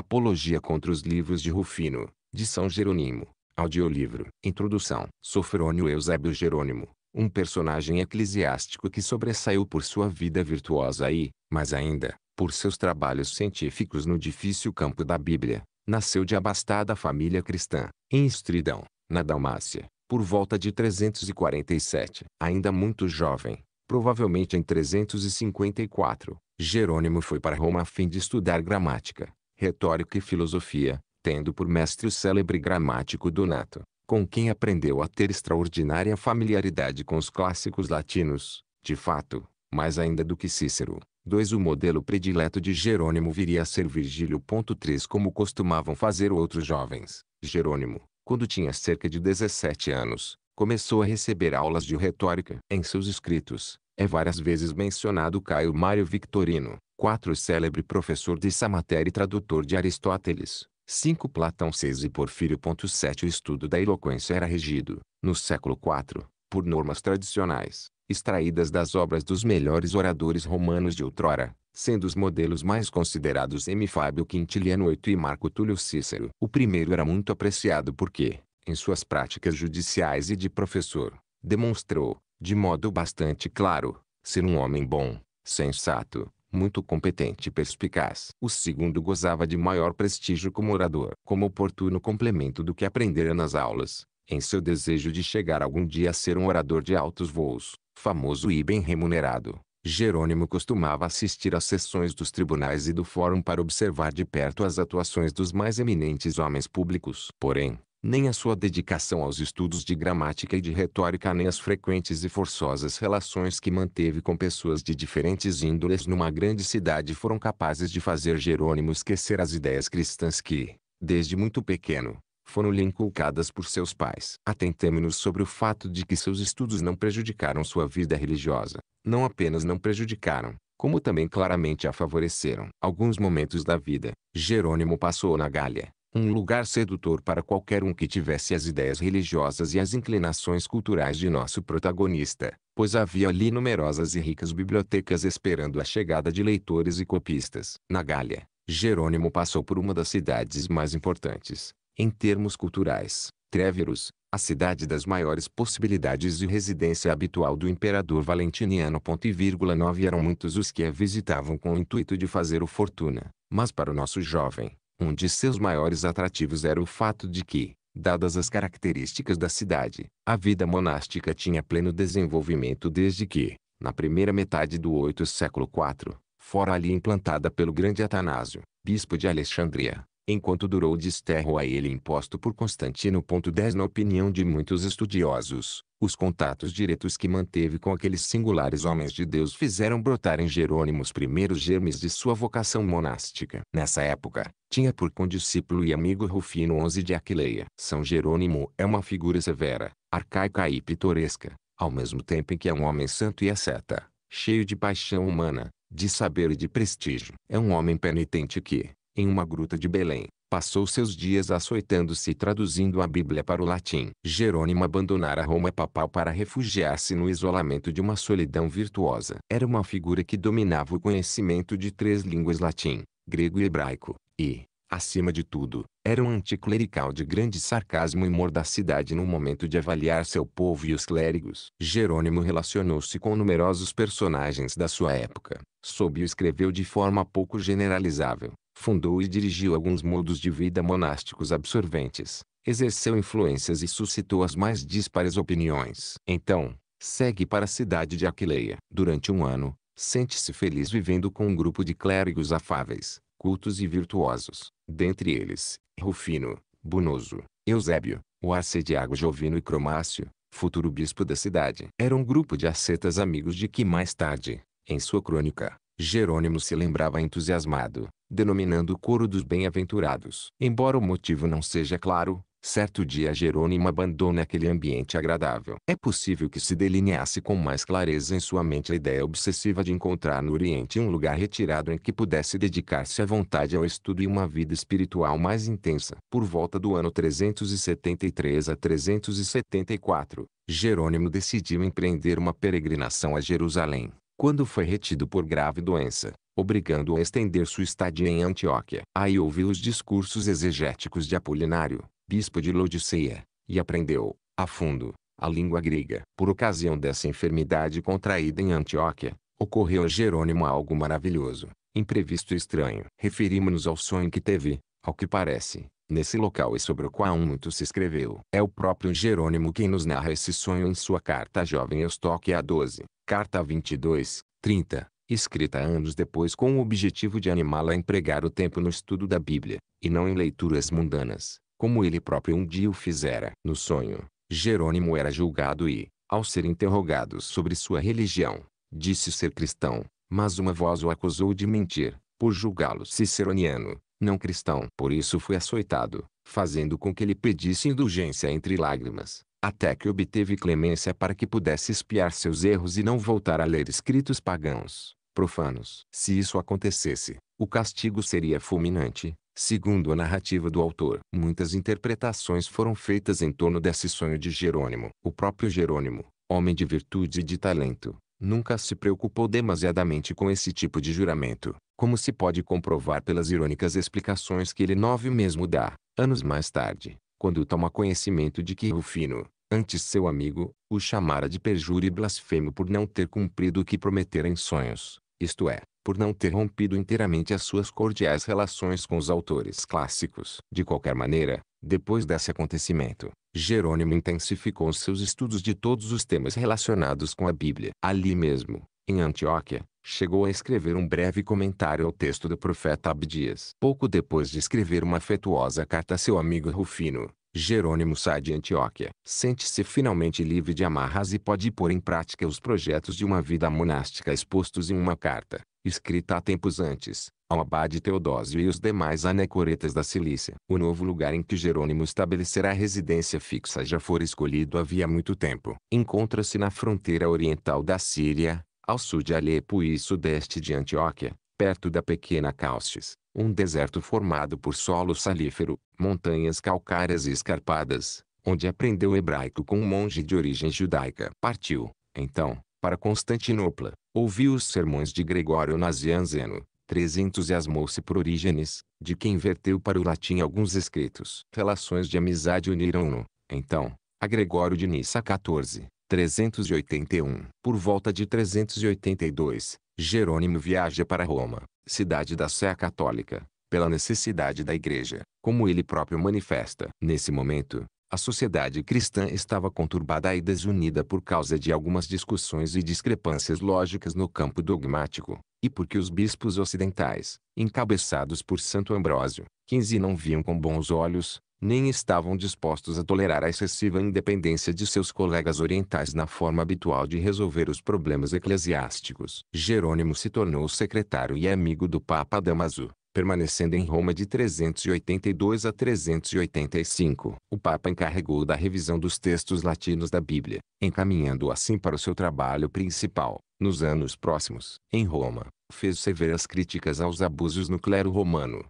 Apologia contra os livros de Rufino, de São Jerônimo. Audiolivro. Introdução. Sofrônio Eusébio Jerônimo, um personagem eclesiástico que sobressaiu por sua vida virtuosa e, mais ainda, por seus trabalhos científicos no difícil campo da Bíblia, nasceu de abastada família cristã, em Estridão, na Dalmácia, por volta de 347. Ainda muito jovem, provavelmente em 354, Jerônimo foi para Roma a fim de estudar gramática retórica e filosofia, tendo por mestre o célebre gramático Donato, com quem aprendeu a ter extraordinária familiaridade com os clássicos latinos, de fato, mais ainda do que Cícero. 2. O modelo predileto de Jerônimo viria a ser Virgílio. 3. Como costumavam fazer outros jovens, Jerônimo, quando tinha cerca de 17 anos, começou a receber aulas de retórica. Em seus escritos, é várias vezes mencionado Caio Mário Victorino, 4 célebre professor de matéria e tradutor de Aristóteles, 5 Platão 6 e Porfírio. 7 O estudo da eloquência era regido, no século IV, por normas tradicionais, extraídas das obras dos melhores oradores romanos de outrora, sendo os modelos mais considerados M. Fábio Quintiliano VIII e Marco Túlio Cícero. O primeiro era muito apreciado porque, em suas práticas judiciais e de professor, demonstrou, de modo bastante claro, ser um homem bom, sensato, muito competente e perspicaz. O segundo gozava de maior prestígio como orador, como oportuno complemento do que aprendera nas aulas, em seu desejo de chegar algum dia a ser um orador de altos voos, famoso e bem remunerado. Jerônimo costumava assistir às sessões dos tribunais e do fórum para observar de perto as atuações dos mais eminentes homens públicos. Porém, nem a sua dedicação aos estudos de gramática e de retórica nem as frequentes e forçosas relações que manteve com pessoas de diferentes índoles numa grande cidade foram capazes de fazer Jerônimo esquecer as ideias cristãs que, desde muito pequeno, foram-lhe inculcadas por seus pais. Atentemo-nos sobre o fato de que seus estudos não prejudicaram sua vida religiosa. Não apenas não prejudicaram, como também claramente a favoreceram. Alguns momentos da vida, Jerônimo passou na Gália, um lugar sedutor para qualquer um que tivesse as ideias religiosas e as inclinações culturais de nosso protagonista, pois havia ali numerosas e ricas bibliotecas esperando a chegada de leitores e copistas. Na Gália, Jerônimo passou por uma das cidades mais importantes, em termos culturais, Tréveros, a cidade das maiores possibilidades e residência habitual do imperador valentiniano. e vírgula 9 eram muitos os que a visitavam com o intuito de fazer o fortuna, mas para o nosso jovem, um de seus maiores atrativos era o fato de que, dadas as características da cidade, a vida monástica tinha pleno desenvolvimento desde que, na primeira metade do 8 século IV, fora ali implantada pelo grande Atanásio, bispo de Alexandria, enquanto durou o desterro a ele imposto por Constantino. 10 Na opinião de muitos estudiosos, os contatos diretos que manteve com aqueles singulares homens de Deus fizeram brotar em Jerônimo os primeiros germes de sua vocação monástica. Nessa época, tinha por condiscípulo e amigo Rufino XI de Aquileia. São Jerônimo é uma figura severa, arcaica e pitoresca, ao mesmo tempo em que é um homem santo e asceta, cheio de paixão humana, de saber e de prestígio. É um homem penitente que, em uma gruta de Belém. Passou seus dias açoitando-se e traduzindo a Bíblia para o latim. Jerônimo abandonara Roma papal para refugiar-se no isolamento de uma solidão virtuosa. Era uma figura que dominava o conhecimento de três línguas latim, grego e hebraico, e, acima de tudo, era um anticlerical de grande sarcasmo e mordacidade no momento de avaliar seu povo e os clérigos. Jerônimo relacionou-se com numerosos personagens da sua época, sob o escreveu de forma pouco generalizável, fundou e dirigiu alguns modos de vida monásticos absorventes, exerceu influências e suscitou as mais dispares opiniões. Então, segue para a cidade de Aquileia. Durante um ano, sente-se feliz vivendo com um grupo de clérigos afáveis, cultos e virtuosos, dentre eles, Rufino, Bonoso, Eusébio, o arcediago Jovino e Cromácio, futuro bispo da cidade. Era um grupo de ascetas amigos de que mais tarde, em sua crônica, Jerônimo se lembrava entusiasmado denominando o coro dos bem-aventurados. Embora o motivo não seja claro, certo dia Jerônimo abandona aquele ambiente agradável. É possível que se delineasse com mais clareza em sua mente a ideia obsessiva de encontrar no Oriente um lugar retirado em que pudesse dedicar-se à vontade ao estudo e uma vida espiritual mais intensa. Por volta do ano 373 a 374, Jerônimo decidiu empreender uma peregrinação a Jerusalém. Quando foi retido por grave doença, obrigando-o a estender sua estadia em Antioquia. Aí ouviu os discursos exegéticos de Apolinário, bispo de Laodiceia, e aprendeu, a fundo, a língua grega. Por ocasião dessa enfermidade contraída em Antioquia, ocorreu a Jerônimo algo maravilhoso, imprevisto e estranho. Referimos-nos ao sonho que teve, ao que parece, nesse local e sobre o qual muito se escreveu. É o próprio Jerônimo quem nos narra esse sonho em sua carta à jovem Eustóquia 12, carta 22, 30, escrita anos depois com o objetivo de animá-la a empregar o tempo no estudo da Bíblia, e não em leituras mundanas, como ele próprio um dia o fizera. No sonho, Jerônimo era julgado e, ao ser interrogado sobre sua religião, disse ser cristão, mas uma voz o acusou de mentir, por julgá-lo ciceroniano, não cristão. Por isso foi açoitado, fazendo com que ele pedisse indulgência entre lágrimas, até que obteve clemência para que pudesse espiar seus erros e não voltar a ler escritos pagãos profanos. Se isso acontecesse, o castigo seria fulminante, segundo a narrativa do autor. Muitas interpretações foram feitas em torno desse sonho de Jerônimo. O próprio Jerônimo, homem de virtude e de talento, nunca se preocupou demasiadamente com esse tipo de juramento, como se pode comprovar pelas irônicas explicações que ele nove mesmo dá, anos mais tarde, quando toma conhecimento de que Rufino, antes seu amigo, o chamara de perjúrio e blasfemo por não ter cumprido o que prometera em sonhos isto é, por não ter rompido inteiramente as suas cordiais relações com os autores clássicos. De qualquer maneira, depois desse acontecimento, Jerônimo intensificou seus estudos de todos os temas relacionados com a Bíblia. Ali mesmo, em Antioquia, chegou a escrever um breve comentário ao texto do profeta Abdias. Pouco depois de escrever uma afetuosa carta a seu amigo Rufino, Jerônimo sai de Antioquia. Sente-se finalmente livre de amarras e pode pôr em prática os projetos de uma vida monástica expostos em uma carta, escrita há tempos antes, ao abade Teodósio e os demais anecoretas da Cilícia. O novo lugar em que Jerônimo estabelecerá residência fixa já fora escolhido havia muito tempo. Encontra-se na fronteira oriental da Síria, ao sul de Alepo e sudeste de Antioquia, perto da pequena Caustis, um deserto formado por solo salífero, montanhas calcárias e escarpadas, onde aprendeu hebraico com um monge de origem judaica. Partiu, então, para Constantinopla, ouviu os sermões de Gregório Nazianzeno, 13 entusiasmou-se por Orígenes, de quem verteu para o latim alguns escritos. Relações de amizade uniram-no, então, a Gregório de Nissa 14, 381. Por volta de 382, Jerônimo viaja para Roma, cidade da Sé Católica, pela necessidade da Igreja, como ele próprio manifesta. Nesse momento, a sociedade cristã estava conturbada e desunida por causa de algumas discussões e discrepâncias lógicas no campo dogmático, e porque os bispos ocidentais, encabeçados por Santo Ambrósio, 15 não viam com bons olhos, nem estavam dispostos a tolerar a excessiva independência de seus colegas orientais na forma habitual de resolver os problemas eclesiásticos. Jerônimo se tornou secretário e amigo do Papa Damaso, permanecendo em Roma de 382 a 385. O Papa encarregou da revisão dos textos latinos da Bíblia, encaminhando-o assim para o seu trabalho principal, nos anos próximos. Em Roma, fez severas críticas aos abusos no clero romano,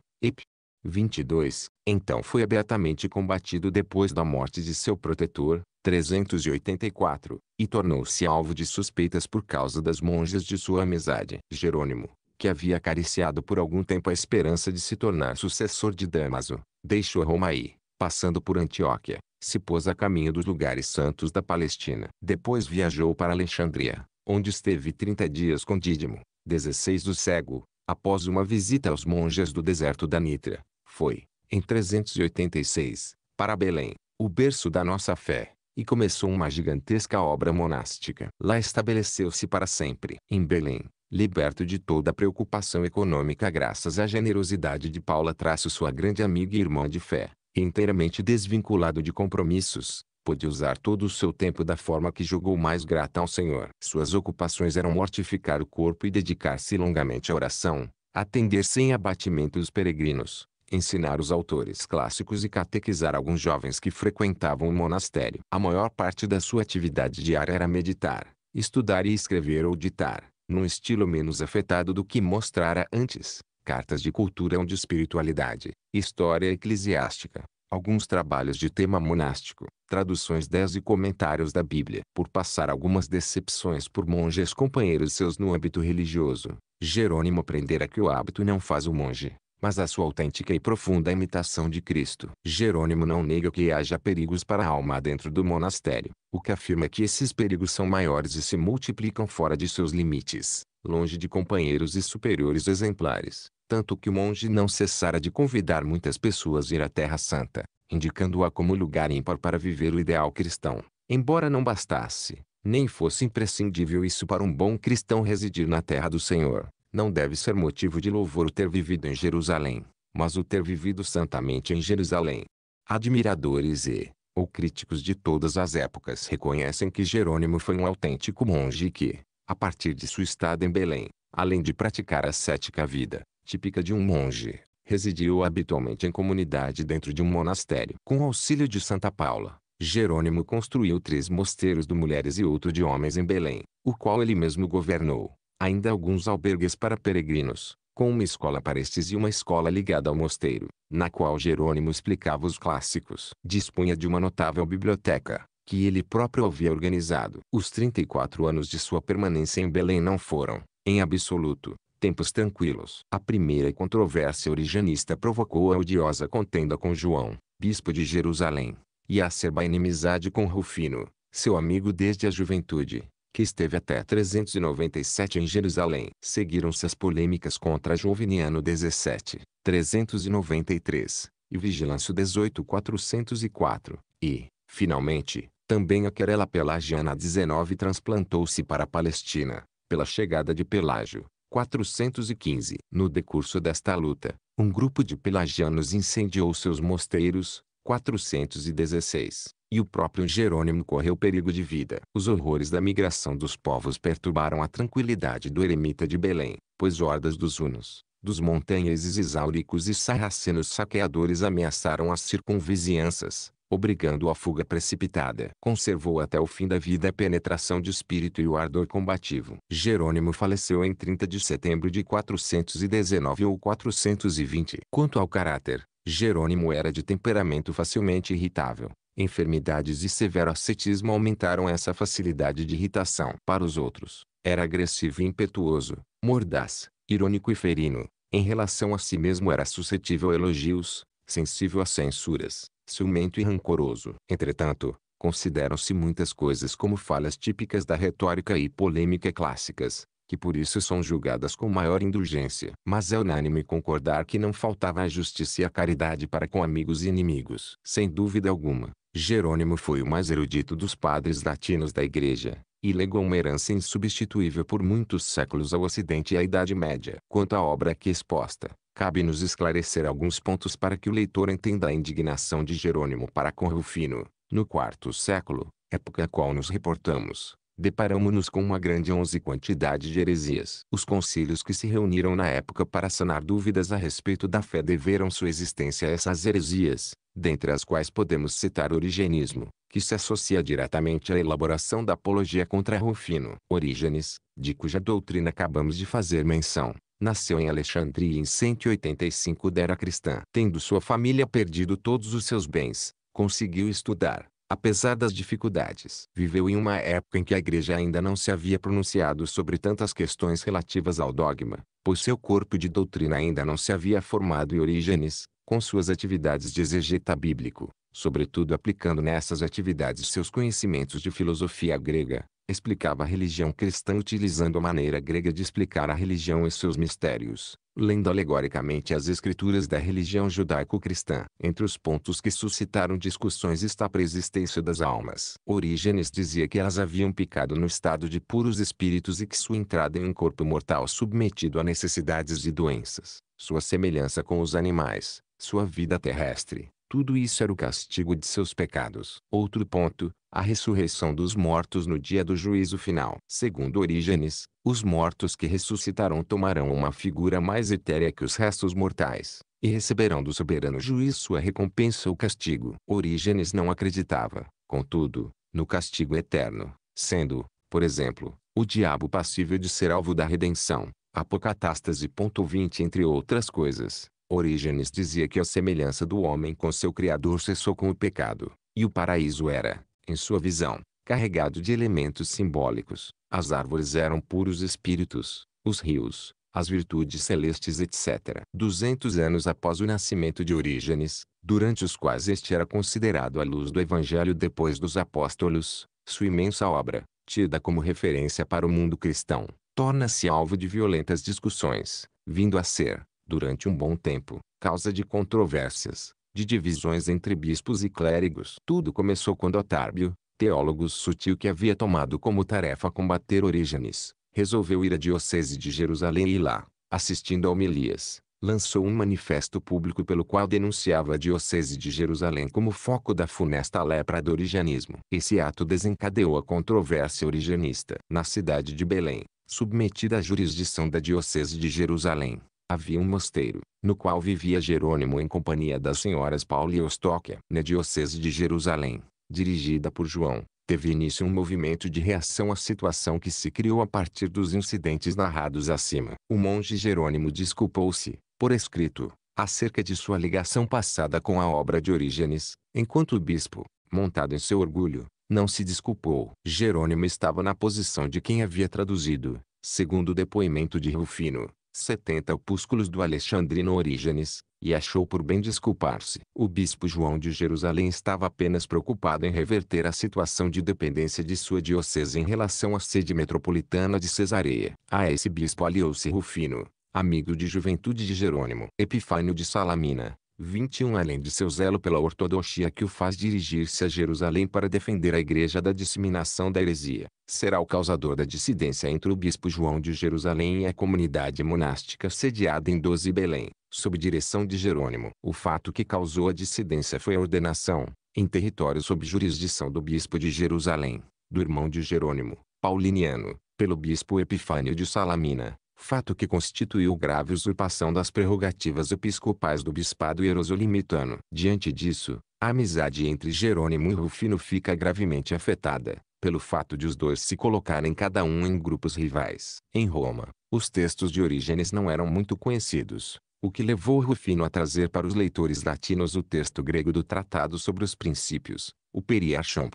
22, então foi abertamente combatido depois da morte de seu protetor, 384, e tornou-se alvo de suspeitas por causa das monjas de sua amizade. Jerônimo, que havia acariciado por algum tempo a esperança de se tornar sucessor de Damaso, deixou Roma e, passando por Antioquia, se pôs a caminho dos lugares santos da Palestina. Depois viajou para Alexandria, onde esteve 30 dias com Dídimo, 16 do cego, após uma visita aos monges do deserto da Nitra foi, em 386, para Belém, o berço da nossa fé, e começou uma gigantesca obra monástica. Lá estabeleceu-se para sempre. Em Belém, liberto de toda preocupação econômica graças à generosidade de Paula traço sua grande amiga e irmã de fé, inteiramente desvinculado de compromissos, pôde usar todo o seu tempo da forma que julgou mais grata ao Senhor. Suas ocupações eram mortificar o corpo e dedicar-se longamente à oração, atender sem abatimento os peregrinos, ensinar os autores clássicos e catequizar alguns jovens que frequentavam o monastério. A maior parte da sua atividade diária era meditar, estudar e escrever ou ditar, num estilo menos afetado do que mostrara antes. Cartas de cultura ou de espiritualidade, história eclesiástica, alguns trabalhos de tema monástico, traduções 10 e comentários da Bíblia. Por passar algumas decepções por monges companheiros seus no âmbito religioso, Jerônimo aprendera que o hábito não faz o monge, mas a sua autêntica e profunda imitação de Cristo. Jerônimo não nega que haja perigos para a alma dentro do monastério. O que afirma é que esses perigos são maiores e se multiplicam fora de seus limites, longe de companheiros e superiores exemplares. Tanto que o monge não cessara de convidar muitas pessoas a ir à Terra Santa, indicando-a como lugar ímpar para viver o ideal cristão. Embora não bastasse, nem fosse imprescindível isso para um bom cristão residir na terra do Senhor. Não deve ser motivo de louvor o ter vivido em Jerusalém, mas o ter vivido santamente em Jerusalém. Admiradores e, ou críticos de todas as épocas reconhecem que Jerônimo foi um autêntico monge e que, a partir de sua estada em Belém, além de praticar a cética vida, típica de um monge, residiu habitualmente em comunidade dentro de um monastério. Com auxílio de Santa Paula, Jerônimo construiu três mosteiros de mulheres e outro de homens em Belém, o qual ele mesmo governou ainda alguns albergues para peregrinos, com uma escola para estes e uma escola ligada ao mosteiro, na qual Jerônimo explicava os clássicos. Dispunha de uma notável biblioteca, que ele próprio havia organizado. Os 34 anos de sua permanência em Belém não foram, em absoluto, tempos tranquilos. A primeira controvérsia originista provocou a odiosa contenda com João, bispo de Jerusalém, e a acerba inimizade com Rufino, seu amigo desde a juventude que esteve até 397 em Jerusalém. Seguiram-se as polêmicas contra Joviniano 17, 393, e Vigilâncio 18, 404, e, finalmente, também a querela pelagiana 19 transplantou-se para a Palestina, pela chegada de Pelágio, 415. No decurso desta luta, um grupo de pelagianos incendiou seus mosteiros, 416 e o próprio Jerônimo correu perigo de vida. Os horrores da migração dos povos perturbaram a tranquilidade do eremita de Belém, pois hordas dos hunos, dos montanheses isauricos e sarracenos saqueadores ameaçaram as circunvizinhanças, obrigando a fuga precipitada. Conservou até o fim da vida a penetração de espírito e o ardor combativo. Jerônimo faleceu em 30 de setembro de 419 ou 420. Quanto ao caráter, Jerônimo era de temperamento facilmente irritável, enfermidades e severo ascetismo aumentaram essa facilidade de irritação. Para os outros, era agressivo e impetuoso, mordaz, irônico e ferino. Em relação a si mesmo era suscetível a elogios, sensível a censuras, ciumento e rancoroso. Entretanto, consideram-se muitas coisas como falhas típicas da retórica e polêmica clássicas, que por isso são julgadas com maior indulgência. Mas é unânime concordar que não faltava a justiça e a caridade para com amigos e inimigos. Sem dúvida alguma, Jerônimo foi o mais erudito dos padres latinos da igreja, e legou uma herança insubstituível por muitos séculos ao Ocidente e à Idade Média. Quanto à obra aqui exposta, cabe-nos esclarecer alguns pontos para que o leitor entenda a indignação de Jerônimo para com Rufino, no quarto século, época a qual nos reportamos deparamo nos com uma grande onze quantidade de heresias. Os concílios que se reuniram na época para sanar dúvidas a respeito da fé deveram sua existência a essas heresias, dentre as quais podemos citar o origenismo, que se associa diretamente à elaboração da apologia contra Rufino. Orígenes, de cuja doutrina acabamos de fazer menção, nasceu em Alexandria em 185 da era cristã. Tendo sua família perdido todos os seus bens, conseguiu estudar apesar das dificuldades. Viveu em uma época em que a igreja ainda não se havia pronunciado sobre tantas questões relativas ao dogma, pois seu corpo de doutrina ainda não se havia formado e Orígenes, com suas atividades de exegeta bíblico, sobretudo aplicando nessas atividades seus conhecimentos de filosofia grega, explicava a religião cristã utilizando a maneira grega de explicar a religião e seus mistérios, lendo alegoricamente as escrituras da religião judaico-cristã. Entre os pontos que suscitaram discussões está a preexistência das almas. Orígenes dizia que elas haviam picado no estado de puros espíritos e que sua entrada em um corpo mortal submetido a necessidades e doenças, sua semelhança com os animais, sua vida terrestre, tudo isso era o castigo de seus pecados. Outro ponto, a ressurreição dos mortos no dia do juízo final. Segundo Orígenes, os mortos que ressuscitarão tomarão uma figura mais etérea que os restos mortais, e receberão do soberano juiz sua recompensa ou castigo. Orígenes não acreditava, contudo, no castigo eterno, sendo, por exemplo, o diabo passível de ser alvo da redenção, apocatástase. 20 entre outras coisas. Orígenes dizia que a semelhança do homem com seu Criador cessou com o pecado, e o paraíso era, em sua visão, carregado de elementos simbólicos. As árvores eram puros espíritos, os rios, as virtudes celestes, etc. Duzentos anos após o nascimento de Orígenes, durante os quais este era considerado a luz do Evangelho depois dos apóstolos, sua imensa obra, tida como referência para o mundo cristão, torna-se alvo de violentas discussões, vindo a ser, durante um bom tempo, causa de controvérsias, de divisões entre bispos e clérigos. Tudo começou quando Otárbio, teólogo sutil que havia tomado como tarefa combater Orígenes, resolveu ir à diocese de Jerusalém e lá, assistindo a homilias, lançou um manifesto público pelo qual denunciava a diocese de Jerusalém como foco da funesta lepra do origenismo. Esse ato desencadeou a controvérsia origenista na cidade de Belém, submetida à jurisdição da diocese de Jerusalém. Havia um mosteiro, no qual vivia Jerônimo em companhia das senhoras Paula e Eustóquia. Na diocese de Jerusalém, dirigida por João, teve início um movimento de reação à situação que se criou a partir dos incidentes narrados acima. O monge Jerônimo desculpou-se, por escrito, acerca de sua ligação passada com a obra de Orígenes, enquanto o bispo, montado em seu orgulho, não se desculpou. Jerônimo estava na posição de quem havia traduzido, segundo o depoimento de Rufino, 70 opúsculos do Alexandrino Orígenes, e achou por bem desculpar-se. O bispo João de Jerusalém estava apenas preocupado em reverter a situação de dependência de sua diocese em relação à sede metropolitana de Cesareia. A esse bispo aliou-se Rufino, amigo de juventude de Jerônimo. Epifânio de Salamina, 21 Além de seu zelo pela ortodoxia que o faz dirigir-se a Jerusalém para defender a igreja da disseminação da heresia, será o causador da dissidência entre o bispo João de Jerusalém e a comunidade monástica sediada em 12 Belém, sob direção de Jerônimo. O fato que causou a dissidência foi a ordenação, em território sob jurisdição do bispo de Jerusalém, do irmão de Jerônimo, Pauliniano, pelo bispo Epifânio de Salamina, fato que constituiu grave usurpação das prerrogativas episcopais do bispado erosolimitano. Diante disso, a amizade entre Jerônimo e Rufino fica gravemente afetada, pelo fato de os dois se colocarem cada um em grupos rivais. Em Roma, os textos de Orígenes não eram muito conhecidos, o que levou Rufino a trazer para os leitores latinos o texto grego do Tratado sobre os Princípios, o Periarchon.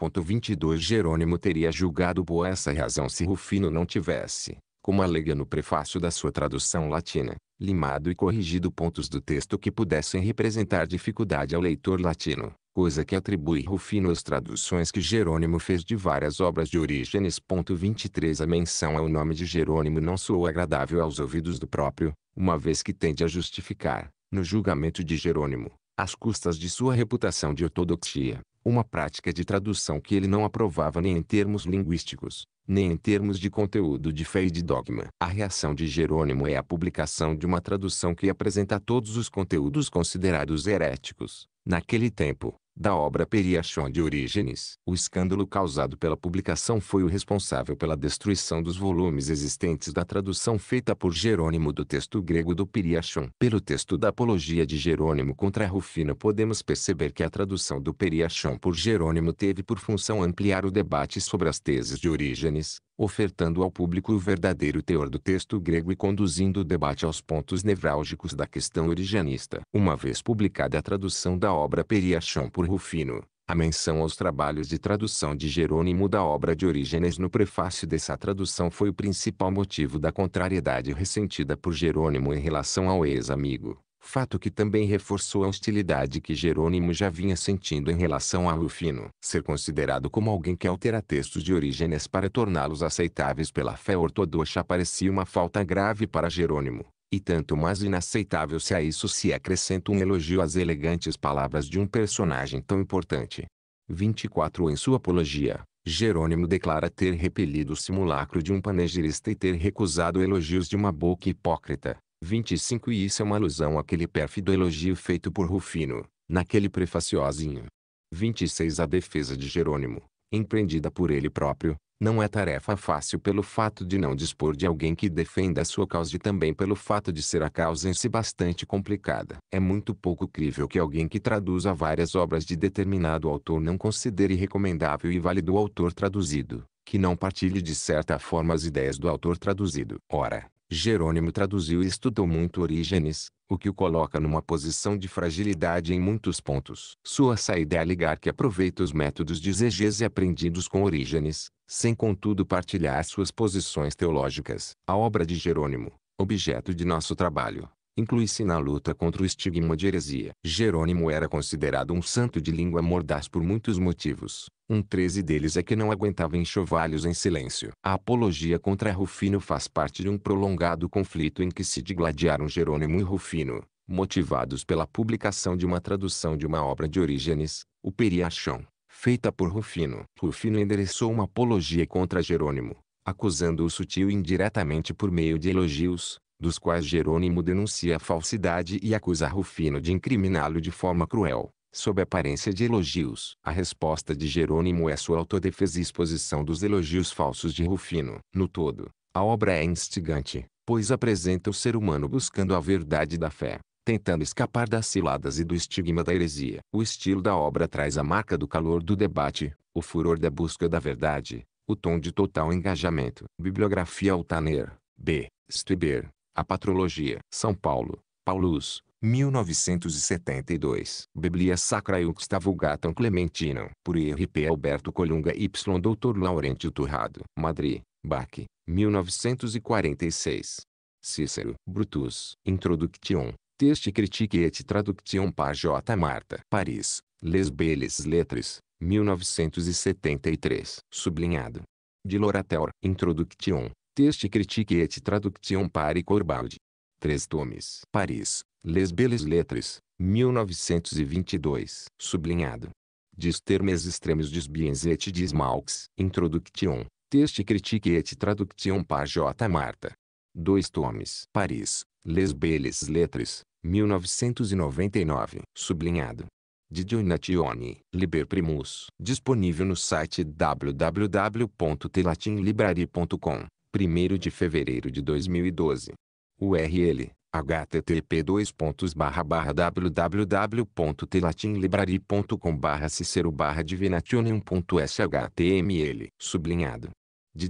Jerônimo teria julgado boa essa razão se Rufino não tivesse como alega no prefácio da sua tradução latina, limado e corrigido pontos do texto que pudessem representar dificuldade ao leitor latino, coisa que atribui Rufino às traduções que Jerônimo fez de várias obras de Orígenes. 23 A menção ao nome de Jerônimo não soou agradável aos ouvidos do próprio, uma vez que tende a justificar, no julgamento de Jerônimo, às custas de sua reputação de ortodoxia, uma prática de tradução que ele não aprovava nem em termos linguísticos, nem em termos de conteúdo de fé e de dogma. A reação de Jerônimo é a publicação de uma tradução que apresenta todos os conteúdos considerados heréticos, naquele tempo, da obra Periachon de Orígenes. O escândalo causado pela publicação foi o responsável pela destruição dos volumes existentes da tradução feita por Jerônimo do texto grego do Periachon. Pelo texto da Apologia de Jerônimo contra Rufino podemos perceber que a tradução do Periachon por Jerônimo teve por função ampliar o debate sobre as teses de Orígenes, ofertando ao público o verdadeiro teor do texto grego e conduzindo o debate aos pontos nevrálgicos da questão originista. Uma vez publicada a tradução da obra Periachon por Rufino, a menção aos trabalhos de tradução de Jerônimo da obra de Orígenes no prefácio dessa tradução foi o principal motivo da contrariedade ressentida por Jerônimo em relação ao ex-amigo fato que também reforçou a hostilidade que Jerônimo já vinha sentindo em relação a Rufino. Ser considerado como alguém que altera textos de Orígenes para torná-los aceitáveis pela fé ortodoxa parecia uma falta grave para Jerônimo, e tanto mais inaceitável se a isso se acrescenta um elogio às elegantes palavras de um personagem tão importante. 24 Em sua apologia, Jerônimo declara ter repelido o simulacro de um panegirista e ter recusado elogios de uma boca hipócrita. 25 E isso é uma alusão àquele pérfido elogio feito por Rufino, naquele prefaciozinho. 26 A defesa de Jerônimo, empreendida por ele próprio, não é tarefa fácil pelo fato de não dispor de alguém que defenda a sua causa e também pelo fato de ser a causa em si bastante complicada. É muito pouco crível que alguém que traduza várias obras de determinado autor não considere recomendável e válido o autor traduzido, que não partilhe de certa forma as ideias do autor traduzido. Ora, Jerônimo traduziu e estudou muito Orígenes, o que o coloca numa posição de fragilidade em muitos pontos. Sua saída é alegar que aproveita os métodos de exegese aprendidos com Orígenes, sem contudo partilhar suas posições teológicas. A obra de Jerônimo, objeto de nosso trabalho, inclui-se na luta contra o estigma de heresia. Jerônimo era considerado um santo de língua mordaz por muitos motivos. Um treze deles é que não aguentava enxovalhos em silêncio. A apologia contra Rufino faz parte de um prolongado conflito em que se digladiaram Jerônimo e Rufino, motivados pela publicação de uma tradução de uma obra de Orígenes, o Periachon, feita por Rufino. Rufino endereçou uma apologia contra Jerônimo, acusando-o sutil e indiretamente por meio de elogios, dos quais Jerônimo denuncia a falsidade e acusa Rufino de incriminá-lo de forma cruel, sob aparência de elogios. A resposta de Jerônimo é sua autodefesa e exposição dos elogios falsos de Rufino. No todo, a obra é instigante, pois apresenta o ser humano buscando a verdade da fé, tentando escapar das ciladas e do estigma da heresia. O estilo da obra traz a marca do calor do debate, o furor da busca da verdade, o tom de total engajamento. Bibliografia Altaner, B. Stuber, a Patrologia. São Paulo. Paulus. 1972. Biblia Sacra e Vulgatam Clementina, Por R.P. Alberto Colunga Y. Dr. Laurentio Turrado. Madrid. Bach. 1946. Cícero. Brutus. Introduction. Teste critique et traduction par J. Marta. Paris. Les Belles Lettres. 1973. Sublinhado. De Lorateur. Introduction. Teste critique et traduction par Corbaldi. três tomes. Paris, Les Belles Lettres, 1922. Sublinhado. Dis termes extremos dis biens et dis malx. Introduction. Teste critique et traduction par J. Marta. dois tomes. Paris, Les Belles Lettres, 1999. Sublinhado. De Dionnatione, Liber Primus. Disponível no site www.telatinlibrary.com. 1 de fevereiro de 2012. URL http://www.telatinlibrary.com/cicero/divination1.shtml sublinhado de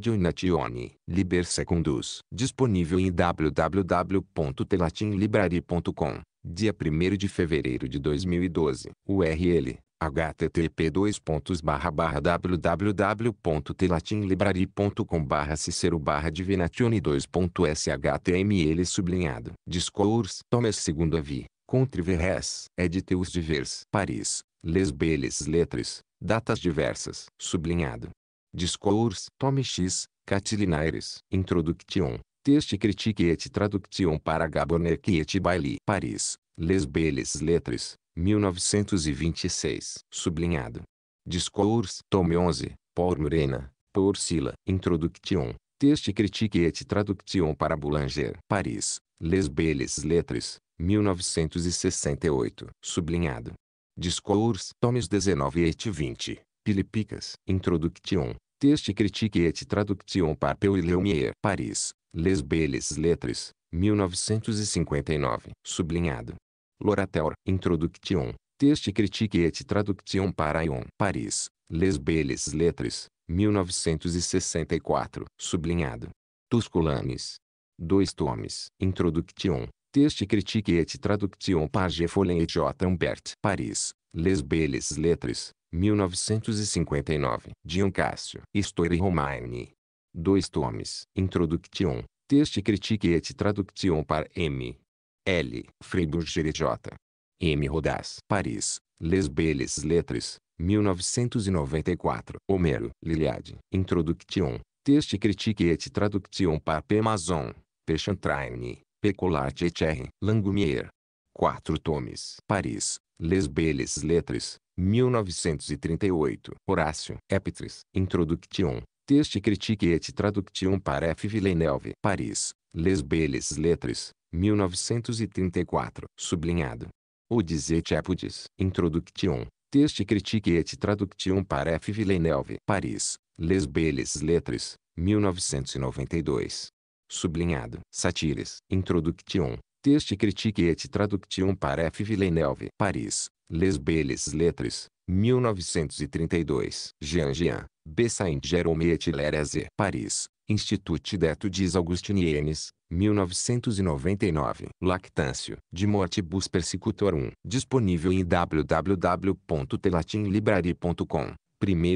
Liber Secundus, disponível em www.telatinlibrary.com, dia 1 de fevereiro de 2012, URL http://www.telatinlibrary.com/barra cicero barra divinatione 2.shtml sublinhado. Discours Thomas II Avi, Contrive Res, Editeus Divers, Paris, Les Belles Lettres, Datas Diversas, sublinhado. Discours Tome X, Catilinaires, Introduction, Teste critique et traduction para Gabonec et Bailly, Paris, Les Belles Lettres, 1926, sublinhado. Discours, tome 11, Paul Murena, Porcila, Introduction, Teste critique et traduction para Boulanger, Paris, Les Belles Lettres, 1968, sublinhado. Discours, tomes 19 et 20, Pilipicas, Introduction, Teste critique et traduction para Peu Leumier, Paris, Les Belles Lettres, 1959, sublinhado. Lorateur, Introduction, Teste critique et traduction para Ion. Paris, Les Belles Lettres, 1964, sublinhado. Tusculanes. dois tomes. Introduction, Teste critique et traduction page Follen et J. Humbert. Paris, Les Belles Lettres, 1959. Dion Cassio, Histoire Romaine. dois tomes. Introduction, Teste critique et traduction par M. L. Freiburger J. M. Rodas. Paris. Les Belles Lettres, 1994. Homero. Liliade. Introduction. Teste critique et traduction par P. Amazon. Pechantraine. Pecolat et R. Langumier. 4 tomes. Paris. Les Belles Lettres, 1938. Horácio. Epitris. Introduction. Teste critique et traduction par F. Villeneuve. Paris. Les Belles Lettres, 1934, sublinhado. O Dizete Apudis, é Introduction, Teste critique et traduction par F. Villeneuve, Paris, Les Belles Lettres, 1992. Sublinhado. Satires, Introduction, Teste critique et traduction par F. Villeneuve, Paris, Les Belles Lettres, 1932. Jean Jean, B. Saint-Jerome et Lérez, Paris, Institut d'Etudes augustiniennes, 1999. Lactâncio, de Mortibus Persecutorum. Disponível em www.telatinlibrary.com. 1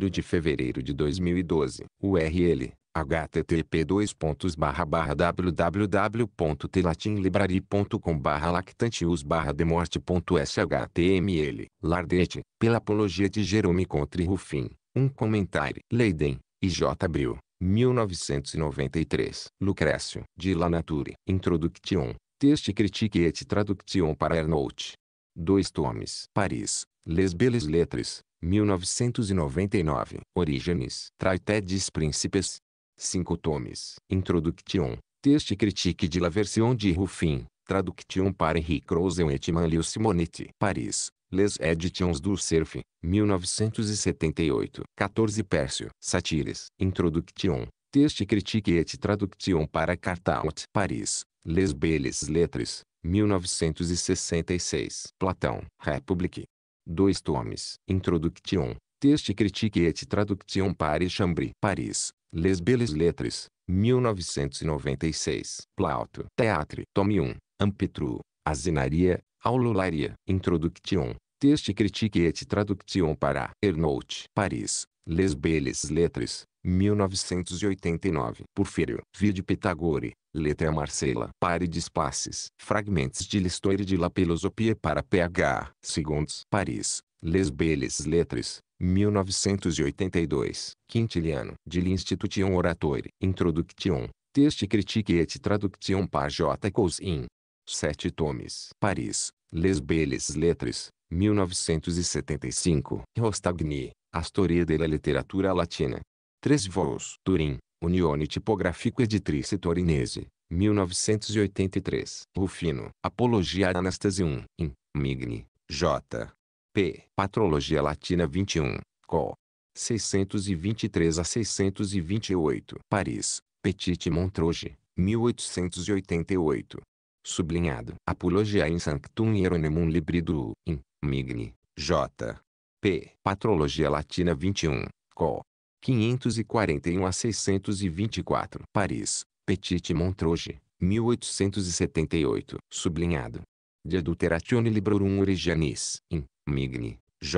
de fevereiro de 2012. URL http://www.telatinlibrary.com/lactantius/demorte.shtml Lardete, pela apologia de Jerome Contre Rufin. Um comentário. Leiden, e J. Abril. 1993. Lucrecio, de La Nature, Introduction, Teste critique et traduction para Ernout. dois tomes. Paris, Les Belles Lettres, 1999. Origens, Traité des Príncipes. cinco tomes. Introduction, Teste critique de la version de Ruffin, traduction para Henri Rosen et Manlio Simonetti. Paris, Les Editions du Surf, 1978. 14 Pércio. Satires. Introduction. teste critique et traduction para Cartaut. Paris. Les Belles Lettres, 1966. Platão. République. dois tomes. Introduction. teste critique et traduction para Chambry. Paris. Les Belles Lettres, 1996. Plauto. Teatre. Tome 1. Ampetru. Asinaria, Aulularia, Introduction, Teste critique et traduction para Ernoult, Paris, Les Belles Lettres, 1989. Porfírio, Vide Pitagore, Letra Marcela, Pare de Espaces, Fragmentos de l'Histoire de la Philosophie para PH, Segundos, Paris, Les Belles Lettres, 1982. Quintiliano, de l'Institution Oratoire, Introduction, Teste critique et traduction para J. Cousin. 7 tomes, Paris, Les Belles Lettres, 1975. Rostagni, A História da Literatura Latina. Três voos. Turim, Unione Tipografico Editrice Torinese, 1983. Rufino, Apologia Anastasi 1. In, Migni, J. P. Patrologia Latina 21. Co. 623 a 628. Paris, Petit Montreuil, 1888 sublinhado. Apologia in Sanctum Hieronymum Librido, in, Migni, J. P. Patrologia Latina 21, Col. 541 a 624. Paris, Petit Montroge, 1878. Sublinhado. De Adulteratione Librorum originis in, Migni, J.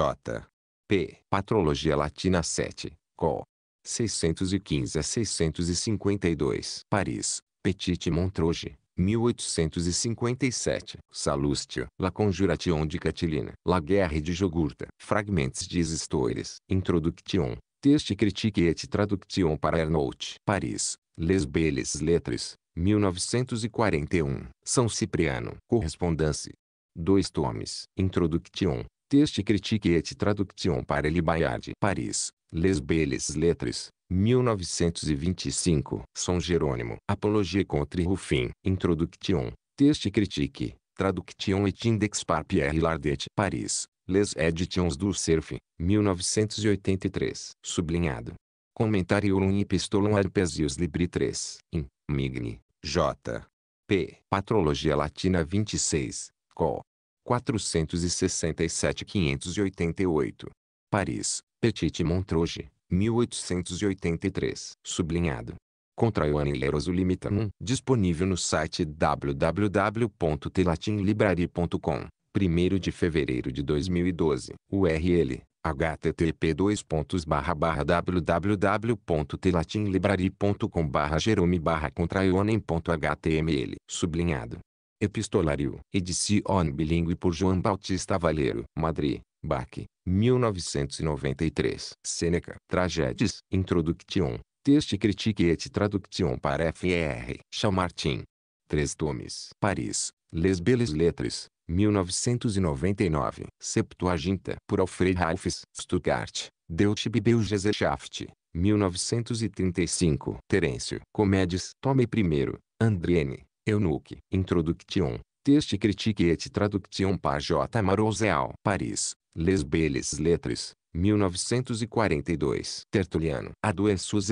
P. Patrologia Latina 7, Col. 615 a 652. Paris, Petit Montroge, 1857. Salústia. La Conjuration de Catilina. La Guerre de Jogurta. Fragments de Histoires. Introduction. Teste critique et traduction para Ernaut. Paris. Les Belles Lettres. 1941. São Cipriano. Correspondance. Dois tomes. Introduction. Teste critique et traduction para Libayard. Paris. Les Belles Lettres. 1925. São Jerônimo. Apologia contra Rufin. Introduction. Texte critique. Traduction et index par Pierre Lardet. Paris. Les Editions du Cerf. 1983. Sublinhado. Comentariorum epistolum arpesius libri 3. In. Migni. J. P. Patrologia Latina 26. col 467-588. Paris. Petit Montreuge. 1883, sublinhado. Contraio Anileros Limitanum, disponível no site www.telatinlibrary.com, 1 de fevereiro de 2012, URL, http://www.telatinlibrary.com/barra jerome barra contraionem.html, sublinhado. Epistolario, edição bilingue por João Bautista Valeiro, Madrid, Bach, 1993. Seneca, Tragédias, Introduction, Teste critique et traduction par F.R. Chamartin. três tomes. Paris, Les Belles Lettres, 1999. Septuaginta. Por Alfred Ralphs. Stuttgart, Deutsche Bibelgesellschaft, 1935. Terêncio. Comédias. Tome I. Andriene. Eunuque. Introduction. Teste critique et traduction par J. Maroseal. Paris. Les Belles Lettres, 1942. Tertuliano. A do Essus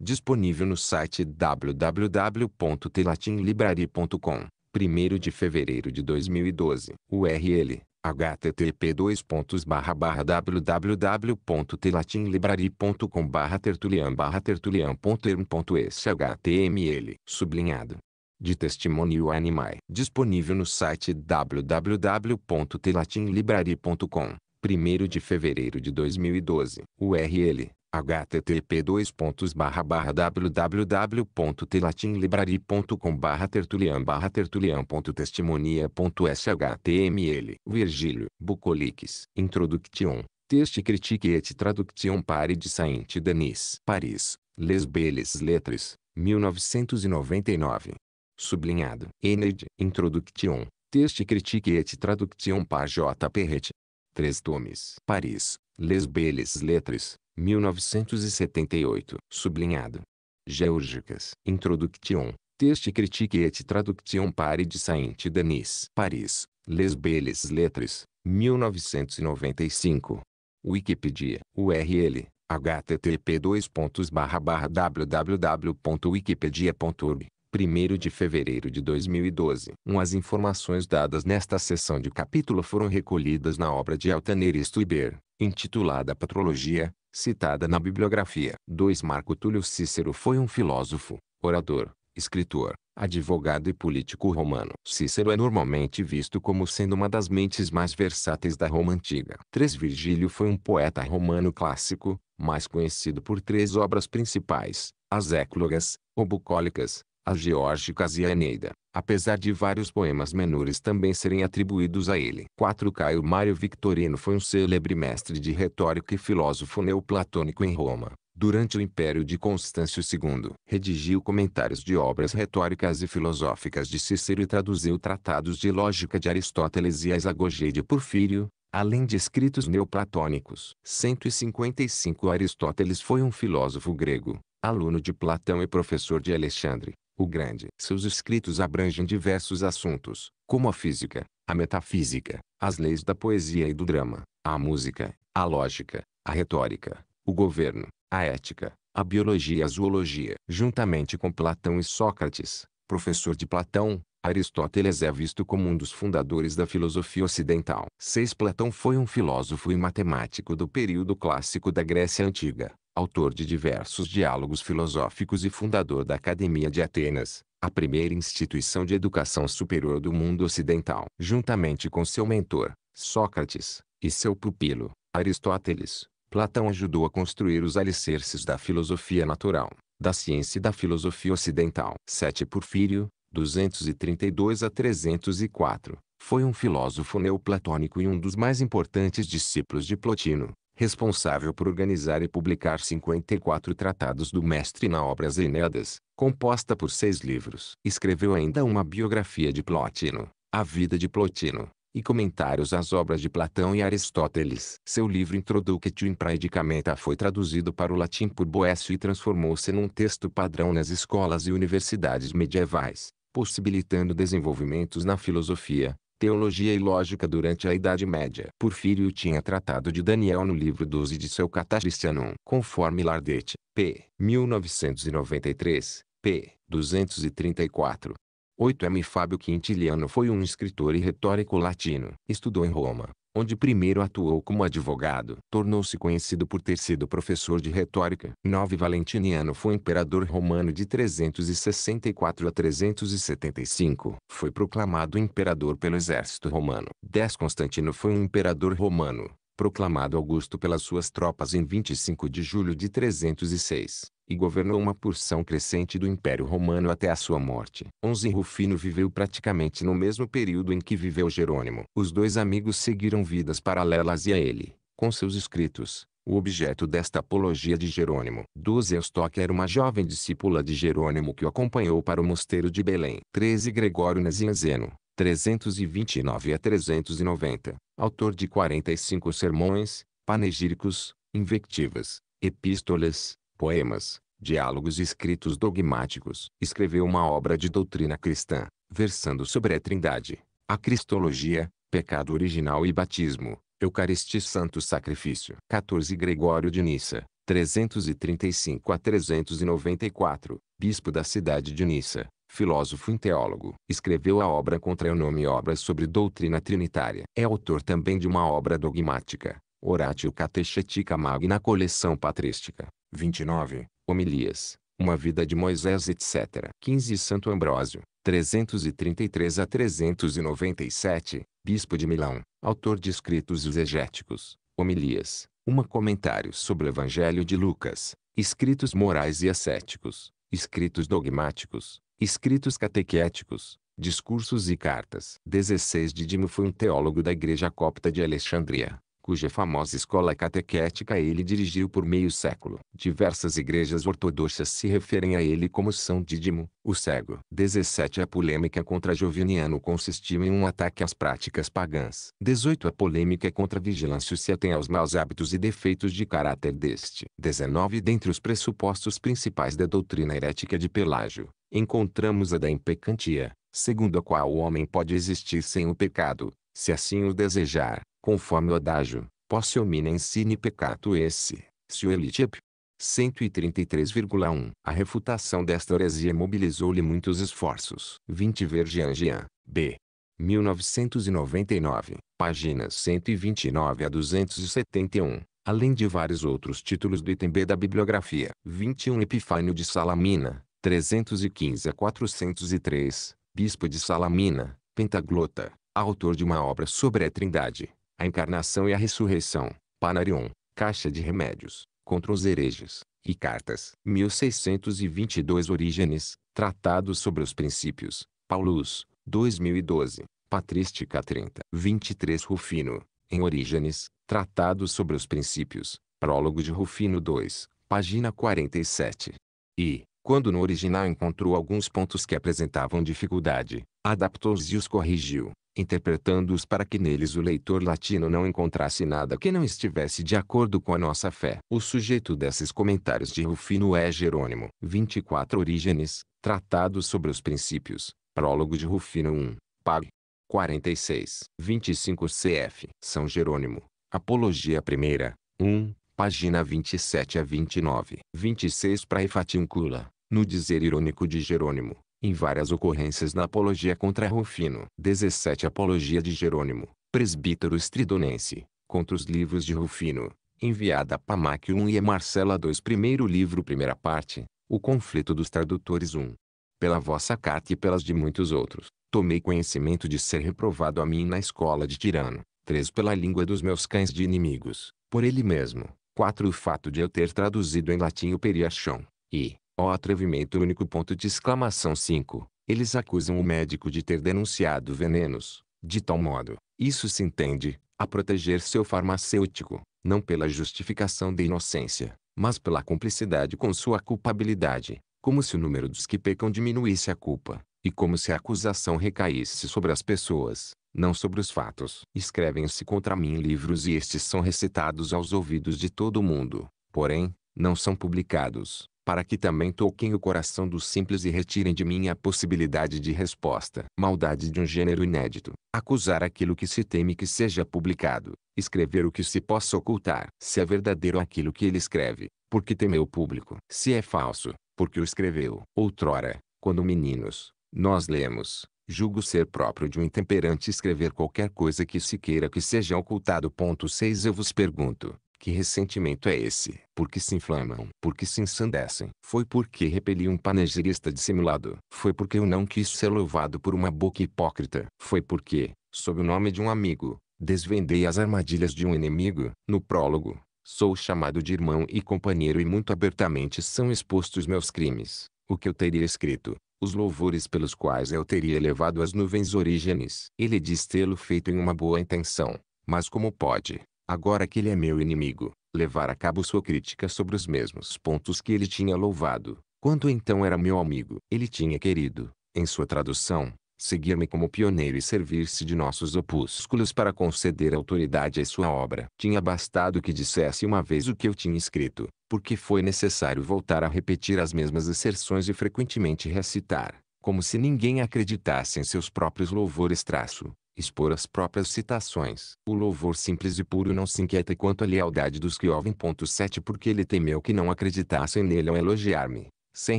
Disponível no site www.telatinlibrary.com. 1 de fevereiro de 2012. URL http://www.telatinlibrary.com/tertulian/tertulian.erm.html Sublinhado de testemunho animai, disponível no site www.telatinlibrary.com, 1 de fevereiro de 2012, URL http://www.telatinlibrary.com/tertulian/tertulian.testimonia.shtml Virgílio Bucoliques, Introduction Teste critique et traduction pare de Saint-Denis, Paris, Les Belles Lettres, 1999 sublinhado. Ened, Introduction, Teste critique et traduction par J. Perret. 3 tomes. Paris, Les Belles Lettres, 1978, sublinhado. Geúrgicas, Introduction, Teste critique et traduction par de Saint-Denis. Paris, Les Belles Lettres, 1995. Wikipedia, URL, http www.wikipedia.org 1 de fevereiro de 2012. Um, as informações dadas nesta sessão de capítulo foram recolhidas na obra de Altaneri Stuiber, intitulada Patrologia, citada na bibliografia. 2. Marco Túlio Cícero foi um filósofo, orador, escritor, advogado e político romano. Cícero é normalmente visto como sendo uma das mentes mais versáteis da Roma antiga. 3. Virgílio foi um poeta romano clássico, mais conhecido por três obras principais, as Éclogas, Bucólicas, a geórgicas e a Eneida, apesar de vários poemas menores também serem atribuídos a ele. 4. Caio Mário Victorino foi um célebre mestre de retórica e filósofo neoplatônico em Roma, durante o império de Constâncio II. Redigiu comentários de obras retóricas e filosóficas de Cícero e traduziu tratados de lógica de Aristóteles e a Isagogia de Porfírio, além de escritos neoplatônicos. 155 Aristóteles foi um filósofo grego, aluno de Platão e professor de Alexandre o Grande. Seus escritos abrangem diversos assuntos, como a física, a metafísica, as leis da poesia e do drama, a música, a lógica, a retórica, o governo, a ética, a biologia e a zoologia. Juntamente com Platão e Sócrates, professor de Platão, Aristóteles é visto como um dos fundadores da filosofia ocidental. 6. Platão foi um filósofo e matemático do período clássico da Grécia Antiga, autor de diversos diálogos filosóficos e fundador da Academia de Atenas, a primeira instituição de educação superior do mundo ocidental. Juntamente com seu mentor, Sócrates, e seu pupilo, Aristóteles, Platão ajudou a construir os alicerces da filosofia natural, da ciência e da filosofia ocidental. 7. Porfírio, 232 a 304, foi um filósofo neoplatônico e um dos mais importantes discípulos de Plotino, responsável por organizar e publicar 54 tratados do mestre na obra Zenedas, composta por seis livros. Escreveu ainda uma biografia de Plotino, A Vida de Plotino, e comentários às obras de Platão e Aristóteles. Seu livro Introductio Praedicamenta foi traduzido para o latim por Boécio e transformou-se num texto padrão nas escolas e universidades medievais possibilitando desenvolvimentos na filosofia, teologia e lógica durante a Idade Média. Porfírio tinha tratado de Daniel no livro 12 de seu Catacristianum, conforme Lardet, p. 1993, p. 234. 8M Fábio Quintiliano foi um escritor e retórico latino. Estudou em Roma, onde primeiro atuou como advogado. Tornou-se conhecido por ter sido professor de retórica. 9 Valentiniano foi imperador romano de 364 a 375. Foi proclamado imperador pelo exército romano. 10 Constantino foi um imperador romano, proclamado Augusto pelas suas tropas em 25 de julho de 306, e governou uma porção crescente do Império Romano até a sua morte. 11 Rufino viveu praticamente no mesmo período em que viveu Jerônimo. Os dois amigos seguiram vidas paralelas e a ele, com seus escritos, o objeto desta apologia de Jerônimo. 12. Duzeustoque era uma jovem discípula de Jerônimo que o acompanhou para o mosteiro de Belém. 13 Gregório Nazianzeno, 329 a 390, autor de 45 sermões, panegíricos, invectivas, epístolas, poemas, diálogos e escritos dogmáticos. Escreveu uma obra de doutrina cristã, versando sobre a Trindade, a Cristologia, pecado original e batismo, Eucaristia Santo Sacrifício. 14 Gregório de Nissa, 335 a 394, bispo da cidade de Nissa, filósofo e teólogo. Escreveu a obra Contra o Nome Obras sobre Doutrina Trinitária. É autor também de uma obra dogmática, Oratio Catechetica Magna Coleção Patrística. 29. Homilias, Uma Vida de Moisés etc. 15. Santo Ambrósio, 333 a 397, Bispo de Milão, autor de escritos exegéticos, homilias, uma comentário sobre o Evangelho de Lucas, escritos morais e ascéticos, escritos dogmáticos, Escritos catequéticos, discursos e cartas. 16 Didimo foi um teólogo da Igreja Copta de Alexandria, cuja famosa escola catequética ele dirigiu por meio século. Diversas igrejas ortodoxas se referem a ele como São Didimo, o cego. 17 A polêmica contra Joviniano consistiu em um ataque às práticas pagãs. 18 A polêmica é contra Vigilâncio se atém aos maus hábitos e defeitos de caráter deste. 19 Dentre os pressupostos principais da doutrina herética de Pelágio, encontramos a da impecantia, segundo a qual o homem pode existir sem o pecado, se assim o desejar, conforme o adágio, posse hominem ensine pecato esse, se o elitip. 133,1 A refutação desta heresia mobilizou-lhe muitos esforços. 20 Gian, B. 1999, páginas 129 a 271, além de vários outros títulos do item B da bibliografia. 21 Epifânio de Salamina, 315 a 403, bispo de Salamina, pentaglota, autor de uma obra sobre a Trindade, a encarnação e a ressurreição, Panarion, caixa de remédios, contra os hereges, e cartas. 1622 Orígenes, Tratado sobre os Princípios, Paulus, 2012, Patrística 30. 23 Rufino, em Orígenes, Tratado sobre os Princípios, Prólogo de Rufino 2, página 47. E, quando no original encontrou alguns pontos que apresentavam dificuldade, adaptou-os e os corrigiu, interpretando-os para que neles o leitor latino não encontrasse nada que não estivesse de acordo com a nossa fé. O sujeito desses comentários de Rufino é Jerônimo. 24 Orígenes, Tratado sobre os Princípios, Prólogo de Rufino 1, Pag. 46, 25 cf. São Jerônimo, Apologia Primeira, 1, página 27 a 29, 26 para Ifatincula, no dizer irônico de Jerônimo, em várias ocorrências na apologia contra Rufino. 17 Apologia de Jerônimo, presbítero estridonense, contra os livros de Rufino, enviada a Pamáquio I e a Marcela II. Primeiro livro Primeira parte, O Conflito dos Tradutores I. Pela vossa carta e pelas de muitos outros, tomei conhecimento de ser reprovado a mim na escola de Tirano. 3 Pela língua dos meus cães de inimigos, por ele mesmo. 4 O fato de eu ter traduzido em latim o periachão, e, Ó oh, atrevimento único ponto de exclamação 5. Eles acusam o médico de ter denunciado venenos. De tal modo, isso se entende, a proteger seu farmacêutico, não pela justificação da inocência, mas pela cumplicidade com sua culpabilidade, como se o número dos que pecam diminuísse a culpa, e como se a acusação recaísse sobre as pessoas, não sobre os fatos. Escrevem-se contra mim livros e estes são recitados aos ouvidos de todo mundo. Porém, não são publicados, para que também toquem o coração dos simples e retirem de mim a possibilidade de resposta. Maldade de um gênero inédito. Acusar aquilo que se teme que seja publicado. Escrever o que se possa ocultar. Se é verdadeiro aquilo que ele escreve, porque temeu o público. Se é falso, porque o escreveu. Outrora, quando meninos, nós lemos, julgo ser próprio de um intemperante escrever qualquer coisa que se queira que seja ocultado. 6 Eu vos pergunto, que ressentimento é esse? Porque se inflamam? Porque se ensandecem? Foi porque repeli um panegirista dissimulado? Foi porque eu não quis ser louvado por uma boca hipócrita? Foi porque, sob o nome de um amigo, desvendei as armadilhas de um inimigo? No prólogo, sou chamado de irmão e companheiro e muito abertamente são expostos meus crimes. O que eu teria escrito, os louvores pelos quais eu teria elevado as nuvens origens. Ele diz tê-lo feito em uma boa intenção. Mas como pode, agora que ele é meu inimigo, levar a cabo sua crítica sobre os mesmos pontos que ele tinha louvado, quando então era meu amigo. Ele tinha querido, em sua tradução, seguir-me como pioneiro e servir-se de nossos opúsculos para conceder autoridade à sua obra. Tinha bastado que dissesse uma vez o que eu tinha escrito, porque foi necessário voltar a repetir as mesmas asserções e frequentemente recitar, como se ninguém acreditasse em seus próprios louvores traço, expor as próprias citações. O louvor simples e puro não se inquieta quanto à lealdade dos que ouvem. 7 Porque ele temeu que não acreditassem nele ao elogiar-me, sem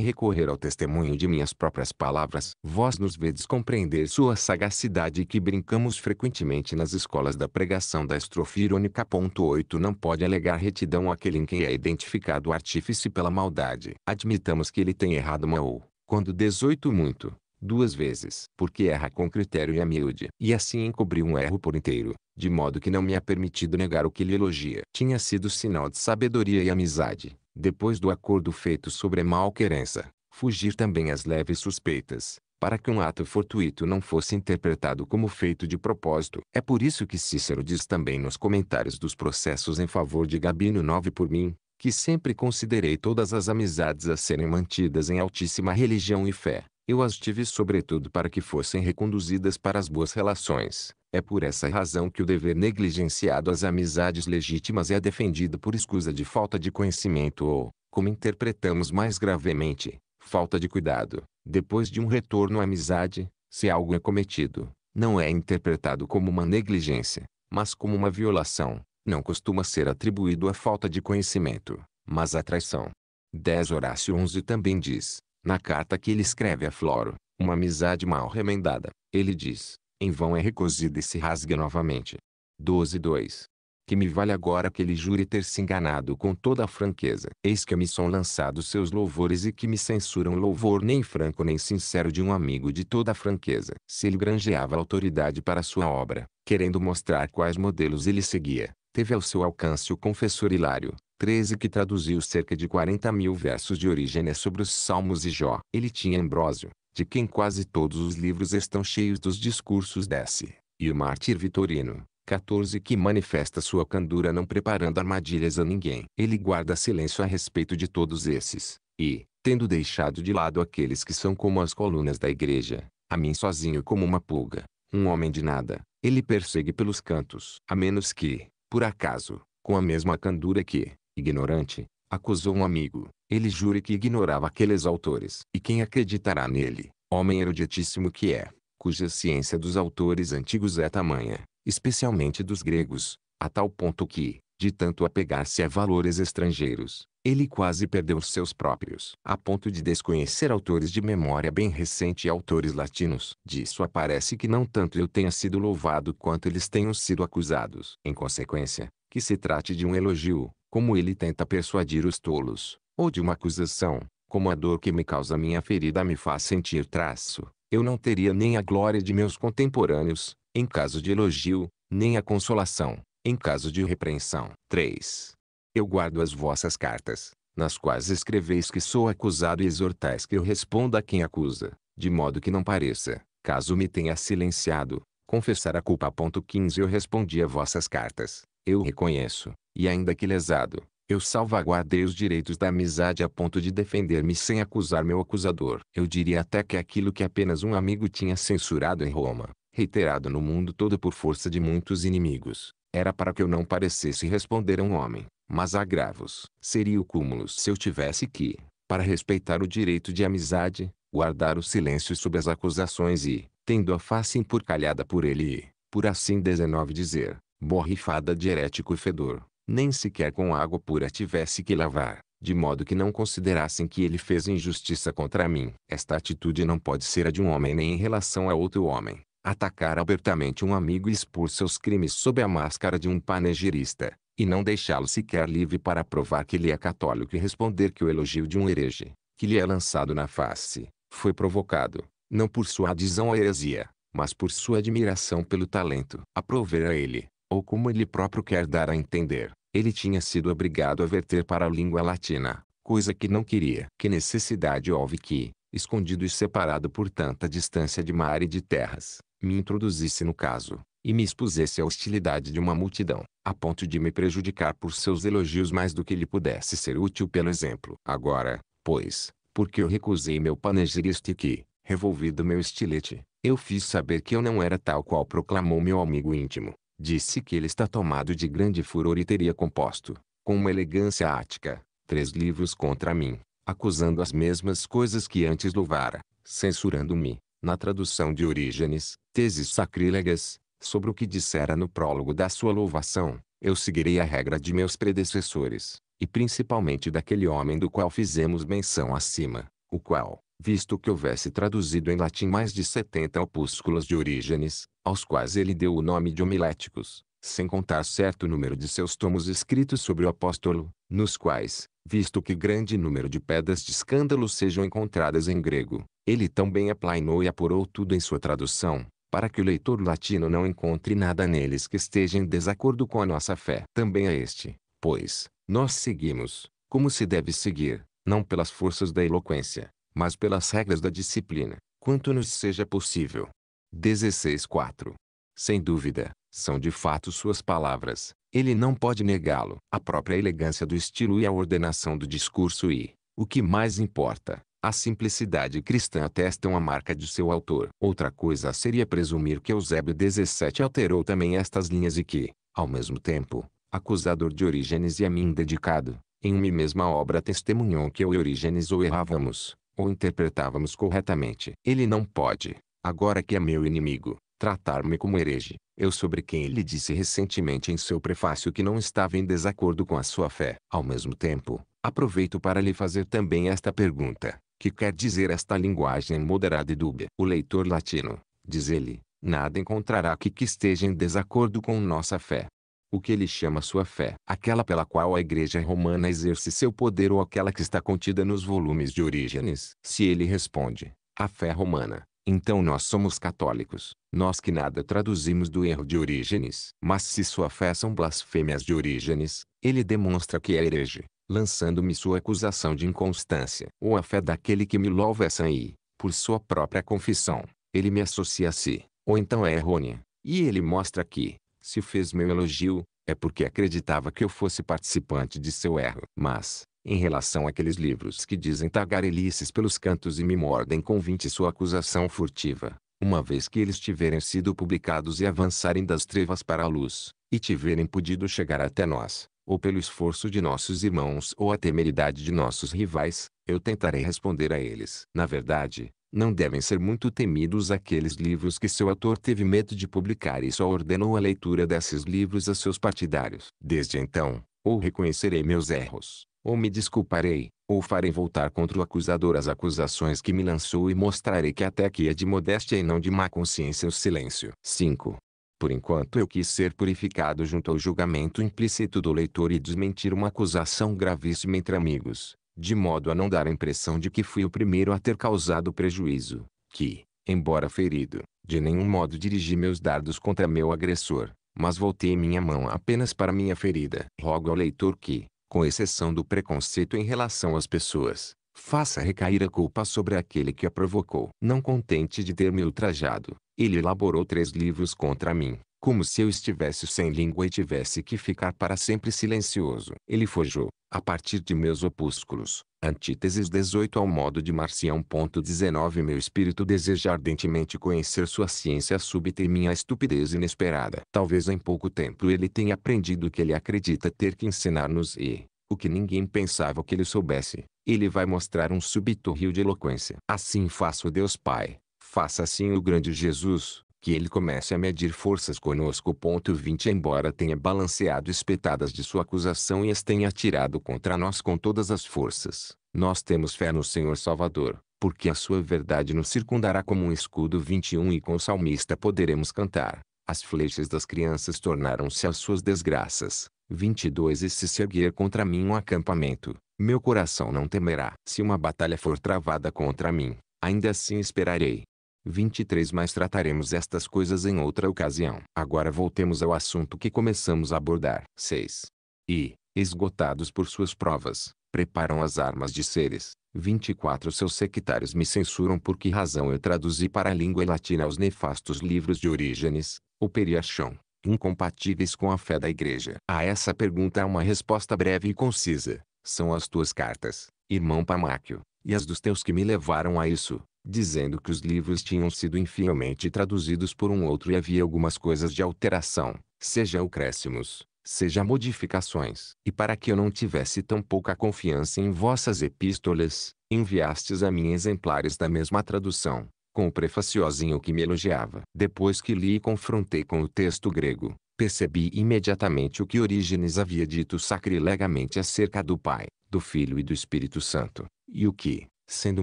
recorrer ao testemunho de minhas próprias palavras. Vós nos vedes compreender sua sagacidade e que brincamos frequentemente nas escolas da pregação da estrofe irônica. 8 Não pode alegar retidão aquele em quem é identificado o artífice pela maldade. Admitamos que ele tem errado mal, quando 18 muito, duas vezes, porque erra com critério e a é miúde. E assim encobri um erro por inteiro, de modo que não me é permitido negar o que lhe elogia. Tinha sido sinal de sabedoria e amizade, depois do acordo feito sobre a malquerença, fugir também às leves suspeitas, para que um ato fortuito não fosse interpretado como feito de propósito. É por isso que Cícero diz também nos comentários dos processos em favor de Gabino 9 por mim, que sempre considerei todas as amizades a serem mantidas em altíssima religião e fé, eu as tive sobretudo para que fossem reconduzidas para as boas relações. É por essa razão que o dever negligenciado às amizades legítimas é defendido por escusa de falta de conhecimento ou, como interpretamos mais gravemente, falta de cuidado. Depois de um retorno à amizade, se algo é cometido, não é interpretado como uma negligência, mas como uma violação. Não costuma ser atribuído à falta de conhecimento, mas à traição. 10 Horácio 11 também diz: na carta que ele escreve a Floro, uma amizade mal remendada, ele diz, em vão é recozida e se rasga novamente. 12.2. Que me vale agora que ele jure ter se enganado com toda a franqueza. Eis que me são lançados seus louvores e que me censuram louvor nem franco nem sincero de um amigo de toda a franqueza. Se ele granjeava autoridade para sua obra, querendo mostrar quais modelos ele seguia, teve ao seu alcance o confessor Hilário, 13 que traduziu cerca de 40 mil versos de Orígenes é sobre os Salmos e Jó. Ele tinha Ambrósio, de quem quase todos os livros estão cheios dos discursos desse, e o mártir Vitorino, 14 que manifesta sua candura não preparando armadilhas a ninguém. Ele guarda silêncio a respeito de todos esses, e, tendo deixado de lado aqueles que são como as colunas da igreja, a mim sozinho como uma pulga, um homem de nada, ele persegue pelos cantos. A menos que, por acaso, com a mesma candura que, ignorante, acusou um amigo. Ele jura que ignorava aqueles autores. E quem acreditará nele, homem eruditíssimo que é, cuja ciência dos autores antigos é tamanha, especialmente dos gregos, a tal ponto que, de tanto apegar-se a valores estrangeiros, ele quase perdeu os seus próprios, a ponto de desconhecer autores de memória bem recente e autores latinos. Disso aparece que não tanto eu tenha sido louvado quanto eles tenham sido acusados. Em consequência, que se trate de um elogio, como ele tenta persuadir os tolos, ou de uma acusação, como a dor que me causa minha ferida me faz sentir traço, eu não teria nem a glória de meus contemporâneos, em caso de elogio, nem a consolação, em caso de repreensão. 3. Eu guardo as vossas cartas, nas quais escreveis que sou acusado e exortais que eu responda a quem acusa, de modo que não pareça, caso me tenha silenciado, confessar a culpa. 15 Eu respondi a vossas cartas, eu reconheço, e ainda que lesado, eu salvaguardei os direitos da amizade a ponto de defender-me sem acusar meu acusador. Eu diria até que aquilo que apenas um amigo tinha censurado em Roma, reiterado no mundo todo por força de muitos inimigos, era para que eu não parecesse responder a um homem, mas agravos. Seria o cúmulo se eu tivesse que, para respeitar o direito de amizade, guardar o silêncio sobre as acusações e, tendo a face empurcalhada por ele e, por assim 19 dizer, borrifada de herético fedor, nem sequer com água pura tivesse que lavar, de modo que não considerassem que ele fez injustiça contra mim. Esta atitude não pode ser a de um homem nem em relação a outro homem. Atacar abertamente um amigo e expor seus crimes sob a máscara de um panegirista, e não deixá-lo sequer livre para provar que ele é católico e responder que o elogio de um herege, que lhe é lançado na face, foi provocado, não por sua adesão à heresia, mas por sua admiração pelo talento. Aprover a ele, ou como ele próprio quer dar a entender, ele tinha sido obrigado a verter para a língua latina, coisa que não queria. Que necessidade houve que, escondido e separado por tanta distância de mar e de terras, me introduzisse no caso, e me expusesse à hostilidade de uma multidão, a ponto de me prejudicar por seus elogios mais do que lhe pudesse ser útil pelo exemplo. Agora, pois, porque eu recusei meu panegirista e que, revolvido meu estilete, eu fiz saber que eu não era tal qual proclamou meu amigo íntimo, Disse que ele está tomado de grande furor e teria composto, com uma elegância ática, três livros contra mim, acusando as mesmas coisas que antes louvara, censurando-me, na tradução de Orígenes, teses sacrílegas, sobre o que dissera no prólogo da sua louvação, eu seguirei a regra de meus predecessores, e principalmente daquele homem do qual fizemos menção acima, o qual, visto que houvesse traduzido em latim mais de 70 opúsculos de Orígenes, aos quais ele deu o nome de homiléticos, sem contar certo número de seus tomos escritos sobre o apóstolo, nos quais, visto que grande número de pedras de escândalo sejam encontradas em grego, ele também aplainou e apurou tudo em sua tradução, para que o leitor latino não encontre nada neles que esteja em desacordo com a nossa fé. Também a este, pois, nós seguimos, como se deve seguir, não pelas forças da eloquência, mas pelas regras da disciplina, quanto nos seja possível. 16.4. Sem dúvida, são de fato suas palavras. Ele não pode negá-lo. A própria elegância do estilo e a ordenação do discurso e, o que mais importa, a simplicidade cristã atestam a marca de seu autor. Outra coisa seria presumir que Eusébio 17 alterou também estas linhas e que, ao mesmo tempo, acusador de Orígenes e a mim dedicado, em uma mesma obra testemunhou que eu e Orígenes ou errávamos, ou interpretávamos corretamente. Ele não pode, agora que é meu inimigo, tratar-me como herege, eu sobre quem ele disse recentemente em seu prefácio que não estava em desacordo com a sua fé. Ao mesmo tempo, aproveito para lhe fazer também esta pergunta, que quer dizer esta linguagem moderada e dúbia. O leitor latino, diz ele, nada encontrará que, que esteja em desacordo com nossa fé o que ele chama sua fé, aquela pela qual a Igreja Romana exerce seu poder ou aquela que está contida nos volumes de Orígenes. Se ele responde, a fé romana, então nós somos católicos, nós que nada traduzimos do erro de Orígenes. Mas se sua fé são blasfêmias de Orígenes, ele demonstra que é herege, lançando-me sua acusação de inconstância. Ou a fé daquele que me louva é sã e, por sua própria confissão, ele me associa a si, ou então é errônea. E ele mostra que, se fez meu elogio, é porque acreditava que eu fosse participante de seu erro. Mas, em relação àqueles livros que dizem tagarelices pelos cantos e me mordem com vinte sua acusação furtiva, uma vez que eles tiverem sido publicados e avançarem das trevas para a luz, e tiverem podido chegar até nós, ou pelo esforço de nossos irmãos ou a temeridade de nossos rivais, eu tentarei responder a eles. Na verdade, não devem ser muito temidos aqueles livros que seu autor teve medo de publicar e só ordenou a leitura desses livros a seus partidários. Desde então, ou reconhecerei meus erros, ou me desculparei, ou farei voltar contra o acusador as acusações que me lançou e mostrarei que até aqui é de modéstia e não de má consciência o silêncio. 5. Por enquanto eu quis ser purificado junto ao julgamento implícito do leitor e desmentir uma acusação gravíssima entre amigos, de modo a não dar a impressão de que fui o primeiro a ter causado prejuízo, que, embora ferido, de nenhum modo dirigi meus dardos contra meu agressor, mas voltei minha mão apenas para minha ferida. Rogo ao leitor que, com exceção do preconceito em relação às pessoas, faça recair a culpa sobre aquele que a provocou. Não contente de ter me ultrajado, ele elaborou três livros contra mim, como se eu estivesse sem língua e tivesse que ficar para sempre silencioso. Ele forjou, a partir de meus opúsculos, antíteses 18 ao modo de Marcião. 19 Meu espírito deseja ardentemente conhecer sua ciência súbita e minha estupidez inesperada. Talvez em pouco tempo ele tenha aprendido o que ele acredita ter que ensinar-nos e, o que ninguém pensava que ele soubesse, ele vai mostrar um súbito rio de eloquência. Assim faço Deus Pai, faça assim o grande Jesus que ele comece a medir forças conosco. Ponto 20 Embora tenha balanceado espetadas de sua acusação e as tenha atirado contra nós com todas as forças, nós temos fé no Senhor Salvador, porque a sua verdade nos circundará como um escudo 21 e com o salmista poderemos cantar. As flechas das crianças tornaram-se as suas desgraças. 22 E se se erguer contra mim um acampamento, meu coração não temerá. Se uma batalha for travada contra mim, ainda assim esperarei 23 Mas trataremos estas coisas em outra ocasião. Agora voltemos ao assunto que começamos a abordar. 6. E, esgotados por suas provas, preparam as armas de seres. 24 Seus sectários me censuram por que razão eu traduzi para a língua latina os nefastos livros de Orígenes, o Periachão, incompatíveis com a fé da igreja. A essa pergunta há uma resposta breve e concisa. São as tuas cartas, irmão Pamáquio, e as dos teus que me levaram a isso dizendo que os livros tinham sido infielmente traduzidos por um outro e havia algumas coisas de alteração, seja acréscimos, seja modificações. E para que eu não tivesse tão pouca confiança em vossas epístolas, enviastes a mim exemplares da mesma tradução, com o prefaciozinho que me elogiava. Depois que li e confrontei com o texto grego, percebi imediatamente o que Orígenes havia dito sacrilegamente acerca do Pai, do Filho e do Espírito Santo, e o que, sendo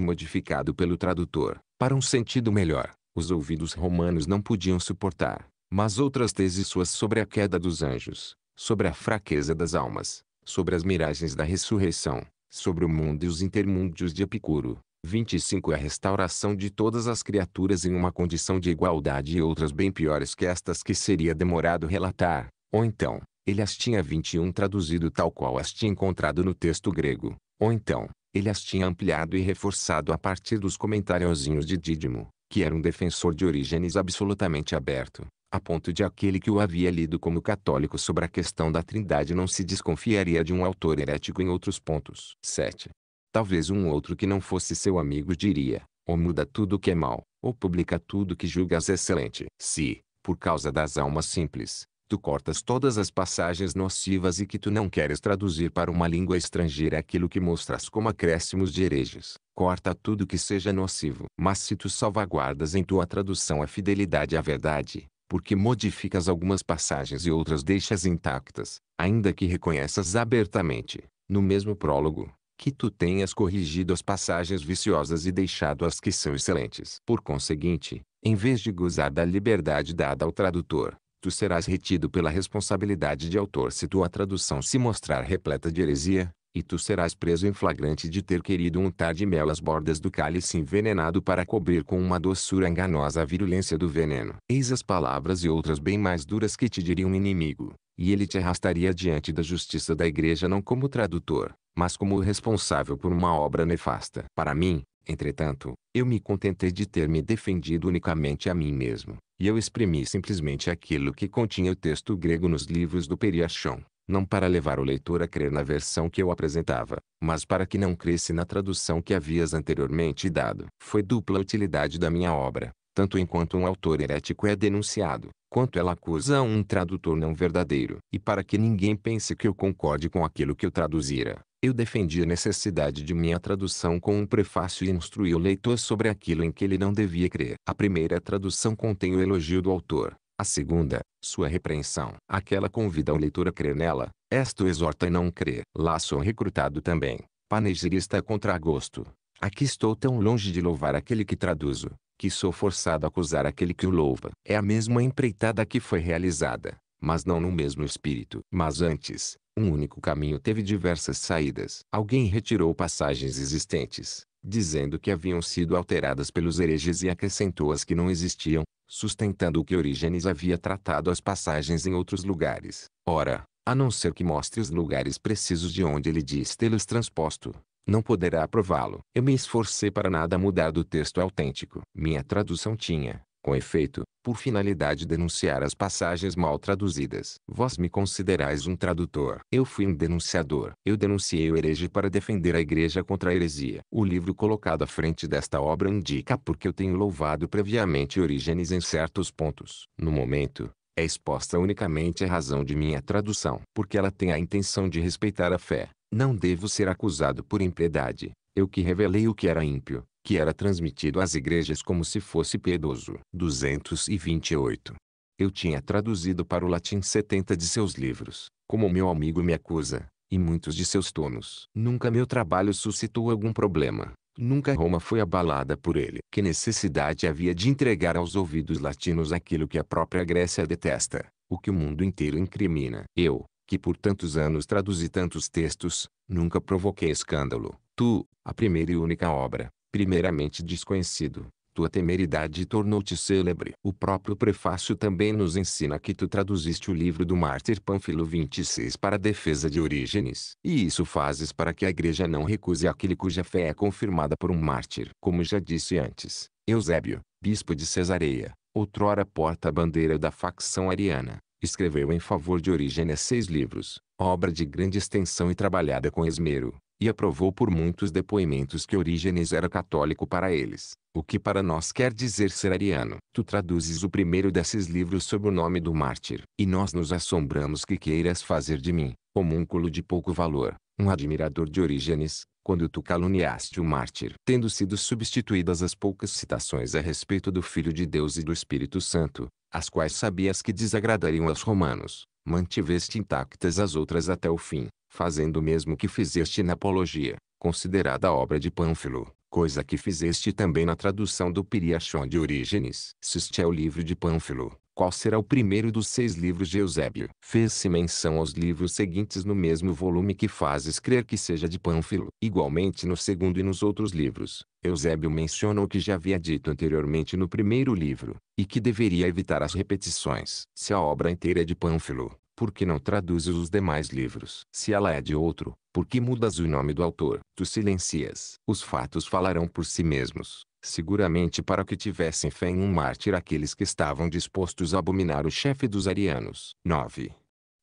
modificado pelo tradutor, para um sentido melhor. Os ouvidos romanos não podiam suportar, mas outras teses suas sobre a queda dos anjos, sobre a fraqueza das almas, sobre as miragens da ressurreição, sobre o mundo e os intermúndios de Epicuro. 25 A restauração de todas as criaturas em uma condição de igualdade e outras bem piores que estas que seria demorado relatar, ou então, ele as tinha 21 traduzido tal qual as tinha encontrado no texto grego, ou então, ele as tinha ampliado e reforçado a partir dos comentáriozinhos de Dídimo, que era um defensor de origens absolutamente aberto, a ponto de aquele que o havia lido como católico sobre a questão da trindade não se desconfiaria de um autor herético em outros pontos. 7. Talvez um outro que não fosse seu amigo diria, ou muda tudo o que é mal, ou publica tudo que julgas excelente. Se, por causa das almas simples, Tu cortas todas as passagens nocivas e que tu não queres traduzir para uma língua estrangeira aquilo que mostras como acréscimos de hereges. Corta tudo que seja nocivo. Mas se tu salvaguardas em tua tradução a fidelidade à verdade, porque modificas algumas passagens e outras deixas intactas, ainda que reconheças abertamente, no mesmo prólogo, que tu tenhas corrigido as passagens viciosas e deixado as que são excelentes. Por conseguinte, em vez de gozar da liberdade dada ao tradutor, tu serás retido pela responsabilidade de autor se tua tradução se mostrar repleta de heresia, e tu serás preso em flagrante de ter querido untar de mel as bordas do cálice envenenado para cobrir com uma doçura enganosa a virulência do veneno. Eis as palavras e outras bem mais duras que te diria um inimigo, e ele te arrastaria diante da justiça da igreja não como tradutor, mas como responsável por uma obra nefasta. Para mim, entretanto, eu me contentei de ter me defendido unicamente a mim mesmo e eu exprimi simplesmente aquilo que continha o texto grego nos livros do Periachon, não para levar o leitor a crer na versão que eu apresentava, mas para que não cresse na tradução que havias anteriormente dado. Foi dupla a utilidade da minha obra, tanto enquanto um autor herético é denunciado, quanto ela acusa um tradutor não verdadeiro. E para que ninguém pense que eu concorde com aquilo que eu traduzira, eu defendi a necessidade de minha tradução com um prefácio e instruí o leitor sobre aquilo em que ele não devia crer. A primeira tradução contém o elogio do autor, a segunda, sua repreensão. Aquela convida o leitor a crer nela, esta o exorta a não crer. Lá sou recrutado também, panegirista contra gosto. Aqui estou tão longe de louvar aquele que traduzo, que sou forçado a acusar aquele que o louva. É a mesma empreitada que foi realizada, mas não no mesmo espírito. Mas antes, um único caminho teve diversas saídas. Alguém retirou passagens existentes, dizendo que haviam sido alteradas pelos hereges e acrescentou as que não existiam, sustentando que Orígenes havia tratado as passagens em outros lugares. Ora, a não ser que mostre os lugares precisos de onde ele diz tê-los transposto, não poderá aprová-lo. Eu me esforcei para nada mudar do texto autêntico. Minha tradução tinha, com efeito, por finalidade denunciar as passagens mal traduzidas. Vós me considerais um tradutor. Eu fui um denunciador. Eu denunciei o herege para defender a igreja contra a heresia. O livro colocado à frente desta obra indica porque eu tenho louvado previamente Orígenes em certos pontos. No momento, é exposta unicamente a razão de minha tradução. Porque ela tem a intenção de respeitar a fé. Não devo ser acusado por impiedade. Eu que revelei o que era ímpio, que era transmitido às igrejas como se fosse piedoso. 228. Eu tinha traduzido para o latim 70 de seus livros, como meu amigo me acusa, e muitos de seus tonos. Nunca meu trabalho suscitou algum problema. Nunca Roma foi abalada por ele. Que necessidade havia de entregar aos ouvidos latinos aquilo que a própria Grécia detesta, o que o mundo inteiro incrimina? Eu, que por tantos anos traduzi tantos textos, nunca provoquei escândalo. Tu, a primeira e única obra, primeiramente desconhecido, tua temeridade tornou-te célebre. O próprio prefácio também nos ensina que tu traduziste o livro do mártir Pânfilo 26 para a defesa de Orígenes. E isso fazes para que a igreja não recuse aquele cuja fé é confirmada por um mártir. Como já disse antes, Eusébio, bispo de Cesareia, outrora porta-bandeira da facção ariana, escreveu em favor de Orígenes seis livros, obra de grande extensão e trabalhada com esmero e aprovou por muitos depoimentos que Orígenes era católico para eles, o que para nós quer dizer ser ariano. Tu traduzes o primeiro desses livros sob o nome do mártir, e nós nos assombramos que queiras fazer de mim, homúnculo de pouco valor, um admirador de Orígenes, quando tu caluniaste o mártir. Tendo sido substituídas as poucas citações a respeito do Filho de Deus e do Espírito Santo, as quais sabias que desagradariam aos romanos, mantiveste intactas as outras até o fim fazendo o mesmo que fizeste na Apologia, considerada obra de Pânfilo, coisa que fizeste também na tradução do Piriachon de Orígenes. Se este é o livro de Pânfilo, qual será o primeiro dos seis livros de Eusébio? Fez-se menção aos livros seguintes no mesmo volume que fazes crer que seja de Pânfilo. Igualmente no segundo e nos outros livros, Eusébio menciona o que já havia dito anteriormente no primeiro livro, e que deveria evitar as repetições. Se a obra inteira é de Pânfilo, por que não traduzes os demais livros? Se ela é de outro, por que mudas o nome do autor? Tu silencias. Os fatos falarão por si mesmos, seguramente para que tivessem fé em um mártir aqueles que estavam dispostos a abominar o chefe dos arianos. 9.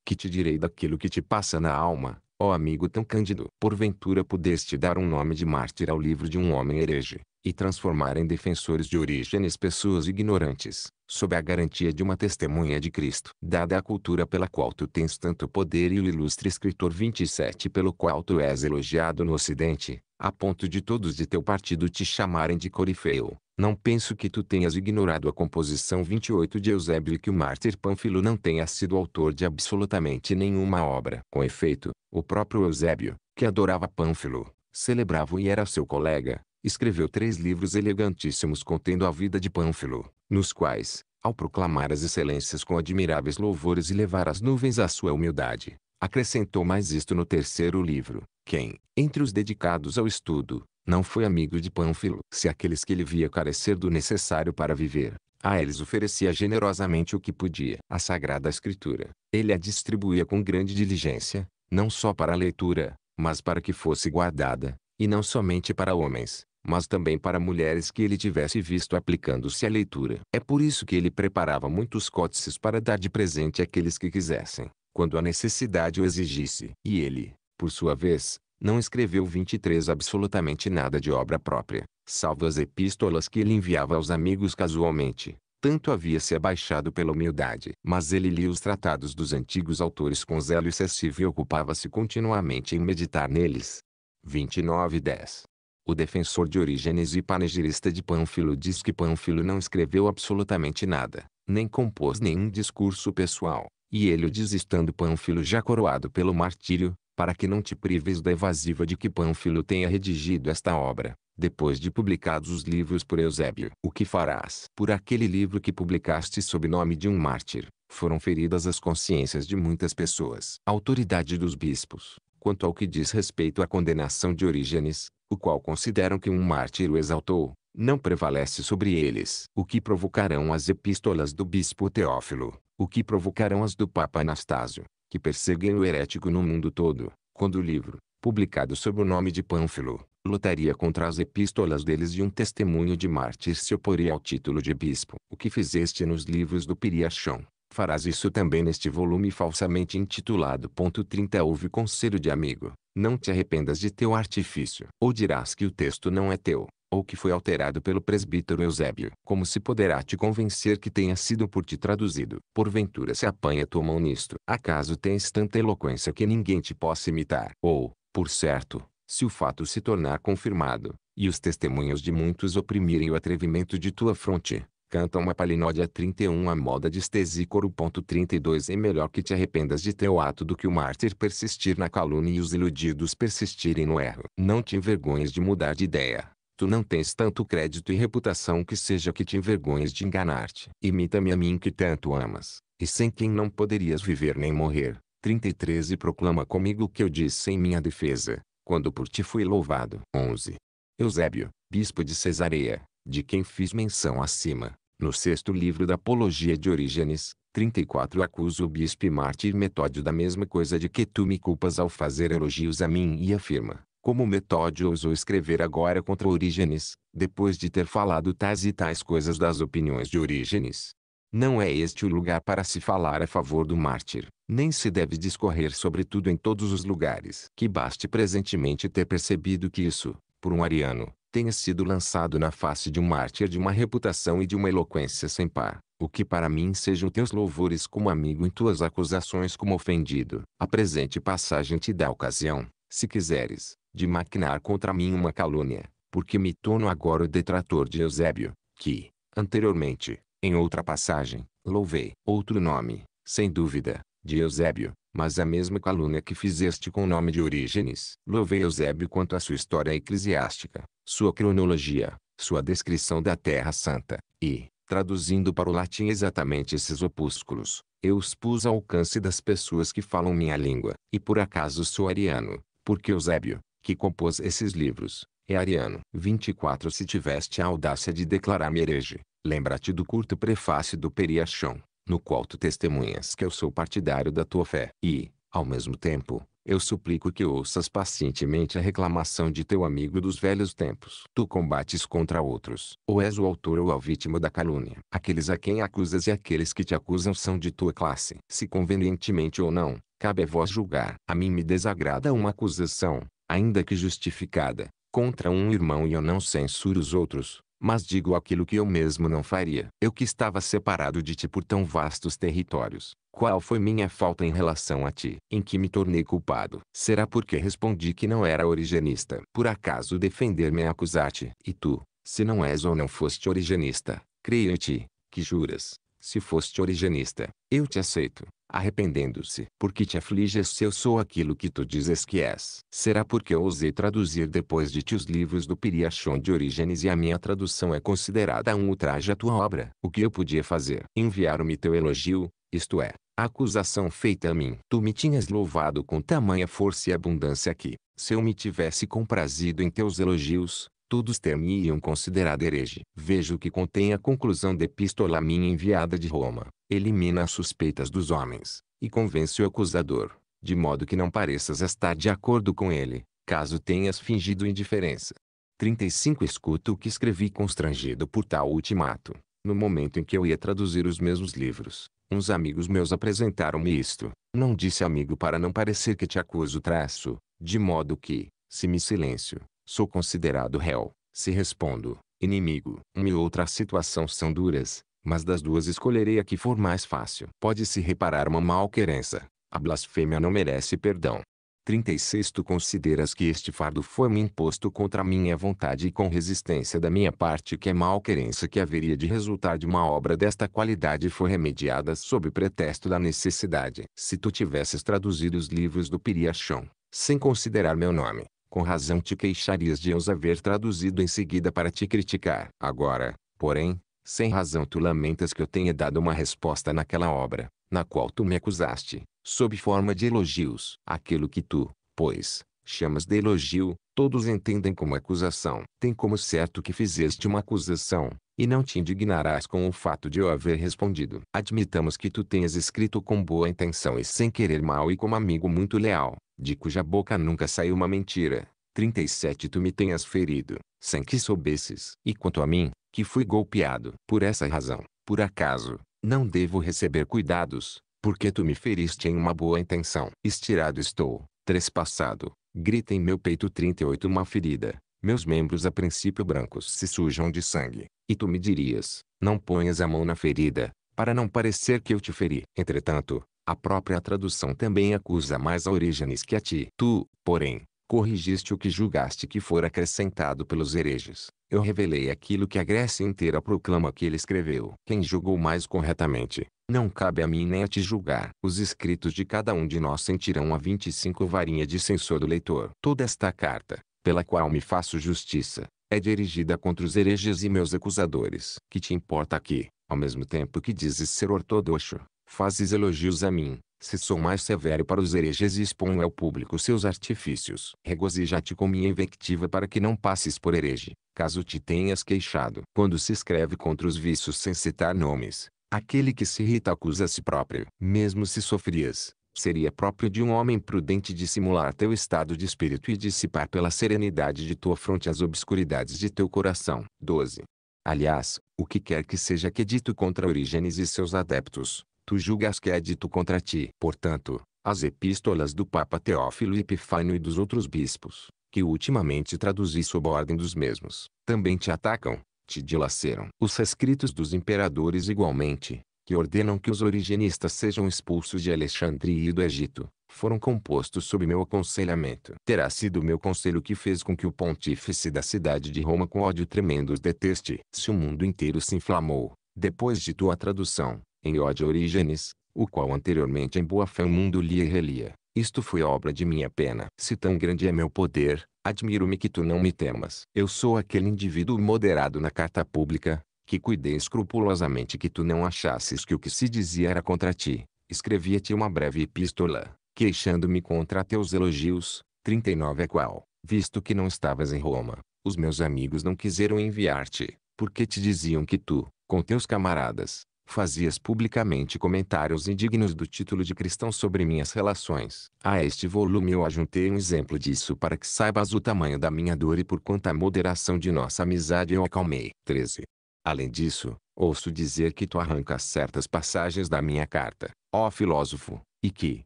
Que te direi daquilo que te passa na alma, ó amigo tão cândido. Porventura pudeste dar um nome de mártir ao livro de um homem herege, e transformar em defensores de Orígenes pessoas ignorantes, sob a garantia de uma testemunha de Cristo. Dada a cultura pela qual tu tens tanto poder e o ilustre escritor 27 pelo qual tu és elogiado no Ocidente, a ponto de todos de teu partido te chamarem de corifeu. Não penso que tu tenhas ignorado a composição 28 de Eusébio e que o mártir Pânfilo não tenha sido autor de absolutamente nenhuma obra. Com efeito, o próprio Eusébio, que adorava Pânfilo, celebrava e era seu colega, escreveu três livros elegantíssimos contendo a vida de Pânfilo, nos quais, ao proclamar as excelências com admiráveis louvores e levar as nuvens à sua humildade, Acrescentou mais isto no terceiro livro, quem, entre os dedicados ao estudo, não foi amigo de Pânfilo. Se aqueles que ele via carecer do necessário para viver, a eles oferecia generosamente o que podia. A Sagrada Escritura, ele a distribuía com grande diligência, não só para a leitura, mas para que fosse guardada, e não somente para homens, mas também para mulheres que ele tivesse visto aplicando-se à leitura. É por isso que ele preparava muitos códices para dar de presente àqueles que quisessem quando a necessidade o exigisse. E ele, por sua vez, não escreveu 23 absolutamente nada de obra própria, salvo as epístolas que ele enviava aos amigos casualmente. Tanto havia se abaixado pela humildade. Mas ele lia os tratados dos antigos autores com zelo excessivo e ocupava-se continuamente em meditar neles. 10. o defensor de Orígenes e panegirista de Pânfilo diz que Pânfilo não escreveu absolutamente nada, nem compôs nenhum discurso pessoal, e ele o diz estando Pânfilo já coroado pelo martírio, para que não te prives da evasiva de que Pânfilo tenha redigido esta obra, depois de publicados os livros por Eusébio. O que farás? Por aquele livro que publicaste sob nome de um mártir, foram feridas as consciências de muitas pessoas. Autoridade dos bispos. Quanto ao que diz respeito à condenação de Orígenes, o qual consideram que um mártir o exaltou, não prevalece sobre eles o que provocarão as epístolas do bispo Teófilo o que provocarão as do Papa Anastácio, que perseguem o herético no mundo todo, quando o livro, publicado sob o nome de Pânfilo, lutaria contra as epístolas deles e um testemunho de mártir se oporia ao título de bispo. O que fizeste nos livros do Piriachão, farás isso também neste volume falsamente intitulado. 30 Houve conselho de amigo, não te arrependas de teu artifício. Ou dirás que o texto não é teu, ou que foi alterado pelo presbítero Eusébio. Como se poderá te convencer que tenha sido por ti traduzido? Porventura se apanha tua mão nisto. Acaso tens tanta eloquência que ninguém te possa imitar? Ou, por certo, se o fato se tornar confirmado, e os testemunhos de muitos oprimirem o atrevimento de tua fronte, canta uma palinódia 31 à moda de Estesícoro. 32 É melhor que te arrependas de teu ato do que o mártir persistir na calúnia e os iludidos persistirem no erro. Não te envergonhes de mudar de ideia. Tu não tens tanto crédito e reputação que seja que te envergonhes de enganar-te. Imita-me a mim que tanto amas, e sem quem não poderias viver nem morrer. 33 E proclama comigo o que eu disse em minha defesa, quando por ti fui louvado. 11. Eusébio, bispo de Cesareia, de quem fiz menção acima, no sexto livro da Apologia de Orígenes, 34 acuso o bispo e mártir Metódio da mesma coisa de que tu me culpas ao fazer elogios a mim e afirma, como Metódio ousou escrever agora contra Orígenes, depois de ter falado tais e tais coisas das opiniões de Orígenes. Não é este o lugar para se falar a favor do mártir, nem se deve discorrer sobre tudo em todos os lugares. Que baste presentemente ter percebido que isso, por um ariano, tenha sido lançado na face de um mártir de uma reputação e de uma eloquência sem par, o que para mim sejam teus louvores como amigo e tuas acusações como ofendido. A presente passagem te dá ocasião, se quiseres, de maquinar contra mim uma calúnia, porque me torno agora o detrator de Eusébio, que, anteriormente, em outra passagem, louvei outro nome, sem dúvida, de Eusébio, mas a mesma calúnia que fizeste com o nome de Orígenes. Louvei Eusébio quanto à sua história eclesiástica, sua cronologia, sua descrição da Terra Santa, e, traduzindo para o latim exatamente esses opúsculos, eu os pus ao alcance das pessoas que falam minha língua, e por acaso sou ariano, porque Eusébio, que compôs esses livros, é ariano. 24 Se tiveste a audácia de declarar-me herege, lembra-te do curto prefácio do Periachão, no qual tu testemunhas que eu sou partidário da tua fé. E, ao mesmo tempo, eu suplico que ouças pacientemente a reclamação de teu amigo dos velhos tempos. Tu combates contra outros, ou és o autor ou a vítima da calúnia. Aqueles a quem acusas e aqueles que te acusam são de tua classe. Se convenientemente ou não, cabe a vós julgar. A mim me desagrada uma acusação, ainda que justificada, contra um irmão e eu não censuro os outros, mas digo aquilo que eu mesmo não faria. Eu que estava separado de ti por tão vastos territórios, qual foi minha falta em relação a ti, em que me tornei culpado? Será porque respondi que não era origenista? Por acaso defender-me é acusar-te? E tu, se não és ou não foste origenista, creio em ti, que juras, se foste origenista, eu te aceito, arrependendo-se. Porque te afliges se eu sou aquilo que tu dizes que és? Será porque eu ousei traduzir depois de ti os livros do Piriachon de Orígenes e a minha tradução é considerada um ultraje à tua obra? O que eu podia fazer? enviar me teu elogio, isto é, a acusação feita a mim. Tu me tinhas louvado com tamanha força e abundância que, se eu me tivesse comprazido em teus elogios, todos teriam me iam considerado herege. Vejo o que contém a conclusão da epístola minha enviada de Roma, elimina as suspeitas dos homens, e convence o acusador, de modo que não pareças estar de acordo com ele, caso tenhas fingido indiferença. 35 Escuta o que escrevi constrangido por tal ultimato. No momento em que eu ia traduzir os mesmos livros, uns amigos meus apresentaram-me isto. Não disse amigo para não parecer que te acuso traço, de modo que, se me silêncio, sou considerado réu. Se respondo, inimigo, uma e outra situação são duras, mas das duas escolherei a que for mais fácil. Pode-se reparar uma malquerença. A blasfêmia não merece perdão. 36 Tu consideras que este fardo foi-me imposto contra minha vontade e com resistência da minha parte que a malquerença que haveria de resultar de uma obra desta qualidade foi remediada sob pretexto da necessidade. Se tu tivesses traduzido os livros do Piriachão, sem considerar meu nome, com razão te queixarias de os haver traduzido em seguida para te criticar. Agora, porém, sem razão tu lamentas que eu tenha dado uma resposta naquela obra, na qual tu me acusaste, sob forma de elogios. Aquilo que tu, pois, chamas de elogio, todos entendem como acusação. Tem como certo que fizeste uma acusação, e não te indignarás com o fato de eu haver respondido. Admitamos que tu tenhas escrito com boa intenção e sem querer mal e como amigo muito leal, de cuja boca nunca saiu uma mentira. 37 Tu me tenhas ferido, sem que soubesses. E quanto a mim, que fui golpeado. Por essa razão, por acaso, não devo receber cuidados, porque tu me feriste em uma boa intenção. Estirado estou, trespassado, grita em meu peito 38 Uma ferida, meus membros a princípio brancos se sujam de sangue, e tu me dirias, não ponhas a mão na ferida, para não parecer que eu te feri. Entretanto, a própria tradução também acusa mais a Orígenes que a ti. Tu, porém, corrigiste o que julgaste que fora acrescentado pelos hereges. Eu revelei aquilo que a Grécia inteira proclama que ele escreveu. Quem julgou mais corretamente, não cabe a mim nem a te julgar. Os escritos de cada um de nós sentirão a 25 varinha de censor do leitor. Toda esta carta, pela qual me faço justiça, é dirigida contra os hereges e meus acusadores. Que te importa que, ao mesmo tempo que dizes ser ortodoxo, fazes elogios a mim, se sou mais severo para os hereges e exponho ao público seus artifícios. Regozija-te com minha invectiva para que não passes por herege, caso te tenhas queixado. Quando se escreve contra os vícios sem citar nomes, aquele que se irrita acusa a si próprio. Mesmo se sofrias, seria próprio de um homem prudente dissimular teu estado de espírito e dissipar pela serenidade de tua fronte as obscuridades de teu coração. 12. Aliás, o que quer que seja que é dito contra Orígenes e seus adeptos, tu julgas que é dito contra ti. Portanto, as epístolas do Papa Teófilo Epifânio e dos outros bispos, que ultimamente traduzi sob a ordem dos mesmos, também te atacam, te dilaceram. Os escritos dos imperadores igualmente, que ordenam que os origenistas sejam expulsos de Alexandria e do Egito, foram compostos sob meu aconselhamento. Terá sido meu conselho que fez com que o pontífice da cidade de Roma com ódio tremendo os deteste. Se o mundo inteiro se inflamou, depois de tua tradução, em ódio Orígenes, o qual anteriormente em boa fé o mundo lia e relia, isto foi obra de minha pena. Se tão grande é meu poder, admiro-me que tu não me temas. Eu sou aquele indivíduo moderado na carta pública, que cuidei escrupulosamente que tu não achasses que o que se dizia era contra ti, escrevia-te uma breve epístola, queixando-me contra teus elogios, 39 é qual, visto que não estavas em Roma, os meus amigos não quiseram enviar-te, porque te diziam que tu, com teus camaradas, fazias publicamente comentários indignos do título de cristão sobre minhas relações. A este volume eu ajuntei um exemplo disso para que saibas o tamanho da minha dor e por quanta moderação de nossa amizade eu acalmei. 13. Além disso, ouço dizer que tu arrancas certas passagens da minha carta, ó filósofo, e que,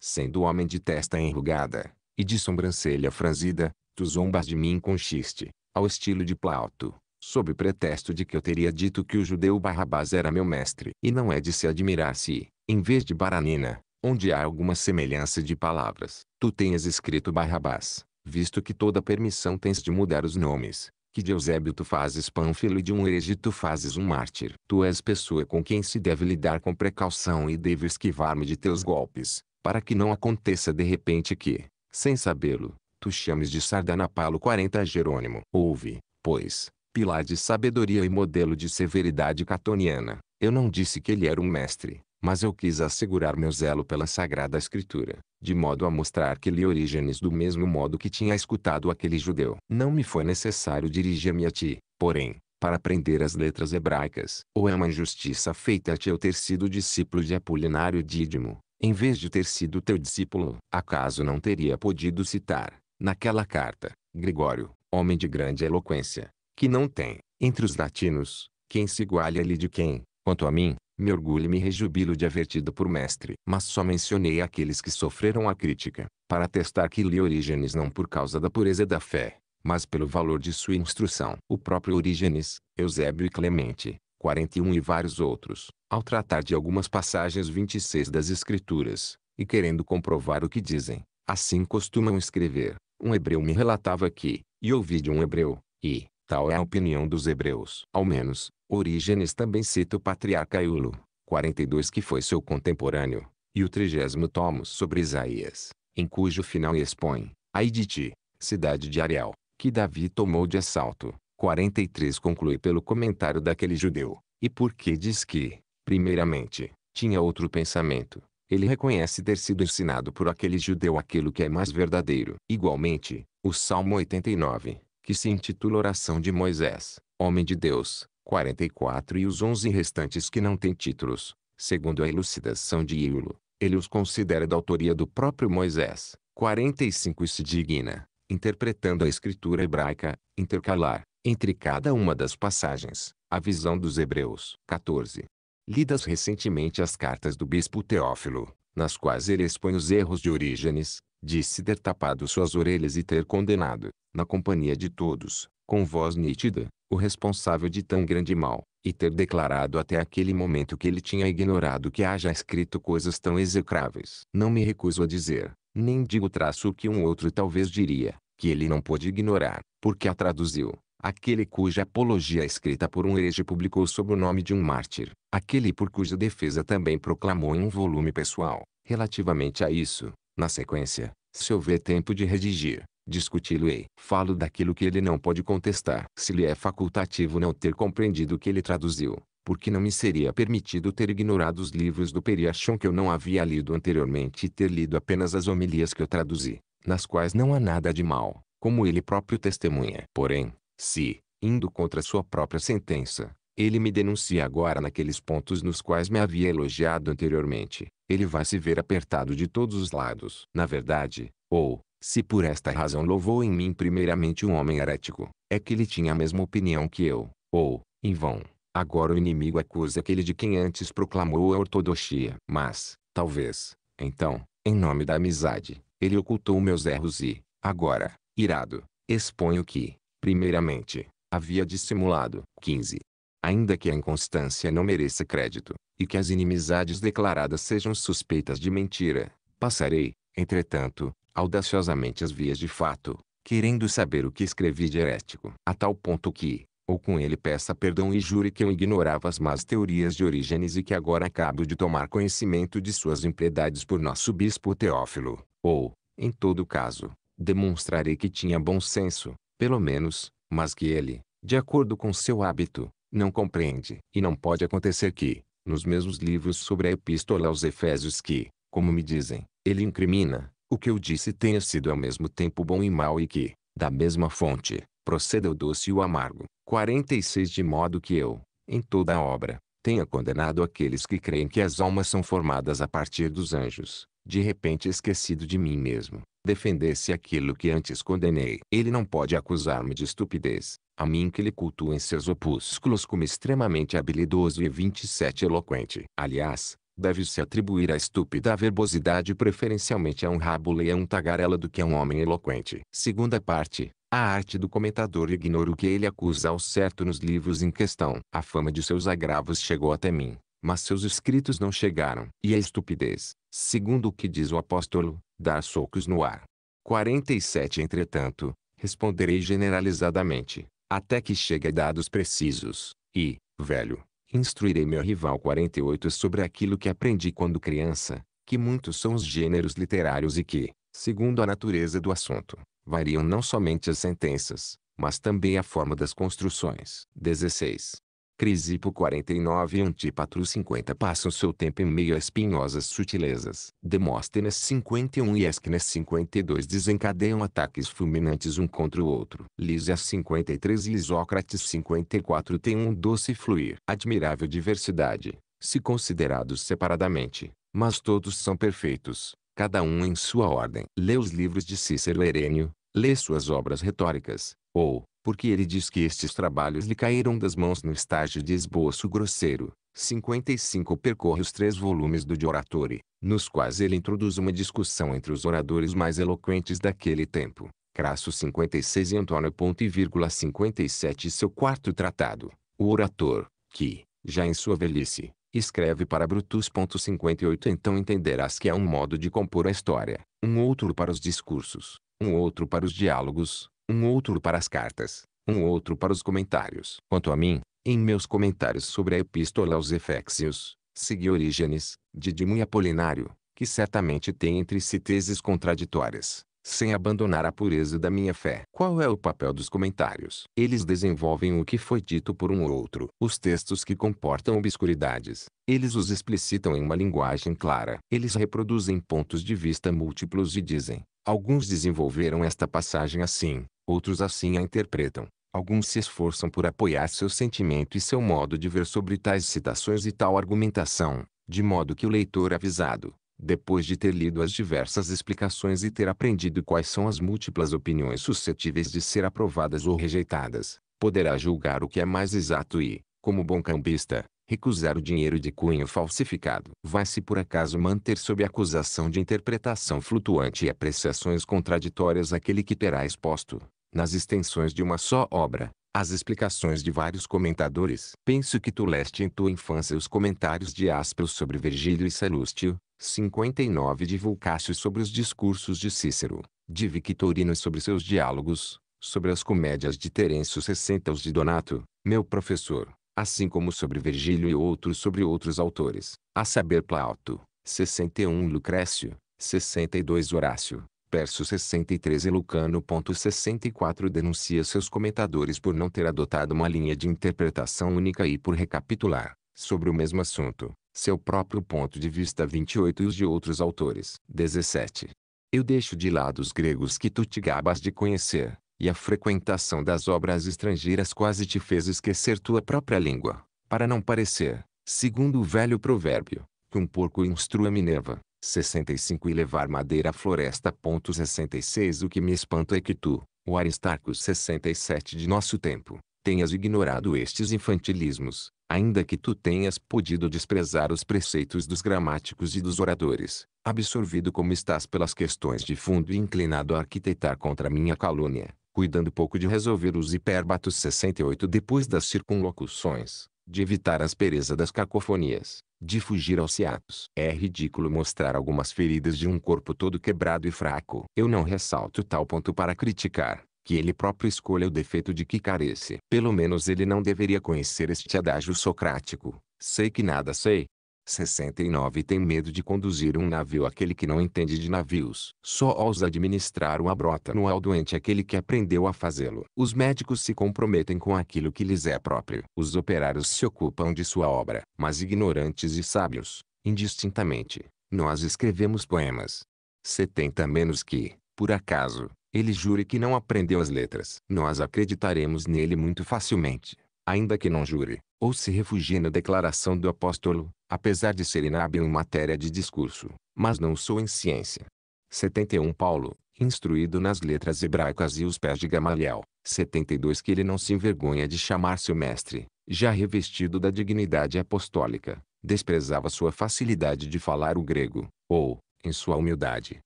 sendo homem de testa enrugada, e de sobrancelha franzida, tu zombas de mim com chiste, ao estilo de Plauto, sob pretexto de que eu teria dito que o judeu Barrabás era meu mestre. E não é de se admirar se, em vez de Baranina, onde há alguma semelhança de palavras, tu tenhas escrito Barrabás, visto que toda permissão tens de mudar os nomes, que de Eusébio tu fazes pânfilo e de um herege tu fazes um mártir. Tu és pessoa com quem se deve lidar com precaução e devo esquivar-me de teus golpes, para que não aconteça de repente que, sem sabê-lo, tu chames de Sardanapalo 40 Jerônimo. Ouve, pois, pilar de sabedoria e modelo de severidade catoniana, eu não disse que ele era um mestre, mas eu quis assegurar meu zelo pela Sagrada Escritura, de modo a mostrar que li Orígenes do mesmo modo que tinha escutado aquele judeu. Não me foi necessário dirigir-me a ti, porém, para aprender as letras hebraicas. Ou é uma injustiça feita a ti eu ter sido discípulo de Apolinário Dídimo, em vez de ter sido teu discípulo? Acaso não teria podido citar, naquela carta, Gregório, homem de grande eloquência, que não tem, entre os latinos, quem se iguale ali ele de quem, quanto a mim, me orgulho e me rejubilo de haver tido por mestre. Mas só mencionei aqueles que sofreram a crítica, para atestar que li Orígenes não por causa da pureza da fé, mas pelo valor de sua instrução. O próprio Orígenes, Eusébio e Clemente, 41 e vários outros, ao tratar de algumas passagens 26 das Escrituras, e querendo comprovar o que dizem, assim costumam escrever. Um hebreu me relatava que, e ouvi de um hebreu, e, tal é a opinião dos hebreus. Ao menos, Orígenes também cita o patriarca Iulo, 42 que foi seu contemporâneo, e o trigésimo tomo sobre Isaías, em cujo final expõe, ai de ti, cidade de Ariel, que Davi tomou de assalto. 43 conclui pelo comentário daquele judeu, e porque diz que, primeiramente, tinha outro pensamento. Ele reconhece ter sido ensinado por aquele judeu aquilo que é mais verdadeiro. Igualmente, o Salmo 89, que se intitula Oração de Moisés, Homem de Deus, 44 e os 11 restantes que não têm títulos, segundo a elucidação de Iulo, ele os considera da autoria do próprio Moisés. 45 e se digna, interpretando a escritura hebraica, intercalar, entre cada uma das passagens, a visão dos hebreus. 14. Lidas recentemente as cartas do bispo Teófilo, nas quais ele expõe os erros de Orígenes, disse ter tapado suas orelhas e ter condenado, na companhia de todos, com voz nítida, o responsável de tão grande mal, e ter declarado até aquele momento que ele tinha ignorado que haja escrito coisas tão execráveis. Não me recuso a dizer, nem digo traço o que um outro talvez diria, que ele não pôde ignorar, porque a traduziu. Aquele cuja apologia escrita por um herege publicou sob o nome de um mártir, aquele por cuja defesa também proclamou em um volume pessoal. Relativamente a isso, na sequência, se houver tempo de redigir, discuti-lo-ei. Falo daquilo que ele não pode contestar. Se lhe é facultativo não ter compreendido o que ele traduziu, porque não me seria permitido ter ignorado os livros do Periachon que eu não havia lido anteriormente e ter lido apenas as homilias que eu traduzi, nas quais não há nada de mal, como ele próprio testemunha. Porém, se, indo contra sua própria sentença, ele me denuncia agora naqueles pontos nos quais me havia elogiado anteriormente, ele vai se ver apertado de todos os lados. Na verdade, ou, se por esta razão louvou em mim primeiramente um homem herético, é que ele tinha a mesma opinião que eu, ou, em vão, agora o inimigo acusa aquele de quem antes proclamou a ortodoxia. Mas, talvez, então, em nome da amizade, ele ocultou meus erros e, agora, irado, exponho que, primeiramente, havia dissimulado. 15. Ainda que a inconstância não mereça crédito, e que as inimizades declaradas sejam suspeitas de mentira, passarei, entretanto, audaciosamente as vias de fato, querendo saber o que escrevi de herético, a tal ponto que, ou com ele peça perdão e jure que eu ignorava as más teorias de Orígenes e que agora acabo de tomar conhecimento de suas impiedades por nosso bispo Teófilo, ou, em todo caso, demonstrarei que tinha bom senso, pelo menos, mas que ele, de acordo com seu hábito, não compreende. E não pode acontecer que, nos mesmos livros sobre a epístola aos Efésios que, como me dizem, ele incrimina, o que eu disse tenha sido ao mesmo tempo bom e mal e que, da mesma fonte, proceda o doce e o amargo. 46 De modo que eu, em toda a obra, tenha condenado aqueles que creem que as almas são formadas a partir dos anjos, de repente esquecido de mim mesmo, defendesse aquilo que antes condenei. Ele não pode acusar-me de estupidez, a mim que lhe cultuo em seus opúsculos como extremamente habilidoso e 27 eloquente. Aliás, deve-se atribuir a estúpida verbosidade preferencialmente a um rábula e a um tagarela do que a um homem eloquente. Segunda parte. A arte do comentador ignora o que ele acusa ao certo nos livros em questão. A fama de seus agravos chegou até mim, mas seus escritos não chegaram. E a estupidez, segundo o que diz o apóstolo, dar socos no ar. 47 Entretanto, responderei generalizadamente, até que chegue a dados precisos, e, velho, Instruirei meu rival 48 sobre aquilo que aprendi quando criança, que muitos são os gêneros literários e que, segundo a natureza do assunto, variam não somente as sentenças, mas também a forma das construções. 16. Crisipo 49 e Antípatro 50 passam seu tempo em meio a espinhosas sutilezas. Demóstenes 51 e Esquines 52 desencadeiam ataques fulminantes um contra o outro. Lísias 53 e Isócrates 54 têm um doce fluir. Admirável diversidade, se considerados separadamente, mas todos são perfeitos, cada um em sua ordem. Lê os livros de Cícero Herênio, lê suas obras retóricas, ou, porque ele diz que estes trabalhos lhe caíram das mãos no estágio de esboço grosseiro. 55 percorre os três volumes do De Oratore, nos quais ele introduz uma discussão entre os oradores mais eloquentes daquele tempo. Crasso 56 e Antônio ponto e vírgula 57 seu quarto tratado, o orator, que, já em sua velhice, escreve para Brutus ponto 58 então entenderás que há é um modo de compor a história, um outro para os discursos, um outro para os diálogos, um outro para as cartas, um outro para os comentários. Quanto a mim, em meus comentários sobre a Epístola aos Efésios, segui Orígenes, Didimo e Apolinário, que certamente têm entre si teses contraditórias, sem abandonar a pureza da minha fé. Qual é o papel dos comentários? Eles desenvolvem o que foi dito por um outro. Os textos que comportam obscuridades, eles os explicitam em uma linguagem clara. Eles reproduzem pontos de vista múltiplos e dizem, alguns desenvolveram esta passagem assim, Outros assim a interpretam. Alguns se esforçam por apoiar seu sentimento e seu modo de ver sobre tais citações e tal argumentação, de modo que o leitor avisado, depois de ter lido as diversas explicações e ter aprendido quais são as múltiplas opiniões suscetíveis de ser aprovadas ou rejeitadas, poderá julgar o que é mais exato e, como bom cambista, recusar o dinheiro de cunho falsificado. Vai se por acaso manter sob acusação de interpretação flutuante e apreciações contraditórias aquele que terá exposto nas extensões de uma só obra, as explicações de vários comentadores. Penso que tu leste em tua infância os comentários de Áspero sobre Virgílio e Salústio, 59 de Vulcácio sobre os discursos de Cícero, de Victorino sobre seus diálogos, sobre as comédias de Terêncio 60 os de Donato, meu professor, assim como sobre Virgílio e outros sobre outros autores, a saber Plauto, 61 Lucrécio, 62 Horácio, verso 63 e Lucano 64 denuncia seus comentadores por não ter adotado uma linha de interpretação única e por recapitular, sobre o mesmo assunto, seu próprio ponto de vista 28 e os de outros autores. 17. Eu deixo de lado os gregos que tu te gabas de conhecer, e a frequentação das obras estrangeiras quase te fez esquecer tua própria língua, para não parecer, segundo o velho provérbio, que um porco instrua Minerva, 65 e levar madeira à floresta. 66 O que me espanta é que tu, o Aristarco 67 de nosso tempo, tenhas ignorado estes infantilismos, ainda que tu tenhas podido desprezar os preceitos dos gramáticos e dos oradores, absorvido como estás pelas questões de fundo e inclinado a arquitetar contra minha calúnia, cuidando pouco de resolver os hiperbatos 68 depois das circunlocuções, de evitar a aspereza das cacofonias, de fugir aos ciatos, É ridículo mostrar algumas feridas de um corpo todo quebrado e fraco. Eu não ressalto tal ponto para criticar, que ele próprio escolha o defeito de que carece. Pelo menos ele não deveria conhecer este adágio socrático. Sei que nada sei, 69 Tem medo de conduzir um navio aquele que não entende de navios. Só ousa administrar uma brota no ao doente é aquele que aprendeu a fazê-lo. Os médicos se comprometem com aquilo que lhes é próprio. Os operários se ocupam de sua obra, mas ignorantes e sábios, indistintamente, nós escrevemos poemas. 70 menos que, por acaso, ele jure que não aprendeu as letras. Nós acreditaremos nele muito facilmente ainda que não jure, ou se refugie na declaração do apóstolo, apesar de ser inábil em matéria de discurso, mas não sou em ciência. 71 Paulo, instruído nas letras hebraicas e os pés de Gamaliel, 72 que ele não se envergonha de chamar seu mestre, já revestido da dignidade apostólica, desprezava sua facilidade de falar o grego, ou, em sua humildade,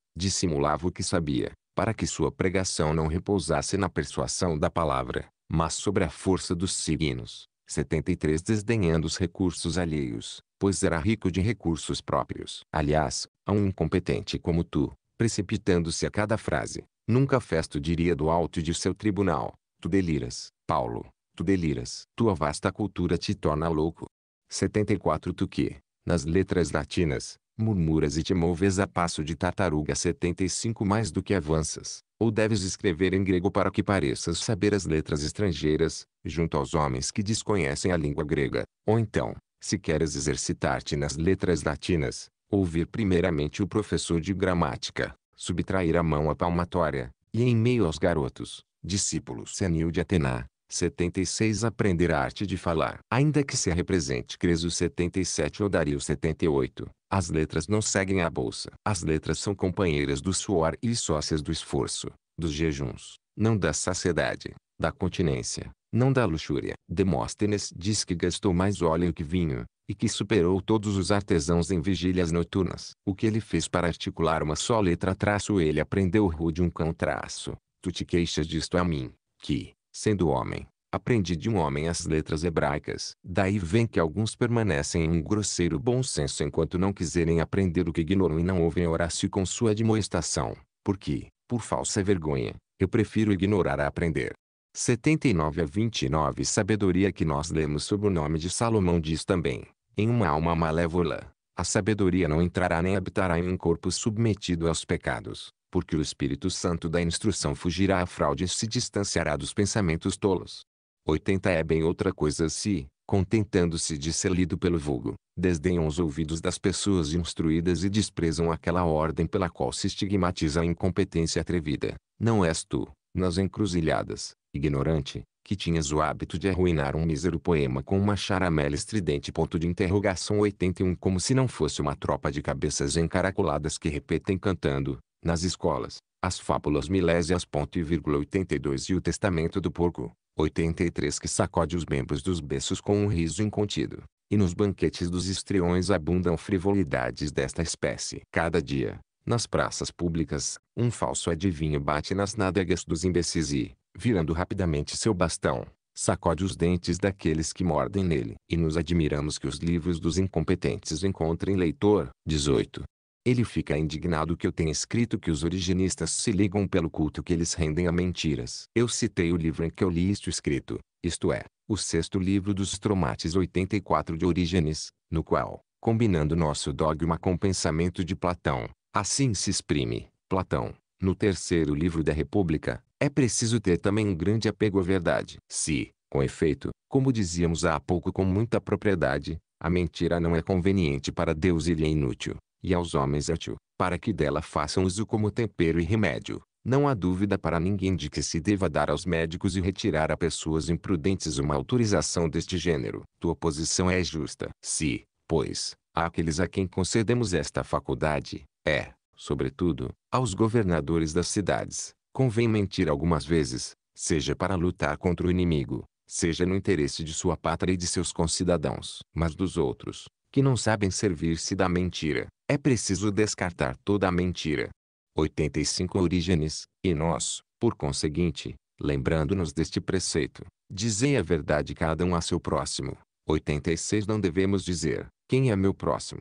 dissimulava o que sabia, para que sua pregação não repousasse na persuasão da palavra, mas sobre a força dos signos. 73 Desdenhando os recursos alheios, pois era rico de recursos próprios. Aliás, a um incompetente como tu, precipitando-se a cada frase, nunca festo diria do alto de seu tribunal. Tu deliras, Paulo, tu deliras. Tua vasta cultura te torna louco. 74 Tu que, nas letras latinas, murmuras e te moves a passo de tartaruga 75 mais do que avanças, ou deves escrever em grego para que pareças saber as letras estrangeiras, junto aos homens que desconhecem a língua grega, ou então, se queres exercitar-te nas letras latinas, ouvir primeiramente o professor de gramática, subtrair a mão à palmatória, e em meio aos garotos, discípulo senil de Atena, 76 Aprender a arte de falar. Ainda que se represente Creso 77 ou Dario 78, as letras não seguem a bolsa. As letras são companheiras do suor e sócias do esforço, dos jejuns, não da saciedade, da continência, não da luxúria. Demóstenes diz que gastou mais óleo que vinho, e que superou todos os artesãos em vigílias noturnas. O que ele fez para articular uma só letra traço ele aprendeu rude um cão traço. Tu te queixas disto a mim, que, sendo homem, aprendi de um homem as letras hebraicas. Daí vem que alguns permanecem em um grosseiro bom senso enquanto não quiserem aprender o que ignoram e não ouvem Horácio com sua admoestação, porque, por falsa vergonha, eu prefiro ignorar a aprender. 79 a 29 Sabedoria que nós lemos sob o nome de Salomão diz também, em uma alma malévola, a sabedoria não entrará nem habitará em um corpo submetido aos pecados, porque o Espírito Santo da instrução fugirá à fraude e se distanciará dos pensamentos tolos. 80 é bem outra coisa se, contentando-se de ser lido pelo vulgo, desdenham os ouvidos das pessoas instruídas e desprezam aquela ordem pela qual se estigmatiza a incompetência atrevida. Não és tu, nas encruzilhadas, ignorante, que tinhas o hábito de arruinar um mísero poema com uma charamela estridente ponto de interrogação 81 como se não fosse uma tropa de cabeças encaracoladas que repetem cantando, nas escolas, as fábulas milésias ponto e vírgula 82 e o testamento do porco 83 que sacode os membros dos berços com um riso incontido, e nos banquetes dos estriões abundam frivolidades desta espécie. Cada dia, nas praças públicas, um falso adivinho bate nas nádegas dos imbecis e, virando rapidamente seu bastão, sacode os dentes daqueles que mordem nele. E nos admiramos que os livros dos incompetentes encontrem leitor. 18. Ele fica indignado que eu tenha escrito que os originistas se ligam pelo culto que eles rendem a mentiras. Eu citei o livro em que eu li isto escrito, isto é, o sexto livro dos Stromates 84 de Orígenes, no qual, combinando nosso dogma com o pensamento de Platão, assim se exprime, Platão, no terceiro livro da República, é preciso ter também um grande apego à verdade. Se, com efeito, como dizíamos há pouco com muita propriedade, a mentira não é conveniente para Deus e lhe é inútil e aos homens útil, para que dela façam uso como tempero e remédio. Não há dúvida para ninguém de que se deva dar aos médicos e retirar a pessoas imprudentes uma autorização deste gênero. Tua posição é justa. Se, pois, àqueles a quem concedemos esta faculdade, é, sobretudo, aos governadores das cidades, convém mentir algumas vezes, seja para lutar contra o inimigo, seja no interesse de sua pátria e de seus concidadãos, mas dos outros, que não sabem servir-se da mentira, é preciso descartar toda a mentira. 85 Orígenes, e nós, por conseguinte, lembrando-nos deste preceito, dizei a verdade cada um a seu próximo. 86 Não devemos dizer, quem é meu próximo?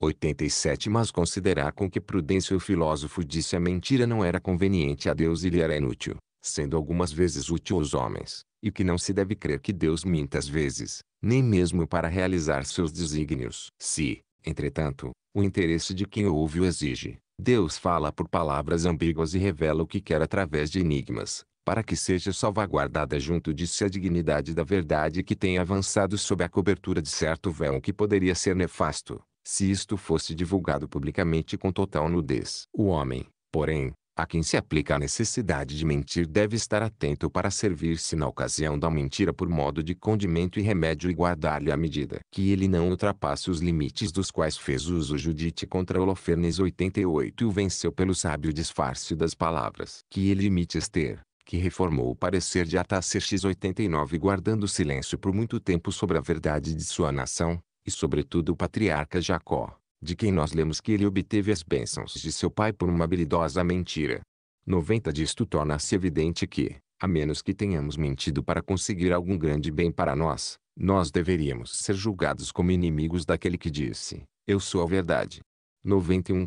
87 Mas considerar com que prudência o filósofo disse a mentira não era conveniente a Deus e lhe era inútil, sendo algumas vezes útil aos homens, e que não se deve crer que Deus minta às vezes, nem mesmo para realizar seus desígnios. Se, Entretanto, o interesse de quem ouve o exige. Deus fala por palavras ambíguas e revela o que quer através de enigmas, para que seja salvaguardada junto de si a dignidade da verdade que tem avançado sob a cobertura de certo véu que poderia ser nefasto, se isto fosse divulgado publicamente com total nudez. O homem, porém, a quem se aplica a necessidade de mentir deve estar atento para servir-se na ocasião da mentira por modo de condimento e remédio e guardar-lhe à medida que ele não ultrapasse os limites dos quais fez uso Judite contra Holofernes 88 e o venceu pelo sábio disfarce das palavras que ele imite Esther, que reformou o parecer de Ataxerxes 89 guardando silêncio por muito tempo sobre a verdade de sua nação, e sobretudo o patriarca Jacó de quem nós lemos que ele obteve as bênçãos de seu pai por uma habilidosa mentira. 90 Disto torna-se evidente que, a menos que tenhamos mentido para conseguir algum grande bem para nós, nós deveríamos ser julgados como inimigos daquele que disse, eu sou a verdade.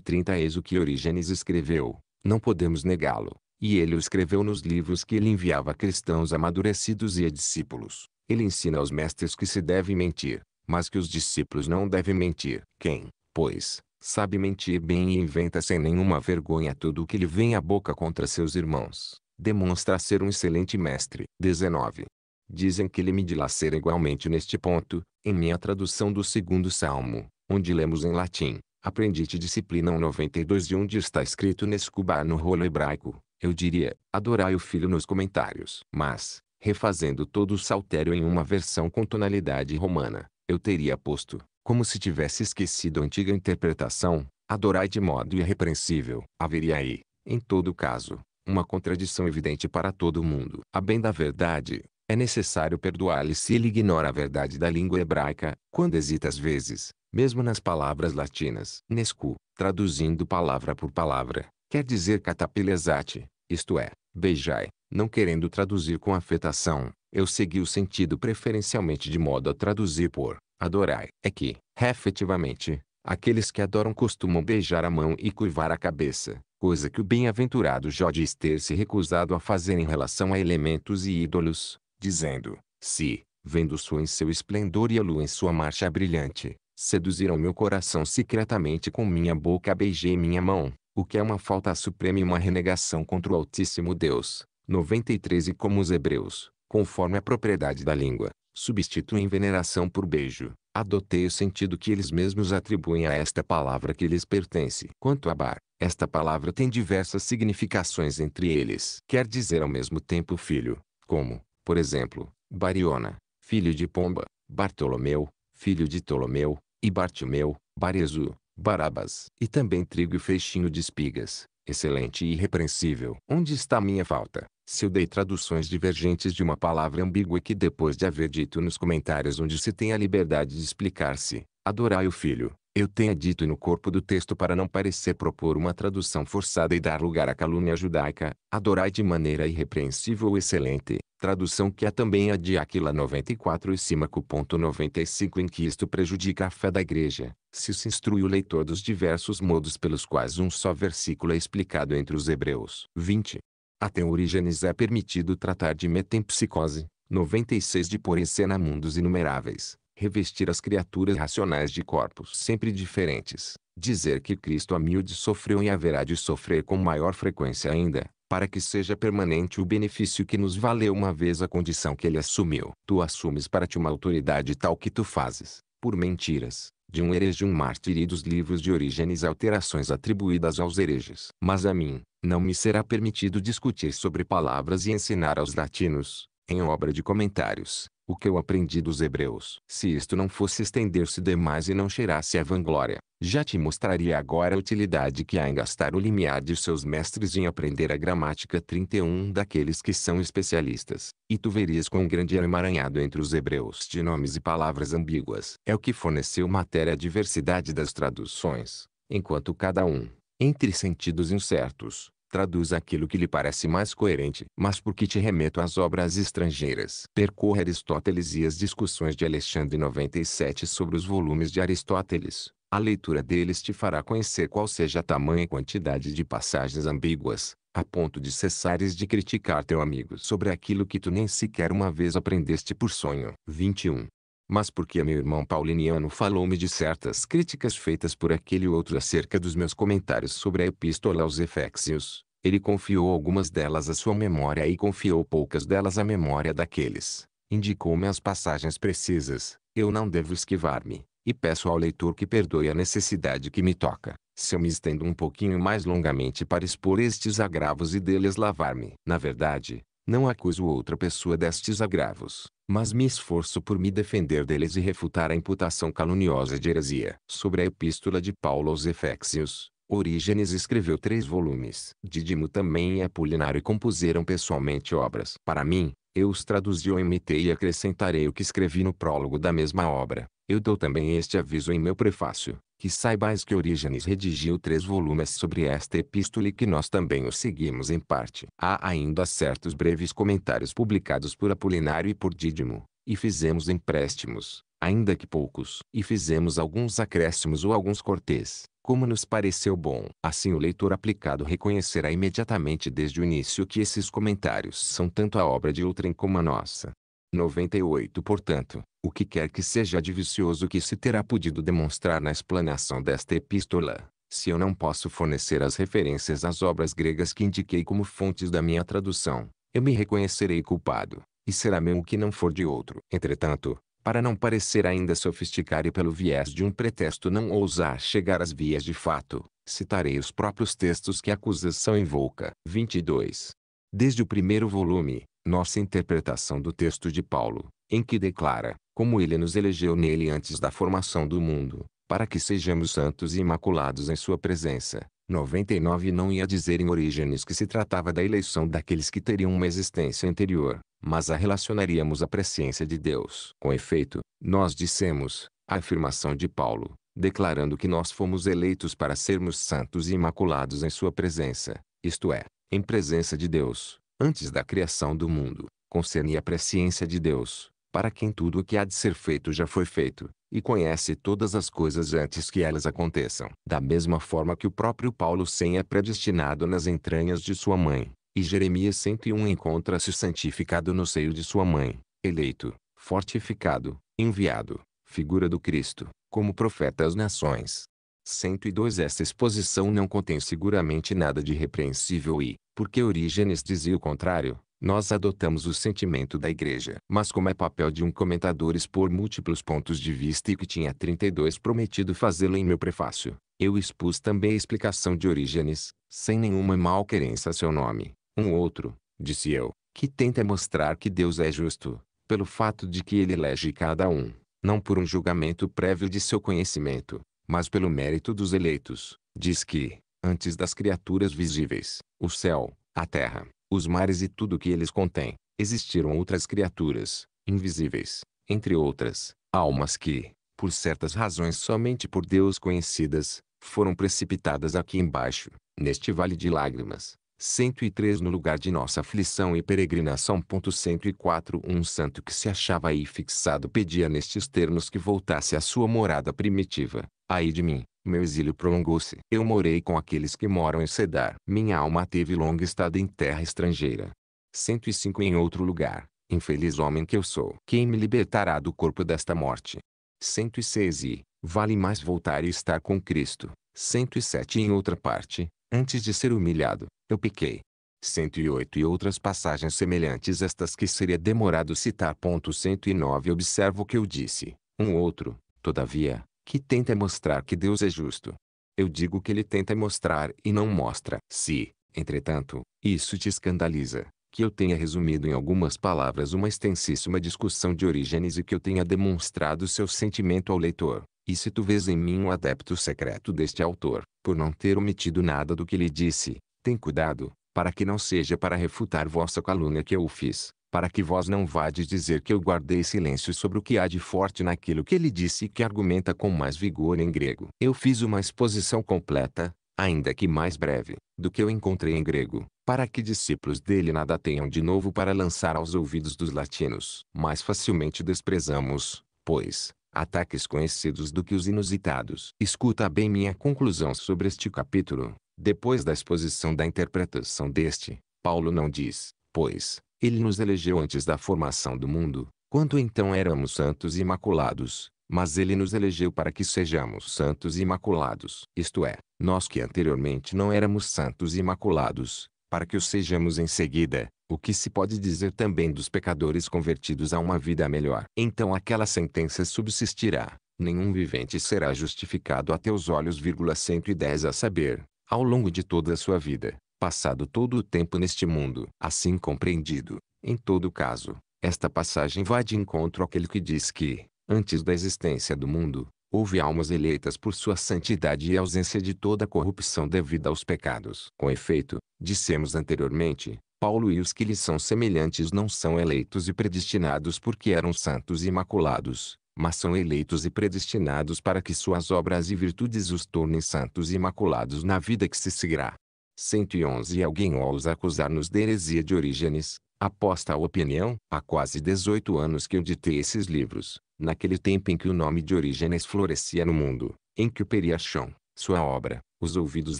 trinta Eis o que Orígenes escreveu, não podemos negá-lo, e ele o escreveu nos livros que ele enviava a cristãos amadurecidos e a discípulos. Ele ensina aos mestres que se deve mentir, mas que os discípulos não devem mentir. Quem, pois, sabe mentir bem e inventa sem nenhuma vergonha tudo o que lhe vem à boca contra seus irmãos. Demonstra ser um excelente mestre. 19. Dizem que ele me dilacera igualmente neste ponto, em minha tradução do segundo salmo, onde lemos em latim, Aprendite disciplina 192 de onde está escrito nescubar no rolo hebraico, eu diria, adorai o filho nos comentários. Mas, refazendo todo o saltério em uma versão com tonalidade romana, eu teria posto, como se tivesse esquecido a antiga interpretação, adorai de modo irrepreensível. Haveria aí, em todo caso, uma contradição evidente para todo mundo. A bem da verdade, é necessário perdoar-lhe se ele ignora a verdade da língua hebraica, quando hesita às vezes, mesmo nas palavras latinas. Nescu, traduzindo palavra por palavra, quer dizer catapilesate, isto é, beijai não querendo traduzir com afetação, eu segui o sentido preferencialmente de modo a traduzir por adorai. É que, efetivamente, aqueles que adoram costumam beijar a mão e curvar a cabeça, coisa que o bem-aventurado Jó diz ter se recusado a fazer em relação a elementos e ídolos, dizendo: Se, vendo o sol em seu esplendor e a lua em sua marcha brilhante, seduziram meu coração secretamente com minha boca beijei minha mão, o que é uma falta suprema e uma renegação contra o Altíssimo Deus. 93 e como os hebreus, conforme a propriedade da língua, substituem veneração por beijo, adotei o sentido que eles mesmos atribuem a esta palavra que lhes pertence. Quanto a bar, esta palavra tem diversas significações entre eles. Quer dizer ao mesmo tempo filho, como, por exemplo, Bariona, filho de Pomba, Bartolomeu, filho de Ptolomeu, e Bartimeu, baresu Barabas. E também trigo e feixinho de espigas, excelente e irrepreensível. Onde está minha falta? Se eu dei traduções divergentes de uma palavra ambígua que depois de haver dito nos comentários onde se tem a liberdade de explicar-se, adorai o filho, eu tenha dito no corpo do texto para não parecer propor uma tradução forçada e dar lugar à calúnia judaica, adorai de maneira irrepreensível ou excelente, tradução que é também a de Aquila 94 e Símaco.95 em que isto prejudica a fé da igreja, se se instrui o leitor dos diversos modos pelos quais um só versículo é explicado entre os hebreus. 20. Até Orígenes é permitido tratar de metempsicose, 96 de por mundos inumeráveis, revestir as criaturas racionais de corpos sempre diferentes, dizer que Cristo a miúde sofreu e haverá de sofrer com maior frequência ainda, para que seja permanente o benefício que nos valeu uma vez a condição que ele assumiu. Tu assumes para ti uma autoridade tal que tu fazes, por mentiras, de um herege um mártir e dos livros de origens alterações atribuídas aos hereges. Mas a mim, não me será permitido discutir sobre palavras e ensinar aos latinos, em obra de comentários, o que eu aprendi dos hebreus. Se isto não fosse estender-se demais e não cheirasse a vanglória, já te mostraria agora a utilidade que há em gastar o limiar de seus mestres em aprender a gramática 31 daqueles que são especialistas, e tu verias quão grande é emaranhado entre os hebreus de nomes e palavras ambíguas. É o que forneceu matéria à diversidade das traduções, enquanto cada um, entre sentidos incertos, traduz aquilo que lhe parece mais coerente, mas porque te remeto às obras estrangeiras. Percorre Aristóteles e as discussões de Alexandre 97 sobre os volumes de Aristóteles. A leitura deles te fará conhecer qual seja a tamanha quantidade de passagens ambíguas, a ponto de cessares de criticar teu amigo sobre aquilo que tu nem sequer uma vez aprendeste por sonho. 21. Mas porque meu irmão pauliniano falou-me de certas críticas feitas por aquele outro acerca dos meus comentários sobre a epístola aos Efésios, ele confiou algumas delas à sua memória e confiou poucas delas à memória daqueles. Indicou-me as passagens precisas, eu não devo esquivar-me, e peço ao leitor que perdoe a necessidade que me toca, se eu me estendo um pouquinho mais longamente para expor estes agravos e deles lavar-me. Na verdade, não acuso outra pessoa destes agravos, mas me esforço por me defender deles e refutar a imputação caluniosa de heresia. Sobre a epístola de Paulo aos Efésios, Orígenes escreveu três volumes. Didimo também é e Apolinário compuseram pessoalmente obras. Para mim, eu os traduzi ou imitei e acrescentarei o que escrevi no prólogo da mesma obra. Eu dou também este aviso em meu prefácio, que saibais que Orígenes redigiu três volumes sobre esta epístola e que nós também o seguimos em parte. Há ainda certos breves comentários publicados por Apolinário e por Didimo e fizemos empréstimos, ainda que poucos, e fizemos alguns acréscimos ou alguns cortês como nos pareceu bom. Assim, o leitor aplicado reconhecerá imediatamente desde o início que esses comentários são tanto a obra de outrem como a nossa. 98 Portanto, o que quer que seja de vicioso que se terá podido demonstrar na explanação desta epístola, se eu não posso fornecer as referências às obras gregas que indiquei como fontes da minha tradução, eu me reconhecerei culpado, e será meu o que não for de outro. Entretanto, para não parecer ainda sofisticar e pelo viés de um pretexto não ousar chegar às vias de fato, citarei os próprios textos que a acusação invoca. 22. Desde o primeiro volume, nossa interpretação do texto de Paulo, em que declara, como ele nos elegeu nele antes da formação do mundo, para que sejamos santos e imaculados em sua presença. 99 não ia dizer em Orígenes que se tratava da eleição daqueles que teriam uma existência anterior, mas a relacionaríamos à presciência de Deus. Com efeito, nós dissemos, a afirmação de Paulo, declarando que nós fomos eleitos para sermos santos e imaculados em sua presença, isto é, em presença de Deus, antes da criação do mundo, concerne a presciência de Deus, para quem tudo o que há de ser feito já foi feito, e conhece todas as coisas antes que elas aconteçam. Da mesma forma que o próprio Paulo sem é predestinado nas entranhas de sua mãe, e Jeremias 101 encontra-se santificado no seio de sua mãe, eleito, fortificado, enviado, figura do Cristo, como profeta às nações. 102 Esta exposição não contém seguramente nada de repreensível e, porque Orígenes dizia o contrário, nós adotamos o sentimento da igreja. Mas como é papel de um comentador expor múltiplos pontos de vista e que tinha 32 prometido fazê-lo em meu prefácio, eu expus também a explicação de Orígenes, sem nenhuma malquerença a seu nome, um outro, disse eu, que tenta mostrar que Deus é justo, pelo fato de que ele elege cada um, não por um julgamento prévio de seu conhecimento, mas pelo mérito dos eleitos, diz que, antes das criaturas visíveis, o céu, a terra, os mares e tudo o que eles contêm, existiram outras criaturas, invisíveis, entre outras, almas que, por certas razões somente por Deus conhecidas, foram precipitadas aqui embaixo, neste vale de lágrimas, 103 no lugar de nossa aflição e peregrinação. 104 Um santo que se achava aí fixado pedia nestes termos que voltasse à sua morada primitiva. Aí de mim, meu exílio prolongou-se. Eu morei com aqueles que moram em Cedar. Minha alma teve longa estada em terra estrangeira. 105 Em outro lugar, infeliz homem que eu sou. Quem me libertará do corpo desta morte? 106 E, vale mais voltar e estar com Cristo. 107 Em outra parte, Antes de ser humilhado, eu pequei. 108 e outras passagens semelhantes estas que seria demorado citar. Ponto 109 Observo o que eu disse. Um outro, todavia, que tenta mostrar que Deus é justo. Eu digo que ele tenta mostrar e não mostra. Se, entretanto, isso te escandaliza, que eu tenha resumido em algumas palavras uma extensíssima discussão de Origens e que eu tenha demonstrado seu sentimento ao leitor, e se tu vês em mim o adepto secreto deste autor, por não ter omitido nada do que lhe disse, tem cuidado, para que não seja para refutar vossa calúnia que eu o fiz, para que vós não vades dizer que eu guardei silêncio sobre o que há de forte naquilo que ele disse e que argumenta com mais vigor em grego. Eu fiz uma exposição completa, ainda que mais breve, do que eu encontrei em grego, para que discípulos dele nada tenham de novo para lançar aos ouvidos dos latinos. Mais facilmente desprezamos, pois, ataques conhecidos do que os inusitados. Escuta bem minha conclusão sobre este capítulo. Depois da exposição da interpretação deste, Paulo não diz, pois, ele nos elegeu antes da formação do mundo, quando então éramos santos e imaculados, mas ele nos elegeu para que sejamos santos e imaculados. Isto é, nós que anteriormente não éramos santos e imaculados, para que o sejamos em seguida, o que se pode dizer também dos pecadores convertidos a uma vida melhor? Então aquela sentença subsistirá. Nenhum vivente será justificado a teus olhos, 110 a saber, ao longo de toda a sua vida, passado todo o tempo neste mundo. Assim compreendido, em todo caso, esta passagem vai de encontro àquele que diz que, antes da existência do mundo, houve almas eleitas por sua santidade e ausência de toda corrupção devida aos pecados. Com efeito, dissemos anteriormente, Paulo e os que lhes são semelhantes não são eleitos e predestinados porque eram santos e imaculados, mas são eleitos e predestinados para que suas obras e virtudes os tornem santos e imaculados na vida que se seguirá. 111 Alguém ousa acusar-nos de heresia de Orígenes, aposta a opinião, há quase 18 anos que eu ditei esses livros, naquele tempo em que o nome de Orígenes florescia no mundo, em que o Periachon, sua obra, os ouvidos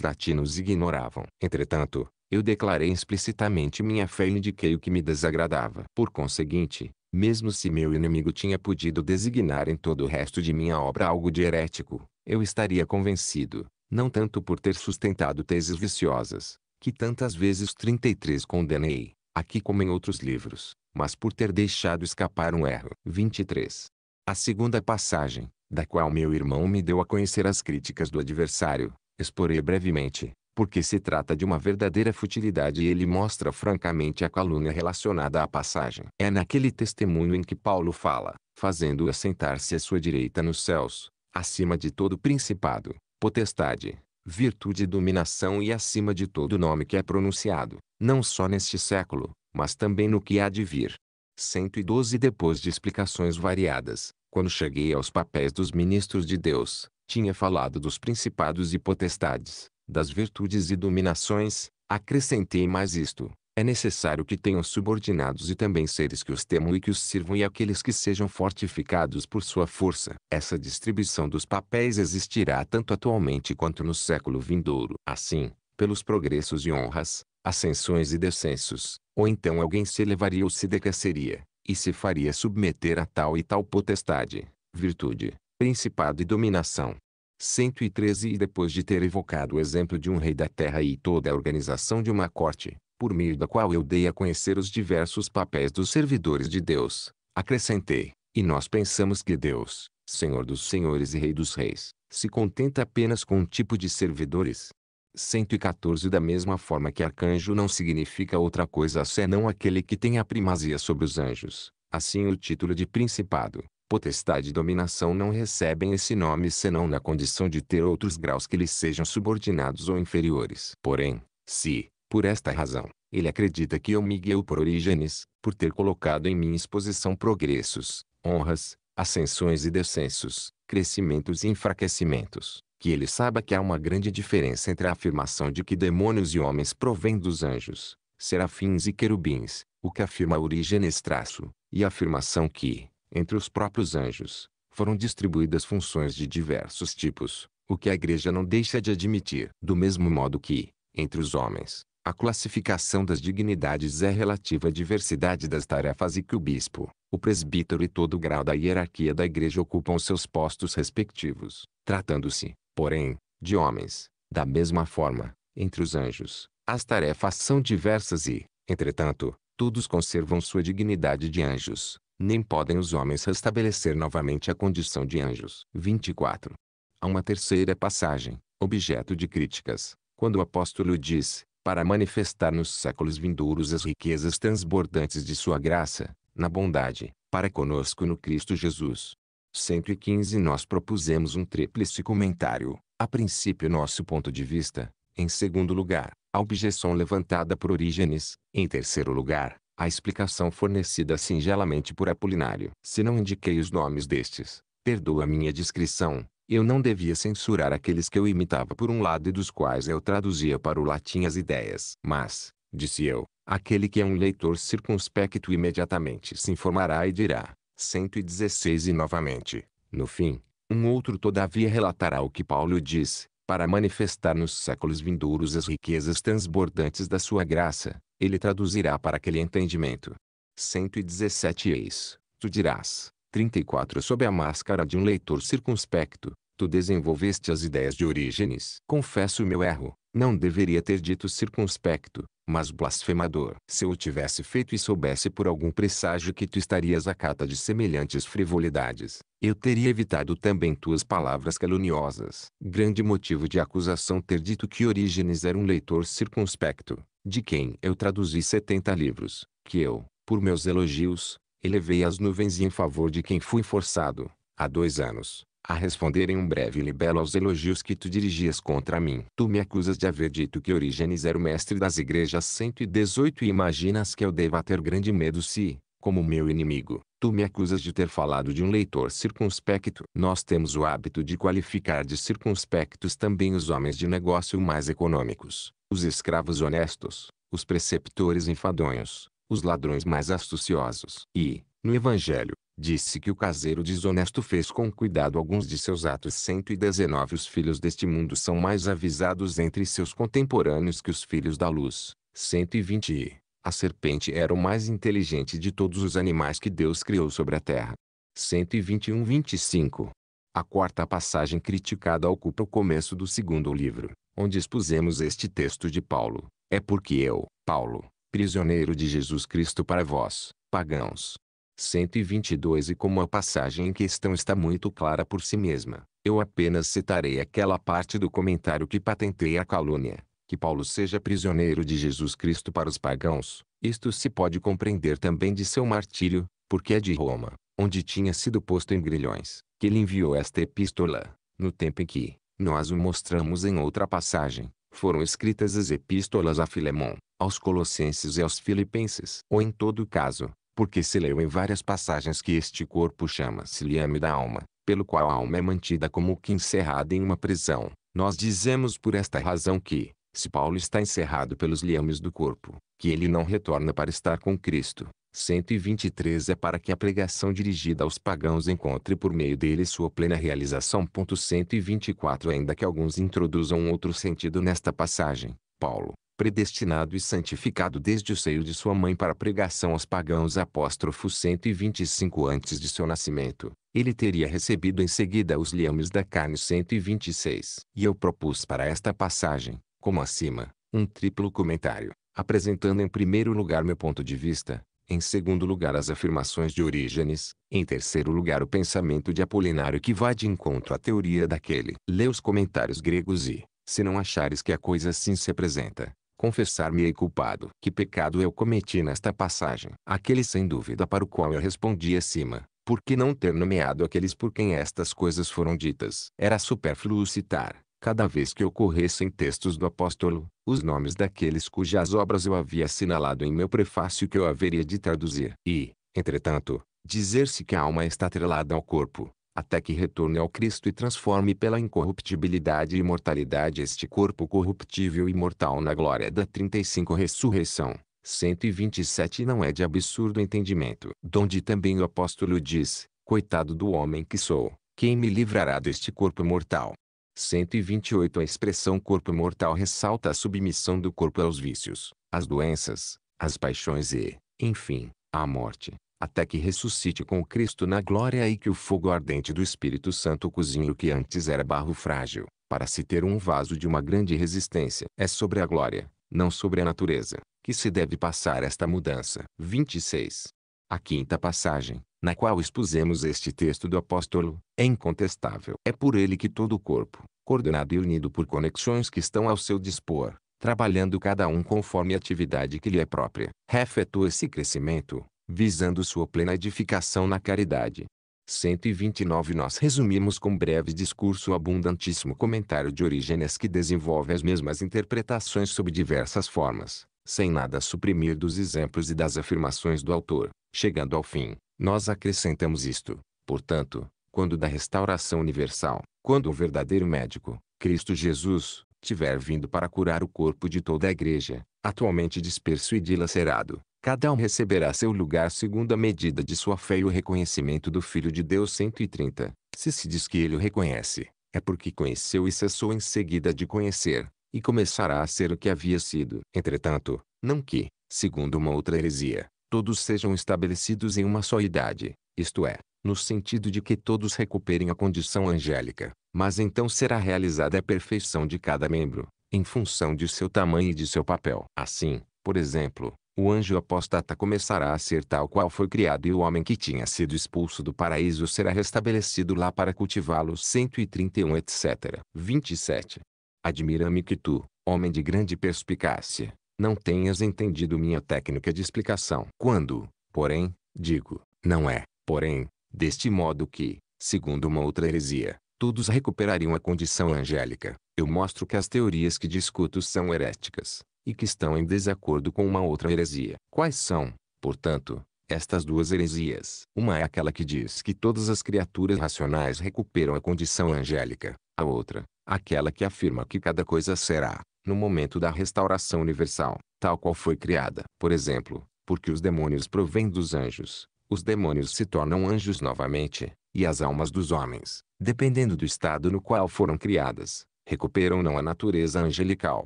latinos ignoravam. Entretanto, eu declarei explicitamente minha fé e indiquei o que me desagradava. Por conseguinte, mesmo se meu inimigo tinha podido designar em todo o resto de minha obra algo de herético, eu estaria convencido, não tanto por ter sustentado teses viciosas, que tantas vezes 33 condenei, aqui como em outros livros, mas por ter deixado escapar um erro. 23. A segunda passagem, da qual meu irmão me deu a conhecer as críticas do adversário, exporei brevemente, porque se trata de uma verdadeira futilidade e ele mostra francamente a calúnia relacionada à passagem. É naquele testemunho em que Paulo fala, fazendo assentar sentar-se à sua direita nos céus, acima de todo principado, potestade, virtude e dominação e acima de todo nome que é pronunciado, não só neste século, mas também no que há de vir. 112 Depois de explicações variadas, quando cheguei aos papéis dos ministros de Deus, tinha falado dos principados e potestades, das virtudes e dominações, acrescentei mais isto. É necessário que tenham subordinados e também seres que os temam e que os sirvam e aqueles que sejam fortificados por sua força. Essa distribuição dos papéis existirá tanto atualmente quanto no século vindouro. Assim, pelos progressos e honras, ascensões e descensos, ou então alguém se elevaria ou se decresceria, e se faria submeter a tal e tal potestade, virtude, principado e dominação. 113 E depois de ter evocado o exemplo de um rei da terra e toda a organização de uma corte, por meio da qual eu dei a conhecer os diversos papéis dos servidores de Deus, acrescentei, e nós pensamos que Deus, Senhor dos senhores e Rei dos reis, se contenta apenas com um tipo de servidores. 114 Da mesma forma que arcanjo não significa outra coisa senão aquele que tem a primazia sobre os anjos, assim o título de principado, potestade e dominação não recebem esse nome senão na condição de ter outros graus que lhes sejam subordinados ou inferiores. Porém, se, por esta razão, ele acredita que eu Miguel por Orígenes, por ter colocado em minha exposição progressos, honras, ascensões e descensos, crescimentos e enfraquecimentos, que ele saiba que há uma grande diferença entre a afirmação de que demônios e homens provêm dos anjos, serafins e querubins, o que afirma Orígenes traço, e a afirmação que, entre os próprios anjos, foram distribuídas funções de diversos tipos, o que a Igreja não deixa de admitir. Do mesmo modo que, entre os homens, a classificação das dignidades é relativa à diversidade das tarefas e que o bispo, o presbítero e todo o grau da hierarquia da Igreja ocupam seus postos respectivos, tratando-se, porém, de homens. Da mesma forma, entre os anjos, as tarefas são diversas e, entretanto, todos conservam sua dignidade de anjos, nem podem os homens restabelecer novamente a condição de anjos. 24. Há uma terceira passagem, objeto de críticas, quando o apóstolo diz, para manifestar nos séculos vindouros as riquezas transbordantes de sua graça, na bondade, para conosco no Cristo Jesus. 115 Nós propusemos um tríplice comentário, a princípio nosso ponto de vista, em segundo lugar, a objeção levantada por Orígenes, em terceiro lugar, a explicação fornecida singelamente por Apolinário. Se não indiquei os nomes destes, perdoa minha descrição. Eu não devia censurar aqueles que eu imitava por um lado e dos quais eu traduzia para o latim as ideias. Mas, disse eu, aquele que é um leitor circunspecto imediatamente se informará e dirá, 116 e novamente, no fim, um outro todavia relatará o que Paulo diz, para manifestar nos séculos vindouros as riquezas transbordantes da sua graça, ele traduzirá para aquele entendimento. 117 Eis, tu dirás, 34 Sob a máscara de um leitor circunspecto, Tu desenvolveste as ideias de Orígenes. Confesso o meu erro. Não deveria ter dito circunspecto, mas blasfemador. Se eu tivesse feito e soubesse por algum presságio que tu estarias à cata de semelhantes frivolidades, eu teria evitado também tuas palavras caluniosas. Grande motivo de acusação ter dito que Orígenes era um leitor circunspecto, de quem eu traduzi setenta livros, que eu, por meus elogios, elevei as nuvens em favor de quem fui forçado, há dois anos, a responder em um breve libelo aos elogios que tu dirigias contra mim. Tu me acusas de haver dito que Orígenes era o mestre das igrejas 118 e imaginas que eu deva ter grande medo se, como meu inimigo, tu me acusas de ter falado de um leitor circunspecto. Nós temos o hábito de qualificar de circunspectos também os homens de negócio mais econômicos, os escravos honestos, os preceptores enfadonhos, os ladrões mais astuciosos. E, no Evangelho, disse que o caseiro desonesto fez com cuidado alguns de seus atos. 119 Os filhos deste mundo são mais avisados entre seus contemporâneos que os filhos da luz. 120 A serpente era o mais inteligente de todos os animais que Deus criou sobre a terra. 121 25 A quarta passagem criticada ocupa o começo do segundo livro, onde expusemos este texto de Paulo. É porque eu, Paulo, prisioneiro de Jesus Cristo para vós, pagãos, 122 e como a passagem em questão está muito clara por si mesma, eu apenas citarei aquela parte do comentário que patenteia a calúnia. Que Paulo seja prisioneiro de Jesus Cristo para os pagãos, isto se pode compreender também de seu martírio, porque é de Roma, onde tinha sido posto em grilhões, que ele enviou esta epístola, no tempo em que, nós o mostramos em outra passagem, foram escritas as epístolas a Filemon, aos Colossenses e aos Filipenses. Ou em todo caso, porque se leu em várias passagens que este corpo chama-se liame da alma, pelo qual a alma é mantida como que encerrada em uma prisão. Nós dizemos por esta razão que, se Paulo está encerrado pelos liames do corpo, que ele não retorna para estar com Cristo. 123 é para que a pregação dirigida aos pagãos encontre por meio dele sua plena realização. 124 Ainda que alguns introduzam outro sentido nesta passagem, Paulo, predestinado e santificado desde o seio de sua mãe para pregação aos pagãos apóstrofo 125 antes de seu nascimento, ele teria recebido em seguida os liames da carne 126. E eu propus para esta passagem, como acima, um triplo comentário, apresentando em primeiro lugar meu ponto de vista, em segundo lugar as afirmações de Orígenes, em terceiro lugar o pensamento de Apolinário que vai de encontro à teoria daquele. Lê os comentários gregos e, se não achares que a coisa assim se apresenta, confessar-me-ei culpado. Que pecado eu cometi nesta passagem? Aquele sem dúvida para o qual eu respondi acima. Por que não ter nomeado aqueles por quem estas coisas foram ditas? Era supérfluo citar, cada vez que ocorressem textos do apóstolo, os nomes daqueles cujas obras eu havia assinalado em meu prefácio que eu haveria de traduzir. E, entretanto, dizer-se que a alma está atrelada ao corpo, até que retorne ao Cristo e transforme pela incorruptibilidade e imortalidade este corpo corruptível e mortal na glória da 35 ressurreição. 127 Não é de absurdo entendimento. Donde também o apóstolo diz, coitado do homem que sou, quem me livrará deste corpo mortal? 128 A expressão corpo mortal ressalta a submissão do corpo aos vícios, às doenças, às paixões e, enfim, à morte até que ressuscite com Cristo na glória e que o fogo ardente do Espírito Santo cozinhe o que antes era barro frágil, para se ter um vaso de uma grande resistência. É sobre a glória, não sobre a natureza, que se deve passar esta mudança. 26. A quinta passagem, na qual expusemos este texto do apóstolo, é incontestável. É por ele que todo o corpo, coordenado e unido por conexões que estão ao seu dispor, trabalhando cada um conforme a atividade que lhe é própria, refletua esse crescimento, visando sua plena edificação na caridade. 129 Nós resumimos com breve discurso o abundantíssimo comentário de Orígenes que desenvolve as mesmas interpretações sob diversas formas, sem nada suprimir dos exemplos e das afirmações do autor. Chegando ao fim, nós acrescentamos isto, portanto, quando da restauração universal, quando o verdadeiro médico, Cristo Jesus, tiver vindo para curar o corpo de toda a igreja, atualmente disperso e dilacerado, Cada um receberá seu lugar segundo a medida de sua fé e o reconhecimento do Filho de Deus 130. Se se diz que ele o reconhece, é porque conheceu e cessou em seguida de conhecer, e começará a ser o que havia sido. Entretanto, não que, segundo uma outra heresia, todos sejam estabelecidos em uma só idade, isto é, no sentido de que todos recuperem a condição angélica, mas então será realizada a perfeição de cada membro, em função de seu tamanho e de seu papel. Assim, por exemplo, o anjo apostata começará a ser tal qual foi criado e o homem que tinha sido expulso do paraíso será restabelecido lá para cultivá-lo 131 etc. 27. Admira-me que tu, homem de grande perspicácia, não tenhas entendido minha técnica de explicação. Quando, porém, digo, não é, porém, deste modo que, segundo uma outra heresia, todos recuperariam a condição angélica, eu mostro que as teorias que discuto são heréticas, e que estão em desacordo com uma outra heresia. Quais são, portanto, estas duas heresias? Uma é aquela que diz que todas as criaturas racionais recuperam a condição angélica, a outra, aquela que afirma que cada coisa será, no momento da restauração universal, tal qual foi criada. Por exemplo, porque os demônios provêm dos anjos, os demônios se tornam anjos novamente, e as almas dos homens, dependendo do estado no qual foram criadas, recuperam não a natureza angelical,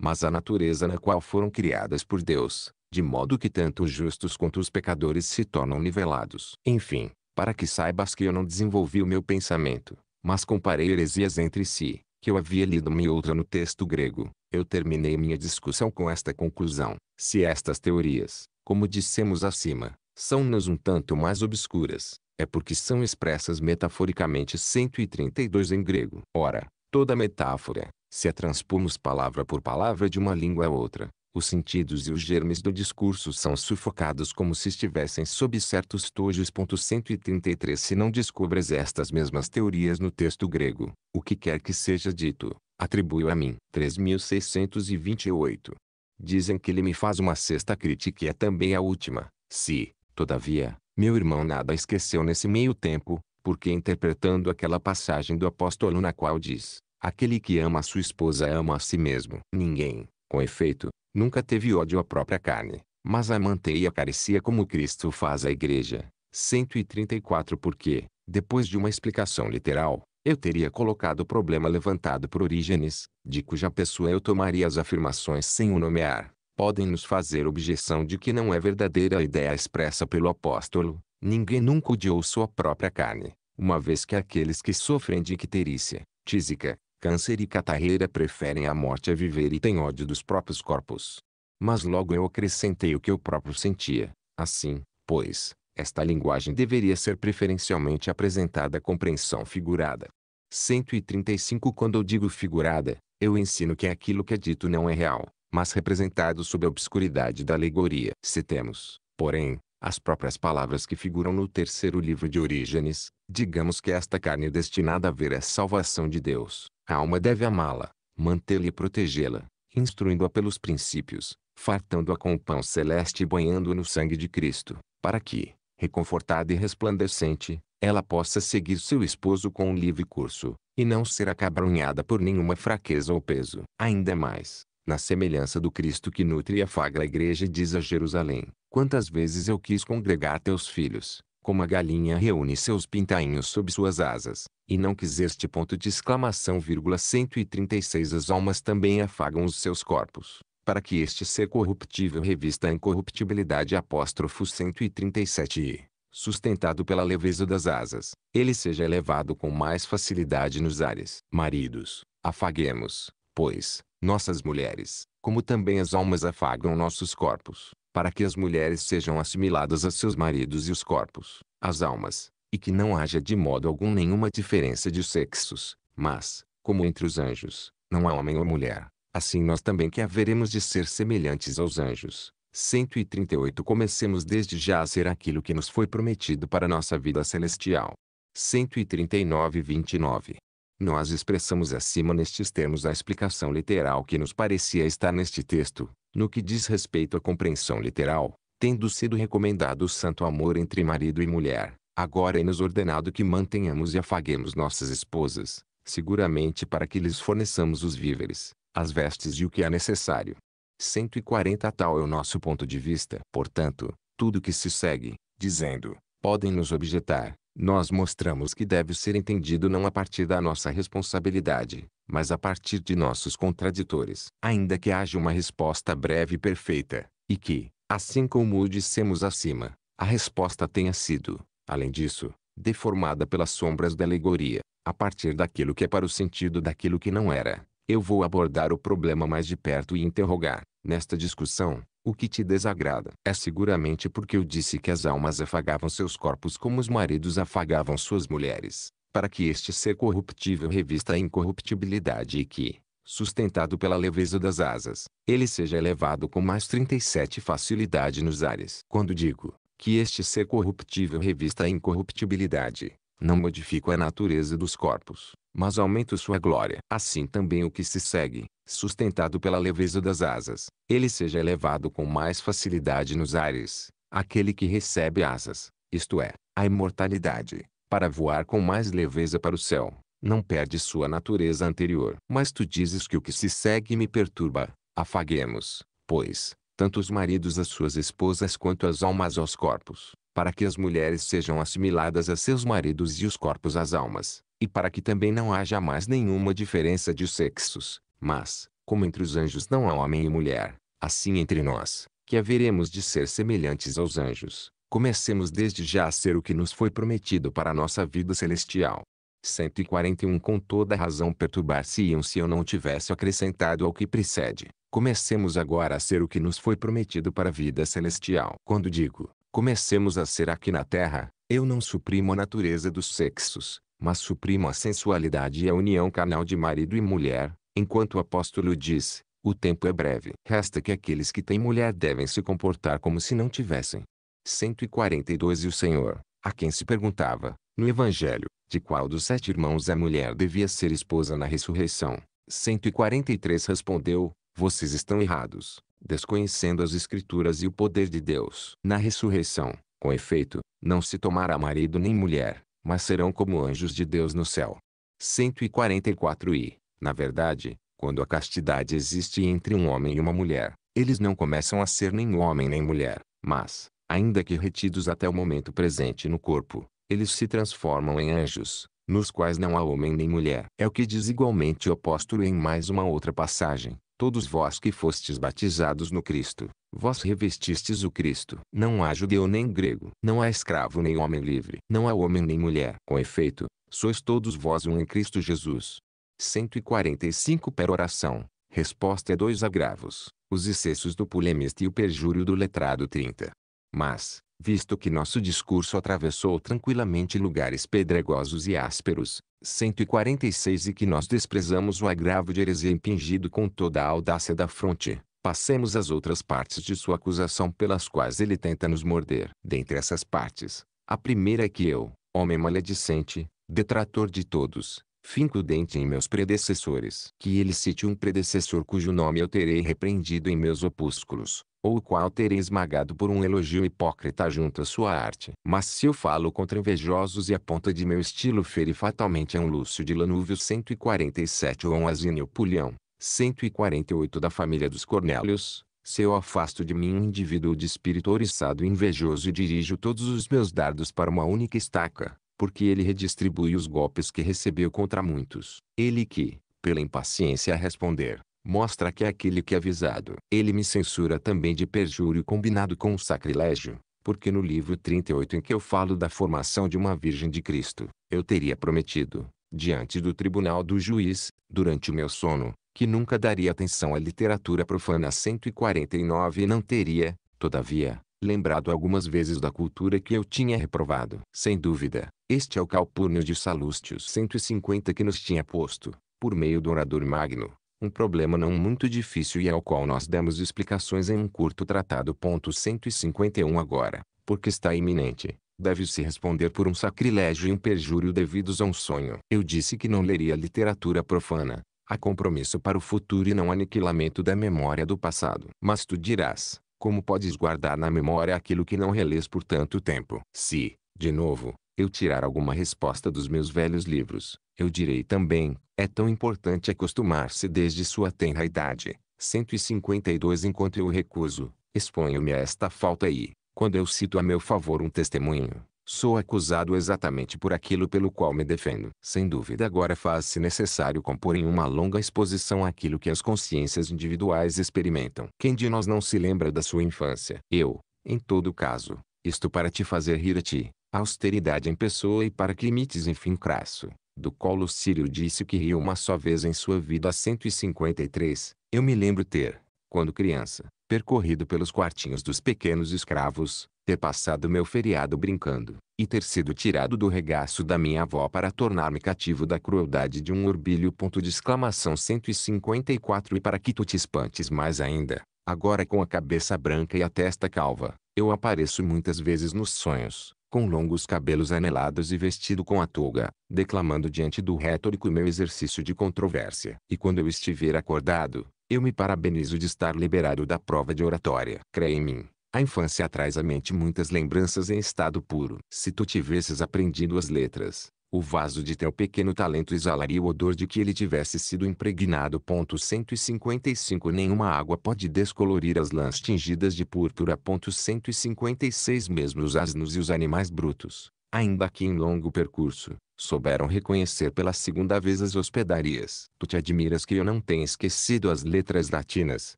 mas a natureza na qual foram criadas por Deus, de modo que tanto os justos quanto os pecadores se tornam nivelados. Enfim, para que saibas que eu não desenvolvi o meu pensamento, mas comparei heresias entre si, que eu havia lido-me outra no texto grego, eu terminei minha discussão com esta conclusão. Se estas teorias, como dissemos acima, são-nos um tanto mais obscuras, é porque são expressas metaforicamente 132 em grego. Ora, Toda metáfora, se a transpomos palavra por palavra de uma língua a outra, os sentidos e os germes do discurso são sufocados como se estivessem sob certos tojos. 133 Se não descubras estas mesmas teorias no texto grego, o que quer que seja dito, atribui a mim. 3628. Dizem que ele me faz uma sexta crítica e é também a última. Se, todavia, meu irmão nada esqueceu nesse meio tempo, porque interpretando aquela passagem do apóstolo na qual diz: Aquele que ama a sua esposa ama a si mesmo. Ninguém, com efeito, nunca teve ódio à própria carne, mas a mantém e acaricia como Cristo faz à igreja. 134 Porque, depois de uma explicação literal, eu teria colocado o problema levantado por Orígenes, de cuja pessoa eu tomaria as afirmações sem o nomear. Podem nos fazer objeção de que não é verdadeira a ideia expressa pelo apóstolo, Ninguém nunca odiou sua própria carne, uma vez que aqueles que sofrem de icterícia, tísica, câncer e catarreira preferem a morte a viver e têm ódio dos próprios corpos. Mas logo eu acrescentei o que eu próprio sentia. Assim, pois, esta linguagem deveria ser preferencialmente apresentada à compreensão figurada. 135 Quando eu digo figurada, eu ensino que aquilo que é dito não é real, mas representado sob a obscuridade da alegoria. Se temos, porém, as próprias palavras que figuram no terceiro livro de Orígenes, digamos que esta carne destinada a ver a é salvação de Deus, a alma deve amá-la, mantê-la e protegê-la, instruindo-a pelos princípios, fartando-a com o pão celeste e banhando-a no sangue de Cristo, para que, reconfortada e resplandecente, ela possa seguir seu esposo com um livre curso, e não ser acabrunhada por nenhuma fraqueza ou peso. Ainda mais, na semelhança do Cristo que nutre e afaga a igreja e diz a Jerusalém, quantas vezes eu quis congregar teus filhos, como a galinha reúne seus pintainhos sob suas asas, e não quiseste ponto de exclamação, 136 As almas também afagam os seus corpos, para que este ser corruptível revista a incorruptibilidade apóstrofo 137 e, sustentado pela leveza das asas, ele seja elevado com mais facilidade nos ares. Maridos, afaguemos, pois, nossas mulheres, como também as almas afagam nossos corpos, para que as mulheres sejam assimiladas a seus maridos e os corpos, as almas, e que não haja de modo algum nenhuma diferença de sexos, mas, como entre os anjos, não há homem ou mulher, assim nós também que haveremos de ser semelhantes aos anjos. 138 Comecemos desde já a ser aquilo que nos foi prometido para nossa vida celestial. 139 29 nós expressamos acima nestes termos a explicação literal que nos parecia estar neste texto, no que diz respeito à compreensão literal, tendo sido recomendado o santo amor entre marido e mulher, agora é nos ordenado que mantenhamos e afaguemos nossas esposas, seguramente para que lhes forneçamos os víveres, as vestes e o que é necessário. 140 Tal é o nosso ponto de vista. Portanto, tudo o que se segue, dizendo, podem nos objetar, nós mostramos que deve ser entendido não a partir da nossa responsabilidade, mas a partir de nossos contraditores. Ainda que haja uma resposta breve e perfeita, e que, assim como o dissemos acima, a resposta tenha sido, além disso, deformada pelas sombras da alegoria, a partir daquilo que é para o sentido daquilo que não era. Eu vou abordar o problema mais de perto e interrogar, nesta discussão, o que te desagrada é seguramente porque eu disse que as almas afagavam seus corpos como os maridos afagavam suas mulheres, para que este ser corruptível revista a incorruptibilidade e que, sustentado pela leveza das asas, ele seja elevado com mais 37 facilidade nos ares. Quando digo que este ser corruptível revista a incorruptibilidade, não modifico a natureza dos corpos, mas aumento sua glória. Assim também o que se segue, sustentado pela leveza das asas, ele seja elevado com mais facilidade nos ares, aquele que recebe asas, isto é, a imortalidade, para voar com mais leveza para o céu, não perde sua natureza anterior. Mas tu dizes que o que se segue me perturba, afaguemos, pois, tanto os maridos às suas esposas quanto as almas aos corpos, para que as mulheres sejam assimiladas a seus maridos e os corpos às almas, e para que também não haja mais nenhuma diferença de sexos, mas, como entre os anjos não há homem e mulher, assim entre nós, que haveremos de ser semelhantes aos anjos, comecemos desde já a ser o que nos foi prometido para a nossa vida celestial. 141 Com toda razão perturbar-se-iam se eu não tivesse acrescentado ao que precede. Comecemos agora a ser o que nos foi prometido para a vida celestial. Quando digo, Comecemos a ser aqui na Terra, eu não suprimo a natureza dos sexos, mas suprimo a sensualidade e a união carnal de marido e mulher, enquanto o apóstolo diz, o tempo é breve. Resta que aqueles que têm mulher devem se comportar como se não tivessem. 142 E o Senhor, a quem se perguntava, no Evangelho, de qual dos sete irmãos a é mulher devia ser esposa na ressurreição, 143 respondeu, vocês estão errados, desconhecendo as Escrituras e o poder de Deus. Na ressurreição, com efeito, não se tomará marido nem mulher, mas serão como anjos de Deus no céu. 144 E, na verdade, quando a castidade existe entre um homem e uma mulher, eles não começam a ser nem homem nem mulher, mas, ainda que retidos até o momento presente no corpo, eles se transformam em anjos, nos quais não há homem nem mulher. É o que diz igualmente o apóstolo em mais uma outra passagem. Todos vós que fostes batizados no Cristo, vós revestistes o Cristo. Não há judeu nem grego, não há escravo nem homem livre, não há homem nem mulher. Com efeito, sois todos vós um em Cristo Jesus. 145 per oração. Resposta a é dois agravos, os excessos do polemista e o perjúrio do letrado 30. Mas, visto que nosso discurso atravessou tranquilamente lugares pedregosos e ásperos, 146 e que nós desprezamos o agravo de heresia impingido com toda a audácia da fronte, passemos as outras partes de sua acusação pelas quais ele tenta nos morder. Dentre essas partes, a primeira é que eu, homem maledicente, detrator de todos, Finco o dente em meus predecessores. Que ele cite um predecessor cujo nome eu terei repreendido em meus opúsculos, ou o qual terei esmagado por um elogio hipócrita junto à sua arte. Mas se eu falo contra invejosos e a ponta de meu estilo fere fatalmente a um Lúcio de Lanúvio 147 ou a um Asínio Pulhão, 148 da família dos Cornélios, se eu afasto de mim um indivíduo de espírito oriçado e invejoso e dirijo todos os meus dardos para uma única estaca, porque ele redistribui os golpes que recebeu contra muitos. Ele que, pela impaciência a responder, mostra que é aquele que é avisado. Ele me censura também de perjúrio combinado com o sacrilégio, porque no livro 38 em que eu falo da formação de uma Virgem de Cristo, eu teria prometido, diante do tribunal do juiz, durante o meu sono, que nunca daria atenção à literatura profana 149 e não teria, todavia, lembrado algumas vezes da cultura que eu tinha reprovado. Sem dúvida, este é o Calpurnio de Salustius 150 que nos tinha posto, por meio do orador magno, um problema não muito difícil e ao qual nós demos explicações em um curto tratado. 151 agora, porque está iminente, deve-se responder por um sacrilégio e um perjúrio devidos a um sonho. Eu disse que não leria literatura profana, há compromisso para o futuro e não aniquilamento da memória do passado. Mas tu dirás, como podes guardar na memória aquilo que não relês por tanto tempo? Se, de novo, eu tirar alguma resposta dos meus velhos livros, eu direi também, é tão importante acostumar-se desde sua tenra idade. 152 Enquanto eu recuso, exponho-me a esta falta e, quando eu cito a meu favor um testemunho, Sou acusado exatamente por aquilo pelo qual me defendo. Sem dúvida agora faz-se necessário compor em uma longa exposição aquilo que as consciências individuais experimentam. Quem de nós não se lembra da sua infância? Eu, em todo caso, isto para te fazer rir a ti, austeridade em pessoa e para que imites enfim crasso. Do colo Sírio disse que riu uma só vez em sua vida a 153. Eu me lembro ter, quando criança, percorrido pelos quartinhos dos pequenos escravos, ter passado meu feriado brincando, e ter sido tirado do regaço da minha avó para tornar-me cativo da crueldade de um orbilho. Ponto de exclamação 154 E para que tu te espantes mais ainda, agora com a cabeça branca e a testa calva, eu apareço muitas vezes nos sonhos, com longos cabelos anelados e vestido com a toga declamando diante do retórico meu exercício de controvérsia. E quando eu estiver acordado, eu me parabenizo de estar liberado da prova de oratória. Crê em mim, a infância traz à mente muitas lembranças em estado puro. Se tu tivesses aprendido as letras, o vaso de teu pequeno talento exalaria o odor de que ele tivesse sido impregnado. 155 Nenhuma água pode descolorir as lãs tingidas de púrpura. 156 Mesmo os asnos e os animais brutos, ainda que em longo percurso, souberam reconhecer pela segunda vez as hospedarias. Tu te admiras que eu não tenha esquecido as letras latinas,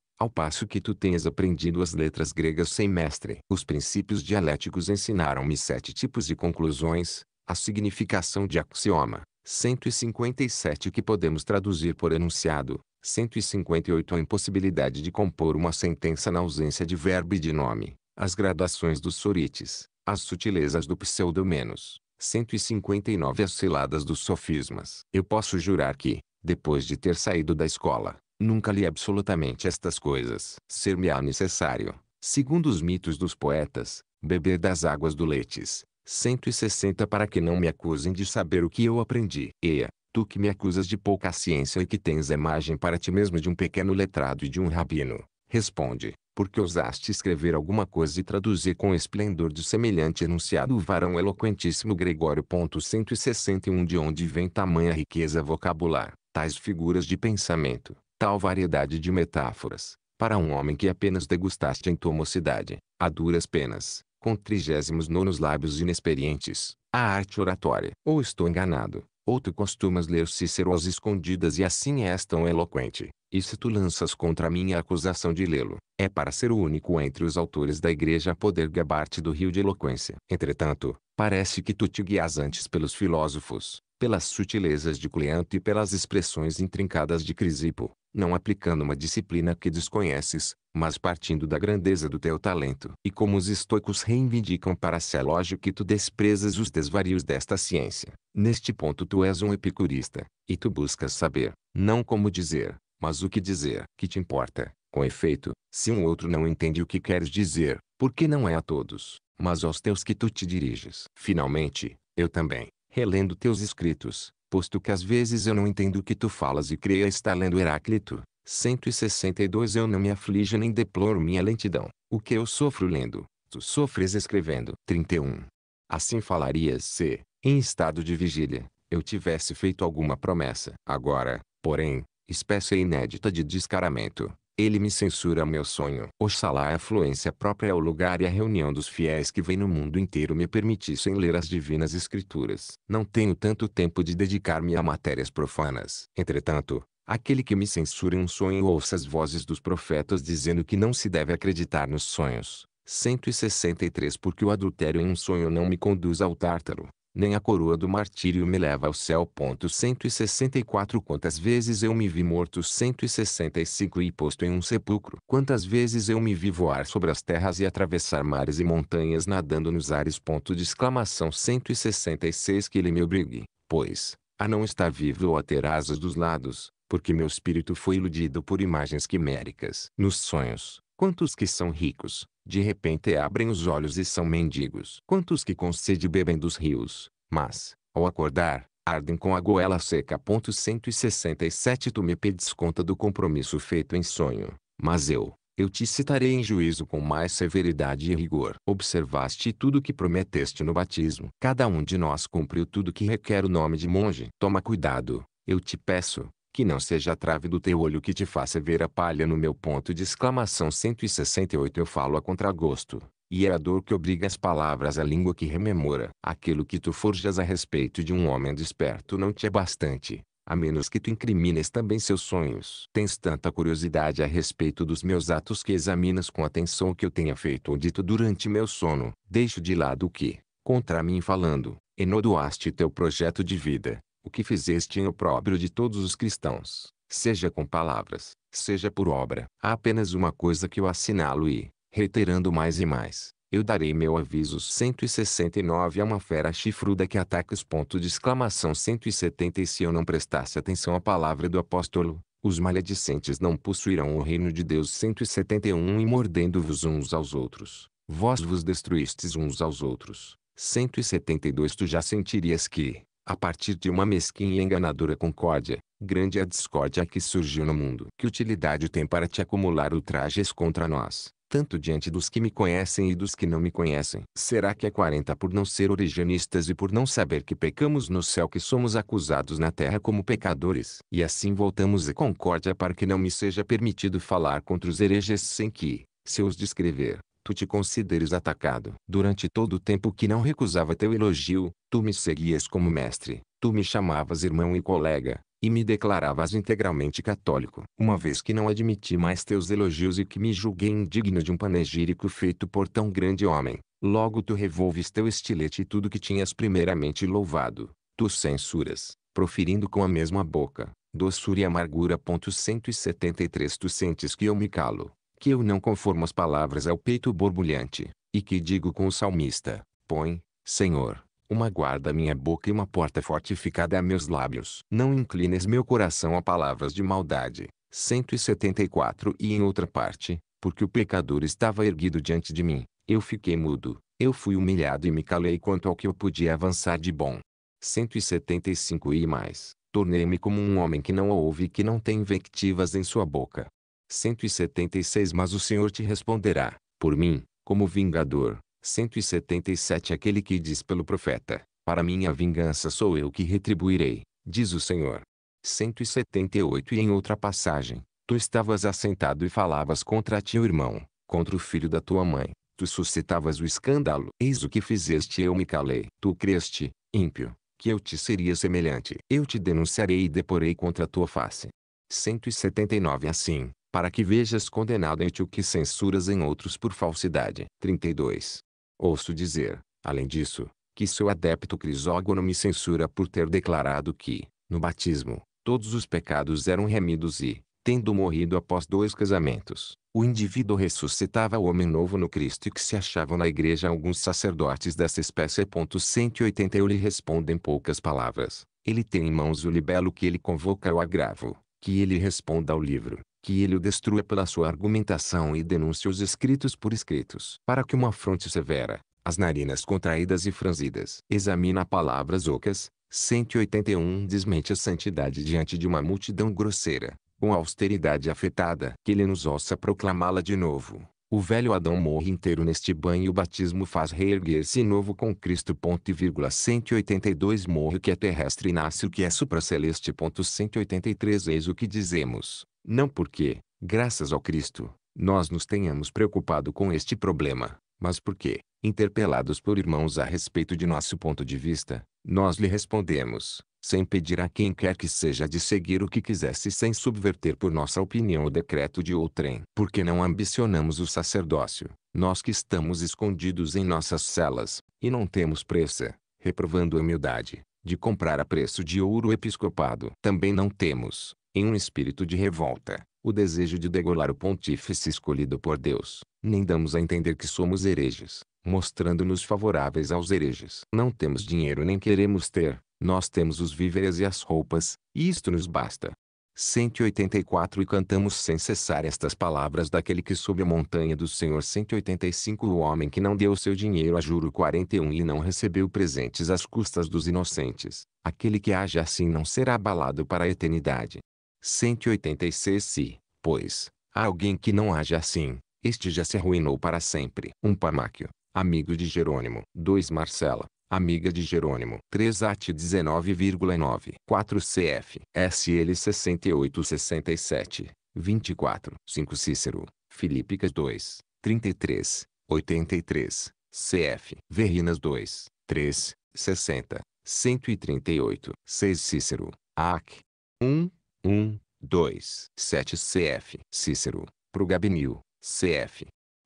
ao passo que tu tens aprendido as letras gregas sem mestre. Os princípios dialéticos ensinaram-me sete tipos de conclusões, a significação de axioma, 157 que podemos traduzir por enunciado, 158 a impossibilidade de compor uma sentença na ausência de verbo e de nome, as gradações dos sorites, as sutilezas do pseudo-menos, 159 as ciladas dos sofismas. Eu posso jurar que, depois de ter saído da escola, Nunca li absolutamente estas coisas. Ser-me-á necessário, segundo os mitos dos poetas, beber das águas do Letes. 160 para que não me acusem de saber o que eu aprendi. Eia, tu que me acusas de pouca ciência e que tens a imagem para ti mesmo de um pequeno letrado e de um rabino, responde, porque ousaste escrever alguma coisa e traduzir com esplendor de semelhante enunciado o varão eloquentíssimo Gregório. 161 De onde vem tamanha riqueza vocabular, tais figuras de pensamento, tal variedade de metáforas, para um homem que apenas degustaste em tua mocidade, a duras penas, com trigésimos nonos lábios inexperientes, a arte oratória. Ou estou enganado, ou tu costumas ler Cícero às escondidas e assim és tão eloquente, e se tu lanças contra mim a acusação de lê-lo, é para ser o único entre os autores da igreja a poder gabar-te do rio de eloquência. Entretanto, parece que tu te guias antes pelos filósofos, pelas sutilezas de Cleanto e pelas expressões intrincadas de Crisipo, não aplicando uma disciplina que desconheces, mas partindo da grandeza do teu talento. E como os estoicos reivindicam para si é lógico que tu desprezas os desvarios desta ciência. Neste ponto tu és um epicurista, e tu buscas saber, não como dizer, mas o que dizer. Que te importa, com efeito, se um outro não entende o que queres dizer, porque não é a todos, mas aos teus que tu te diriges. Finalmente, eu também, relendo teus escritos, posto que às vezes eu não entendo o que tu falas e creia estar lendo Heráclito. 162 Eu não me aflijo nem deploro minha lentidão. O que eu sofro lendo, tu sofres escrevendo. 31. Assim falarias se, em estado de vigília, eu tivesse feito alguma promessa. Agora, porém, espécie inédita de descaramento, ele me censura meu sonho. Oxalá a afluência própria é o lugar e a reunião dos fiéis que vem no mundo inteiro me permitissem ler as divinas escrituras. Não tenho tanto tempo de dedicar-me a matérias profanas. Entretanto, Aquele que me censura um sonho ouça as vozes dos profetas dizendo que não se deve acreditar nos sonhos. 163 Porque o adultério em um sonho não me conduz ao tártaro nem a coroa do martírio me leva ao céu. 164 Quantas vezes eu me vi morto 165 e posto em um sepulcro. Quantas vezes eu me vi voar sobre as terras e atravessar mares e montanhas nadando nos ares. Ponto de exclamação 166 Que ele me obrigue, pois, a não estar vivo ou a ter asas dos lados, porque meu espírito foi iludido por imagens quiméricas. Nos sonhos, quantos que são ricos, de repente abrem os olhos e são mendigos. Quantos que concede bebem dos rios, mas, ao acordar, ardem com a goela seca. 167 Tu me pedes conta do compromisso feito em sonho, mas eu, eu te citarei em juízo com mais severidade e rigor. Observaste tudo que prometeste no batismo. Cada um de nós cumpriu tudo que requer o nome de monge. Toma cuidado, eu te peço, que não seja a trave do teu olho que te faça ver a palha no meu ponto de exclamação 168 eu falo a contragosto, e é a dor que obriga as palavras à língua que rememora. Aquilo que tu forjas a respeito de um homem desperto não te é bastante, a menos que tu incrimines também seus sonhos. Tens tanta curiosidade a respeito dos meus atos que examinas com atenção o que eu tenha feito ou dito durante meu sono. Deixo de lado o que, contra mim falando, enodoaste teu projeto de vida, o que fizeste em opróbrio de todos os cristãos, seja com palavras, seja por obra. Há apenas uma coisa que eu assinalo e, reiterando mais e mais, eu darei meu aviso 169 a uma fera chifruda que ataca os pontos de exclamação 170 e se eu não prestasse atenção à palavra do apóstolo, os maledicentes não possuirão o reino de Deus 171 e mordendo-vos uns aos outros, vós vos destruístes uns aos outros. 172 Tu já sentirias que, a partir de uma mesquinha e enganadora concórdia, grande a discórdia que surgiu no mundo. Que utilidade tem para te acumular ultrajes contra nós, tanto diante dos que me conhecem e dos que não me conhecem? Será que é 40 por não ser originistas e por não saber que pecamos no céu que somos acusados na terra como pecadores? E assim voltamos à concórdia para que não me seja permitido falar contra os hereges sem que, se os descrever, tu te consideres atacado. Durante todo o tempo que não recusava teu elogio, tu me seguias como mestre, tu me chamavas irmão e colega, e me declaravas integralmente católico. Uma vez que não admiti mais teus elogios e que me julguei indigno de um panegírico feito por tão grande homem, logo tu revolves teu estilete e tudo que tinhas primeiramente louvado, tu censuras, proferindo com a mesma boca, doçura e amargura. 173 Tu sentes que eu me calo, que eu não conformo as palavras ao peito borbulhante, e que digo com o salmista, põe, Senhor, uma guarda à minha boca e uma porta fortificada a meus lábios. Não inclines meu coração a palavras de maldade. 174 E em outra parte, porque o pecador estava erguido diante de mim, eu fiquei mudo, eu fui humilhado e me calei quanto ao que eu podia avançar de bom. 175 E mais, tornei-me como um homem que não ouve e que não tem invectivas em sua boca. 176 Mas o Senhor te responderá, por mim, como vingador. 177 Aquele que diz pelo profeta, para minha vingança sou eu que retribuirei, diz o Senhor. 178 E em outra passagem, tu estavas assentado e falavas contra teu irmão, contra o filho da tua mãe, tu suscitavas o escândalo. Eis o que fizeste eu me calei. Tu creste, ímpio, que eu te seria semelhante. Eu te denunciarei e deporei contra a tua face. 179 Assim, para que vejas condenado em ti o que censuras em outros por falsidade. 32. Ouço dizer, além disso, que seu adepto Crisógono me censura por ter declarado que, no batismo, todos os pecados eram remidos e, tendo morrido após dois casamentos, o indivíduo ressuscitava o homem novo no Cristo e que se achavam na igreja alguns sacerdotes dessa espécie. 180 Eu lhe respondo em poucas palavras. Ele tem em mãos o libelo que ele convoca ao agravo, que ele responda ao livro, que ele o destrua pela sua argumentação e denuncie os escritos por escritos. Para que uma fronte severa, as narinas contraídas e franzidas, examina palavras ocas, 181 desmente a santidade diante de uma multidão grosseira, com austeridade afetada, que ele nos ouça proclamá-la de novo. O velho Adão morre inteiro neste banho e o batismo faz reerguer-se novo com Cristo. Ponto e vírgula 182 Morre o que é terrestre e nasce o que é supraceleste. Ponto 183 Eis o que dizemos. Não porque, graças ao Cristo, nós nos tenhamos preocupado com este problema, mas porque, interpelados por irmãos a respeito de nosso ponto de vista, nós lhe respondemos, sem pedir a quem quer que seja de seguir o que quisesse sem subverter por nossa opinião o decreto de outrem. Porque não ambicionamos o sacerdócio, nós que estamos escondidos em nossas celas, e não temos pressa, reprovando a humildade, de comprar a preço de ouro o episcopado. Também não temos, em um espírito de revolta, o desejo de degolar o pontífice escolhido por Deus, nem damos a entender que somos hereges, mostrando-nos favoráveis aos hereges. Não temos dinheiro nem queremos ter, nós temos os víveres e as roupas, e isto nos basta. 184 E cantamos sem cessar estas palavras daquele que sob a montanha do Senhor 185 O homem que não deu seu dinheiro a juro 41 E não recebeu presentes às custas dos inocentes, aquele que age assim não será abalado para a eternidade. 186 Se, pois, há alguém que não age assim, este já se arruinou para sempre. 1 um Pamáquio, amigo de Jerônimo. 2 Marcela, amiga de Jerônimo. 3 AT 19,9. 4 CF. SL 6867. 24. 5 Cícero, Filípicas 2. 33. 83. CF. Verrinas 2. 3. 60. 138. 6 Cícero, AC. 1. 1, 2, 7 CF, Cícero, Prugabenil, CF.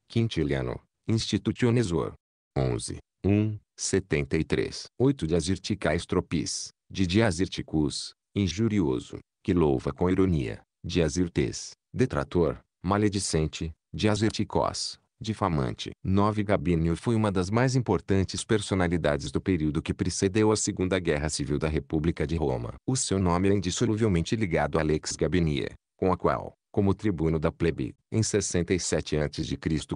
Quintiliano, Institutionesor. 11, 1, 73. 8 Diazirticais tropis, de Diazirticus, injurioso, que louva com ironia, Diazirtes, detrator, maledicente, Diazirticos, difamante. 9 Gabinio foi uma das mais importantes personalidades do período que precedeu a Segunda Guerra Civil da República de Roma. O seu nome é indissoluvelmente ligado a Lex Gabinia, com a qual, como tribuno da plebe, em 67 a.C.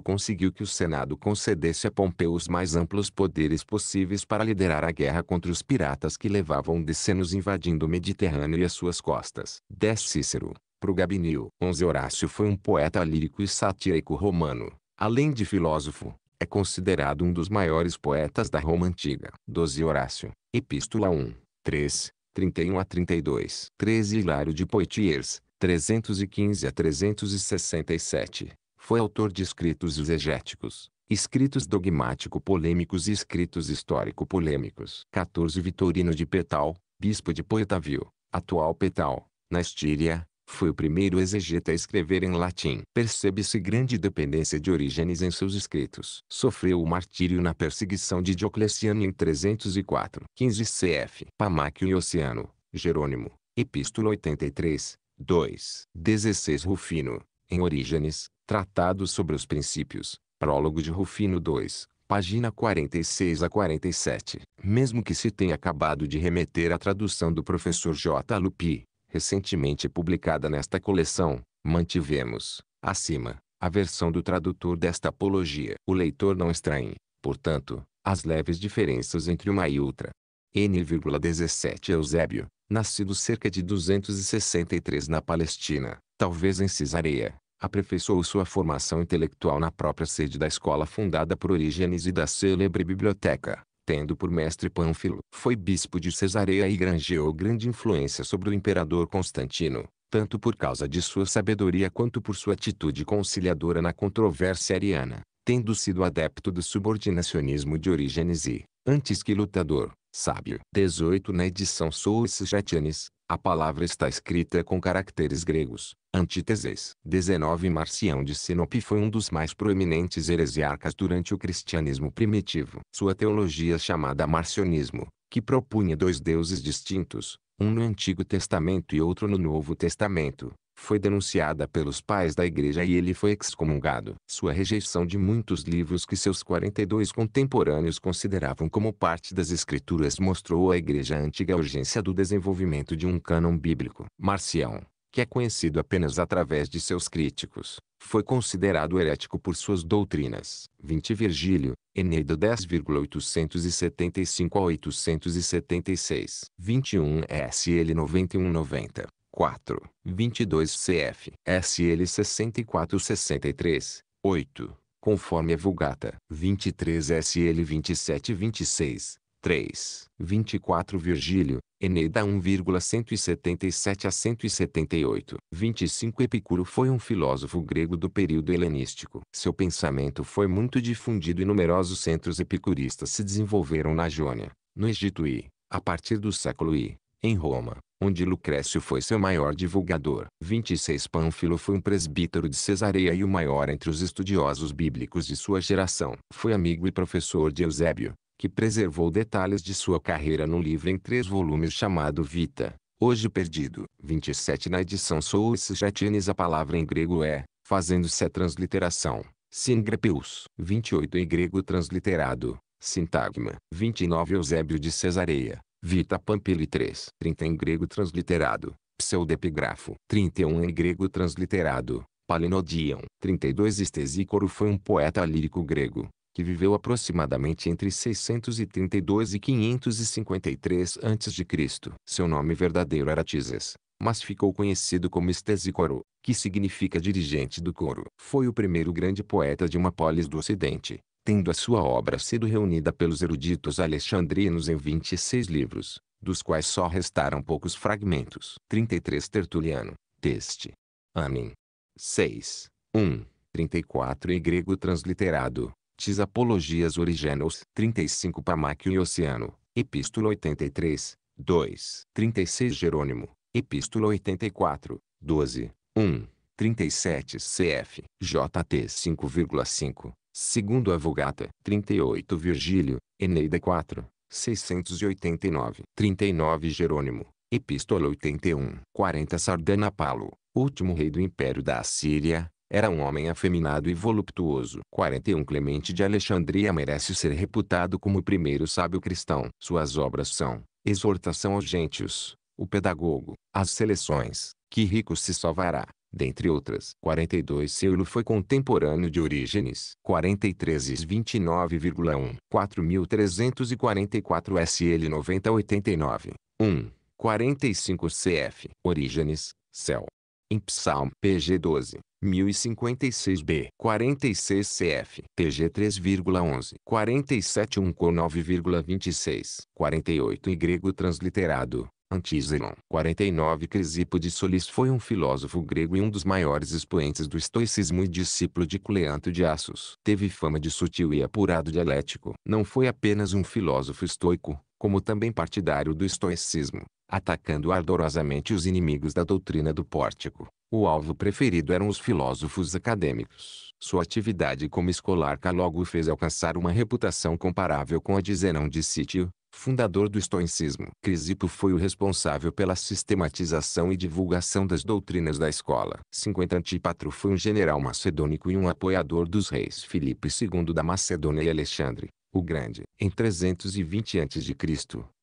conseguiu que o Senado concedesse a Pompeu os mais amplos poderes possíveis para liderar a guerra contra os piratas que levavam decenos invadindo o Mediterrâneo e as suas costas. 10 Cícero, pro Gabinio. 11 Horácio foi um poeta lírico e satírico romano Além de filósofo, é considerado um dos maiores poetas da Roma Antiga. 12 Horácio, Epístola 1, 3, 31 a 32. 13 Hilário de Poitiers, 315 a 367. Foi autor de escritos exegéticos, escritos dogmático-polêmicos e escritos histórico-polêmicos. 14 Vitorino de Petal, bispo de Poetavio, atual Petal, na Estíria, foi o primeiro exegeta a escrever em latim. Percebe-se grande dependência de Orígenes em seus escritos. Sofreu o martírio na perseguição de Diocleciano em 304. 15 cf. Pamáquio e Oceano, Jerônimo, Epístola 83, 2. 16 Rufino, em Orígenes, Tratado sobre os Princípios, prólogo de Rufino 2, página 46 a 47. Mesmo que se tenha acabado de remeter à tradução do professor J. Lupi, recentemente publicada nesta coleção, mantivemos, acima, a versão do tradutor desta apologia. O leitor não estranhe, portanto, as leves diferenças entre uma e outra. N,17 Eusébio, nascido cerca de 263 na Palestina, talvez em Cesareia, aperfeiçoou sua formação intelectual na própria sede da escola fundada por Orígenes e da célebre biblioteca, tendo por mestre Pânfilo. Foi bispo de Cesareia e granjeou grande influência sobre o imperador Constantino, tanto por causa de sua sabedoria quanto por sua atitude conciliadora na controvérsia ariana, tendo sido adepto do subordinacionismo de Orígenes e, antes que lutador, sábio. 18 Na edição Souls Jatianes, a palavra está escrita com caracteres gregos, antíteses. 19 Marcião de Sinope foi um dos mais proeminentes heresiarcas durante o cristianismo primitivo. Sua teologia chamada marcionismo, que propunha dois deuses distintos, um no Antigo Testamento e outro no Novo Testamento, foi denunciada pelos pais da igreja e ele foi excomungado. Sua rejeição de muitos livros que seus 42 contemporâneos consideravam como parte das escrituras mostrou à igreja antiga a urgência do desenvolvimento de um cânon bíblico. Marcião, que é conhecido apenas através de seus críticos, foi considerado herético por suas doutrinas. 20 Virgílio, Eneida 10,875 a 876. 21 SL 9190. 4, 22 cf. SL 64 63, 8, conforme a Vulgata. 23 SL 27 26, 3, 24 Virgílio, Eneida 1,177 a 178. 25 Epicuro foi um filósofo grego do período helenístico. Seu pensamento foi muito difundido e numerosos centros epicuristas se desenvolveram na Jônia, no Egito e, a partir do século I, em Roma, onde Lucrécio foi seu maior divulgador. 26 Pânfilo foi um presbítero de Cesareia e o maior entre os estudiosos bíblicos de sua geração. Foi amigo e professor de Eusébio, que preservou detalhes de sua carreira num livro em três volumes chamado Vita, hoje perdido. 27 Na edição Sous Latines a palavra em grego é, fazendo-se a transliteração, Singrepeus. 28 Em grego transliterado, sintagma. 29 Eusébio de Cesareia Vita Pampili 3. 30 em grego transliterado. Pseudepigrafo. 31 em grego transliterado. Palinodion. 32 Estesícoro foi um poeta lírico grego, que viveu aproximadamente entre 632 e 553 a.C. Seu nome verdadeiro era Tises, mas ficou conhecido como Estesícoro, que significa dirigente do coro. Foi o primeiro grande poeta de uma polis do ocidente, tendo a sua obra sido reunida pelos eruditos alexandrinos em 26 livros, dos quais só restaram poucos fragmentos. 33 Tertuliano, Teste. Amin. 6. 1. 34 E grego transliterado, Tis Apologias Origenos. 35 Pamáquio e Oceano, Epístolo 83, 2. 36 Jerônimo, Epístolo 84, 12, 1. 37 CF, JT 5,5. Segundo a Vulgata, 38 Virgílio, Eneida 4, 689. 39 Jerônimo, Epístola 81. 40 Sardana Paulo, último rei do Império da Assíria, era um homem afeminado e voluptuoso. 41 Clemente de Alexandria merece ser reputado como o primeiro sábio cristão. Suas obras são, Exortação aos Gentios, O Pedagogo, As Seleções, Que Rico se Salvará, dentre outras. 42 Seulo foi contemporâneo de Orígenes. 43 29,1 4344 SL 9089 1 45 CF Orígenes, Céu. Em Psalm PG 12 1056b 46 CF TG 3,11 47 1 9,26 48 Y grego transliterado Antízeron. 49 Crisipo de Solis foi um filósofo grego e um dos maiores expoentes do estoicismo e discípulo de Cleanto de Assos. Teve fama de sutil e apurado dialético. Não foi apenas um filósofo estoico, como também partidário do estoicismo, atacando ardorosamente os inimigos da doutrina do pórtico. O alvo preferido eram os filósofos acadêmicos. Sua atividade como escolar logo fez alcançar uma reputação comparável com a de Zenão de Sítio, fundador do estoicismo. Crisipo foi o responsável pela sistematização e divulgação das doutrinas da escola. 50 Antípatro foi um general macedônico e um apoiador dos reis Filipe II da Macedônia e Alexandre, o Grande. Em 320 a.C.,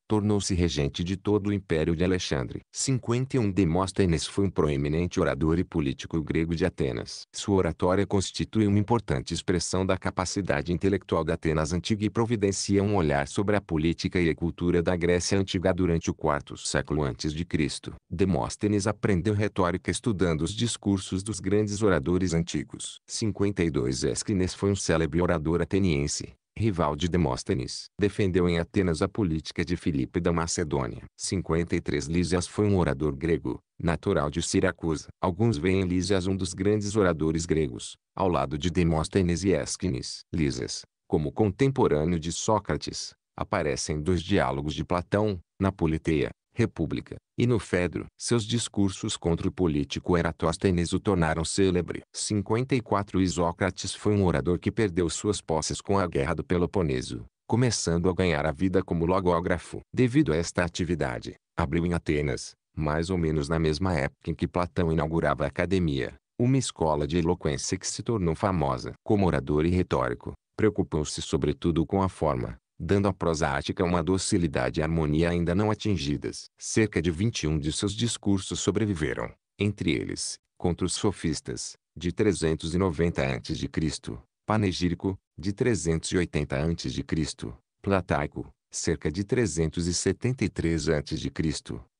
tornou-se regente de todo o Império de Alexandre. 51 Demóstenes foi um proeminente orador e político grego de Atenas. Sua oratória constitui uma importante expressão da capacidade intelectual da Atenas antiga e providencia um olhar sobre a política e a cultura da Grécia antiga durante o quarto século antes de Cristo. Demóstenes aprendeu retórica estudando os discursos dos grandes oradores antigos. 52 Esquines foi um célebre orador ateniense rival de Demóstenes, defendeu em Atenas a política de Filipe da Macedônia. 53 Lísias foi um orador grego, natural de Siracusa. Alguns veem Lísias um dos grandes oradores gregos, ao lado de Demóstenes e Esquines. Lísias, como contemporâneo de Sócrates, aparece em dois diálogos de Platão, na Politeia, República, e no Fedro, seus discursos contra o político Eratóstenes o tornaram célebre. 54 Isócrates foi um orador que perdeu suas posses com a Guerra do Peloponeso, começando a ganhar a vida como logógrafo. Devido a esta atividade, abriu em Atenas, mais ou menos na mesma época em que Platão inaugurava a academia, uma escola de eloquência que se tornou famosa. Como orador e retórico, preocupou-se sobretudo com a forma, dando à prosa ática uma docilidade e harmonia ainda não atingidas. Cerca de 21 de seus discursos sobreviveram, entre eles, contra os sofistas, de 390 a.C., panegírico, de 380 a.C., plataico, cerca de 373 a.C.,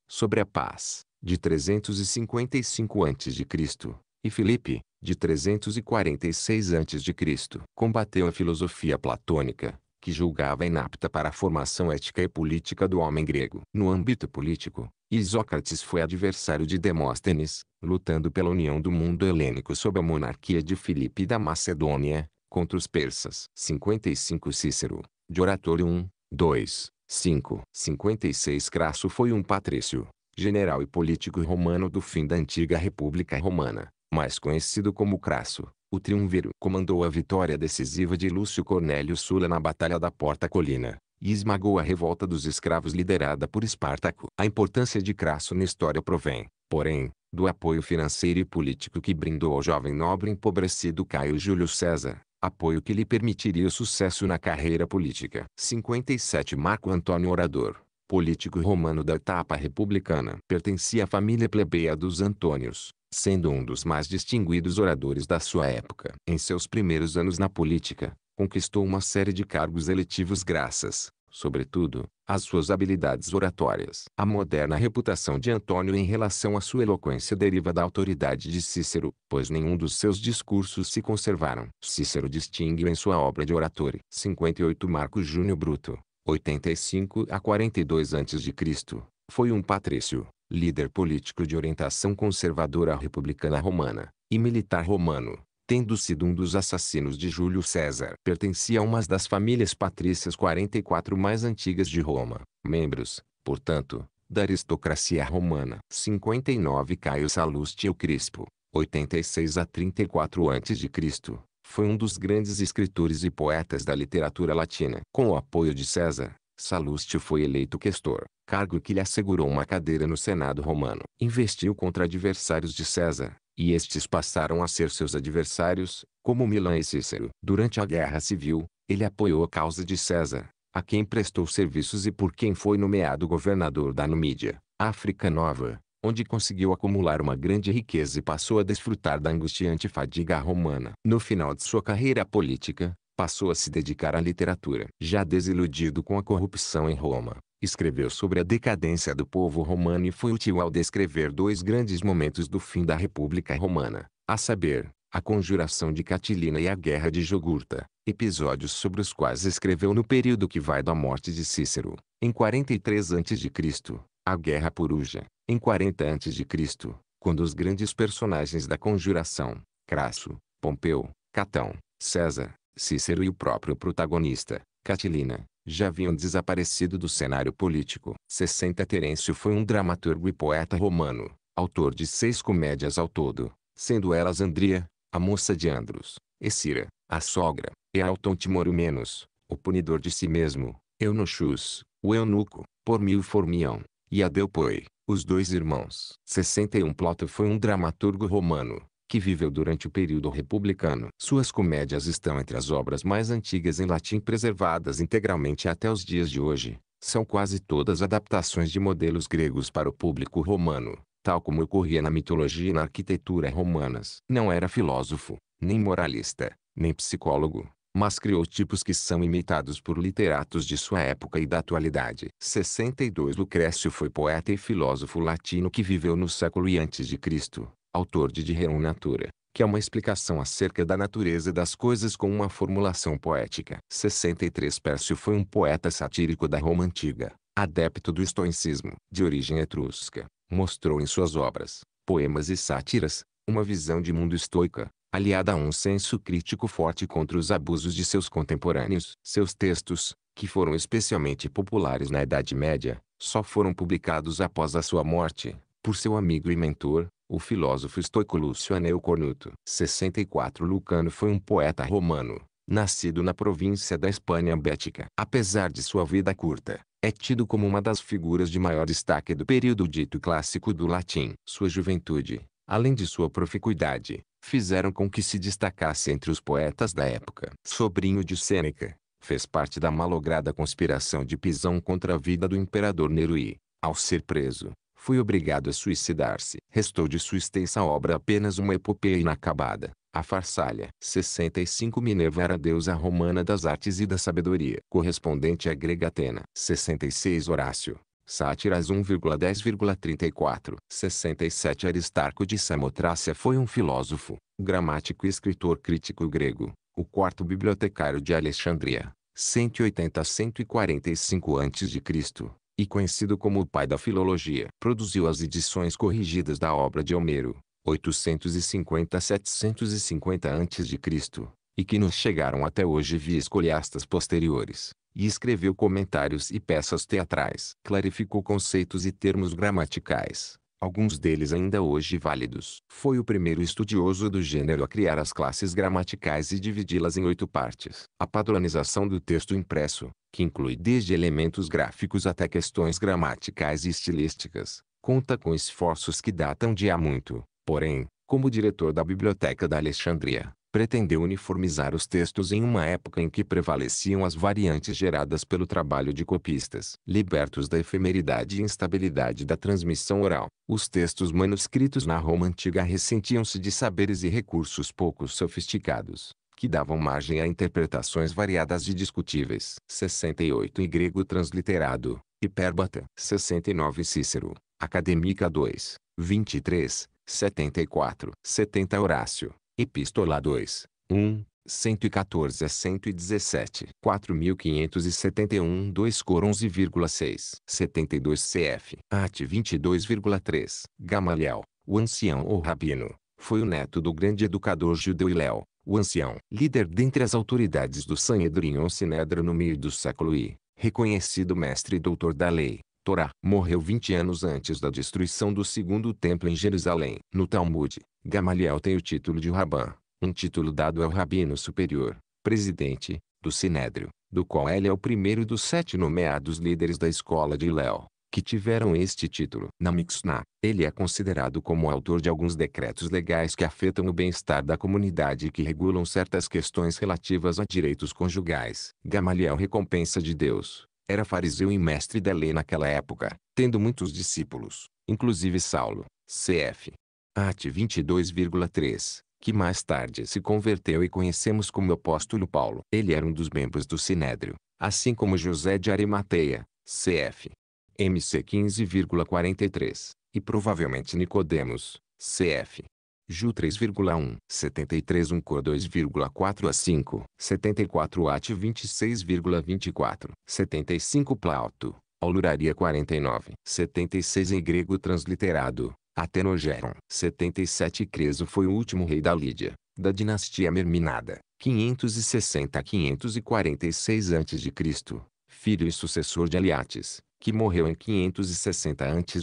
sobre a paz, de 355 a.C., e Filipe, de 346 a.C., combateu a filosofia platônica, que julgava inapta para a formação ética e política do homem grego. No âmbito político, Isócrates foi adversário de Demóstenes, lutando pela união do mundo helênico sob a monarquia de Filipe da Macedônia, contra os persas. 55 Cícero, de Oratório 1, 2, 5. 56 Crasso foi um patrício, general e político romano do fim da antiga República Romana, mais conhecido como Crasso o triunviro comandou a vitória decisiva de Lúcio Cornélio Sula na Batalha da Porta Colina, e esmagou a revolta dos escravos liderada por Espartaco. A importância de Crasso na história provém, porém, do apoio financeiro e político que brindou ao jovem nobre empobrecido Caio Júlio César, apoio que lhe permitiria o sucesso na carreira política. 57 Marco Antônio Orador, político romano da etapa republicana, pertencia à família plebeia dos Antônios, sendo um dos mais distinguidos oradores da sua época. Em seus primeiros anos na política, conquistou uma série de cargos eletivos graças, sobretudo, às suas habilidades oratórias. A moderna reputação de Antônio em relação à sua eloquência deriva da autoridade de Cícero, pois nenhum dos seus discursos se conservaram. Cícero distingue em sua obra de oratore, 58 Marco Júnior Bruto, 85 a 42 a.C., foi um patrício, líder político de orientação conservadora republicana romana, e militar romano, tendo sido um dos assassinos de Júlio César. Pertencia a uma das famílias patrícias 44 mais antigas de Roma, membros, portanto, da aristocracia romana. 59 Caio Salustio Crispo, 86 a 34 a.C., foi um dos grandes escritores e poetas da literatura latina. Com o apoio de César, Salustio foi eleito questor, cargo que lhe assegurou uma cadeira no Senado romano. Investiu contra adversários de César, e estes passaram a ser seus adversários, como Milão e Cícero. Durante a Guerra Civil, ele apoiou a causa de César, a quem prestou serviços e por quem foi nomeado governador da Numídia, África Nova, onde conseguiu acumular uma grande riqueza e passou a desfrutar da angustiante fadiga romana. No final de sua carreira política, passou a se dedicar à literatura. Já desiludido com a corrupção em Roma, escreveu sobre a decadência do povo romano e foi útil ao descrever dois grandes momentos do fim da República Romana, a saber, a conjuração de Catilina e a guerra de Jogurta, episódios sobre os quais escreveu no período que vai da morte de Cícero, em 43 a.C., a guerra poruja, em 40 a.C., quando os grandes personagens da conjuração, Crasso, Pompeu, Catão, César, Cícero e o próprio protagonista, Catilina, já haviam desaparecido do cenário político. 60 Terêncio foi um dramaturgo e poeta romano, autor de seis comédias ao todo, sendo elas Andria, A Moça de Andros, Esira, A Sogra, e Alton Menos, O Punidor de Si Mesmo, Eunochus, O Eunuco, Pormio Formião, e Adeupoi, Os Dois Irmãos. 61 Plauto foi um dramaturgo romano, que viveu durante o período republicano. Suas comédias estão entre as obras mais antigas em latim preservadas integralmente até os dias de hoje. São quase todas adaptações de modelos gregos para o público romano, tal como ocorria na mitologia e na arquitetura romanas. Não era filósofo, nem moralista, nem psicólogo, mas criou tipos que são imitados por literatos de sua época e da atualidade. 62 Lucrécio foi poeta e filósofo latino que viveu no século e antes de Cristo autor de De Reum Natura, que é uma explicação acerca da natureza das coisas com uma formulação poética. 63 Pércio foi um poeta satírico da Roma antiga, adepto do estoicismo, de origem etrusca. Mostrou em suas obras, poemas e sátiras, uma visão de mundo estoica, aliada a um senso crítico forte contra os abusos de seus contemporâneos. Seus textos, que foram especialmente populares na Idade Média, só foram publicados após a sua morte, por seu amigo e mentor, o filósofo estoico Lúcio Aneu Cornuto, 64 Lucano foi um poeta romano, nascido na província da Espanha Bética. Apesar de sua vida curta, é tido como uma das figuras de maior destaque do período dito clássico do latim. Sua juventude, além de sua proficuidade, fizeram com que se destacasse entre os poetas da época. Sobrinho de Sêneca, fez parte da malograda conspiração de Pisão contra a vida do imperador Nero. E, Ao ser preso, Fui obrigado a suicidar-se. Restou de sua extensa obra apenas uma epopeia inacabada. A Farsalha. 65 Minerva era a deusa romana das artes e da sabedoria, correspondente à grega Atena. 66 Horácio. Sátiras 1,10,34. 67 Aristarco de Samotrácia foi um filósofo, gramático e escritor crítico grego, o quarto bibliotecário de Alexandria, 180 a 145 a.C e conhecido como o pai da filologia. Produziu as edições corrigidas da obra de Homero, 850 a 750 a.C., e que nos chegaram até hoje via escoliastas posteriores, e escreveu comentários e peças teatrais. Clarificou conceitos e termos gramaticais alguns deles ainda hoje válidos. Foi o primeiro estudioso do gênero a criar as classes gramaticais e dividi-las em oito partes. A padronização do texto impresso, que inclui desde elementos gráficos até questões gramaticais e estilísticas, conta com esforços que datam de há muito. Porém, como diretor da Biblioteca da Alexandria, pretendeu uniformizar os textos em uma época em que prevaleciam as variantes geradas pelo trabalho de copistas. Libertos da efemeridade e instabilidade da transmissão oral, os textos manuscritos na Roma antiga ressentiam-se de saberes e recursos pouco sofisticados, que davam margem a interpretações variadas e discutíveis. 68 Em grego transliterado, Hipérbata. 69 Cícero, Acadêmica 2, 23, 74. 70 Horácio, Epístola 2, 1, 114 a 117. 4571 2 cor 11,6. 72 cf. At 22,3. Gamaliel, o ancião ou rabino, foi o neto do grande educador judeu Iléo, o ancião, líder dentre as autoridades do Sanhedrin ou Sinedra no meio do século I, reconhecido mestre e doutor da lei. Torá, morreu 20 anos antes da destruição do segundo templo em Jerusalém. No Talmud, Gamaliel tem o título de Rabã, um título dado ao Rabino Superior, presidente, do Sinédrio, do qual ele é o primeiro dos sete nomeados líderes da escola de Léo, que tiveram este título. Na Mixná, ele é considerado como autor de alguns decretos legais que afetam o bem-estar da comunidade e que regulam certas questões relativas a direitos conjugais. Gamaliel Recompensa de Deus era fariseu e mestre da lei naquela época, tendo muitos discípulos, inclusive Saulo, cf. Ate 22,3, que mais tarde se converteu e conhecemos como apóstolo Paulo. Ele era um dos membros do Sinédrio, assim como José de Arimateia, CF. MC 15,43, e provavelmente Nicodemos, CF. Ju 3,1, 73 1 Cor 2,4 a 5, 74 At 26,24, 75 Plauto, Auluraria 49, 76 em grego transliterado, Aterogéron. 77 Creso foi o último rei da Lídia, da dinastia Merminada, 560 a 546 a.C., filho e sucessor de Aliates, que morreu em 560 a.C.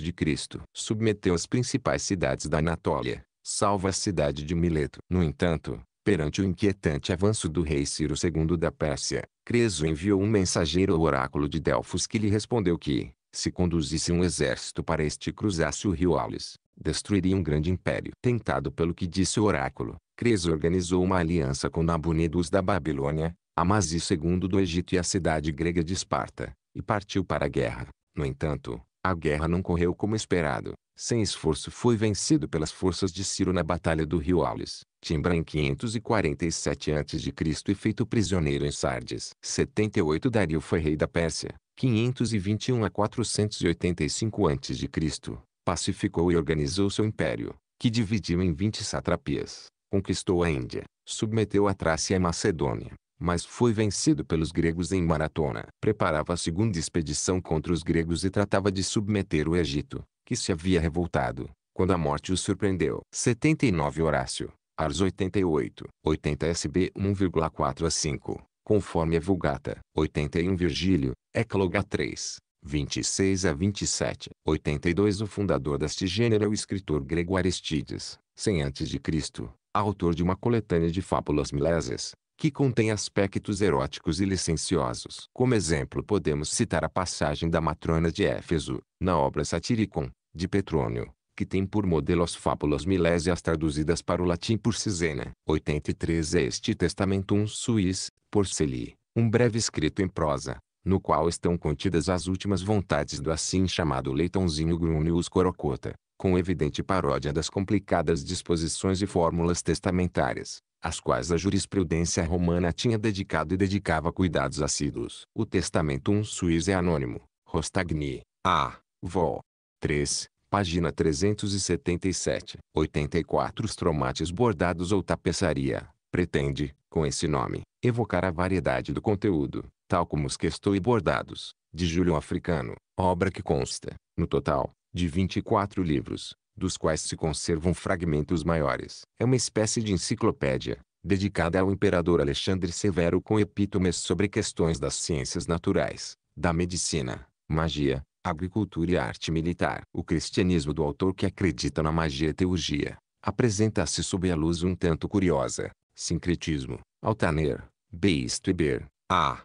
Submeteu as principais cidades da Anatólia, salvo a cidade de Mileto. No entanto, perante o inquietante avanço do rei Ciro II da Pérsia, Creso enviou um mensageiro ao oráculo de Delfos que lhe respondeu que, se conduzisse um exército para este cruzasse o rio Aulis, destruiria um grande império. Tentado pelo que disse o oráculo, Cres organizou uma aliança com Nabonidus da Babilônia, Amasis II do Egito e a cidade grega de Esparta, e partiu para a guerra. No entanto, a guerra não correu como esperado. Sem esforço foi vencido pelas forças de Ciro na Batalha do Rio Aulis, Timbra em 547 a.C. e feito prisioneiro em Sardes. 78 Dario foi rei da Pérsia, 521 a 485 a.C pacificou e organizou seu império, que dividiu em 20 satrapias, conquistou a Índia, submeteu a Trácia e Macedônia, mas foi vencido pelos gregos em Maratona. Preparava a segunda expedição contra os gregos e tratava de submeter o Egito, que se havia revoltado, quando a morte o surpreendeu. 79 Horácio, Ars 88, 80 SB 1,4 a 5, conforme a Vulgata. 81 Virgílio, Ecloga 3, 26 a 27. 82 O fundador deste gênero é o escritor grego Aristides, 100 a.C., autor de uma coletânea de fábulas milésias, que contém aspectos eróticos e licenciosos. Como exemplo podemos citar a passagem da matrona de Éfeso, na obra Satiricon, de Petrônio, que tem por modelo as fábulas milésias traduzidas para o latim por Cisena. 83 Este testamento um suis, por Celi, um breve escrito em prosa, no qual estão contidas as últimas vontades do assim chamado Leitãozinho Grunius Corocota, com evidente paródia das complicadas disposições e fórmulas testamentárias, às quais a jurisprudência romana tinha dedicado e dedicava cuidados assíduos. O testamento Suis é anônimo, Rostagni, A. Vol. 3, página 377. 84 Estromates bordados ou tapeçaria, pretende, com esse nome, evocar a variedade do conteúdo, tal como os que estou bordados, de Júlio Africano, obra que consta, no total, de 24 livros, dos quais se conservam fragmentos maiores. É uma espécie de enciclopédia, dedicada ao imperador Alexandre Severo com epítomes sobre questões das ciências naturais, da medicina, magia, agricultura e arte militar. O cristianismo do autor que acredita na magia e teurgia, apresenta-se sob a luz um tanto curiosa, sincretismo, altaner, beisto e é ber, a,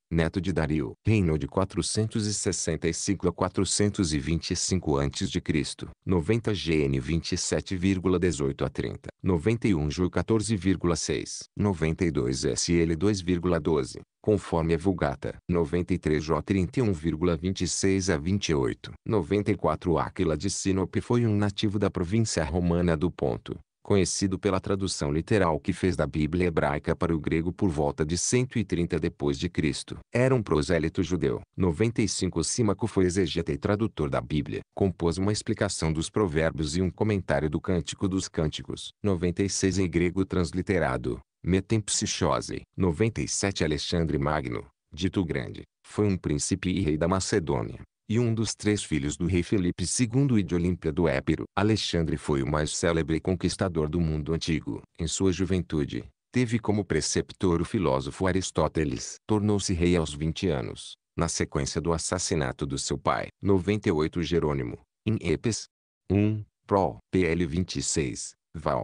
neto de Dario, reinou de 465 a 425 a.C., 90 GN 27,18 a 30, 91 Ju 14,6, 92 SL 2,12, conforme a Vulgata, 93 J 31,26 a 28, 94 Aquila de Sinope foi um nativo da província romana do Ponto, conhecido pela tradução literal que fez da Bíblia hebraica para o grego por volta de 130 depois de Cristo. Era um prosélito judeu. 95 Simaco foi exegeta e tradutor da Bíblia. Compôs uma explicação dos provérbios e um comentário do Cântico dos Cânticos. 96 em grego transliterado, Metempsychose. 97 Alexandre Magno, dito grande, foi um príncipe e rei da Macedônia e um dos três filhos do rei Felipe II e de Olímpia do Épiro. Alexandre foi o mais célebre conquistador do mundo antigo. Em sua juventude, teve como preceptor o filósofo Aristóteles. Tornou-se rei aos 20 anos, na sequência do assassinato do seu pai. 98 Jerônimo, em Epes. 1, Pro. PL 26, Val.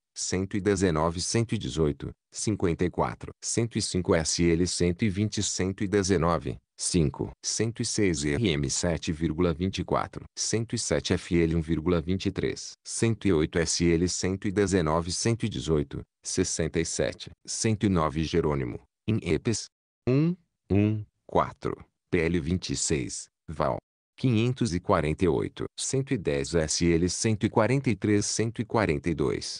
119, 118, 54, 105 SL 120, 119, 5, 106 RM 7,24, 107 FL 1,23, 108 SL 119, 118, 67, 109 Jerônimo, em EPES, 1, 1, 4, PL 26, Val. 548, 110 SL 143, 142,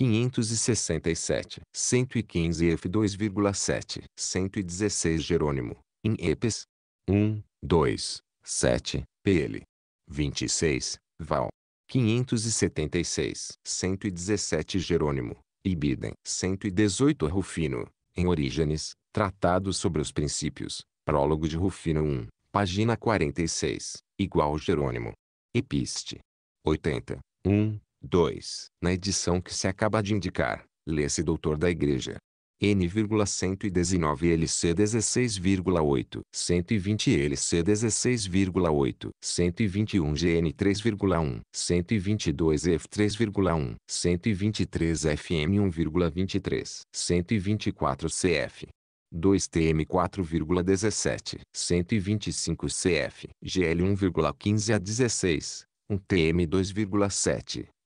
567, 115 F 2,7, 116 Jerônimo, em Epes, 1, 2, 7, PL. 26, Val. 576, 117 Jerônimo, Ibidem. 118 Rufino, em Orígenes, Tratado sobre os Princípios, prólogo de Rufino 1, página 46, igual Jerônimo. Episte. 80, 1, 2. Na edição que se acaba de indicar, lê-se doutor da igreja. N,119 LC 16,8 120 LC 16,8 121 GN 3,1 122 F 3,1 123 FM 1,23 124 CF 2TM 4,17 125 CF GL 1,15 a 16 1TM 2,7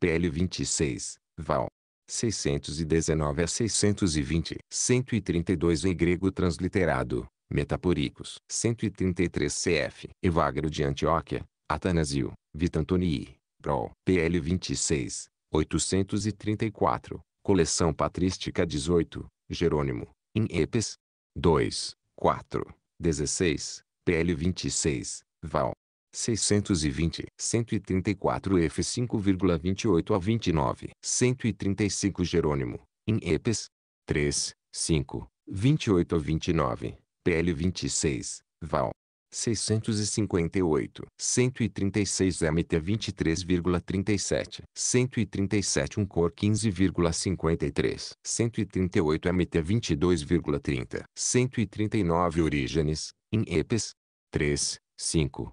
PL 26, Val. 619 a 620. 132 em grego transliterado, Metapóricos. 133 CF. Evagro de Antioquia, Atanasio, Vitantonii, Prol. PL 26, 834. Coleção Patrística 18, Jerônimo, em Epes. 2, 4, 16, PL 26, Val. 620, 134 F 5,28 a 29, 135 Jerônimo, em EPES, 3, 5, 28 a 29, PL 26, Val. 658, 136 MT 23,37, 137 um cor 15,53, 138 MT 22,30, 139 Orígenes, em EPES, 3, 5,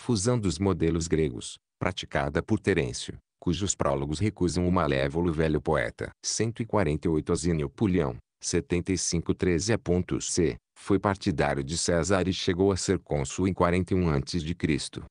fusão dos modelos gregos, praticada por Terêncio, cujos prólogos recusam o malévolo velho poeta. 148 Asínio Pulião, 75 c foi partidário de César e chegou a ser cônsul em 41 a.C.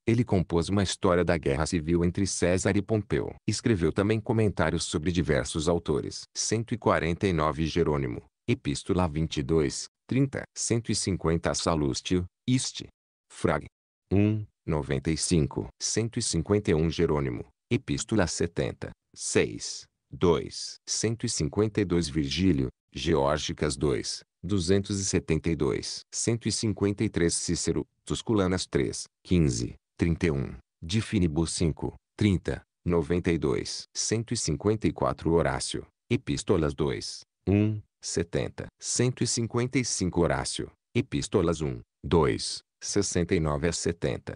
Ele compôs uma história da guerra civil entre César e Pompeu. Escreveu também comentários sobre diversos autores. 149 Jerônimo, Epístola 22, 30. 150 Salústio, Iste. Frag. 1, 95, 151 Jerônimo, Epístola 70, 6, 2, 152 Virgílio, Geórgicas 2, 272, 153 Cícero, Tusculanas 3, 15, 31, de 5, 30, 92, 154 Horácio, Epístolas 2, 1, 70, 155 Horácio, Epístolas 1, 2, 69 a 70,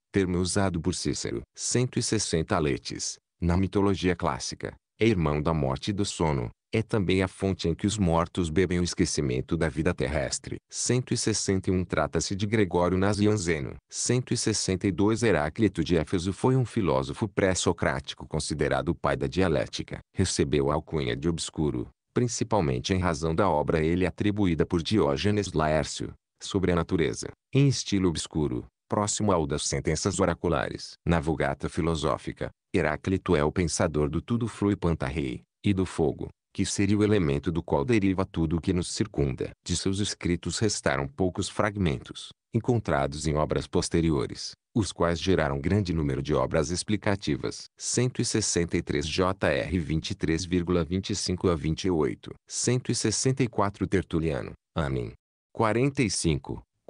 termo usado por Cícero, 160 Letes, na mitologia clássica, é irmão da morte e do sono, é também a fonte em que os mortos bebem o esquecimento da vida terrestre. 161 Trata-se de Gregório Nazianzeno. 162 Heráclito de Éfeso foi um filósofo pré-socrático considerado o pai da dialética. Recebeu a alcunha de obscuro, principalmente em razão da obra a ele atribuída por Diógenes Laércio, sobre a natureza. Em estilo obscuro, próximo ao das sentenças oraculares. Na Vulgata Filosófica, Heráclito é o pensador do tudo flui pantarrei, e do fogo, que seria o elemento do qual deriva tudo o que nos circunda. De seus escritos restaram poucos fragmentos, encontrados em obras posteriores, os quais geraram grande número de obras explicativas. 163 J.R. 23,25 a 28. 164 Tertuliano, Amin. 45.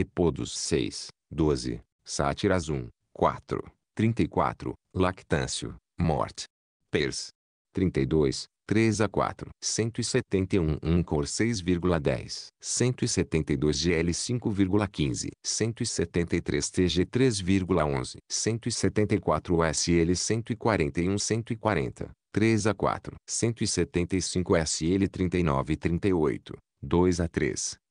Epodos 6, 12, Sátiras 1, 4, 34, Lactâncio, Morte. Pers. 32, 3 a 4, 171 1 cor 6,10, 172 GL 5,15, 173 TG 3,11, 174 SL 141 140, 3 a 4, 175 SL 39 38, 2 a 3,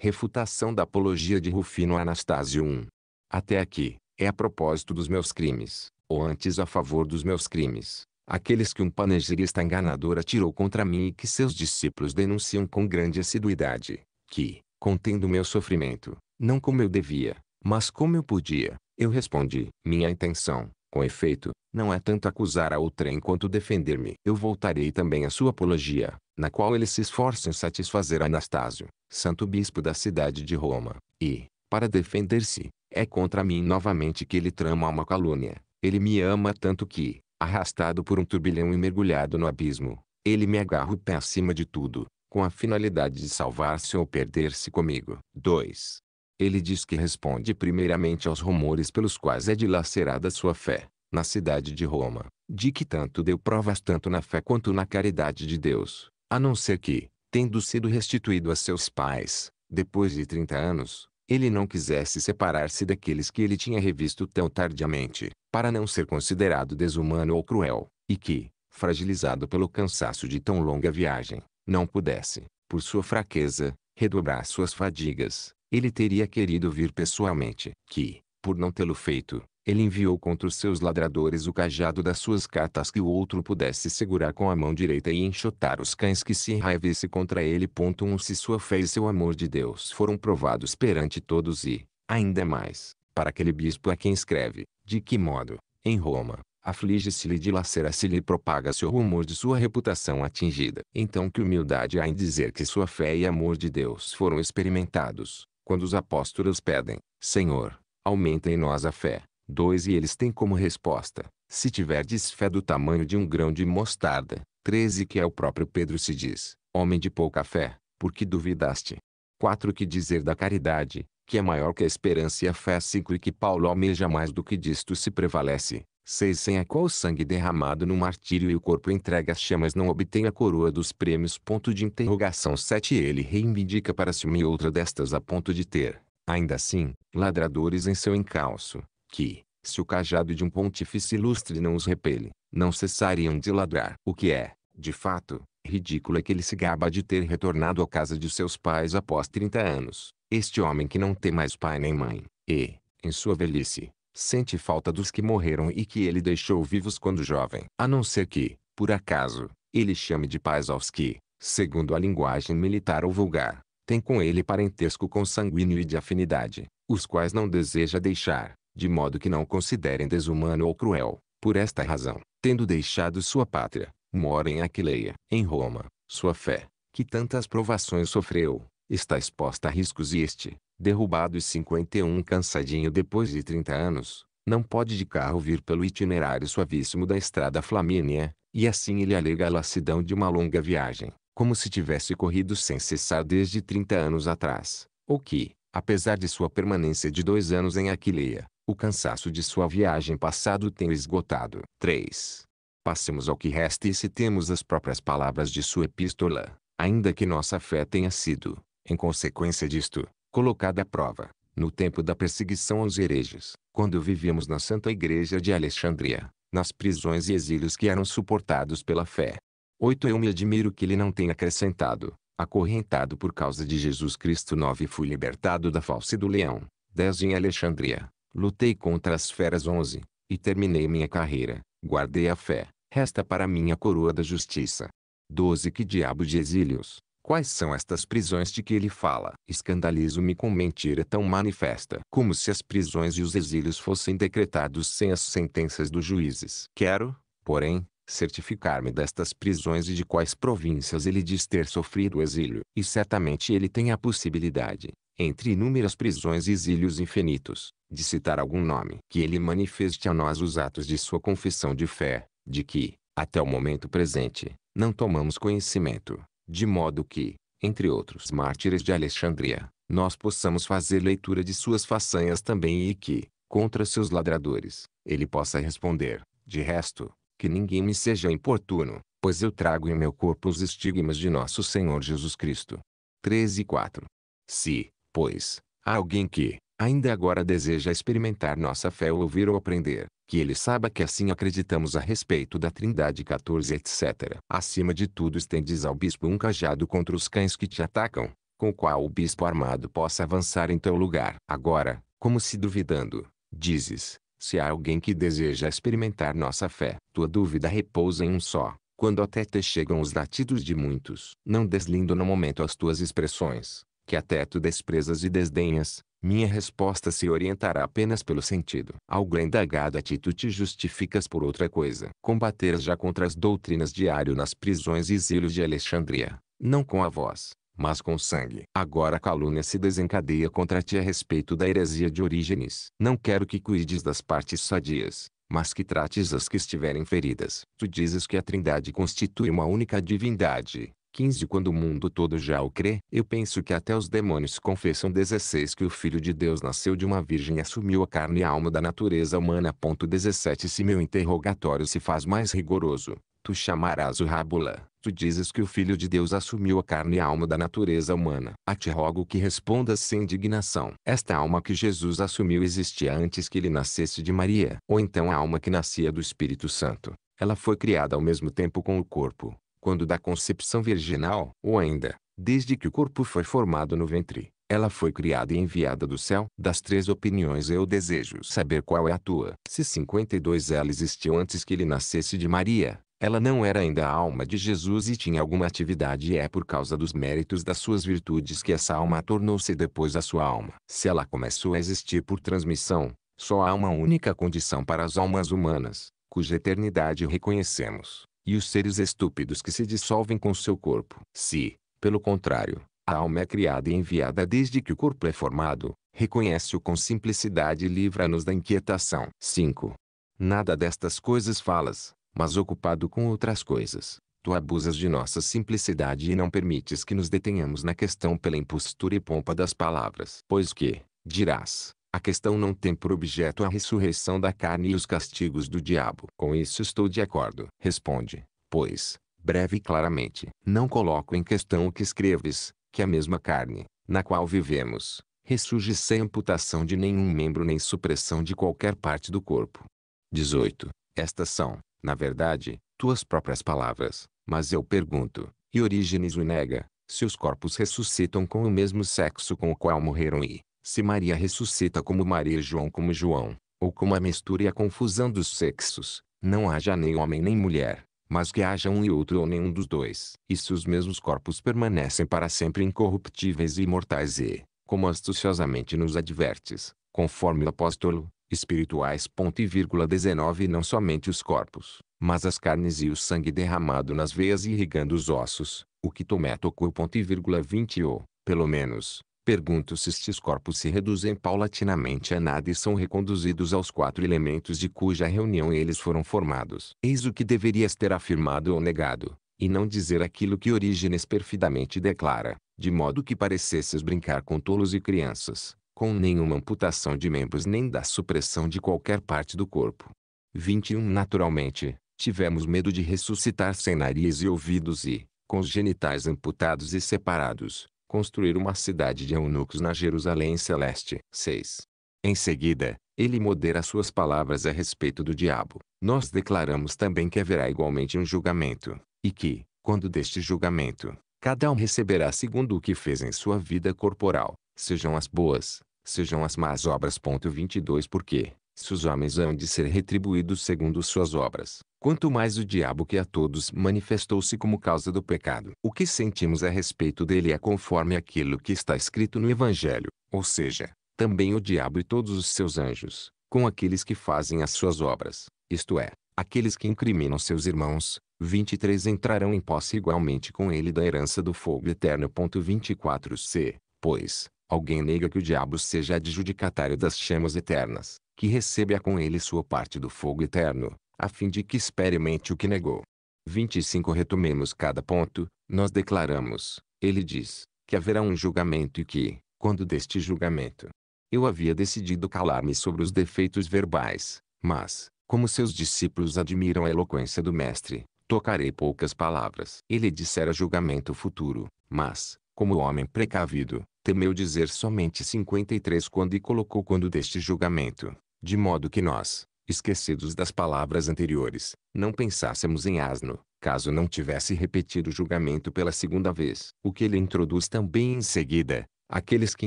Refutação da apologia de Rufino Anastácio I. Até aqui, é a propósito dos meus crimes, ou antes a favor dos meus crimes, aqueles que um panegirista enganador atirou contra mim e que seus discípulos denunciam com grande assiduidade, que, contendo meu sofrimento, não como eu devia, mas como eu podia, eu respondi. Minha intenção, com efeito, não é tanto acusar a outra enquanto defender-me. Eu voltarei também à sua apologia, na qual ele se esforça em satisfazer Anastácio, santo bispo da cidade de Roma, e, para defender-se, é contra mim novamente que ele trama uma calúnia. Ele me ama tanto que, arrastado por um turbilhão e mergulhado no abismo, ele me agarra o pé acima de tudo, com a finalidade de salvar-se ou perder-se comigo. 2. Ele diz que responde primeiramente aos rumores pelos quais é dilacerada sua fé, na cidade de Roma, de que tanto deu provas tanto na fé quanto na caridade de Deus, a não ser que, tendo sido restituído a seus pais, depois de trinta anos, ele não quisesse separar-se daqueles que ele tinha revisto tão tardiamente, para não ser considerado desumano ou cruel, e que, fragilizado pelo cansaço de tão longa viagem, não pudesse, por sua fraqueza, redobrar suas fadigas, ele teria querido vir pessoalmente, que, por não tê-lo feito, ele enviou contra os seus ladradores o cajado das suas cartas que o outro pudesse segurar com a mão direita e enxotar os cães que se enraivesse contra ele. Um, se sua fé e seu amor de Deus foram provados perante todos e, ainda mais, para aquele bispo a quem escreve, de que modo, em Roma, aflige-se-lhe dilacera-se-lhe e propaga-se o rumor de sua reputação atingida. Então que humildade há em dizer que sua fé e amor de Deus foram experimentados, quando os apóstolos pedem, Senhor, aumenta em nós a fé 2 e eles têm como resposta: se tiverdes fé do tamanho de um grão de mostarda. 13 que é o próprio Pedro se diz: homem de pouca fé, porque duvidaste. 4 que dizer da caridade, que é maior que a esperança e a fé 5 e que Paulo almeja mais do que disto se prevalece. 6 sem a qual o sangue derramado no martírio e o corpo entregue às chamas não obtém a coroa dos prêmios. Ponto de interrogação 7 ele reivindica para si uma e outra destas a ponto de ter, ainda assim, ladradores em seu encalço, que, se o cajado de um pontífice ilustre não os repele, não cessariam de ladrar. O que é, de fato, ridículo é que ele se gaba de ter retornado à casa de seus pais após 30 anos. Este homem que não tem mais pai nem mãe, e, em sua velhice, sente falta dos que morreram e que ele deixou vivos quando jovem. A não ser que, por acaso, ele chame de pais aos que, segundo a linguagem militar ou vulgar, tem com ele parentesco consanguíneo e de afinidade, os quais não deseja deixar, de modo que não o considerem desumano ou cruel. Por esta razão, tendo deixado sua pátria, mora em Aquileia, em Roma, sua fé, que tantas provações sofreu, está exposta a riscos e este, derrubado e 51 cansadinho depois de 30 anos, não pode de carro vir pelo itinerário suavíssimo da estrada Flamínia, e assim ele alega a lassidão de uma longa viagem, como se tivesse corrido sem cessar desde 30 anos atrás, ou que, apesar de sua permanência de dois anos em Aquileia, o cansaço de sua viagem passado tem esgotado. 3. Passemos ao que resta e citemos as próprias palavras de sua epístola, ainda que nossa fé tenha sido, em consequência disto, colocada à prova, no tempo da perseguição aos hereges, quando vivíamos na Santa Igreja de Alexandria, nas prisões e exílios que eram suportados pela fé. 8. Eu me admiro que ele não tenha acrescentado, acorrentado por causa de Jesus Cristo 9. Fui libertado da falsa e do leão. 10. Em Alexandria, Lutei contra as feras onze, e terminei minha carreira. Guardei a fé. Resta para mim a coroa da justiça. 12 Que diabo de exílios? Quais são estas prisões de que ele fala? Escandalizo-me com mentira tão manifesta, como se as prisões e os exílios fossem decretados sem as sentenças dos juízes. Quero, porém, certificar-me destas prisões e de quais províncias ele diz ter sofrido o exílio. E certamente ele tem a possibilidade, entre inúmeras prisões e exílios infinitos, de citar algum nome. Que ele manifeste a nós os atos de sua confissão de fé, de que, até o momento presente, não tomamos conhecimento, de modo que, entre outros mártires de Alexandria, nós possamos fazer leitura de suas façanhas também e que, contra seus ladradores, ele possa responder, de resto, que ninguém me seja importuno, pois eu trago em meu corpo os estigmas de nosso Senhor Jesus Cristo. 13 e 4. Se, Pois, há alguém que, ainda agora deseja experimentar nossa fé ou ouvir ou aprender, que ele saiba que assim acreditamos a respeito da Trindade 14 etc. Acima de tudo estendes ao bispo um cajado contra os cães que te atacam, com o qual o bispo armado possa avançar em teu lugar. Agora, como se duvidando, dizes, se há alguém que deseja experimentar nossa fé, tua dúvida repousa em um só, quando até te chegam os latidos de muitos. Não deslindo no momento as tuas expressões, que até tu desprezas e desdenhas, minha resposta se orientará apenas pelo sentido. Algo indagado a ti tu te justificas por outra coisa. Combateres já contra as doutrinas diário nas prisões e exílios de Alexandria, não com a voz, mas com sangue. Agora a calúnia se desencadeia contra ti a respeito da heresia de Orígenes. Não quero que cuides das partes sadias, mas que trates as que estiverem feridas. Tu dizes que a trindade constitui uma única divindade, 15 Quando o mundo todo já o crê, eu penso que até os demônios confessam 16 Que o Filho de Deus nasceu de uma virgem e assumiu a carne e a alma da natureza humana. Ponto 17 Se meu interrogatório se faz mais rigoroso, tu chamarás o Rábula. Tu dizes que o Filho de Deus assumiu a carne e a alma da natureza humana. A ah, te rogo que respondas sem indignação. Esta alma que Jesus assumiu existia antes que ele nascesse de Maria. Ou então a alma que nascia do Espírito Santo. Ela foi criada ao mesmo tempo com o corpo quando da concepção virginal, ou ainda, desde que o corpo foi formado no ventre. Ela foi criada e enviada do céu. Das três opiniões eu desejo saber qual é a tua. Se 52 ela existiu antes que ele nascesse de Maria, ela não era ainda a alma de Jesus e tinha alguma atividade e é por causa dos méritos das suas virtudes que essa alma tornou-se depois a sua alma. Se ela começou a existir por transmissão, só há uma única condição para as almas humanas, cuja eternidade reconhecemos e os seres estúpidos que se dissolvem com seu corpo. Se, pelo contrário, a alma é criada e enviada desde que o corpo é formado, reconhece-o com simplicidade e livra-nos da inquietação. 5. Nada destas coisas falas, mas ocupado com outras coisas, tu abusas de nossa simplicidade e não permites que nos detenhamos na questão pela impostura e pompa das palavras. Pois que, dirás, a questão não tem por objeto a ressurreição da carne e os castigos do diabo. Com isso estou de acordo. Responde, pois, breve e claramente, não coloco em questão o que escreves, que a mesma carne, na qual vivemos, ressurge sem amputação de nenhum membro nem supressão de qualquer parte do corpo. 18. Estas são, na verdade, tuas próprias palavras, mas eu pergunto, e Orígenes o nega, se os corpos ressuscitam com o mesmo sexo com o qual morreram e, se Maria ressuscita como Maria e João como João, ou como a mistura e a confusão dos sexos, não haja nem homem nem mulher, mas que haja um e outro ou nenhum dos dois. E se os mesmos corpos permanecem para sempre incorruptíveis e imortais e, como astuciosamente nos advertes, conforme o apóstolo, espirituais. Ponto e vírgula 19 Não somente os corpos, mas as carnes e o sangue derramado nas veias e irrigando os ossos, o que Tomé tocou. Ponto e vírgula 20 ou, pelo menos, Pergunto se estes corpos se reduzem paulatinamente a nada e são reconduzidos aos quatro elementos de cuja reunião eles foram formados. Eis o que deverias ter afirmado ou negado, e não dizer aquilo que Orígenes perfidamente declara, de modo que parecesses brincar com tolos e crianças, com nenhuma amputação de membros nem da supressão de qualquer parte do corpo. 21 Naturalmente, tivemos medo de ressuscitar sem nariz e ouvidos e, com os genitais amputados e separados, construir uma cidade de eunucos na Jerusalém Celeste. 6. Em seguida, ele modera suas palavras a respeito do diabo. Nós declaramos também que haverá igualmente um julgamento, e que, quando deste julgamento, cada um receberá segundo o que fez em sua vida corporal, sejam as boas, sejam as más obras. 22 Porque, se os homens hão de ser retribuídos segundo suas obras, Quanto mais o diabo que a todos manifestou-se como causa do pecado. O que sentimos a respeito dele é conforme aquilo que está escrito no Evangelho, ou seja, também o diabo e todos os seus anjos, com aqueles que fazem as suas obras, isto é, aqueles que incriminam seus irmãos, 23 entrarão em posse igualmente com ele da herança do fogo eterno. 24 c. Pois, alguém nega que o diabo seja adjudicatário das chamas eternas, que recebe com ele sua parte do fogo eterno, a fim de que experimente o que negou. 25 Retomemos cada ponto, nós declaramos, ele diz, que haverá um julgamento e que, quando deste julgamento, eu havia decidido calar-me sobre os defeitos verbais, mas, como seus discípulos admiram a eloquência do Mestre, tocarei poucas palavras. Ele dissera julgamento futuro, mas, como homem precavido, temeu dizer somente 53 quando e colocou quando deste julgamento, de modo que nós, esquecidos das palavras anteriores, não pensássemos em asno, caso não tivesse repetido o julgamento pela segunda vez. O que ele introduz também em seguida, aqueles que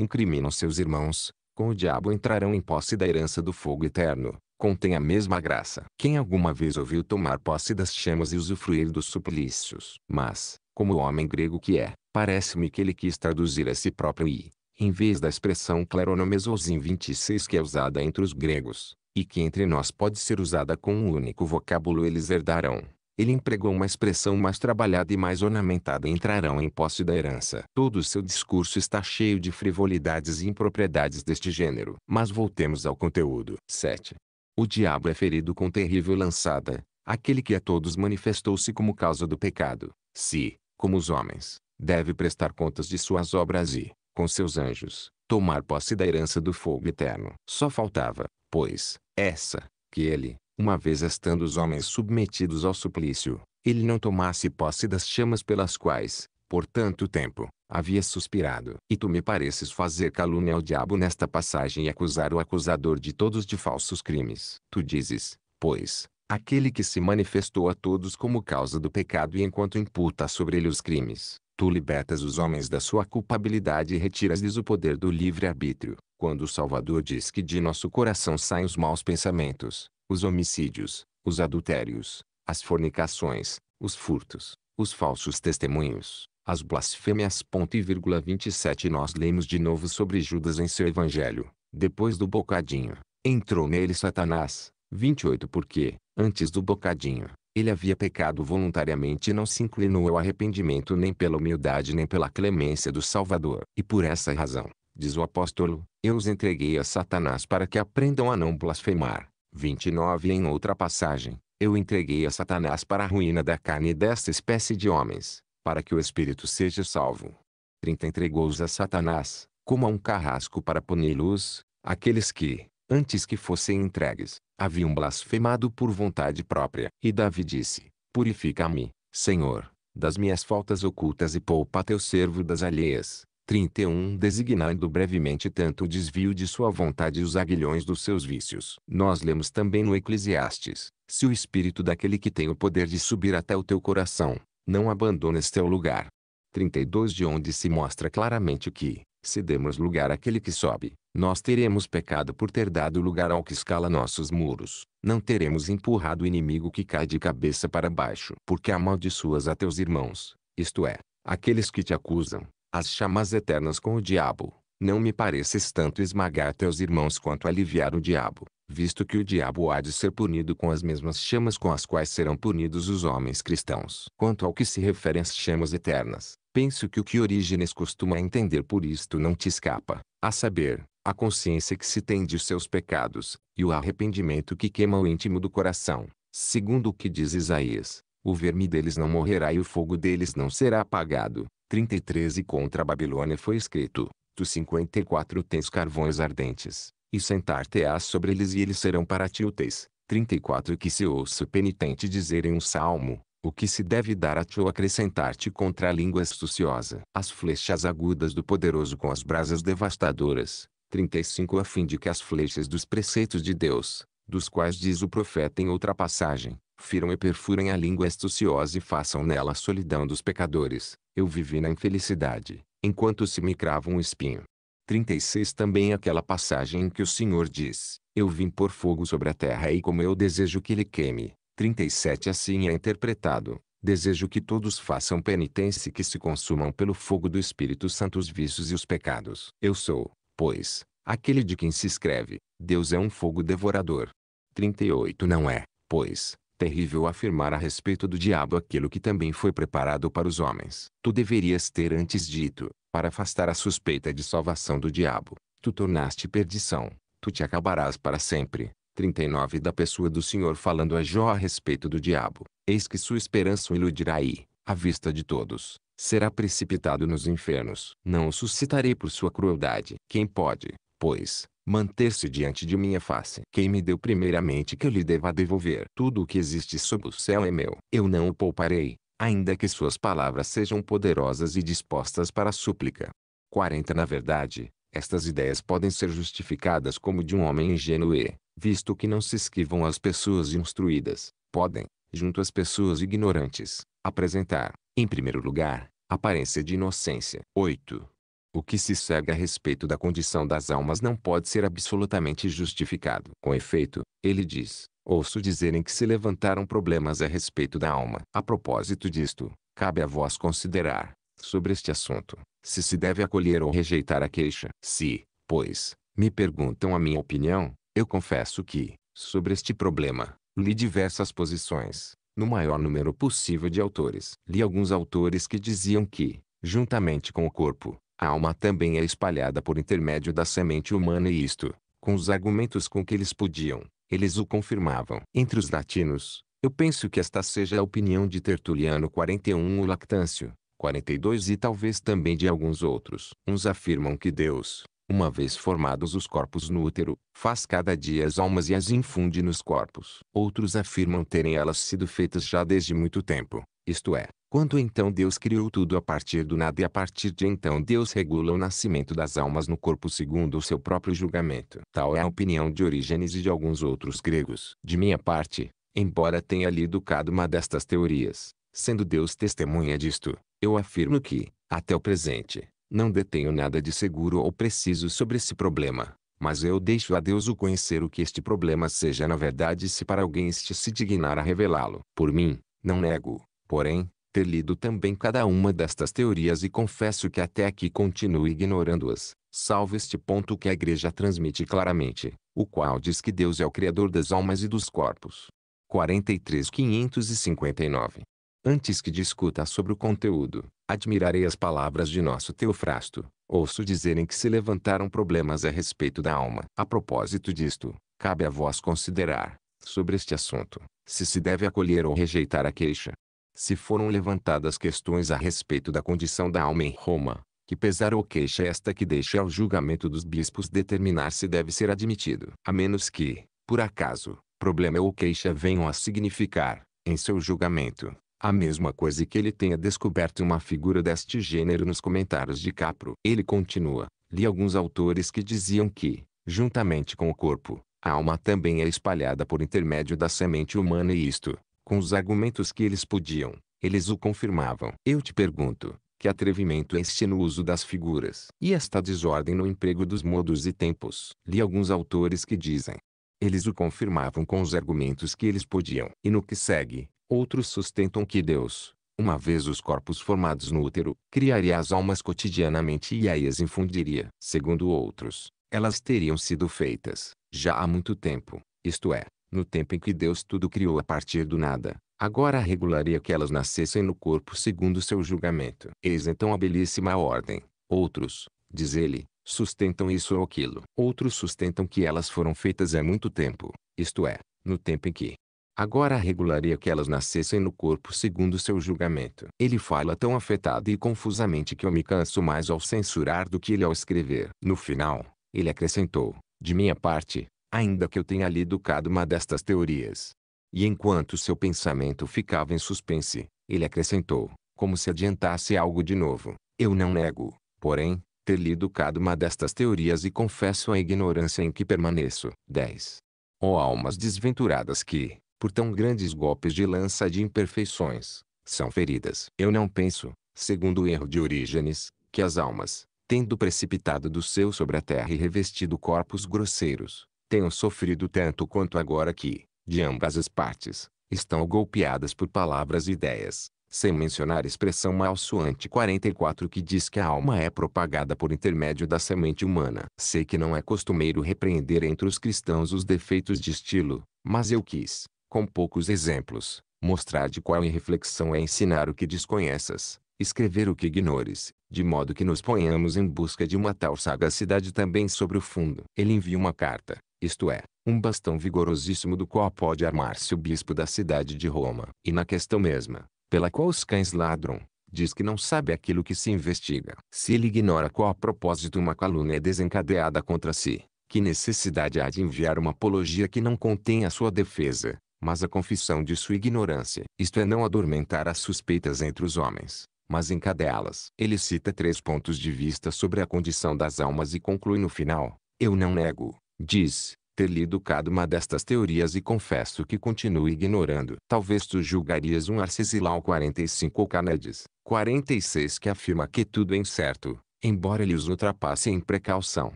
incriminam seus irmãos, com o diabo entrarão em posse da herança do fogo eterno, contém a mesma graça. Quem alguma vez ouviu tomar posse das chamas e usufruir dos suplícios? Mas, como o homem grego que é, parece-me que ele quis traduzir a si próprio e, em vez da expressão cleronomesous em 26 que é usada entre os gregos, e que entre nós pode ser usada com um único vocábulo eles herdarão. Ele empregou uma expressão mais trabalhada e mais ornamentada e entrarão em posse da herança. Todo o seu discurso está cheio de frivolidades e impropriedades deste gênero. Mas voltemos ao conteúdo. 7. O diabo é ferido com terrível lançada, aquele que a todos manifestou-se como causa do pecado. Se, como os homens, deve prestar contas de suas obras e, com seus anjos, tomar posse da herança do fogo eterno. Só faltava, pois, essa, que ele, uma vez estando os homens submetidos ao suplício, ele não tomasse posse das chamas pelas quais, por tanto tempo, havia suspirado. E tu me pareces fazer calúnia ao diabo nesta passagem e acusar o acusador de todos de falsos crimes. Tu dizes, pois, aquele que se manifestou a todos como causa do pecado e enquanto imputa sobre ele os crimes, Tu libertas os homens da sua culpabilidade e retiras-lhes o poder do livre-arbítrio. Quando o Salvador diz que de nosso coração saem os maus pensamentos, os homicídios, os adultérios, as fornicações, os furtos, os falsos testemunhos, as blasfêmias. Ponto e vírgula 27 Nós lemos de novo sobre Judas em seu evangelho. Depois do bocadinho, entrou nele Satanás. 28 Porque, antes do bocadinho, ele havia pecado voluntariamente e não se inclinou ao arrependimento nem pela humildade nem pela clemência do Salvador. E por essa razão, diz o apóstolo, eu os entreguei a Satanás para que aprendam a não blasfemar. 29 Em outra passagem, eu entreguei a Satanás para a ruína da carne desta espécie de homens, para que o espírito seja salvo. 30 Entregou-os a Satanás, como a um carrasco para puni-los, aqueles que, antes que fossem entregues, haviam blasfemado por vontade própria. E Davi disse: Purifica-me, Senhor, das minhas faltas ocultas e poupa teu servo das alheias. 31 Designando brevemente tanto o desvio de sua vontade e os aguilhões dos seus vícios. Nós lemos também no Eclesiastes: Se o espírito daquele que tem o poder de subir até o teu coração, não abandones teu lugar. 32 De onde se mostra claramente que, se demos lugar àquele que sobe, nós teremos pecado por ter dado lugar ao que escala nossos muros. Não teremos empurrado o inimigo que cai de cabeça para baixo. Porque amaldiçoas a teus irmãos, isto é, aqueles que te acusam, as chamas eternas com o diabo. Não me pareces tanto esmagar teus irmãos quanto aliviar o diabo, visto que o diabo há de ser punido com as mesmas chamas com as quais serão punidos os homens cristãos. Quanto ao que se refere às chamas eternas, penso que o que Orígenes costuma entender por isto não te escapa, a saber, a consciência que se tem de seus pecados, e o arrependimento que queima o íntimo do coração. Segundo o que diz Isaías, o verme deles não morrerá e o fogo deles não será apagado. 33 E contra a Babilônia foi escrito, Tu 54 tens carvões ardentes, e sentar-te-ás sobre eles e eles serão para ti úteis. 34 Que se ouça o penitente dizer em um salmo, o que se deve dar a ti ou acrescentar-te contra a língua astuciosa. As flechas agudas do poderoso com as brasas devastadoras, 35 a fim de que as flechas dos preceitos de Deus, dos quais diz o profeta em outra passagem, firam e perfurem a língua astuciosa e façam nela a solidão dos pecadores. Eu vivi na infelicidade, enquanto se me crava um espinho. 36 Também aquela passagem em que o Senhor diz, Eu vim por fogo sobre a terra e como eu desejo que ele queime. 37 Assim é interpretado, Desejo que todos façam penitência e que se consumam pelo fogo do Espírito Santo os vícios e os pecados. Eu sou, pois, aquele de quem se escreve, Deus é um fogo devorador. 38 Não é, pois, terrível afirmar a respeito do diabo aquilo que também foi preparado para os homens. Tu deverias ter antes dito, para afastar a suspeita de salvação do diabo, tu tornaste perdição, tu te acabarás para sempre. 39 Da pessoa do Senhor falando a Jó a respeito do diabo, eis que sua esperança o iludirá e, à vista de todos, será precipitado nos infernos. Não o suscitarei por sua crueldade. Quem pode, pois, manter-se diante de minha face? Quem me deu primeiramente que eu lhe deva devolver? Tudo o que existe sob o céu é meu. Eu não o pouparei, ainda que suas palavras sejam poderosas e dispostas para a súplica. 40 Na verdade, estas ideias podem ser justificadas como de um homem ingênuo e, visto que não se esquivam às pessoas instruídas, podem, junto às pessoas ignorantes, apresentar, em primeiro lugar, Aparência de inocência. 8. O que se segue a respeito da condição das almas não pode ser absolutamente justificado. Com efeito, ele diz, ouço dizerem que se levantaram problemas a respeito da alma. A propósito disto, cabe a vós considerar, sobre este assunto, se se deve acolher ou rejeitar a queixa. Se, pois, me perguntam a minha opinião, eu confesso que, sobre este problema, li diversas posições, no maior número possível de autores. Li alguns autores que diziam que, juntamente com o corpo, a alma também é espalhada por intermédio da semente humana e isto, com os argumentos com que eles podiam, eles o confirmavam. Entre os latinos, eu penso que esta seja a opinião de Tertuliano 41 o Lactâncio, 42 e talvez também de alguns outros. Uns afirmam que Deus, uma vez formados os corpos no útero, faz cada dia as almas e as infunde nos corpos. Outros afirmam terem elas sido feitas já desde muito tempo, isto é, quando então Deus criou tudo a partir do nada e a partir de então Deus regula o nascimento das almas no corpo segundo o seu próprio julgamento. Tal é a opinião de Orígenes e de alguns outros gregos. De minha parte, embora tenha lido cada uma destas teorias, sendo Deus testemunha disto, eu afirmo que, até o presente, não detenho nada de seguro ou preciso sobre esse problema, mas eu deixo a Deus o conhecer o que este problema seja na verdade se para alguém este se dignar a revelá-lo. Por mim, não nego, porém, ter lido também cada uma destas teorias e confesso que até aqui continuo ignorando-as, salvo este ponto que a igreja transmite claramente, o qual diz que Deus é o Criador das almas e dos corpos. 559 Antes que discuta sobre o conteúdo, admirarei as palavras de nosso Teofrasto. Ouço dizerem que se levantaram problemas a respeito da alma. A propósito disto, cabe a vós considerar, sobre este assunto, se se deve acolher ou rejeitar a queixa. Se foram levantadas questões a respeito da condição da alma em Roma, que pesar ou queixa esta que deixa ao julgamento dos bispos determinar se deve ser admitido, a menos que, por acaso, problema ou queixa venham a significar, em seu julgamento, a mesma coisa que ele tenha descoberto uma figura deste gênero nos comentários de Capro. Ele continua, li alguns autores que diziam que, juntamente com o corpo, a alma também é espalhada por intermédio da semente humana e isto, com os argumentos que eles podiam, eles o confirmavam. Eu te pergunto, que atrevimento é este no uso das figuras? E esta desordem no emprego dos modos e tempos? Li alguns autores que dizem. Eles o confirmavam com os argumentos que eles podiam. E no que segue, Outros sustentam que Deus, uma vez os corpos formados no útero, criaria as almas cotidianamente e aí as infundiria. Segundo outros, elas teriam sido feitas, já há muito tempo, isto é, no tempo em que Deus tudo criou a partir do nada, agora regularia que elas nascessem no corpo segundo seu julgamento. Eis então a belíssima ordem. Outros, diz ele, sustentam isso ou aquilo. Outros sustentam que elas foram feitas há muito tempo, isto é, no tempo em que, Agora regularia que elas nascessem no corpo segundo seu julgamento. Ele fala tão afetado e confusamente que eu me canso mais ao censurar do que ele ao escrever. No final, ele acrescentou, de minha parte, ainda que eu tenha lido cada uma destas teorias. E enquanto seu pensamento ficava em suspense, ele acrescentou, como se adiantasse algo de novo. Eu não nego, porém, ter lido cada uma destas teorias e confesso a ignorância em que permaneço. 10. Ó oh, almas desventuradas que, por tão grandes golpes de lança de imperfeições, são feridas. Eu não penso, segundo o erro de Orígenes, que as almas, tendo precipitado do seu sobre a terra e revestido corpos grosseiros, tenham sofrido tanto quanto agora que, de ambas as partes, estão golpeadas por palavras e ideias, sem mencionar a expressão suante 44 que diz que a alma é propagada por intermédio da semente humana. Sei que não é costumeiro repreender entre os cristãos os defeitos de estilo, mas eu quis, com poucos exemplos, mostrar de qual irreflexão é ensinar o que desconheças, escrever o que ignores, de modo que nos ponhamos em busca de uma tal sagacidade também sobre o fundo. Ele envia uma carta, isto é, um bastão vigorosíssimo do qual pode armar-se o bispo da cidade de Roma. E na questão mesma, pela qual os cães ladram, diz que não sabe aquilo que se investiga. Se ele ignora qual a propósito uma calúnia é desencadeada contra si, que necessidade há de enviar uma apologia que não contém a sua defesa, mas a confissão de sua ignorância. Isto é não adormentar as suspeitas entre os homens, mas encadeá-las. Ele cita três pontos de vista sobre a condição das almas e conclui no final: Eu não nego, diz, ter lido cada uma destas teorias e confesso que continuo ignorando. Talvez tu julgarias um Arcesilau 45 ou Canades 46 que afirma que tudo é incerto, embora lhes os ultrapasse em precaução.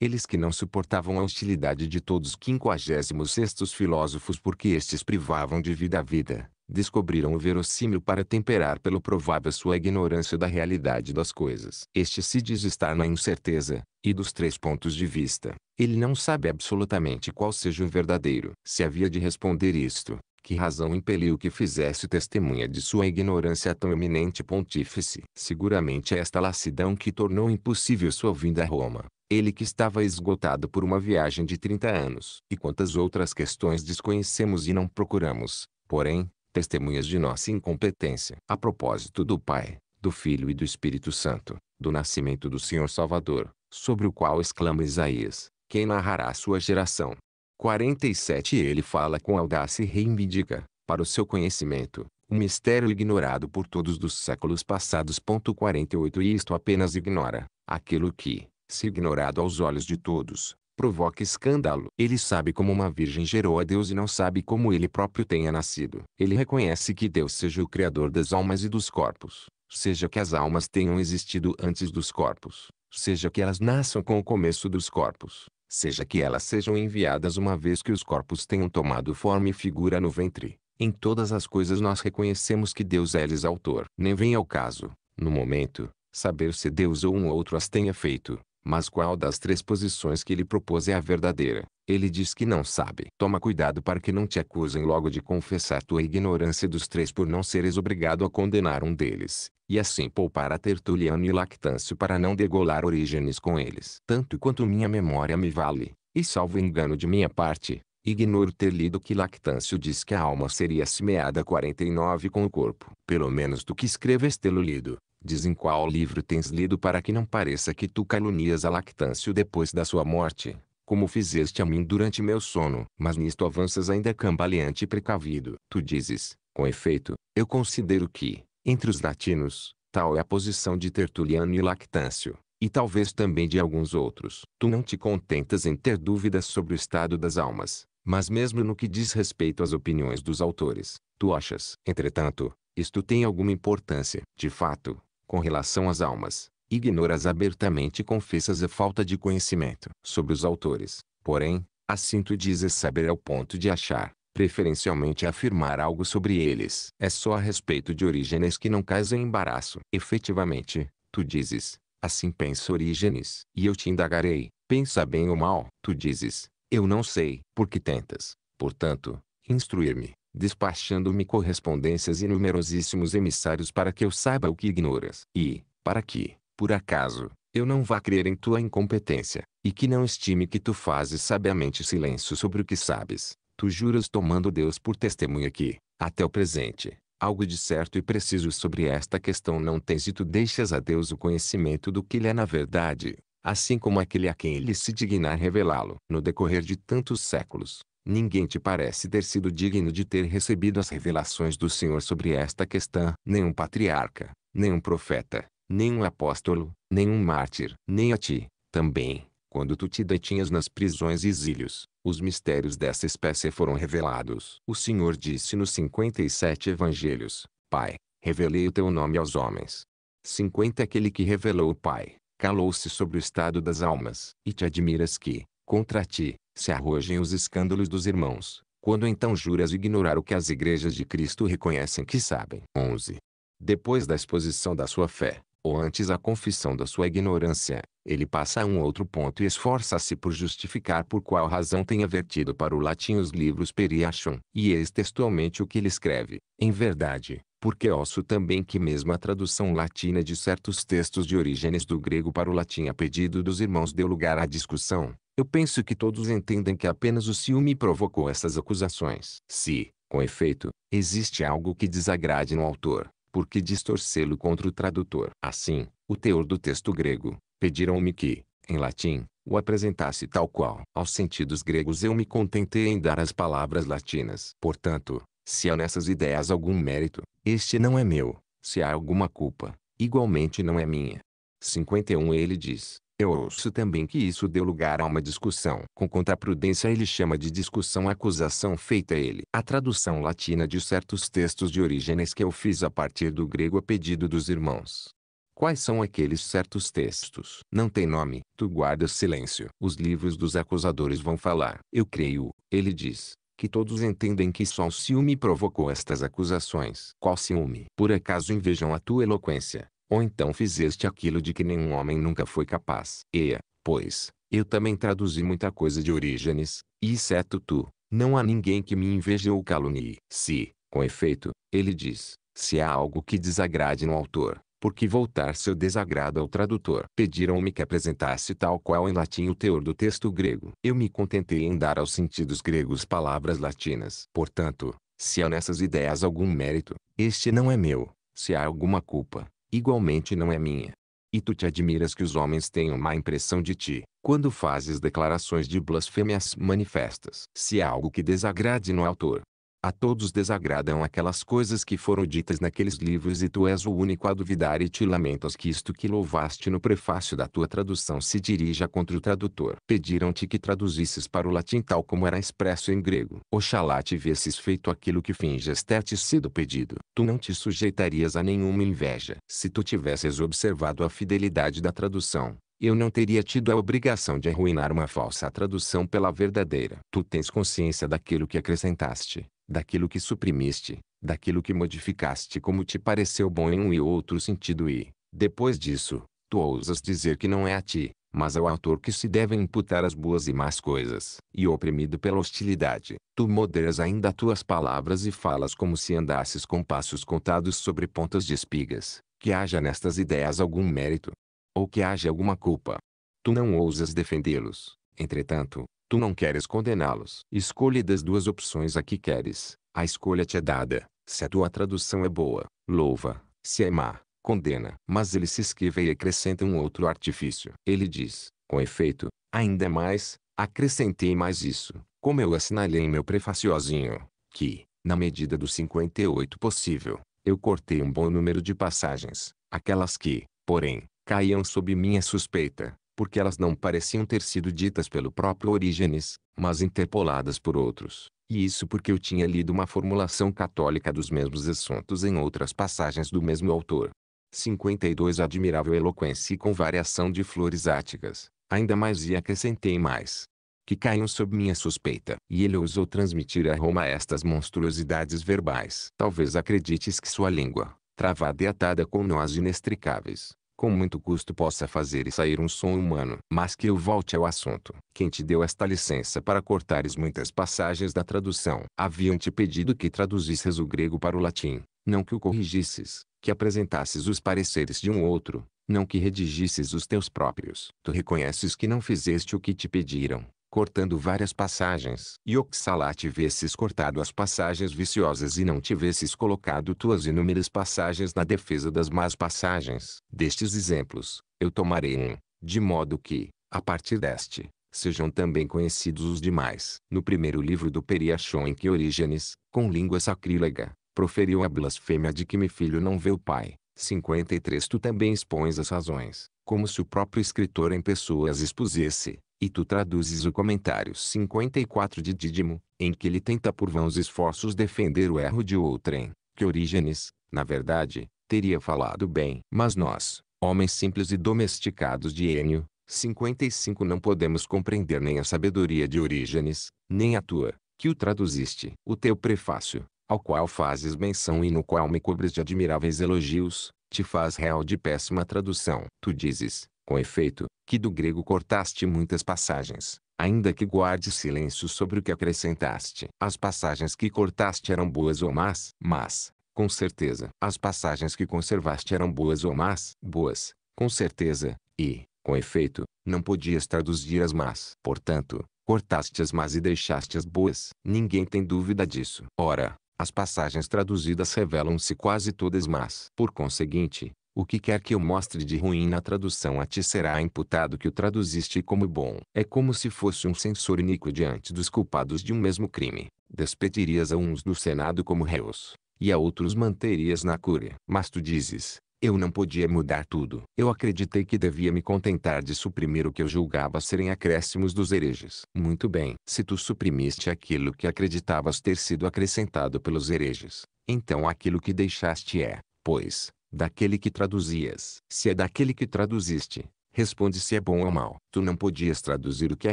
Eles que não suportavam a hostilidade de todos os 56 filósofos porque estes privavam de vida a vida, descobriram o verossímil para temperar pelo provável sua ignorância da realidade das coisas. Este se diz estar na incerteza, e dos três pontos de vista, ele não sabe absolutamente qual seja o verdadeiro. Se havia de responder isto, que razão impeliu que fizesse testemunha de sua ignorância tão eminente pontífice? Seguramente é esta lassidão que tornou impossível sua vinda a Roma. Ele que estava esgotado por uma viagem de 30 anos. E quantas outras questões desconhecemos e não procuramos, porém, testemunhas de nossa incompetência. A propósito do Pai, do Filho e do Espírito Santo, do nascimento do Senhor Salvador, sobre o qual exclama Isaías, quem narrará sua geração? 47 Ele fala com audácia e reivindica, para o seu conhecimento, um mistério ignorado por todos dos séculos passados. 48 E isto apenas ignora, aquilo que, se ignorado aos olhos de todos, provoca escândalo. Ele sabe como uma virgem gerou a Deus e não sabe como ele próprio tenha nascido. Ele reconhece que Deus seja o Criador das almas e dos corpos, seja que as almas tenham existido antes dos corpos, seja que elas nasçam com o começo dos corpos seja que elas sejam enviadas uma vez que os corpos tenham tomado forma e figura no ventre. Em todas as coisas nós reconhecemos que Deus é lhes autor. Nem vem ao caso, no momento, saber se Deus ou um outro as tenha feito, mas qual das três posições que ele propôs é a verdadeira. Ele diz que não sabe. Toma cuidado para que não te acusem logo de confessar tua ignorância dos três por não seres obrigado a condenar um deles, e assim poupar a Tertuliano e Lactâncio para não degolar Orígenes com eles. Tanto quanto minha memória me vale, e salvo engano de minha parte, ignoro ter lido que Lactâncio diz que a alma seria semeada 49 com o corpo. Pelo menos do que escreves tê-lo lido. Diz em qual livro tens lido para que não pareça que tu calunias a Lactâncio depois da sua morte como fizeste a mim durante meu sono. Mas nisto avanças ainda cambaleante e precavido. Tu dizes, com efeito, eu considero que, entre os latinos, tal é a posição de Tertuliano e Lactâncio, e talvez também de alguns outros. Tu não te contentas em ter dúvidas sobre o estado das almas, mas mesmo no que diz respeito às opiniões dos autores, tu achas. Entretanto, isto tem alguma importância. De fato, com relação às almas, ignoras abertamente e confessas a falta de conhecimento sobre os autores. Porém, assim tu dizes saber ao ponto de achar, preferencialmente afirmar algo sobre eles. É só a respeito de Orígenes que não caes em embaraço. Efetivamente, tu dizes, assim pensa Orígenes, e eu te indagarei, pensa bem ou mal. Tu dizes, eu não sei, porque tentas, portanto, instruir-me, despachando-me correspondências e numerosíssimos emissários para que eu saiba o que ignoras, e, para que, por acaso, eu não vá crer em tua incompetência, e que não estime que tu fazes sabiamente silêncio sobre o que sabes. Tu juras tomando Deus por testemunha que, até o presente, algo de certo e preciso sobre esta questão não tens e tu deixas a Deus o conhecimento do que lhe é na verdade, assim como aquele a quem ele se dignar revelá-lo. No decorrer de tantos séculos, ninguém te parece ter sido digno de ter recebido as revelações do Senhor sobre esta questão. nem um patriarca, nem um profeta, nenhum apóstolo, nenhum mártir, nem a ti, também, quando tu te detinhas nas prisões e exílios, os mistérios dessa espécie foram revelados. O Senhor disse nos 57 evangelhos, Pai, revelei o teu nome aos homens. 50 é Aquele que revelou o Pai, calou-se sobre o estado das almas, e te admiras que, contra ti, se arrojem os escândalos dos irmãos, quando então juras ignorar o que as igrejas de Cristo reconhecem que sabem. 11. Depois da exposição da sua fé, ou antes a confissão da sua ignorância, ele passa a um outro ponto e esforça-se por justificar por qual razão tem vertido para o latim os livros periachum. E eis textualmente o que ele escreve. Em verdade, porque osso também que mesmo a tradução latina de certos textos de origens do grego para o latim a pedido dos irmãos deu lugar à discussão, eu penso que todos entendem que apenas o ciúme provocou essas acusações. Se, com efeito, existe algo que desagrade no autor, por que distorcê-lo contra o tradutor. Assim, o teor do texto grego, pediram-me que, em latim, o apresentasse tal qual. Aos sentidos gregos eu me contentei em dar as palavras latinas. Portanto, se há nessas ideias algum mérito, este não é meu, se há alguma culpa, igualmente não é minha. 51 Ele diz, eu ouço também que isso deu lugar a uma discussão. Com contraprudência ele chama de discussão a acusação feita a ele. A tradução latina de certos textos de Orígenes que eu fiz a partir do grego a pedido dos irmãos. Quais são aqueles certos textos? Não tem nome, tu guardas silêncio. Os livros dos acusadores vão falar. Eu creio, ele diz, que todos entendem que só o ciúme provocou estas acusações. Qual ciúme? Por acaso invejam a tua eloquência, ou então fizeste aquilo de que nenhum homem nunca foi capaz. Eia, pois, eu também traduzi muita coisa de Orígenes, e exceto tu, não há ninguém que me inveje ou calunie. Se, com efeito, ele diz, se há algo que desagrade no autor, por que voltar seu desagrado ao tradutor? Pediram-me que apresentasse tal qual em latim o teor do texto grego. Eu me contentei em dar aos sentidos gregos palavras latinas. Portanto, se há nessas ideias algum mérito, este não é meu. Se há alguma culpa, igualmente não é minha. E tu te admiras que os homens tenham má impressão de ti, quando fazes declarações de blasfêmias manifestas. Se há é algo que desagrade no autor, a todos desagradam aquelas coisas que foram ditas naqueles livros e tu és o único a duvidar e te lamentas que isto que louvaste no prefácio da tua tradução se dirija contra o tradutor. Pediram-te que traduzisses para o latim tal como era expresso em grego. Oxalá tivesses feito aquilo que finges ter te sido pedido. Tu não te sujeitarias a nenhuma inveja. Se tu tivesses observado a fidelidade da tradução, eu não teria tido a obrigação de arruinar uma falsa tradução pela verdadeira. Tu tens consciência daquilo que acrescentaste, daquilo que suprimiste, daquilo que modificaste como te pareceu bom em um e outro sentido e, depois disso, tu ousas dizer que não é a ti, mas ao autor que se devem imputar as boas e más coisas. E oprimido pela hostilidade, tu moderas ainda tuas palavras e falas como se andasses com passos contados sobre pontas de espigas, que haja nestas ideias algum mérito, ou que haja alguma culpa. Tu não ousas defendê-los, entretanto, Tu não queres condená-los. Escolhe das duas opções a que queres. A escolha te é dada. Se a tua tradução é boa, louva. Se é má, condena. Mas ele se esquiva e acrescenta um outro artifício. Ele diz, com efeito, ainda mais, acrescentei mais isso. Como eu assinalei em meu prefaciozinho, que, na medida do 58 possível, eu cortei um bom número de passagens, aquelas que, porém, caíam sob minha suspeita, porque elas não pareciam ter sido ditas pelo próprio Orígenes, mas interpoladas por outros, e isso porque eu tinha lido uma formulação católica dos mesmos assuntos em outras passagens do mesmo autor. 52 Admirável eloquência com variação de flores áticas, ainda mais e acrescentei mais. Que caiam sob minha suspeita. E ele ousou transmitir a Roma estas monstruosidades verbais. Talvez acredites que sua língua, travada e atada com nós inextricáveis, com muito custo possa fazer e sair um som humano. Mas que eu volte ao assunto. Quem te deu esta licença para cortares muitas passagens da tradução? Haviam te pedido que traduzisses o grego para o latim, não que o corrigisses, que apresentasses os pareceres de um outro, não que redigisses os teus próprios. Tu reconheces que não fizeste o que te pediram, cortando várias passagens, e oxalá tivesses cortado as passagens viciosas e não tivesses colocado tuas inúmeras passagens na defesa das más passagens. Destes exemplos, eu tomarei um, de modo que, a partir deste, sejam também conhecidos os demais. No primeiro livro do Peri achou em que Orígenes, com língua sacrílega, proferiu a blasfêmia de que meu filho não vê o pai. 53 Tu também expões as razões, como se o próprio escritor em pessoas expusesse, e tu traduzes o comentário 54 de Dídimo, em que ele tenta por vãos esforços defender o erro de outrem, que Orígenes, na verdade, teria falado bem. Mas nós, homens simples e domesticados de Enio, 55 não podemos compreender nem a sabedoria de Orígenes, nem a tua, que o traduziste. O teu prefácio, ao qual fazes menção e no qual me cobres de admiráveis elogios, te faz real de péssima tradução. Tu dizes, com efeito, que do grego cortaste muitas passagens, ainda que guarde silêncio sobre o que acrescentaste. As passagens que cortaste eram boas ou más, mas, com certeza, as passagens que conservaste eram boas ou más, boas, com certeza, e, com efeito, não podias traduzir as más. Portanto, cortaste as más e deixaste as boas. Ninguém tem dúvida disso. Ora, as passagens traduzidas revelam-se quase todas más. Por conseguinte, o que quer que eu mostre de ruim na tradução a ti será imputado que o traduziste como bom. É como se fosse um censor iníquo diante dos culpados de um mesmo crime. Despedirias a uns do Senado como réus, e a outros manterias na cúria. Mas tu dizes, eu não podia mudar tudo. Eu acreditei que devia me contentar de suprimir o que eu julgava serem acréscimos dos hereges. Muito bem. Se tu suprimiste aquilo que acreditavas ter sido acrescentado pelos hereges, então aquilo que deixaste é, pois, daquele que traduzias. Se é daquele que traduziste, responde se é bom ou mal. Tu não podias traduzir o que é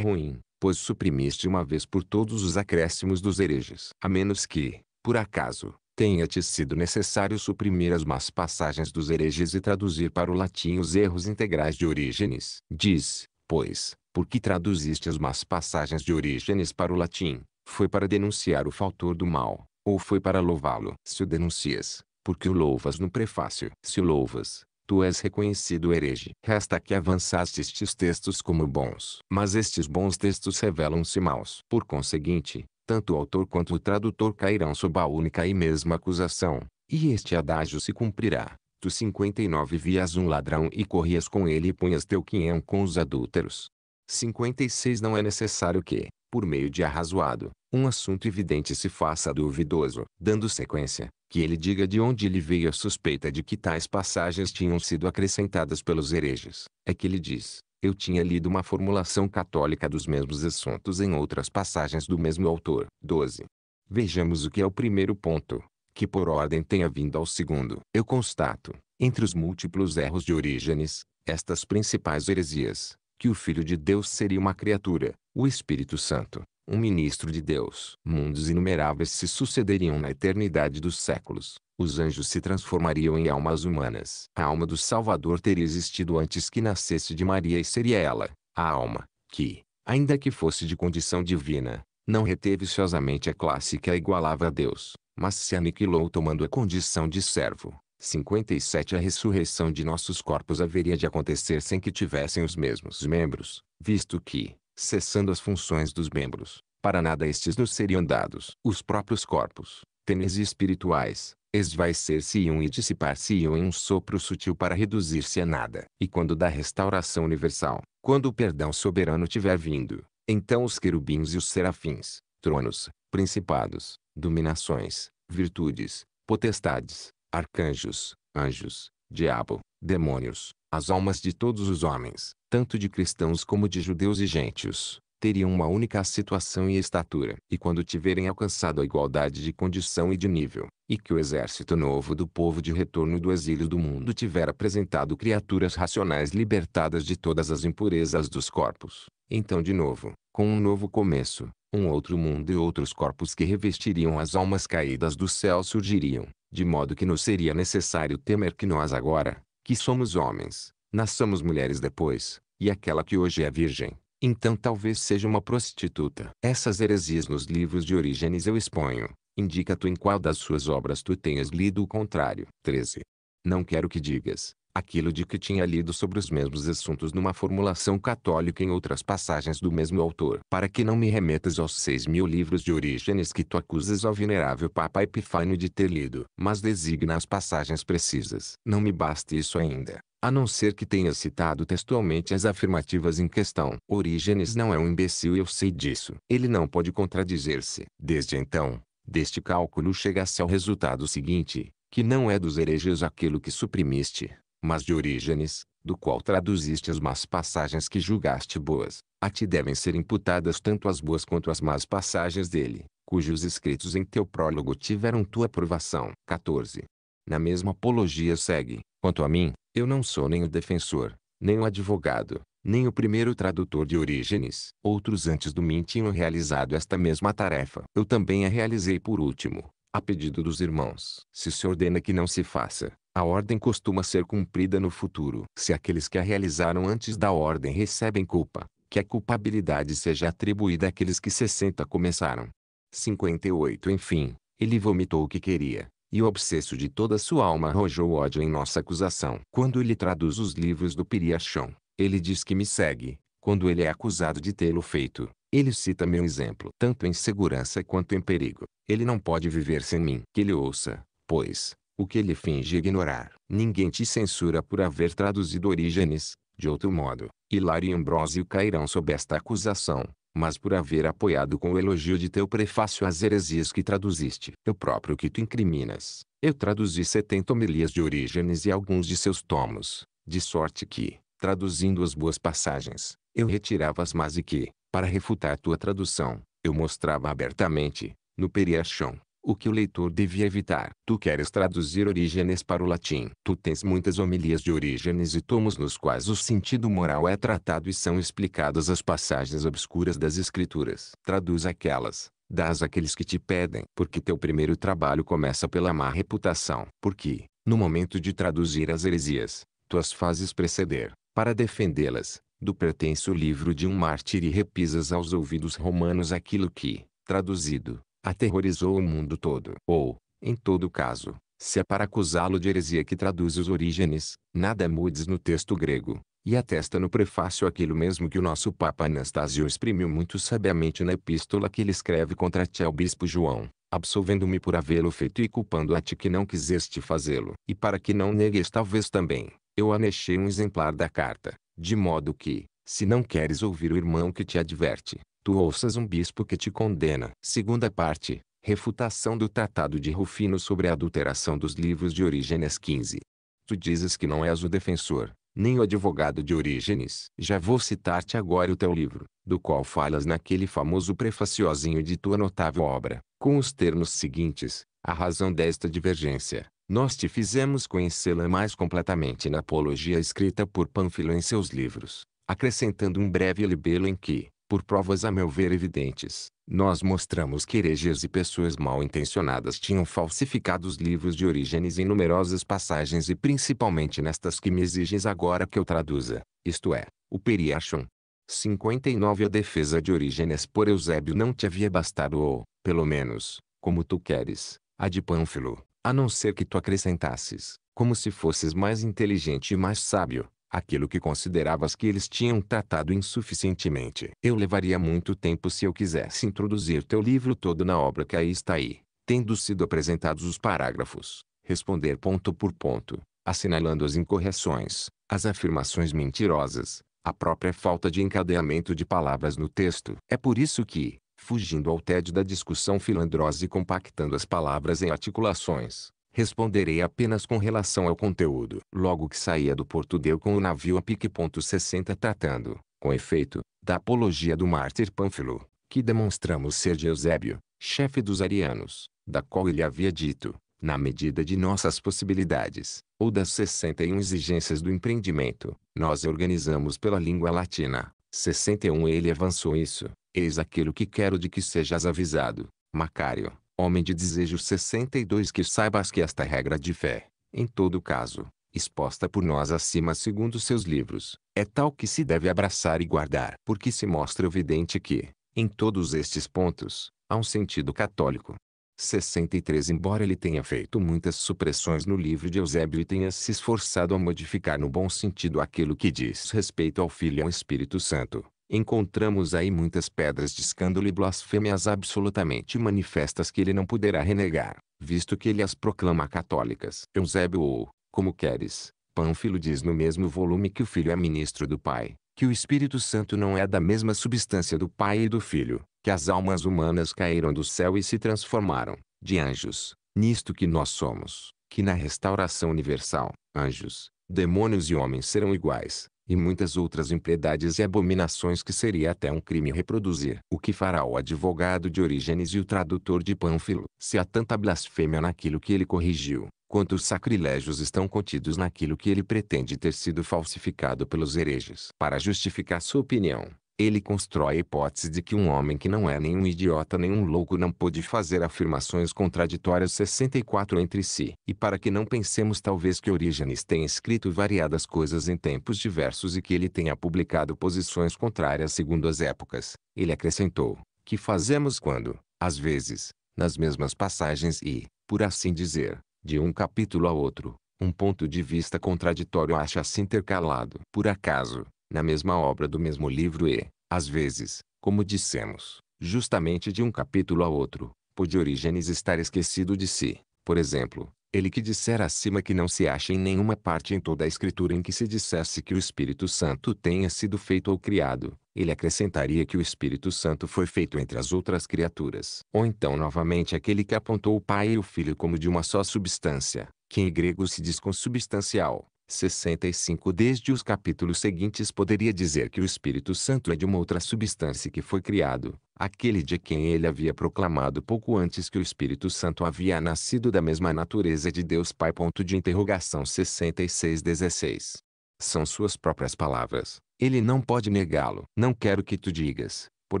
ruim, pois suprimiste uma vez por todos os acréscimos dos hereges. A menos que, por acaso, tenha-te sido necessário suprimir as más passagens dos hereges e traduzir para o latim os erros integrais de Origens. Diz, pois, por que traduziste as más passagens de Origens para o latim? Foi para denunciar o faltor do mal, ou foi para louvá-lo? Se o denuncias, porque o louvas no prefácio. Se o louvas, tu és reconhecido herege. Resta que avançaste estes textos como bons. Mas estes bons textos revelam-se maus. Por conseguinte, tanto o autor quanto o tradutor cairão sob a única e mesma acusação, e este adágio se cumprirá. Tu 59 vias um ladrão e corrias com ele e punhas teu quinhão com os adúlteros. 56 Não é necessário que, por meio de arrazoado, um assunto evidente se faça duvidoso. Dando sequência, que ele diga de onde lhe veio a suspeita de que tais passagens tinham sido acrescentadas pelos hereges. É que ele diz, eu tinha lido uma formulação católica dos mesmos assuntos em outras passagens do mesmo autor. 12. Vejamos o que é o primeiro ponto, que por ordem tenha vindo ao segundo. Eu constato, entre os múltiplos erros de Orígenes, estas principais heresias, que o Filho de Deus seria uma criatura, o Espírito Santo, um ministro de Deus. Mundos inumeráveis se sucederiam na eternidade dos séculos. Os anjos se transformariam em almas humanas. A alma do Salvador teria existido antes que nascesse de Maria e seria ela, a alma, que, ainda que fosse de condição divina, não reteve ciosamente a classe que a igualava a Deus, mas se aniquilou tomando a condição de servo. 57 A ressurreição de nossos corpos haveria de acontecer sem que tivessem os mesmos membros, visto que, cessando as funções dos membros, para nada estes nos seriam dados. Os próprios corpos, tênis e espirituais, esvaecer se iam e dissipar-se-iam em um sopro sutil para reduzir-se a nada. E quando da restauração universal, quando o perdão soberano tiver vindo, então os querubins e os serafins, tronos, principados, dominações, virtudes, potestades, arcanjos, anjos, diabo, demônios, as almas de todos os homens, tanto de cristãos como de judeus e gentios, teriam uma única situação e estatura. E quando tiverem alcançado a igualdade de condição e de nível, e que o exército novo do povo de retorno do exílio do mundo tiver apresentado criaturas racionais libertadas de todas as impurezas dos corpos, então de novo, com um novo começo, um outro mundo e outros corpos que revestiriam as almas caídas do céu surgiriam, de modo que não seria necessário temer que nós agora, que somos homens, nasçamos mulheres depois, e aquela que hoje é virgem, então talvez seja uma prostituta. Essas heresias nos livros de Orígenes eu exponho. Indica tu em qual das suas obras tu tenhas lido o contrário. 13. Não quero que digas, aquilo de que tinha lido sobre os mesmos assuntos numa formulação católica em outras passagens do mesmo autor. Para que não me remetas aos seis mil livros de Orígenes que tu acusas ao venerável Papa Epifânio de ter lido, mas designa as passagens precisas. Não me basta isso ainda. A não ser que tenha citado textualmente as afirmativas em questão. Orígenes não é um imbecil e eu sei disso. Ele não pode contradizer-se. Desde então, deste cálculo chega-se ao resultado seguinte, que não é dos hereges aquilo que suprimiste, mas de Orígenes, do qual traduziste as más passagens que julgaste boas, a ti devem ser imputadas tanto as boas quanto as más passagens dele, cujos escritos em teu prólogo tiveram tua aprovação. 14. Na mesma apologia segue, quanto a mim, eu não sou nem o defensor, nem o advogado, nem o primeiro tradutor de Orígenes. Outros antes do mim tinham realizado esta mesma tarefa. Eu também a realizei por último, a pedido dos irmãos. Se se ordena que não se faça, a ordem costuma ser cumprida no futuro. Se aqueles que a realizaram antes da ordem recebem culpa, que a culpabilidade seja atribuída àqueles que 60 começaram. 58 Enfim, ele vomitou o que queria, e o obsesso de toda sua alma arrojou ódio em nossa acusação. Quando ele traduz os livros do Piriachão, ele diz que me segue. Quando ele é acusado de tê-lo feito, ele cita meu exemplo. Tanto em segurança quanto em perigo, ele não pode viver sem mim. Que ele ouça, pois, o que ele finge ignorar. Ninguém te censura por haver traduzido Orígenes, de outro modo. Hilário e Ambrósio cairão sob esta acusação, mas por haver apoiado com o elogio de teu prefácio as heresias que traduziste. Eu próprio que tu incriminas. Eu traduzi setenta homilias de Orígenes e alguns de seus tomos, de sorte que, traduzindo as boas passagens, eu retirava as más e que, para refutar tua tradução, eu mostrava abertamente, no Periachão, o que o leitor devia evitar. Tu queres traduzir Orígenes para o latim. Tu tens muitas homilias de Orígenes e tomos nos quais o sentido moral é tratado e são explicadas as passagens obscuras das escrituras. Traduz aquelas, dás àqueles que te pedem, porque teu primeiro trabalho começa pela má reputação. Porque, no momento de traduzir as heresias, tu as fazes preceder, para defendê-las, do pretenso livro de um mártir e repisas aos ouvidos romanos aquilo que, traduzido, aterrorizou o mundo todo. Ou, em todo caso, se é para acusá-lo de heresia que traduz os Orígenes, nada mudes no texto grego, e atesta no prefácio aquilo mesmo que o nosso Papa Anastasio exprimiu muito sabiamente na epístola que ele escreve contra ti ao Bispo João, absolvendo-me por havê-lo feito e culpando a ti que não quiseste fazê-lo. E para que não negues talvez também, eu anexei um exemplar da carta, de modo que, se não queres ouvir o irmão que te adverte, tu ouças um bispo que te condena. Segunda parte, refutação do Tratado de Rufino sobre a adulteração dos livros de Orígenes 15. Tu dizes que não és o defensor, nem o advogado de Orígenes. Já vou citar-te agora o teu livro, do qual falas naquele famoso prefaciozinho de tua notável obra, com os termos seguintes, a razão desta divergência. Nós te fizemos conhecê-la mais completamente na apologia escrita por Pânfilo em seus livros, acrescentando um breve libelo em que, por provas a meu ver evidentes, nós mostramos que hereges e pessoas mal intencionadas tinham falsificado os livros de Orígenes em numerosas passagens e principalmente nestas que me exiges agora que eu traduza, isto é, o Periachon. 59 A defesa de Orígenes por Eusébio não te havia bastado ou, pelo menos, como tu queres, a de Pânfilo, a não ser que tu acrescentasses, como se fosses mais inteligente e mais sábio, aquilo que consideravas que eles tinham tratado insuficientemente. Eu levaria muito tempo se eu quisesse introduzir teu livro todo na obra que aí está aí, tendo sido apresentados os parágrafos, responder ponto por ponto, assinalando as incorreções, as afirmações mentirosas, a própria falta de encadeamento de palavras no texto. É por isso que, fugindo ao tédio da discussão filandrosa e compactando as palavras em articulações, Responderei apenas com relação ao conteúdo. Logo que saía do porto deu com o navio a pique. 60 tratando, com efeito, da apologia do mártir Pânfilo, que demonstramos ser de Eusébio, chefe dos arianos, da qual ele havia dito, na medida de nossas possibilidades, ou das 61 exigências do empreendimento, nós organizamos pela língua latina. 61 Ele avançou isso, eis aquilo que quero de que sejas avisado, Macário. Homem de desejo 62 que saibas que esta regra de fé, em todo caso, exposta por nós acima segundo seus livros, é tal que se deve abraçar e guardar. Porque se mostra evidente que, em todos estes pontos, há um sentido católico. 63 Embora ele tenha feito muitas supressões no livro de Eusébio e tenha se esforçado a modificar no bom sentido aquilo que diz respeito ao Filho e ao Espírito Santo, encontramos aí muitas pedras de escândalo e blasfêmias absolutamente manifestas que ele não poderá renegar, visto que ele as proclama católicas. Eusébio ou, como queres, Pânfilo diz no mesmo volume que o filho é ministro do pai, que o Espírito Santo não é da mesma substância do pai e do filho, que as almas humanas caíram do céu e se transformaram, de anjos, nisto que nós somos, que na restauração universal, anjos, demônios e homens serão iguais, e muitas outras impiedades e abominações que seria até um crime reproduzir. O que fará o advogado de Orígenes e o tradutor de Pânfilo, se há tanta blasfêmia naquilo que ele corrigiu, quanto os sacrilégios estão contidos naquilo que ele pretende ter sido falsificado pelos hereges? Para justificar sua opinião, ele constrói a hipótese de que um homem que não é nenhum idiota nem um louco não pode fazer afirmações contraditórias 64 entre si. E para que não pensemos talvez que Orígenes tenha escrito variadas coisas em tempos diversos e que ele tenha publicado posições contrárias segundo as épocas, ele acrescentou, que fazemos quando, às vezes, nas mesmas passagens e, por assim dizer, de um capítulo a outro, um ponto de vista contraditório acha-se intercalado. Por acaso, na mesma obra do mesmo livro e, às vezes, como dissemos, justamente de um capítulo a outro, pôde Orígenes estar esquecido de si. Por exemplo, ele que dissera acima que não se acha em nenhuma parte em toda a escritura em que se dissesse que o Espírito Santo tenha sido feito ou criado, ele acrescentaria que o Espírito Santo foi feito entre as outras criaturas. Ou então novamente aquele que apontou o Pai e o Filho como de uma só substância, que em grego se diz consubstancial, 65 Desde os capítulos seguintes poderia dizer que o Espírito Santo é de uma outra substância que foi criado, aquele de quem ele havia proclamado pouco antes que o Espírito Santo havia nascido da mesma natureza de Deus Pai. Ponto de interrogação 66 16. São suas próprias palavras. Ele não pode negá-lo. Não quero que tu digas, por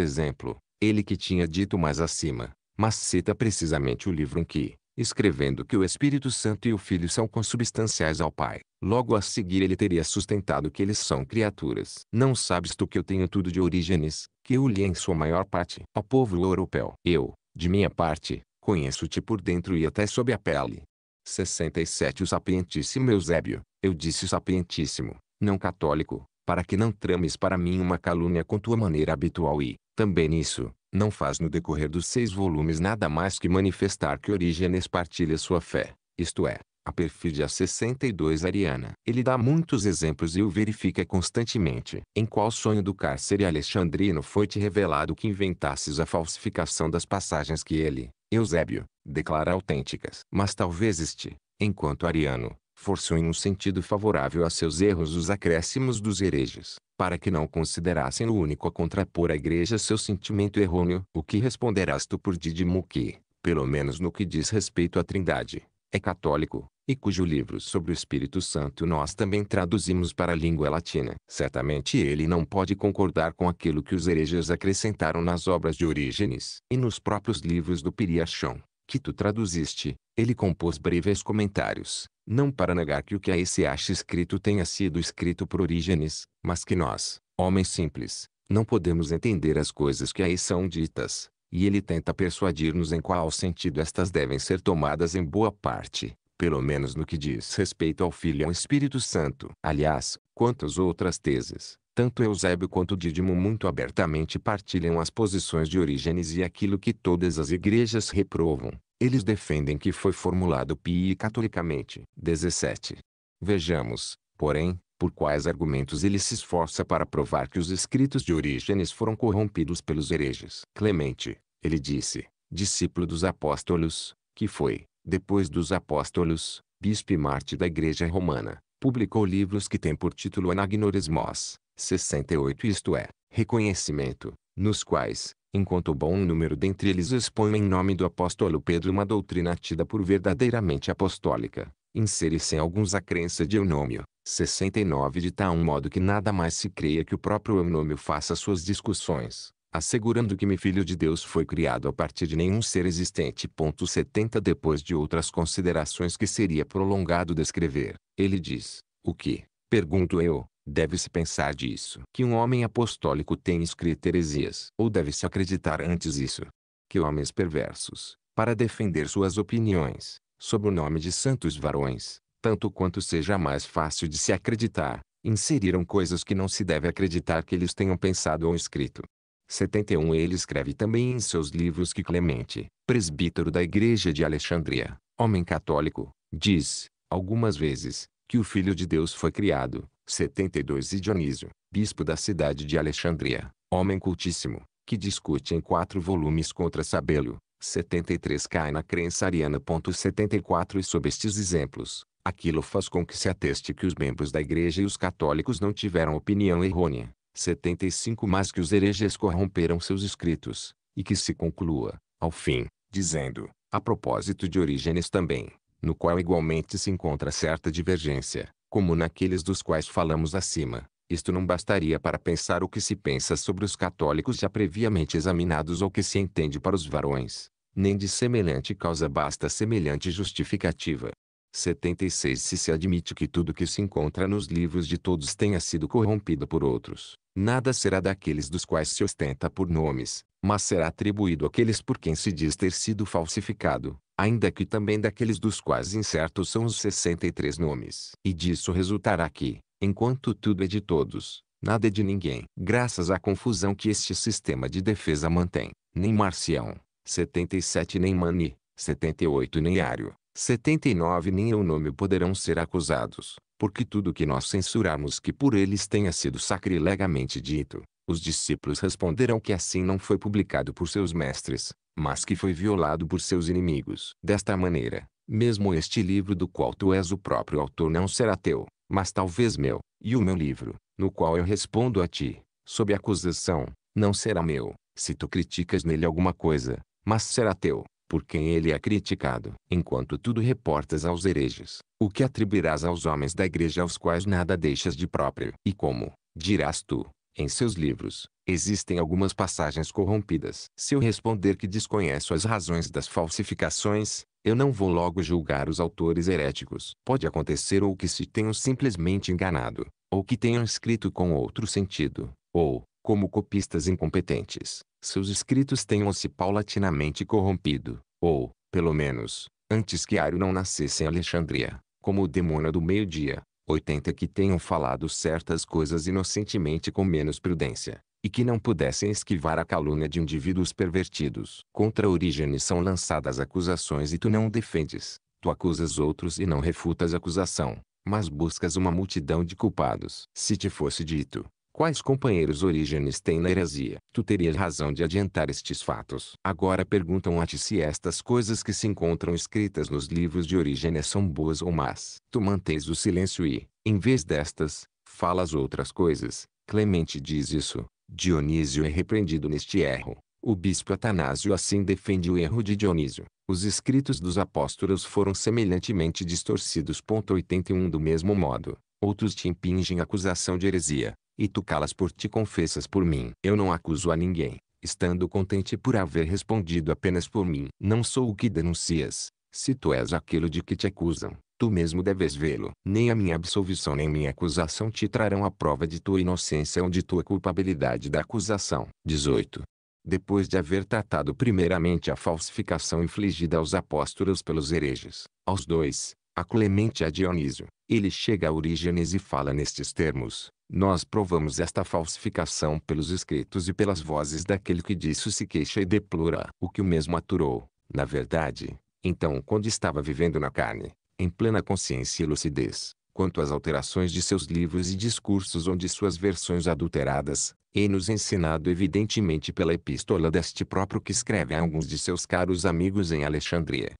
exemplo, ele que tinha dito mais acima, mas cita precisamente o livro em que, escrevendo que o Espírito Santo e o Filho são consubstanciais ao Pai. Logo a seguir ele teria sustentado que eles são criaturas. Não sabes tu que eu tenho tudo de Orígenes, que eu li em sua maior parte ao povo europeu. Eu, de minha parte, conheço-te por dentro e até sob a pele. 67 O sapientíssimo Eusébio, eu disse sapientíssimo, não católico, para que não trames para mim uma calúnia com tua maneira habitual e, também nisso, não faz no decorrer dos seis volumes nada mais que manifestar que Orígenes partilha sua fé, isto é, a perfídia 62 ariana. Ele dá muitos exemplos e o verifica constantemente. Em qual sonho do cárcere alexandrino foi-te revelado que inventasses a falsificação das passagens que ele, Eusébio, declara autênticas? Mas talvez este, enquanto ariano, forçou em um sentido favorável a seus erros os acréscimos dos hereges, para que não considerassem o único a contrapor à igreja seu sentimento errôneo. O que responderás tu por Didimo que, pelo menos no que diz respeito à trindade, é católico, e cujo livro sobre o Espírito Santo nós também traduzimos para a língua latina. Certamente ele não pode concordar com aquilo que os hereges acrescentaram nas obras de Orígenes e nos próprios livros do Piriachão, que tu traduziste. Ele compôs breves comentários, não para negar que o que aí se acha escrito tenha sido escrito por Orígenes, mas que nós, homens simples, não podemos entender as coisas que aí são ditas, e ele tenta persuadir-nos em qual sentido estas devem ser tomadas em boa parte, pelo menos no que diz respeito ao Filho e ao Espírito Santo. Aliás, quantas outras teses, tanto Eusébio quanto Dídimo muito abertamente partilham as posições de Orígenes e aquilo que todas as igrejas reprovam, eles defendem que foi formulado e catolicamente. 17. Vejamos, porém, por quais argumentos ele se esforça para provar que os escritos de Orígenes foram corrompidos pelos hereges. Clemente, ele disse, discípulo dos apóstolos, que foi, depois dos apóstolos, bispo e mártir da Igreja Romana, publicou livros que têm por título Anagnorismos, 68 isto é, Reconhecimento, nos quais, enquanto bom número dentre eles expõe em nome do apóstolo Pedro uma doutrina tida por verdadeiramente apostólica, insere-se em alguns a crença de Eunômio, 69 de tal modo que nada mais se creia que o próprio Eunômio faça suas discussões, assegurando que me filho de Deus foi criado a partir de nenhum ser existente. 70 Depois de outras considerações que seria prolongado descrever, ele diz, o que, pergunto eu, Deve-se pensar disso que um homem apostólico tem escrito heresias, ou deve-se acreditar antes isso, que homens perversos, para defender suas opiniões, sob o nome de santos varões, tanto quanto seja mais fácil de se acreditar, inseriram coisas que não se deve acreditar que eles tenham pensado ou escrito. 71 Ele escreve também em seus livros que Clemente, presbítero da igreja de Alexandria, homem católico, diz, algumas vezes, que o Filho de Deus foi criado, 72 e Dionísio, bispo da cidade de Alexandria, homem cultíssimo, que discute em quatro volumes contra Sabelio, 73 cai na crença ariana. 74 E sob estes exemplos, aquilo faz com que se ateste que os membros da igreja e os católicos não tiveram opinião errônea, 75 Mas que os hereges corromperam seus escritos, e que se conclua, ao fim, dizendo, a propósito de Orígenes também, no qual igualmente se encontra certa divergência, como naqueles dos quais falamos acima, isto não bastaria para pensar o que se pensa sobre os católicos já previamente examinados ou que se entende para os varões. Nem de semelhante causa basta semelhante justificativa. 76 Se se admite que tudo que se encontra nos livros de todos tenha sido corrompido por outros, nada será daqueles dos quais se ostenta por nomes, mas será atribuído àqueles por quem se diz ter sido falsificado, ainda que também daqueles dos quais incertos são os 63 nomes. E disso resultará que, enquanto tudo é de todos, nada é de ninguém. Graças à confusão que este sistema de defesa mantém, nem Marcião, 77 nem Mani, 78 nem Ario, 79 nem Eunômio poderão ser acusados, porque tudo que nós censurarmos que por eles tenha sido sacrilegamente dito, os discípulos responderão que assim não foi publicado por seus mestres, mas que foi violado por seus inimigos. Desta maneira, mesmo este livro do qual tu és o próprio autor não será teu, mas talvez meu, e o meu livro, no qual eu respondo a ti, sob acusação, não será meu, se tu criticas nele alguma coisa, mas será teu, por quem ele é criticado. Enquanto tudo reportas aos hereges, o que atribuirás aos homens da igreja aos quais nada deixas de próprio? E como, dirás tu, em seus livros, existem algumas passagens corrompidas. Se eu responder que desconheço as razões das falsificações, eu não vou logo julgar os autores heréticos. Pode acontecer ou que se tenham simplesmente enganado, ou que tenham escrito com outro sentido, ou, como copistas incompetentes, seus escritos tenham se paulatinamente corrompido, ou, pelo menos, antes que Ario não nascesse em Alexandria, como o demônio do meio-dia, 80 que tenham falado certas coisas inocentemente com menos prudência, e que não pudessem esquivar a calúnia de indivíduos pervertidos. Contra Orígenes são lançadas acusações e tu não defendes. Tu acusas outros e não refutas a acusação, mas buscas uma multidão de culpados. Se te fosse dito, Quais companheiros Orígenes tem na heresia? Tu terias razão de adiantar estes fatos. Agora perguntam a ti se estas coisas que se encontram escritas nos livros de Orígenes é são boas ou más. Tu mantens o silêncio e, em vez destas, falas outras coisas. Clemente diz isso. Dionísio é repreendido neste erro. O bispo Atanásio assim defende o erro de Dionísio. Os escritos dos apóstolos foram semelhantemente distorcidos. 81 Do mesmo modo, outros te impingem acusação de heresia e tu calas por ti confessas por mim. Eu não acuso a ninguém, estando contente por haver respondido apenas por mim. Não sou o que denuncias, se tu és aquilo de que te acusam, tu mesmo deves vê-lo. Nem a minha absolvição nem minha acusação te trarão a prova de tua inocência ou de tua culpabilidade da acusação. 18. Depois de haver tratado primeiramente a falsificação infligida aos apóstolos pelos hereges, aos dois, a Clemente e a Dionísio, ele chega a Orígenes e fala nestes termos: Nós provamos esta falsificação pelos escritos e pelas vozes daquele que disso se queixa e deplora o que o mesmo aturou. Na verdade, então, quando estava vivendo na carne, em plena consciência e lucidez, quanto às alterações de seus livros e discursos onde suas versões adulteradas, e nos ensinado evidentemente pela epístola deste próprio que escreve a alguns de seus caros amigos em Alexandria,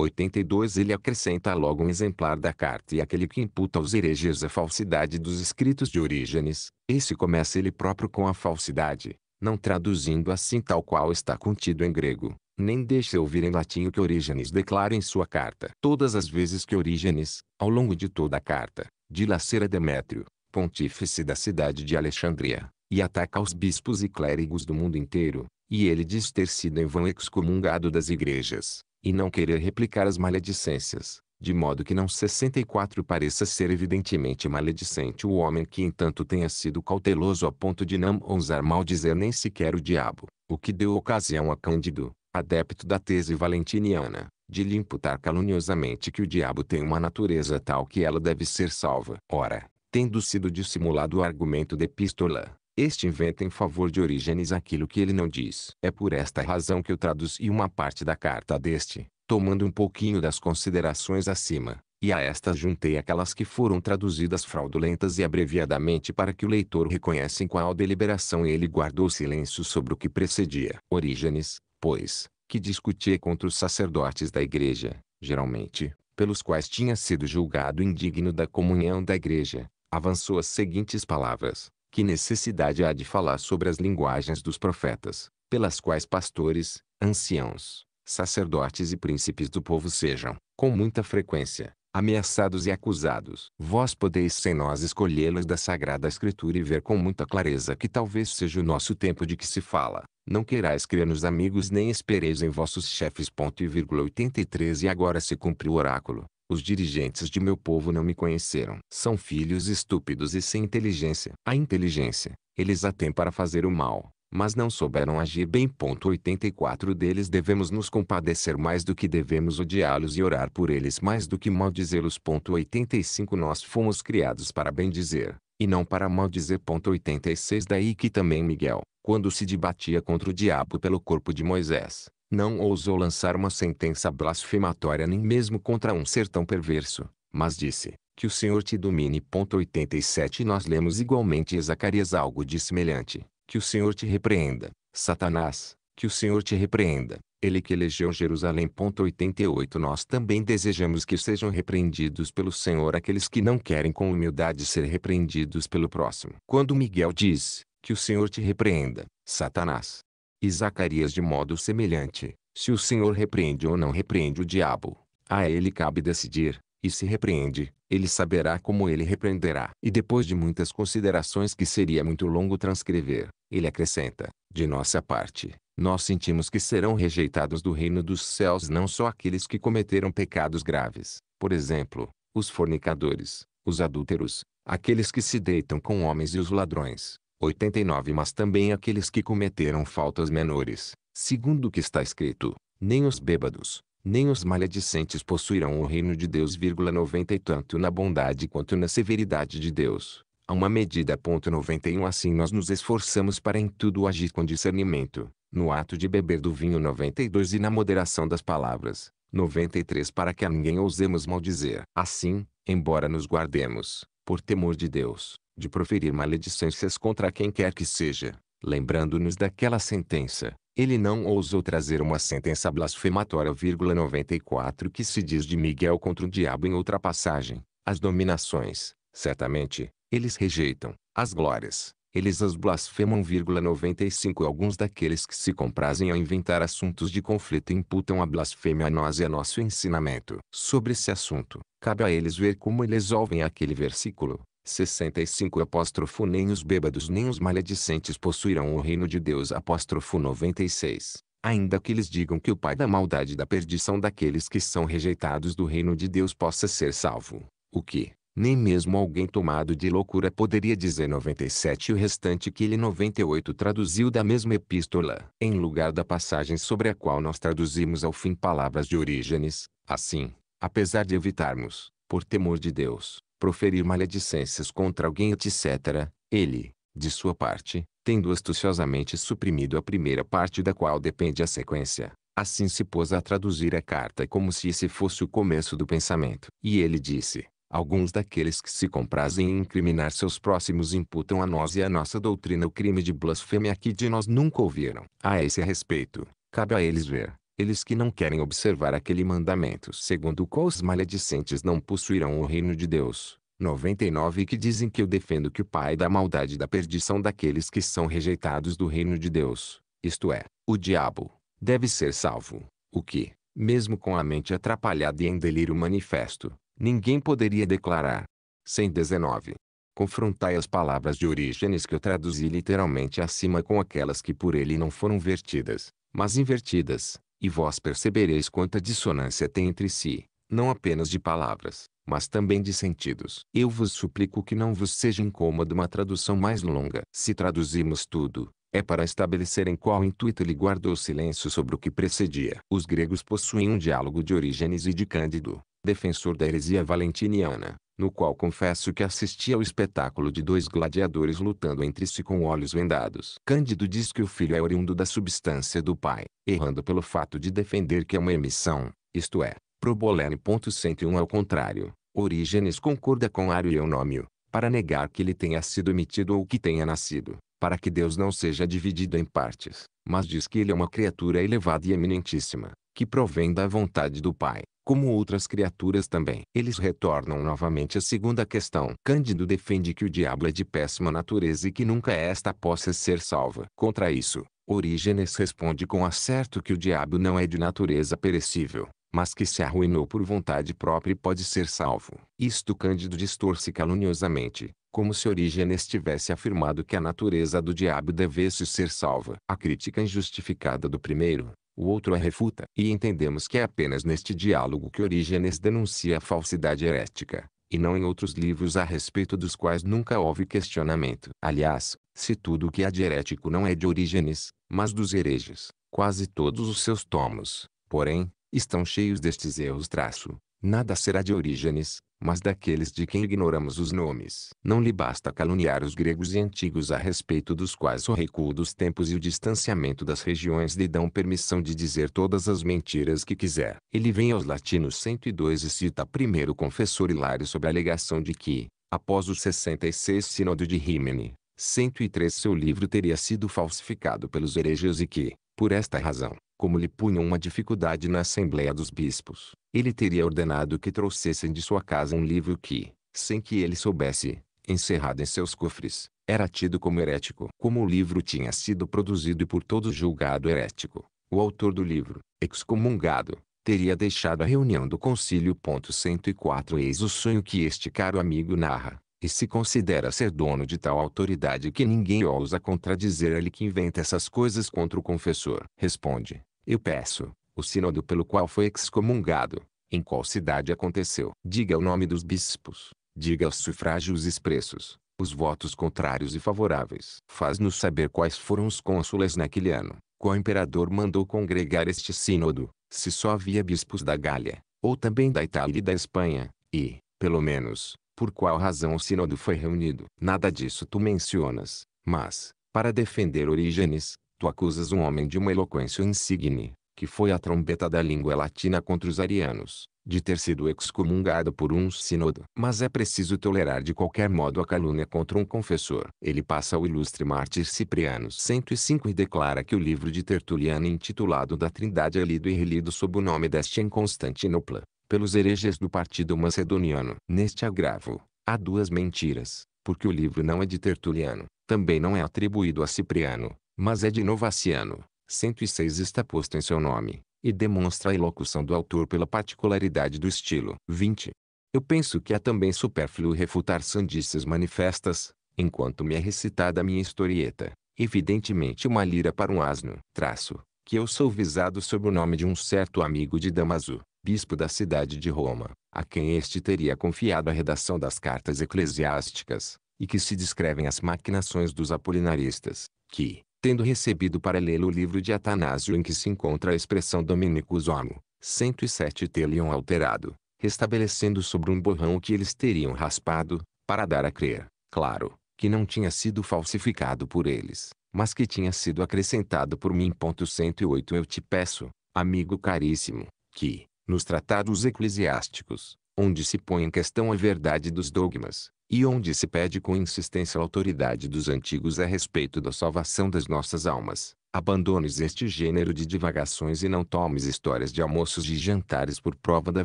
82 ele acrescenta logo um exemplar da carta e aquele que imputa aos hereges a falsidade dos escritos de Orígenes, esse começa ele próprio com a falsidade, não traduzindo assim tal qual está contido em grego, nem deixa ouvir em latim o que Orígenes declara em sua carta. Todas as vezes que Orígenes, ao longo de toda a carta, dilacera Demétrio, pontífice da cidade de Alexandria, e ataca os bispos e clérigos do mundo inteiro, e ele diz ter sido em vão excomungado das igrejas, e não querer replicar as maledicências, de modo que não 64 pareça ser evidentemente maledicente o homem que entanto tenha sido cauteloso a ponto de não ousar maldizer nem sequer o diabo, o que deu ocasião a Cândido, adepto da tese valentiniana, de lhe imputar caluniosamente que o diabo tem uma natureza tal que ela deve ser salva. Ora, tendo sido dissimulado o argumento da epístola, este inventa em favor de Orígenes aquilo que ele não diz. É por esta razão que eu traduzi uma parte da carta deste, tomando um pouquinho das considerações acima, e a estas juntei aquelas que foram traduzidas fraudulentas e abreviadamente para que o leitor reconheça em qual deliberação ele guardou silêncio sobre o que precedia. Orígenes, pois, que discutia contra os sacerdotes da igreja, geralmente, pelos quais tinha sido julgado indigno da comunhão da igreja, avançou as seguintes palavras. Que necessidade há de falar sobre as linguagens dos profetas, pelas quais pastores, anciãos, sacerdotes e príncipes do povo sejam, com muita frequência, ameaçados e acusados. Vós podeis sem nós escolhê las da Sagrada Escritura e ver com muita clareza que talvez seja o nosso tempo de que se fala. Não queirais crer nos amigos nem espereis em vossos chefes. e 83 E agora se cumpriu o oráculo, os dirigentes de meu povo não me conheceram. São filhos estúpidos e sem inteligência. A inteligência, eles a têm para fazer o mal, mas não souberam agir bem. 84 deles devemos nos compadecer mais do que devemos odiá-los e orar por eles mais do que maldizê-los. 85 Nós fomos criados para bendizer, e não para maldizer. 86 Daí que também Miguel, quando se debatia contra o diabo pelo corpo de Moisés, não ousou lançar uma sentença blasfematória nem mesmo contra um ser tão perverso, mas disse, que o Senhor te domine. 87 Nós lemos igualmente em Zacarias algo de semelhante, que o Senhor te repreenda, Satanás, que o Senhor te repreenda, ele que elegeu Jerusalém. 88 Nós também desejamos que sejam repreendidos pelo Senhor aqueles que não querem com humildade ser repreendidos pelo próximo. Quando Miguel diz, que o Senhor te repreenda, Satanás, e Zacarias de modo semelhante, se o Senhor repreende ou não repreende o diabo, a ele cabe decidir, e se repreende, ele saberá como ele repreenderá. E depois de muitas considerações que seria muito longo transcrever, ele acrescenta, de nossa parte, nós sentimos que serão rejeitados do reino dos céus não só aqueles que cometeram pecados graves, por exemplo, os fornicadores, os adúlteros, aqueles que se deitam com homens e os ladrões, 89 Mas também aqueles que cometeram faltas menores, segundo o que está escrito, nem os bêbados, nem os maledicentes possuirão o reino de Deus, 90 e tanto na bondade quanto na severidade de Deus. A uma medida. 91 Assim nós nos esforçamos para em tudo agir com discernimento, no ato de beber do vinho 92 e na moderação das palavras, 93 Para que a ninguém ousemos maldizer. Assim, embora nos guardemos, por temor de Deus, de proferir maledicências contra quem quer que seja. Lembrando-nos daquela sentença, ele não ousou trazer uma sentença blasfematória, 94 que se diz de Miguel contra o diabo em outra passagem. As dominações, certamente, eles rejeitam, as glórias, eles as blasfemam, 95 Alguns daqueles que se comprazem a inventar assuntos de conflito imputam a blasfêmia a nós e a nosso ensinamento. Sobre esse assunto, cabe a eles ver como eles ouvem aquele versículo, 65 apóstrofo nem os bêbados nem os maledicentes possuirão o reino de Deus apóstrofo 96. Ainda que eles digam que o pai da maldade e da perdição daqueles que são rejeitados do reino de Deus possa ser salvo, o que, nem mesmo alguém tomado de loucura poderia dizer 97 e o restante que ele 98 traduziu da mesma epístola, em lugar da passagem sobre a qual nós traduzimos ao fim palavras de Orígenes, assim, apesar de evitarmos, por temor de Deus, proferir maledicências contra alguém etc., ele, de sua parte, tendo astuciosamente suprimido a primeira parte da qual depende a sequência, assim se pôs a traduzir a carta como se esse fosse o começo do pensamento. E ele disse, alguns daqueles que se comprazem em incriminar seus próximos imputam a nós e à nossa doutrina o crime de blasfêmia que de nós nunca ouviram. A esse respeito, cabe a eles ver, eles que não querem observar aquele mandamento segundo o qual os maledicentes não possuirão o reino de Deus. 99 que dizem que eu defendo que o pai da maldade da perdição daqueles que são rejeitados do reino de Deus, isto é, o diabo, deve ser salvo, o que, mesmo com a mente atrapalhada e em delírio manifesto, ninguém poderia declarar. 119. Confrontai as palavras de Orígenes que eu traduzi literalmente acima com aquelas que por ele não foram vertidas, mas invertidas, e vós percebereis quanta dissonância tem entre si, não apenas de palavras, mas também de sentidos. Eu vos suplico que não vos seja incômodo uma tradução mais longa. Se traduzimos tudo, é para estabelecer em qual intuito ele guardou silêncio sobre o que precedia. Os gregos possuem um diálogo de Orígenes e de Cândido, defensor da heresia valentiniana, no qual confesso que assisti ao espetáculo de dois gladiadores lutando entre si com olhos vendados. Cândido diz que o filho é oriundo da substância do pai, errando pelo fato de defender que é uma emissão, isto é, probolene.101 ao contrário. Orígenes concorda com Ario e Eunômio, para negar que ele tenha sido emitido ou que tenha nascido, para que Deus não seja dividido em partes, mas diz que ele é uma criatura elevada e eminentíssima, que provém da vontade do Pai, como outras criaturas também. Eles retornam novamente à segunda questão. Cândido defende que o diabo é de péssima natureza e que nunca esta possa ser salva. Contra isso, Orígenes responde com acerto que o diabo não é de natureza perecível, mas que se arruinou por vontade própria e pode ser salvo. Isto Cândido distorce caluniosamente, como se Orígenes tivesse afirmado que a natureza do diabo devesse ser salva. A crítica injustificada do primeiro, o outro a é refuta, e entendemos que é apenas neste diálogo que Orígenes denuncia a falsidade herética, e não em outros livros a respeito dos quais nunca houve questionamento. Aliás, se tudo o que há de herético não é de Orígenes, mas dos hereges, quase todos os seus tomos, porém, estão cheios destes erros traço. Nada será de Orígenes, mas daqueles de quem ignoramos os nomes. Não lhe basta caluniar os gregos e antigos a respeito dos quais o recuo dos tempos e o distanciamento das regiões lhe dão permissão de dizer todas as mentiras que quiser. Ele vem aos latinos 102 e cita primeiro o confessor Hilário sobre a alegação de que, após o 66 Sínodo de Rímene, 103 seu livro teria sido falsificado pelos hereges e que, por esta razão, como lhe punham uma dificuldade na Assembleia dos Bispos, ele teria ordenado que trouxessem de sua casa um livro que, sem que ele soubesse, encerrado em seus cofres, era tido como herético. Como o livro tinha sido produzido e por todos julgado herético, o autor do livro, excomungado, teria deixado a reunião do concílio. 104 Eis o sonho que este caro amigo narra, e se considera ser dono de tal autoridade que ninguém ousa contradizer ele que inventa essas coisas contra o confessor. Responde, eu peço, o sínodo pelo qual foi excomungado, em qual cidade aconteceu. Diga o nome dos bispos, diga os sufrágios expressos, os votos contrários e favoráveis. Faz-nos saber quais foram os cônsules naquele ano, qual imperador mandou congregar este sínodo, se só havia bispos da Gália, ou também da Itália e da Espanha, e, pelo menos, por qual razão o sínodo foi reunido. Nada disso tu mencionas, mas, para defender Orígenes, Tu acusas um homem de uma eloquência insigne, que foi a trombeta da língua latina contra os arianos, de ter sido excomungado por um sínodo. Mas é preciso tolerar de qualquer modo a calúnia contra um confessor. Ele passa ao ilustre mártir Cipriano 105 e declara que o livro de Tertuliano intitulado Da Trindade é lido e relido sob o nome deste em Constantinopla, pelos hereges do partido macedoniano. Neste agravo, há duas mentiras, porque o livro não é de Tertuliano, também não é atribuído a Cipriano, mas é de Novaciano. 106 está posto em seu nome, e demonstra a elocução do autor pela particularidade do estilo. 20. Eu penso que é também supérfluo refutar sandices manifestas, enquanto me é recitada a minha historieta, evidentemente uma lira para um asno. Traço, que eu sou visado sob o nome de um certo amigo de Damaso, bispo da cidade de Roma, a quem este teria confiado a redação das cartas eclesiásticas, e que se descrevem as maquinações dos apolinaristas, que, tendo recebido para lê-lo o livro de Atanásio em que se encontra a expressão Dominicus Homo, 107 telion alterado, restabelecendo sobre um borrão que eles teriam raspado, para dar a crer, claro, que não tinha sido falsificado por eles, mas que tinha sido acrescentado por mim. 108 Eu te peço, amigo caríssimo, que, nos tratados eclesiásticos, onde se põe em questão a verdade dos dogmas, e onde se pede com insistência a autoridade dos antigos a respeito da salvação das nossas almas. Abandones este gênero de divagações e não tomes histórias de almoços e jantares por prova da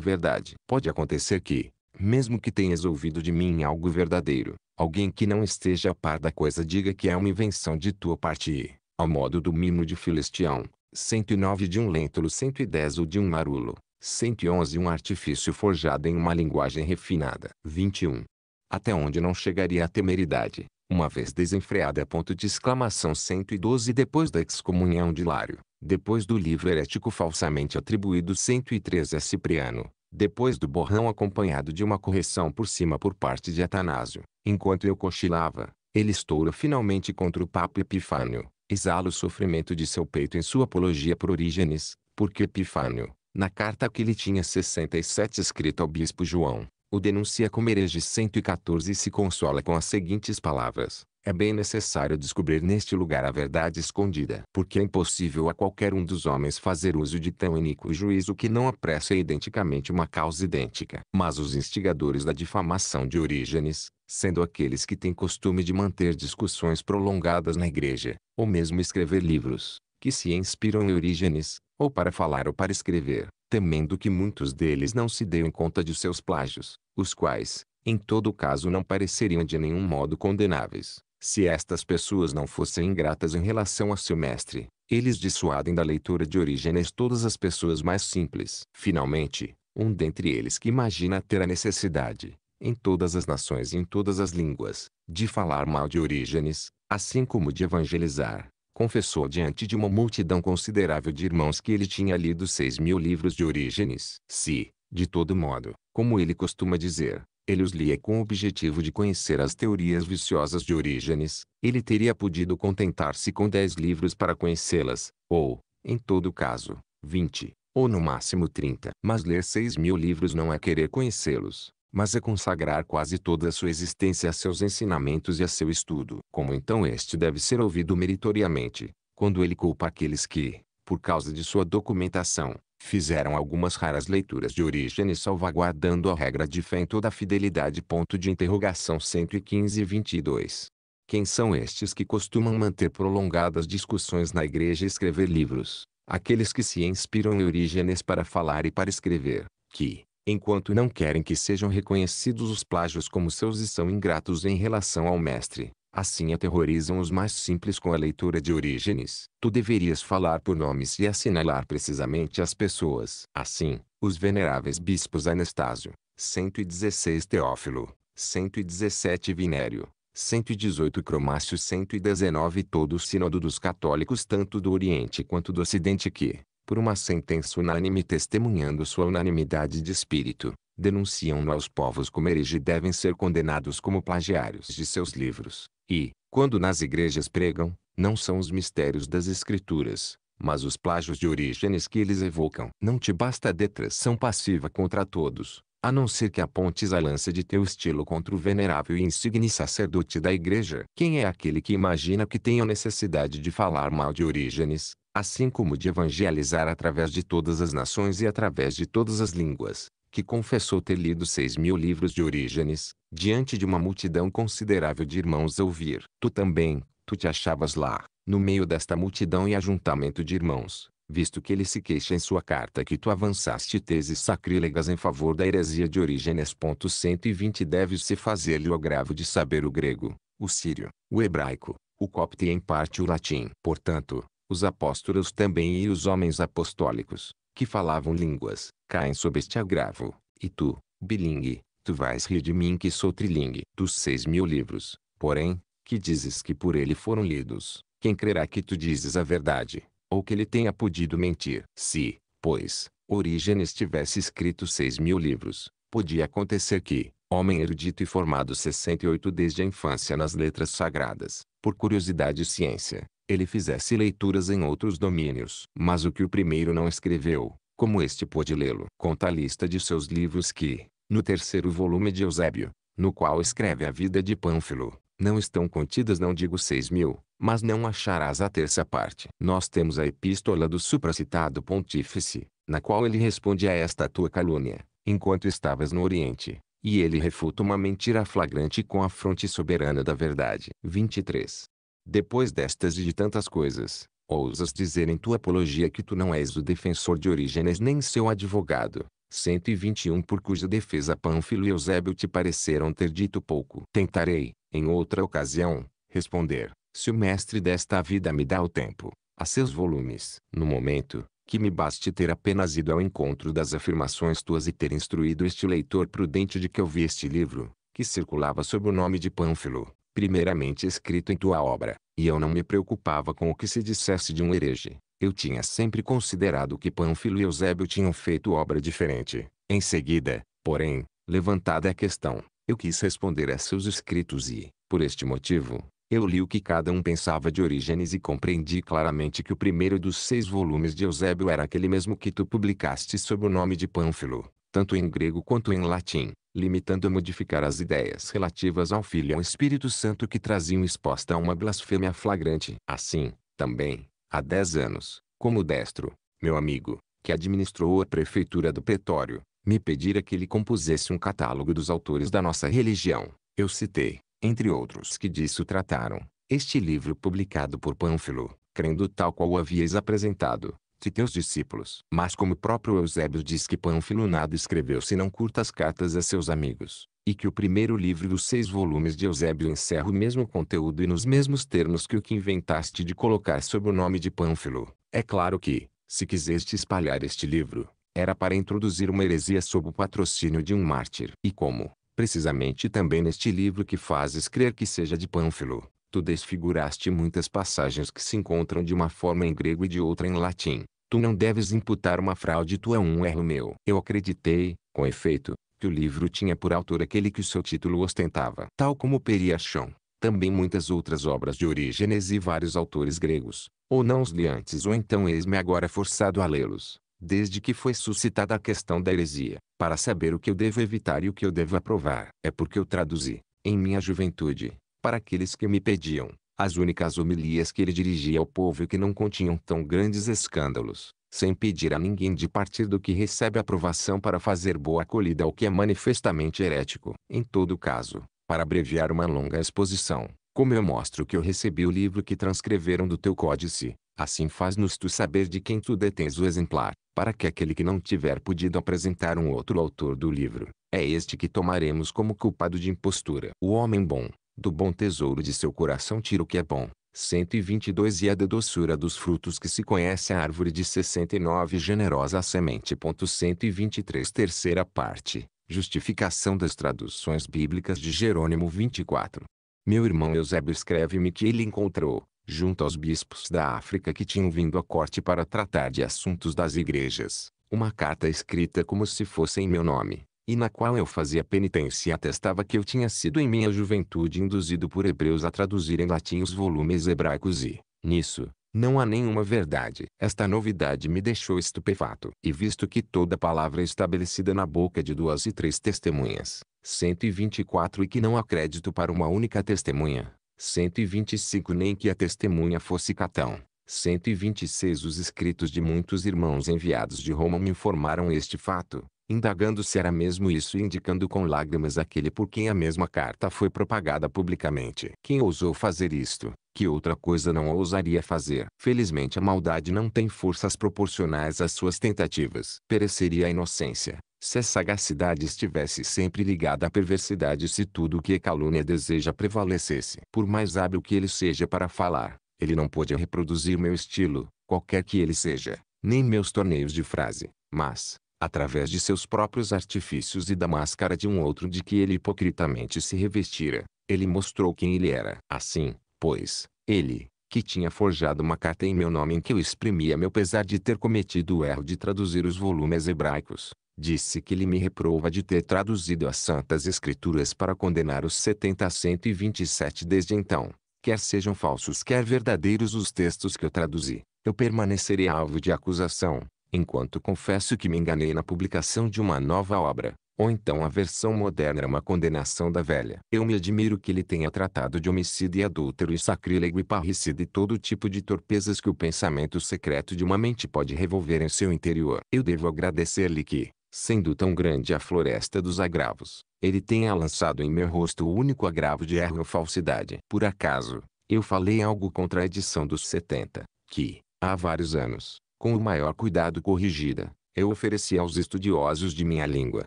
verdade. Pode acontecer que, mesmo que tenhas ouvido de mim algo verdadeiro, alguém que não esteja a par da coisa diga que é uma invenção de tua parte e, ao modo do mimo de Filistião, 109 de um lêntulo 110 ou de um marulo, 111 um artifício forjado em uma linguagem refinada. 21 até onde não chegaria a temeridade, uma vez desenfreada. Ponto de exclamação 112 Depois da excomunhão de Lário, depois do livro herético falsamente atribuído 103 a Cipriano, depois do borrão acompanhado de uma correção por cima por parte de Atanásio, enquanto eu cochilava, ele estoura finalmente contra o Papa Epifânio, exala o sofrimento de seu peito em sua apologia por Orígenes, porque Epifânio, na carta que ele tinha 67 escrita ao bispo João, o denuncia como hereges 114 e se consola com as seguintes palavras. É bem necessário descobrir neste lugar a verdade escondida, porque é impossível a qualquer um dos homens fazer uso de tão iníquo juízo que não apressa identicamente uma causa idêntica. Mas os instigadores da difamação de Orígenes, sendo aqueles que têm costume de manter discussões prolongadas na igreja, ou mesmo escrever livros, que se inspiram em Orígenes, ou para falar ou para escrever, temendo que muitos deles não se deem conta de seus plágios, os quais, em todo caso não pareceriam de nenhum modo condenáveis, se estas pessoas não fossem ingratas em relação a seu mestre. Eles dissuadem da leitura de Orígenes todas as pessoas mais simples. Finalmente, um dentre eles que imagina ter a necessidade, em todas as nações e em todas as línguas, de falar mal de Orígenes, assim como de evangelizar, confessou diante de uma multidão considerável de irmãos que ele tinha lido seis mil livros de Orígenes. Se, de todo modo, como ele costuma dizer, ele os lia com o objetivo de conhecer as teorias viciosas de Orígenes, ele teria podido contentar-se com dez livros para conhecê-las, ou, em todo caso, vinte, ou no máximo trinta. Mas ler seis mil livros não é querer conhecê-los mas é consagrar quase toda a sua existência a seus ensinamentos e a seu estudo. Como então este deve ser ouvido meritoriamente, quando ele culpa aqueles que, por causa de sua documentação, fizeram algumas raras leituras de Orígenes salvaguardando a regra de fé em toda a fidelidade. Ponto de interrogação 115 e 22. Quem são estes que costumam manter prolongadas discussões na igreja e escrever livros? Aqueles que se inspiram em Orígenes para falar e para escrever, que, enquanto não querem que sejam reconhecidos os plágios como seus e são ingratos em relação ao mestre. Assim aterrorizam os mais simples com a leitura de Orígenes. Tu deverias falar por nomes e assinalar precisamente as pessoas. Assim, os veneráveis bispos Anastácio, 116 Teófilo, 117 Vinério, 118 Cromácio 119 Todo o Sínodo dos Católicos tanto do Oriente quanto do Ocidente que, por uma sentença unânime testemunhando sua unanimidade de espírito, denunciam-no aos povos como herege e devem ser condenados como plagiários de seus livros. E, quando nas igrejas pregam, não são os mistérios das escrituras, mas os plágios de origens que eles evocam. Não te basta detração passiva contra todos, a não ser que apontes a lança de teu estilo contra o venerável e insigne sacerdote da igreja. Quem é aquele que imagina que tenha necessidade de falar mal de Orígenes, assim como de evangelizar através de todas as nações e através de todas as línguas, que confessou ter lido seis mil livros de Orígenes, diante de uma multidão considerável de irmãos a ouvir. Tu também, tu te achavas lá, no meio desta multidão e ajuntamento de irmãos, visto que ele se queixa em sua carta que tu avançaste teses sacrílegas em favor da heresia de Orígenes. 120 Deve-se fazer-lhe o agravo de saber o grego, o sírio, o hebraico, o copte e em parte o latim. Portanto, os apóstolos também e os homens apostólicos, que falavam línguas, caem sob este agravo, e tu, bilingue, tu vais rir de mim que sou trilingue. Dos seis mil livros, porém, que dizes que por ele foram lidos, quem crerá que tu dizes a verdade, ou que ele tenha podido mentir? Se, pois, Orígenes tivesse escrito seis mil livros, podia acontecer que, homem erudito e formado 68 desde a infância nas letras sagradas, por curiosidade e ciência, ele fizesse leituras em outros domínios. Mas o que o primeiro não escreveu, como este pôde lê-lo? Conta a lista de seus livros que, no terceiro volume de Eusébio, no qual escreve a vida de Pânfilo, não estão contidas não digo seis mil, mas não acharás a terça parte. Nós temos a epístola do supracitado pontífice, na qual ele responde a esta tua calúnia, enquanto estavas no Oriente, e ele refuta uma mentira flagrante com a fronte soberana da verdade. 23. Depois destas e de tantas coisas, ousas dizer em tua apologia que tu não és o defensor de Orígenes nem seu advogado. 121 Por cuja defesa Pânfilo e Eusébio te pareceram ter dito pouco. Tentarei, em outra ocasião, responder, se o mestre desta vida me dá o tempo, a seus volumes. No momento, que me baste ter apenas ido ao encontro das afirmações tuas e ter instruído este leitor prudente de que eu vi este livro, que circulava sob o nome de Pânfilo, primeiramente escrito em tua obra, e eu não me preocupava com o que se dissesse de um herege. Eu tinha sempre considerado que Pânfilo e Eusébio tinham feito obra diferente. Em seguida, porém, levantada a questão, eu quis responder a seus escritos e, por este motivo, eu li o que cada um pensava de Orígenes e compreendi claramente que o primeiro dos seis volumes de Eusébio era aquele mesmo que tu publicaste sob o nome de Pânfilo tanto em grego quanto em latim, limitando a modificar as ideias relativas ao Filho e ao Espírito Santo que traziam exposta a uma blasfêmia flagrante. Assim, também, há dez anos, como destro, meu amigo, que administrou a prefeitura do Pretório, me pedira que lhe compusesse um catálogo dos autores da nossa religião. Eu citei, entre outros que disso trataram, este livro publicado por Pânfilo, crendo tal qual o havias apresentado, de teus discípulos. Mas como o próprio Eusébio diz que Pânfilo nada escreveu senão curtas cartas a seus amigos, e que o primeiro livro dos seis volumes de Eusébio encerra o mesmo conteúdo e nos mesmos termos que o que inventaste de colocar sob o nome de Pânfilo, é claro que, se quiseste espalhar este livro, era para introduzir uma heresia sob o patrocínio de um mártir. E como, precisamente também neste livro que fazes crer que seja de Pânfilo, tu desfiguraste muitas passagens que se encontram de uma forma em grego e de outra em latim. Tu não deves imputar uma fraude tua a é um erro meu. Eu acreditei, com efeito, que o livro tinha por autor aquele que o seu título ostentava. Tal como Periachon, também muitas outras obras de Orígenes e vários autores gregos, ou não os li antes ou então eis-me agora forçado a lê-los, desde que foi suscitada a questão da heresia, para saber o que eu devo evitar e o que eu devo aprovar. É porque eu traduzi, em minha juventude, para aqueles que me pediam. As únicas homilias que ele dirigia ao povo e que não continham tão grandes escândalos, sem pedir a ninguém de partir do que recebe aprovação para fazer boa acolhida ao que é manifestamente herético. Em todo caso, para abreviar uma longa exposição, como eu mostro que eu recebi o livro que transcreveram do teu códice, assim faz-nos tu saber de quem tu detens o exemplar, para que aquele que não tiver podido apresentar um outro autor do livro, é este que tomaremos como culpado de impostura. O homem bom, do bom tesouro de seu coração tira o que é bom. 122 E é da doçura dos frutos que se conhece a árvore de 69 generosa semente. 123 Terceira parte. Justificação das traduções bíblicas de Jerônimo 24. Meu irmão Eusébio escreve-me que ele encontrou, junto aos bispos da África que tinham vindo à corte para tratar de assuntos das igrejas, uma carta escrita como se fosse em meu nome, e na qual eu fazia penitência e atestava que eu tinha sido em minha juventude induzido por hebreus a traduzir em latim os volumes hebraicos e, nisso, não há nenhuma verdade. Esta novidade me deixou estupefato. E visto que toda palavra é estabelecida na boca de duas e três testemunhas, 124 e que não há crédito para uma única testemunha, 125 nem que a testemunha fosse Catão, 126 Os escritos de muitos irmãos enviados de Roma me informaram este fato, indagando se era mesmo isso e indicando com lágrimas aquele por quem a mesma carta foi propagada publicamente. Quem ousou fazer isto, que outra coisa não ousaria fazer? Felizmente a maldade não tem forças proporcionais às suas tentativas. Pereceria a inocência, se a sagacidade estivesse sempre ligada à perversidade se tudo o que a calúnia deseja prevalecesse. Por mais hábil que ele seja para falar, ele não pôde reproduzir meu estilo, qualquer que ele seja, nem meus torneios de frase, mas, através de seus próprios artifícios e da máscara de um outro de que ele hipocritamente se revestira, ele mostrou quem ele era. Assim, pois, ele, que tinha forjado uma carta em meu nome em que eu exprimia meu pesar de ter cometido o erro de traduzir os volumes hebraicos, disse que ele me reprova de ter traduzido as Santas Escrituras para condenar os 70 a 127 desde então. Quer sejam falsos quer verdadeiros os textos que eu traduzi, eu permanecerei alvo de acusação, enquanto confesso que me enganei na publicação de uma nova obra, ou então a versão moderna é uma condenação da velha. Eu me admiro que ele tenha tratado de homicídio e adúltero e sacrílego e parricida e todo tipo de torpezas que o pensamento secreto de uma mente pode revolver em seu interior. Eu devo agradecer-lhe que, sendo tão grande a floresta dos agravos, ele tenha lançado em meu rosto o único agravo de erro ou falsidade. Por acaso, eu falei algo contra a edição dos 70, que, há vários anos, com o maior cuidado corrigida, eu ofereci aos estudiosos de minha língua,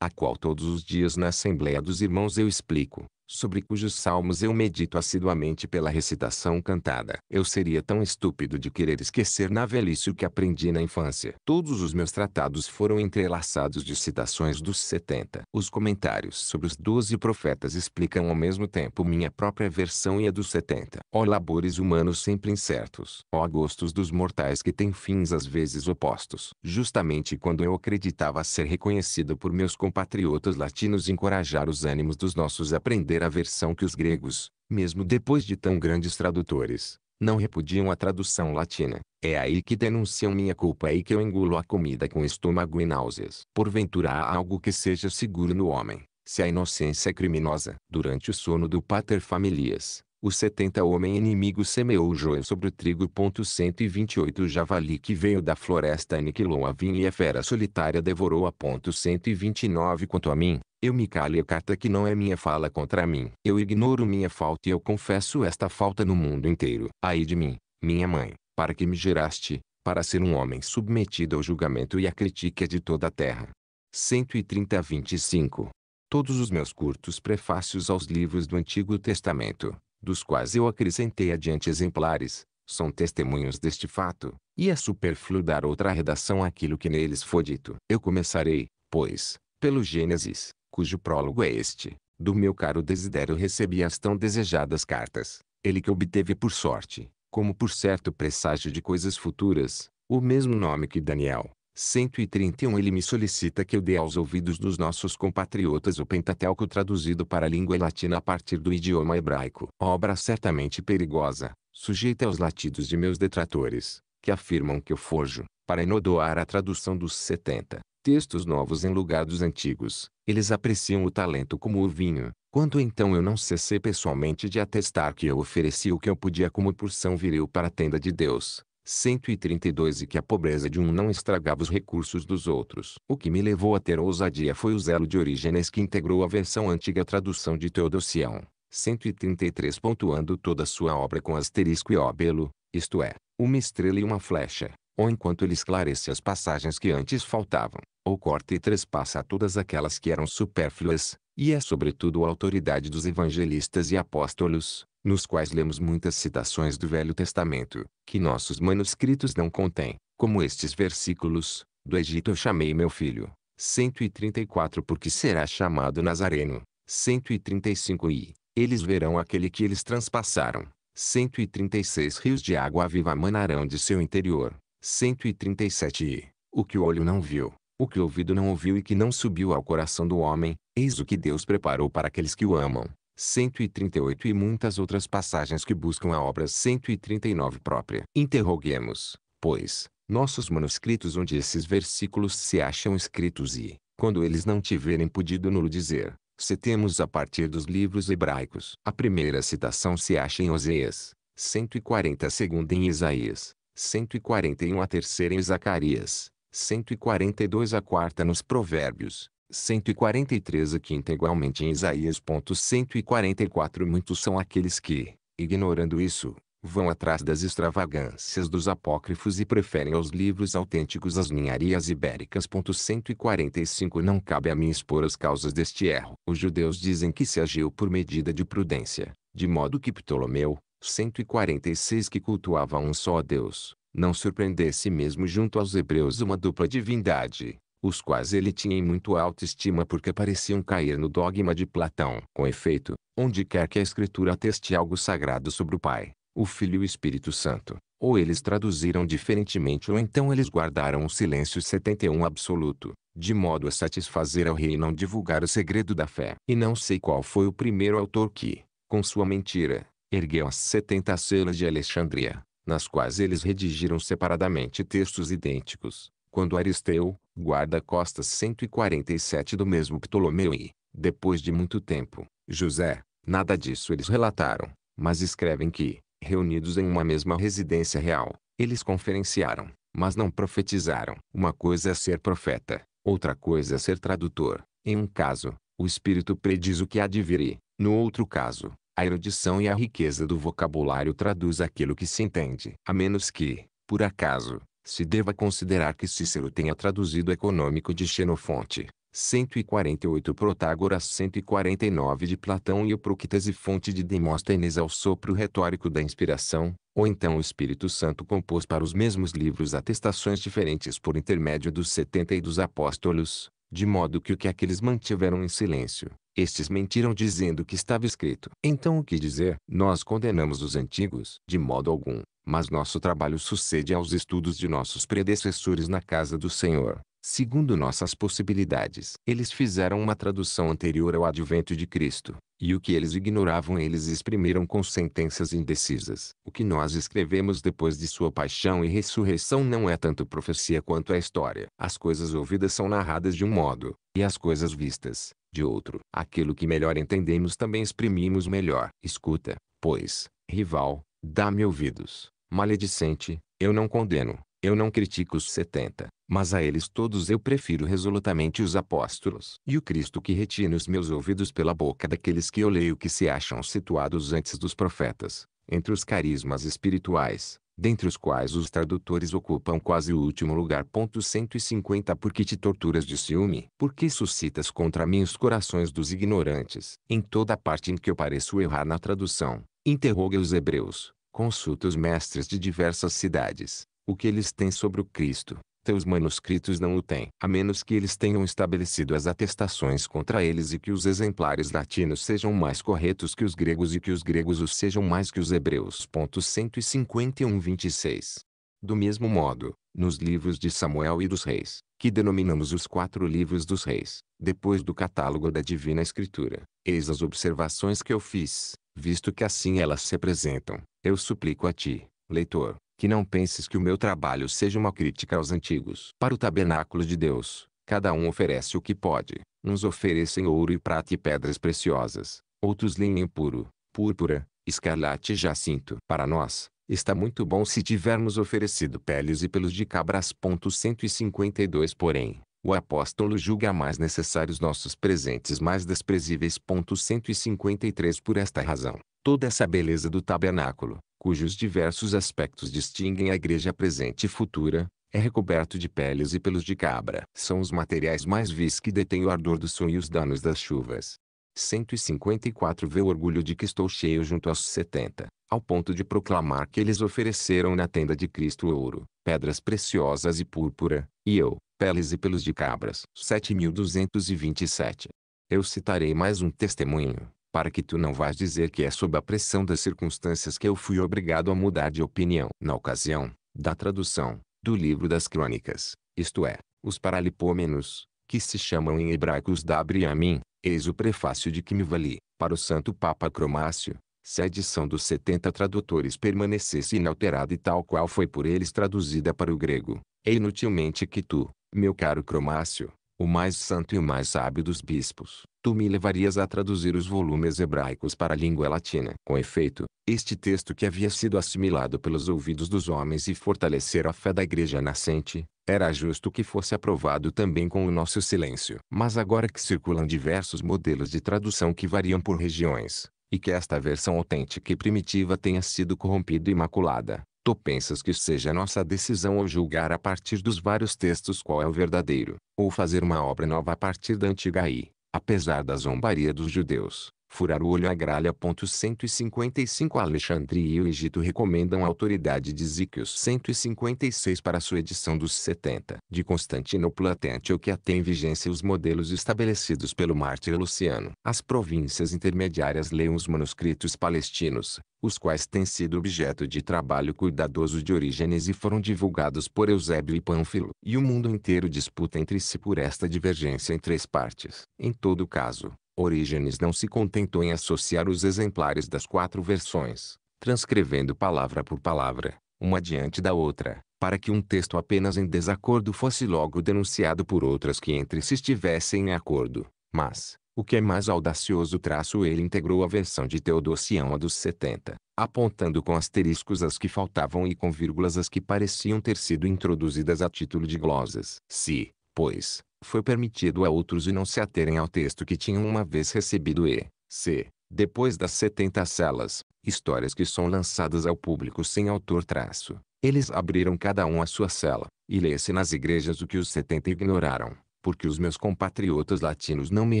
a qual todos os dias na Assembleia dos Irmãos eu explico, sobre cujos salmos eu medito assiduamente pela recitação cantada. Eu seria tão estúpido de querer esquecer na velhice o que aprendi na infância. Todos os meus tratados foram entrelaçados de citações dos 70. Os comentários sobre os doze profetas explicam ao mesmo tempo minha própria versão e a dos 70. Ó labores humanos sempre incertos. Ó gostos dos mortais que têm fins às vezes opostos. Justamente quando eu acreditava ser reconhecido por meus compatriotas latinos encorajar os ânimos dos nossos aprender ser a versão que os gregos, mesmo depois de tão grandes tradutores, não repudiam a tradução latina. É aí que denunciam minha culpa e que eu engulo a comida com estômago e náuseas. Porventura há algo que seja seguro no homem, se a inocência é criminosa. Durante o sono do pater familias, os setenta homens inimigos semeou o joio sobre o trigo. 128 O javali que veio da floresta aniquilou a vinha e a fera solitária devorou a. 129 Quanto a mim, eu me a carta que não é minha fala contra mim. Eu ignoro minha falta e eu confesso esta falta no mundo inteiro. Ai de mim, minha mãe, para que me geraste, para ser um homem submetido ao julgamento e à crítica de toda a terra. 130 25 Todos os meus curtos prefácios aos livros do Antigo Testamento dos quais eu acrescentei adiante exemplares, são testemunhos deste fato, e é superfluo dar outra redação àquilo que neles foi dito. Eu começarei, pois, pelo Gênesis, cujo prólogo é este. Do meu caro Desidério recebi as tão desejadas cartas, ele que obteve por sorte, como por certo presságio de coisas futuras, o mesmo nome que Daniel, 131 Ele me solicita que eu dê aos ouvidos dos nossos compatriotas o Pentateuco traduzido para a língua latina a partir do idioma hebraico. Obra certamente perigosa, sujeita aos latidos de meus detratores, que afirmam que eu forjo, para enodoar a tradução dos 70 textos novos em lugar dos antigos. Eles apreciam o talento como o vinho. Quando então eu não cessei pessoalmente de atestar que eu ofereci o que eu podia como porção viril para a tenda de Deus, 132 e que a pobreza de um não estragava os recursos dos outros. O que me levou a ter ousadia foi o zelo de Orígenes que integrou a versão antiga tradução de Teodosião, 133 pontuando toda sua obra com asterisco e óbelo, isto é, uma estrela e uma flecha, ou enquanto ele esclarece as passagens que antes faltavam, ou corta e trespassa todas aquelas que eram supérfluas, e é sobretudo a autoridade dos evangelistas e apóstolos, nos quais lemos muitas citações do Velho Testamento, que nossos manuscritos não contêm, como estes versículos: Do Egito eu chamei meu filho. 134 Porque será chamado Nazareno. 135 E eles verão aquele que eles transpassaram. 136 Rios de água viva manarão de seu interior. 137 E o que o olho não viu, o que o ouvido não ouviu e que não subiu ao coração do homem, eis o que Deus preparou para aqueles que o amam. 138 e muitas outras passagens que buscam a obra 139 própria. Interroguemos, pois, nossos manuscritos onde esses versículos se acham escritos e, quando eles não tiverem podido nulo dizer, citemos a partir dos livros hebraicos. A primeira citação se acha em Oséias, 140 a segunda em Isaías, 141 a terceira em Zacarias, 142 a quarta nos Provérbios, 143 a quinta igualmente em Isaías. 144 Muitos são aqueles que, ignorando isso, vão atrás das extravagâncias dos apócrifos e preferem aos livros autênticos as ninharias ibéricas. 145 Não cabe a mim expor as causas deste erro. Os judeus dizem que se agiu por medida de prudência, de modo que Ptolomeu, 146 que cultuava um só Deus, não surpreendesse mesmo junto aos hebreus uma dupla divindade, os quais ele tinha em muito alta estima porque pareciam cair no dogma de Platão. Com efeito, onde quer que a Escritura ateste algo sagrado sobre o Pai, o Filho e o Espírito Santo, ou eles traduziram diferentemente ou então eles guardaram um silêncio 71 absoluto, de modo a satisfazer ao rei e não divulgar o segredo da fé. E não sei qual foi o primeiro autor que, com sua mentira, ergueu as 70 celas de Alexandria nas quais eles redigiram separadamente textos idênticos, quando Aristeu, guarda-costas 147 do mesmo Ptolomeu e, depois de muito tempo, José, nada disso eles relataram, mas escrevem que, reunidos em uma mesma residência real, eles conferenciaram, mas não profetizaram. Uma coisa é ser profeta, outra coisa é ser tradutor. Em um caso, o Espírito prediz o que há de vir e, no outro caso, a erudição e a riqueza do vocabulário traduz aquilo que se entende. A menos que, por acaso, se deva considerar que Cícero tenha traduzido econômico de Xenofonte, 148 Protágoras 149 de Platão e o e fonte de Demóstenes ao sopro retórico da inspiração, ou então o Espírito Santo compôs para os mesmos livros atestações diferentes por intermédio dos setenta e dos apóstolos, de modo que o que aqueles mantiveram em silêncio, estes mentiram dizendo que estava escrito. Então o que dizer? Nós condenamos os antigos? De modo algum. Mas nosso trabalho sucede aos estudos de nossos predecessores na casa do Senhor, segundo nossas possibilidades. Eles fizeram uma tradução anterior ao advento de Cristo, e o que eles ignoravam eles exprimiram com sentenças indecisas. O que nós escrevemos depois de sua paixão e ressurreição não é tanto profecia quanto a história. As coisas ouvidas são narradas de um modo, e as coisas vistas, de outro. Aquilo que melhor entendemos também exprimimos melhor. Escuta, pois, rival, dá-me ouvidos. Maledicente, eu não condeno, eu não critico os setenta, mas a eles todos eu prefiro resolutamente os apóstolos. E o Cristo que retine os meus ouvidos pela boca daqueles que eu leio que se acham situados antes dos profetas, entre os carismas espirituais, dentre os quais os tradutores ocupam quase o último lugar. 150 Porque te torturas de ciúme? Porque suscitas contra mim os corações dos ignorantes? Em toda parte em que eu pareço errar na tradução, interroga os hebreus, consulta os mestres de diversas cidades, o que eles têm sobre o Cristo, teus manuscritos não o têm, a menos que eles tenham estabelecido as atestações contra eles e que os exemplares latinos sejam mais corretos que os gregos e que os gregos os sejam mais que os hebreus. 151:26. Do mesmo modo, nos livros de Samuel e dos Reis, que denominamos os quatro livros dos Reis, depois do catálogo da Divina Escritura, eis as observações que eu fiz, visto que assim elas se apresentam, eu suplico a ti, leitor, que não penses que o meu trabalho seja uma crítica aos antigos. Para o tabernáculo de Deus, cada um oferece o que pode. Uns oferecem ouro e prata e pedras preciosas, outros linho impuro, púrpura, escarlate e jacinto. Para nós, está muito bom se tivermos oferecido peles e pelos de cabras. 152 Porém, o apóstolo julga mais necessários nossos presentes mais desprezíveis. 153 Por esta razão, toda essa beleza do tabernáculo, cujos diversos aspectos distinguem a igreja presente e futura, é recoberto de peles e pelos de cabra. São os materiais mais vis que detêm o ardor do sol e os danos das chuvas. 154 Vê o orgulho de que estou cheio junto aos 70, ao ponto de proclamar que eles ofereceram na tenda de Cristo ouro, pedras preciosas e púrpura, e eu, peles e pelos de cabras. 7227. Eu citarei mais um testemunho, para que tu não vás dizer que é sob a pressão das circunstâncias que eu fui obrigado a mudar de opinião. Na ocasião, da tradução, do livro das crônicas, isto é, os paralipômenos, que se chamam em hebraico os Dabriamim, eis o prefácio de que me vali, para o santo Papa Cromácio, se a edição dos setenta tradutores permanecesse inalterada e tal qual foi por eles traduzida para o grego, é inutilmente que tu, meu caro Cromácio, o mais santo e o mais sábio dos bispos, tu me levarias a traduzir os volumes hebraicos para a língua latina. Com efeito, este texto que havia sido assimilado pelos ouvidos dos homens e fortalecer a fé da igreja nascente, era justo que fosse aprovado também com o nosso silêncio. Mas agora que circulam diversos modelos de tradução que variam por regiões, e que esta versão autêntica e primitiva tenha sido corrompida e maculada, Tu pensas que seja nossa decisão ou julgar a partir dos vários textos qual é o verdadeiro, ou fazer uma obra nova a partir da antiga aí, apesar da zombaria dos judeus, Furar o olho à gralha. 155 Alexandria e o Egito recomendam a autoridade de Zíquios 156 para sua edição dos 70. De Constantinopla até Antioquia tem vigência os modelos estabelecidos pelo mártir Luciano. As províncias intermediárias leem os manuscritos palestinos, os quais têm sido objeto de trabalho cuidadoso de Orígenes e foram divulgados por Eusébio e Pânfilo. E o mundo inteiro disputa entre si por esta divergência em três partes. Em todo caso, Orígenes não se contentou em associar os exemplares das quatro versões, transcrevendo palavra por palavra, uma diante da outra, para que um texto apenas em desacordo fosse logo denunciado por outras que entre si estivessem em acordo. Mas, o que é mais audacioso traço ele integrou a versão de Teodosião a dos 70, apontando com asteriscos as que faltavam e com vírgulas as que pareciam ter sido introduzidas a título de glosas. Se, pois, foi permitido a outros e não se aterem ao texto que tinham uma vez recebido e, c. Depois das 70 celas, histórias que são lançadas ao público sem autor traço, eles abriram cada um a sua cela, e lê-se nas igrejas o que os 70 ignoraram, porque os meus compatriotas latinos não me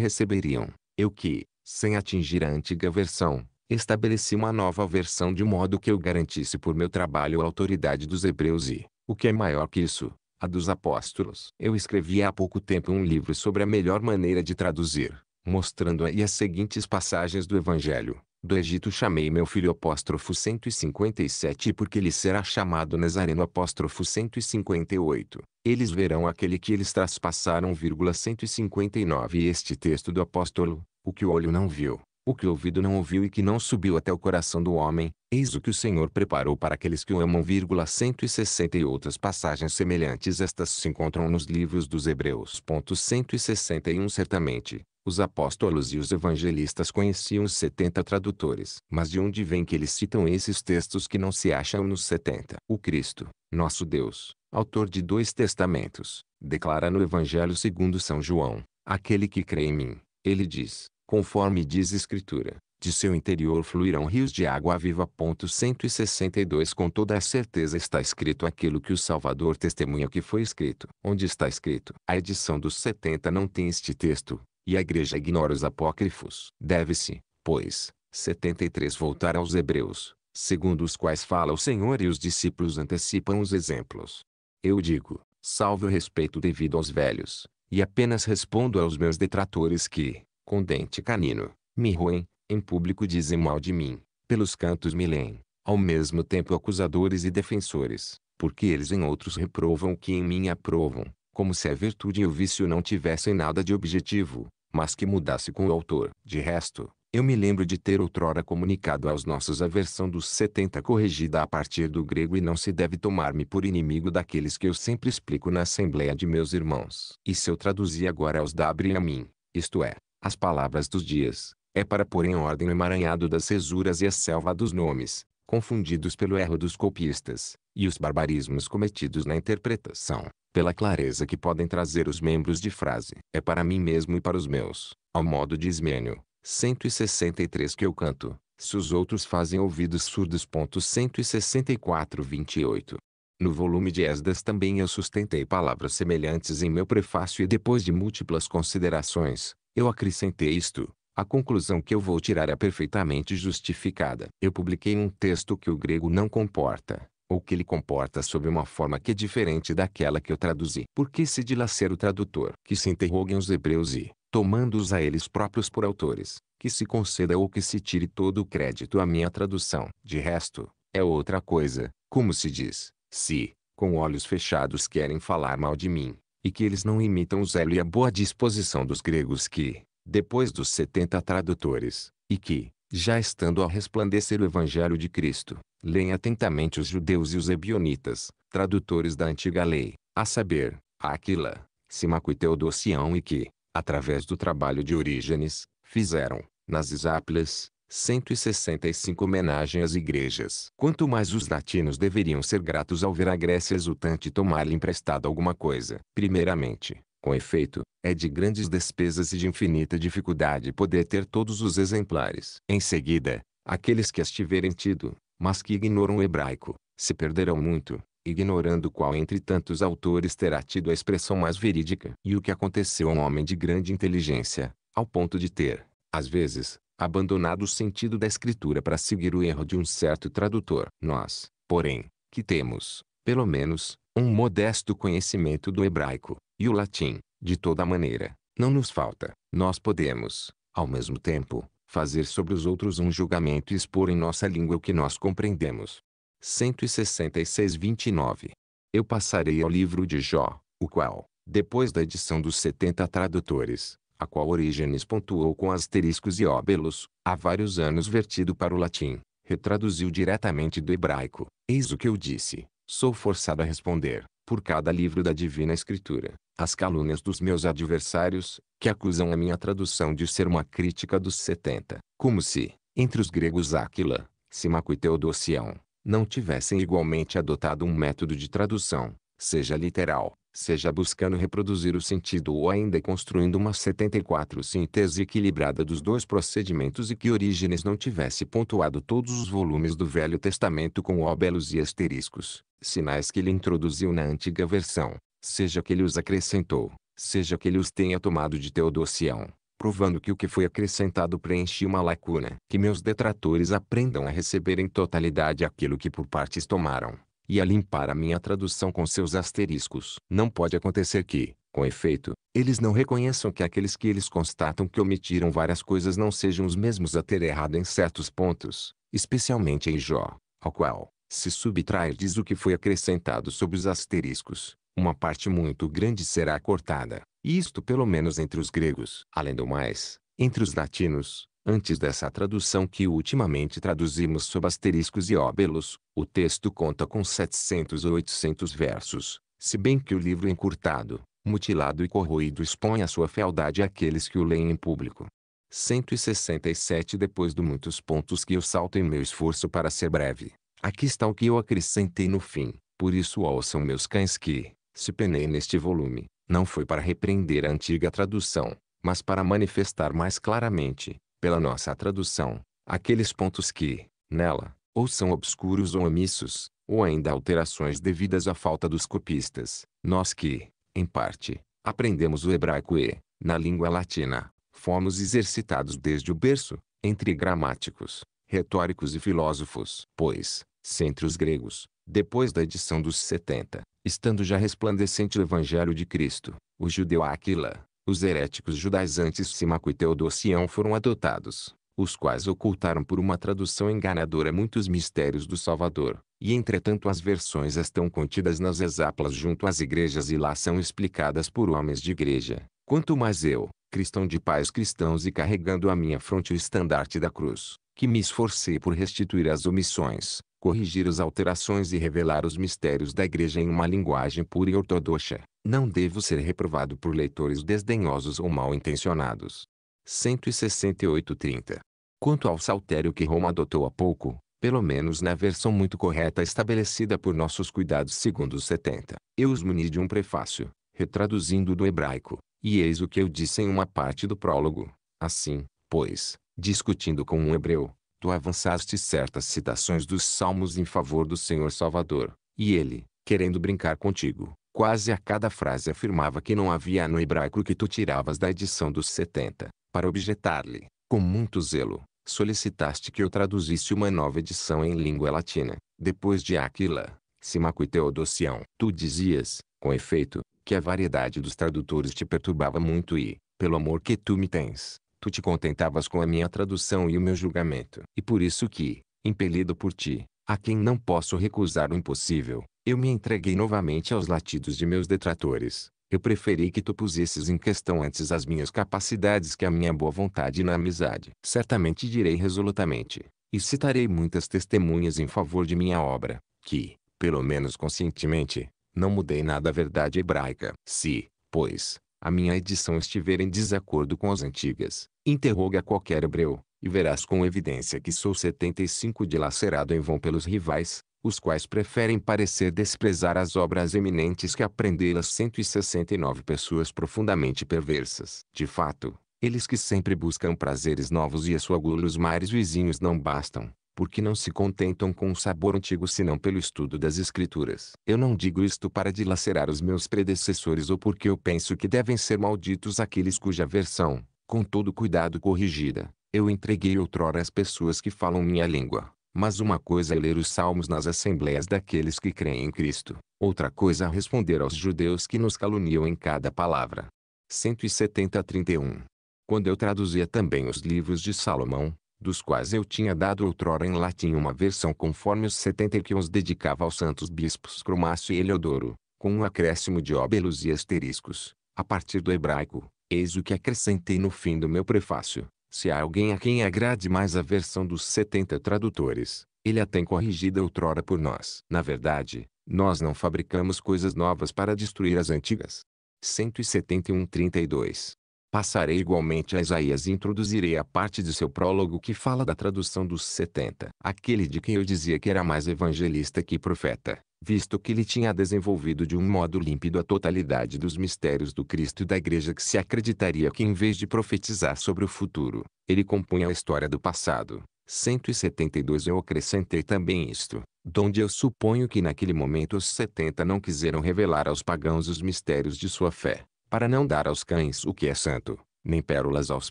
receberiam. Eu que, sem atingir a antiga versão, estabeleci uma nova versão de modo que eu garantisse por meu trabalho a autoridade dos hebreus e, o que é maior que isso, a dos apóstolos. Eu escrevi há pouco tempo um livro sobre a melhor maneira de traduzir, mostrando aí as seguintes passagens do Evangelho. Do Egito chamei meu filho apóstrofo 157 porque ele será chamado Nazareno apóstrofo 158. Eles verão aquele que eles traspassaram, 159 e este texto do apóstolo, o que o olho não viu, o que o ouvido não ouviu e que não subiu até o coração do homem, eis o que o Senhor preparou para aqueles que o amam. 160 e outras passagens semelhantes estas se encontram nos livros dos Hebreus. 161 Certamente, os apóstolos e os evangelistas conheciam os 70 tradutores. Mas de onde vem que eles citam esses textos que não se acham nos 70? O Cristo, nosso Deus, autor de dois testamentos, declara no Evangelho segundo São João, aquele que crê em mim, ele diz, conforme diz a Escritura, de seu interior fluirão rios de água viva. 162 Com toda a certeza está escrito aquilo que o Salvador testemunha que foi escrito. Onde está escrito? A edição dos 70 não tem este texto, e a igreja ignora os apócrifos. Deve-se, pois, 73 voltar aos hebreus, segundo os quais fala o Senhor e os discípulos antecipam os exemplos. Eu digo, salve o respeito devido aos velhos, e apenas respondo aos meus detratores que, com dente canino, me roem, em público dizem mal de mim, pelos cantos me leem, ao mesmo tempo acusadores e defensores, porque eles em outros reprovam o que em mim aprovam, como se a virtude e o vício não tivessem nada de objetivo, mas que mudasse com o autor. De resto, eu me lembro de ter outrora comunicado aos nossos a versão dos 70 corrigida a partir do grego e não se deve tomar-me por inimigo daqueles que eu sempre explico na assembleia de meus irmãos. E se eu traduzi agora aos e a mim, isto é, as palavras dos dias, é para pôr em ordem o emaranhado das cesuras e a selva dos nomes, confundidos pelo erro dos copistas, e os barbarismos cometidos na interpretação, pela clareza que podem trazer os membros de frase. É para mim mesmo e para os meus, ao modo de Ismênio, 163 que eu canto, se os outros fazem ouvidos surdos. 164 28. No volume de Esdras também eu sustentei palavras semelhantes em meu prefácio e depois de múltiplas considerações, eu acrescentei isto. A conclusão que eu vou tirar é perfeitamente justificada. Eu publiquei um texto que o grego não comporta, ou que ele comporta sob uma forma que é diferente daquela que eu traduzi. Por que se dilacer o tradutor? Que se interroguem os hebreus e, tomando-os a eles próprios por autores, que se conceda ou que se tire todo o crédito à minha tradução. De resto, é outra coisa, como se diz, se, com olhos fechados querem falar mal de mim, e que eles não imitam o zelo e a boa disposição dos gregos que, depois dos setenta tradutores, e que, já estando a resplandecer o Evangelho de Cristo, leem atentamente os judeus e os ebionitas, tradutores da antiga lei, a saber, Aquila, Simaco e Teodosião e que, através do trabalho de Orígenes, fizeram, nas Isápilas, 165 homenagem às igrejas. Quanto mais os latinos deveriam ser gratos ao ver a Grécia exultante tomar-lhe emprestado alguma coisa. Primeiramente, com efeito, é de grandes despesas e de infinita dificuldade poder ter todos os exemplares. Em seguida, aqueles que as tiverem tido, mas que ignoram o hebraico, se perderão muito, ignorando qual entre tantos autores terá tido a expressão mais verídica. E o que aconteceu a um homem de grande inteligência, ao ponto de ter, às vezes, abandonado o sentido da escritura para seguir o erro de um certo tradutor. Nós, porém, que temos, pelo menos, um modesto conhecimento do hebraico e o latim, de toda maneira, não nos falta. Nós podemos, ao mesmo tempo, fazer sobre os outros um julgamento e expor em nossa língua o que nós compreendemos. 166:29. Eu passarei ao livro de Jó, o qual, depois da edição dos setenta tradutores, a qual Orígenes pontuou com asteriscos e óbelos, há vários anos vertido para o latim, retraduziu diretamente do hebraico. Eis o que eu disse, sou forçado a responder, por cada livro da Divina Escritura, as calúnias dos meus adversários, que acusam a minha tradução de ser uma crítica dos setenta, como se, entre os gregos Áquila, Simaco e Teodosião, não tivessem igualmente adotado um método de tradução, seja literal, seja buscando reproduzir o sentido ou ainda construindo uma 74 síntese equilibrada dos dois procedimentos e que Orígenes não tivesse pontuado todos os volumes do Velho Testamento com óbelos e asteriscos, sinais que ele introduziu na antiga versão, seja que ele os acrescentou, seja que ele os tenha tomado de Teodosião provando que o que foi acrescentado preenche uma lacuna. Que meus detratores aprendam a receber em totalidade aquilo que por partes tomaram, e a limpar a minha tradução com seus asteriscos. Não pode acontecer que, com efeito, eles não reconheçam que aqueles que eles constatam que omitiram várias coisas não sejam os mesmos a ter errado em certos pontos, especialmente em Jó, ao qual, se subtrair diz o que foi acrescentado sob os asteriscos, uma parte muito grande será cortada, e isto pelo menos entre os gregos. Além do mais, entre os latinos, Antes dessa tradução que ultimamente traduzimos sob asteriscos e óbelos, o texto conta com 700 ou 800 versos, se bem que o livro encurtado, mutilado e corroído expõe a sua fealdade àqueles que o leem em público. 167 Depois de muitos pontos que eu salto em meu esforço para ser breve, aqui está o que eu acrescentei no fim, por isso ouçam meus cães que, se penei neste volume, não foi para repreender a antiga tradução, mas para manifestar mais claramente, pela nossa tradução, aqueles pontos que, nela, ou são obscuros ou omissos, ou ainda alterações devidas à falta dos copistas, nós que, em parte, aprendemos o hebraico e, na língua latina, fomos exercitados desde o berço, entre gramáticos, retóricos e filósofos, pois, entre os gregos, depois da edição dos 70, estando já resplandecente o Evangelho de Cristo, o judeu Aquila, os heréticos judaizantes Simaco e Teodosião foram adotados, os quais ocultaram por uma tradução enganadora muitos mistérios do Salvador, e entretanto as versões estão contidas nas exáplas junto às igrejas e lá são explicadas por homens de igreja. Quanto mais eu, cristão de pais cristãos e carregando à minha fronte o estandarte da cruz, que me esforcei por restituir as omissões, corrigir as alterações e revelar os mistérios da igreja em uma linguagem pura e ortodoxa, não devo ser reprovado por leitores desdenhosos ou mal intencionados. 168.30 Quanto ao saltério que Roma adotou há pouco, pelo menos na versão muito correta estabelecida por nossos cuidados segundo os 70, eu os muni de um prefácio, retraduzindo do hebraico, e eis o que eu disse em uma parte do prólogo. Assim, pois, discutindo com um hebreu, tu avançaste certas citações dos salmos em favor do Senhor Salvador, e ele, querendo brincar contigo, quase a cada frase afirmava que não havia no hebraico que tu tiravas da edição dos setenta, para objetar-lhe, com muito zelo, solicitaste que eu traduzisse uma nova edição em língua latina, depois de Aquila, Simaco e Teodosião. Tu dizias, com efeito, que a variedade dos tradutores te perturbava muito e, pelo amor que tu me tens, tu te contentavas com a minha tradução e o meu julgamento. E por isso que, impelido por ti, a quem não posso recusar o impossível, eu me entreguei novamente aos latidos de meus detratores. Eu preferi que tu pusesses em questão antes as minhas capacidades que a minha boa vontade na amizade. Certamente direi resolutamente, e citarei muitas testemunhas em favor de minha obra, que, pelo menos conscientemente, não mudei nada a verdade hebraica. Se, pois, a minha edição estiver em desacordo com as antigas, interroga qualquer hebreu, e verás com evidência que sou 75 dilacerado em vão pelos rivais, os quais preferem parecer desprezar as obras eminentes que aprendê-las 169 pessoas profundamente perversas. De fato, eles que sempre buscam prazeres novos e a sua gula os mares vizinhos não bastam, porque não se contentam com o sabor antigo senão pelo estudo das escrituras. Eu não digo isto para dilacerar os meus predecessores ou porque eu penso que devem ser malditos aqueles cuja versão, com todo cuidado corrigida, eu entreguei outrora às pessoas que falam minha língua. Mas uma coisa é ler os salmos nas assembleias daqueles que creem em Cristo, outra coisa é responder aos judeus que nos caluniam em cada palavra. 170 a 31 quando eu traduzia também os livros de Salomão, dos quais eu tinha dado outrora em latim uma versão conforme os setenta que os dedicava aos santos bispos Cromácio e Eleodoro, com um acréscimo de óbelos e asteriscos, a partir do hebraico, eis o que acrescentei no fim do meu prefácio. Se há alguém a quem agrade mais a versão dos setenta tradutores, ele a tem corrigida outrora por nós. Na verdade, nós não fabricamos coisas novas para destruir as antigas. 171:32 Passarei igualmente a Isaías e introduzirei a parte de seu prólogo que fala da tradução dos setenta. Aquele de quem eu dizia que era mais evangelista que profeta, visto que ele tinha desenvolvido de um modo límpido a totalidade dos mistérios do Cristo e da Igreja que se acreditaria que em vez de profetizar sobre o futuro, ele compunha a história do passado. 172 Eu acrescentei também isto, donde eu suponho que naquele momento os setenta não quiseram revelar aos pagãos os mistérios de sua fé, para não dar aos cães o que é santo, nem pérolas aos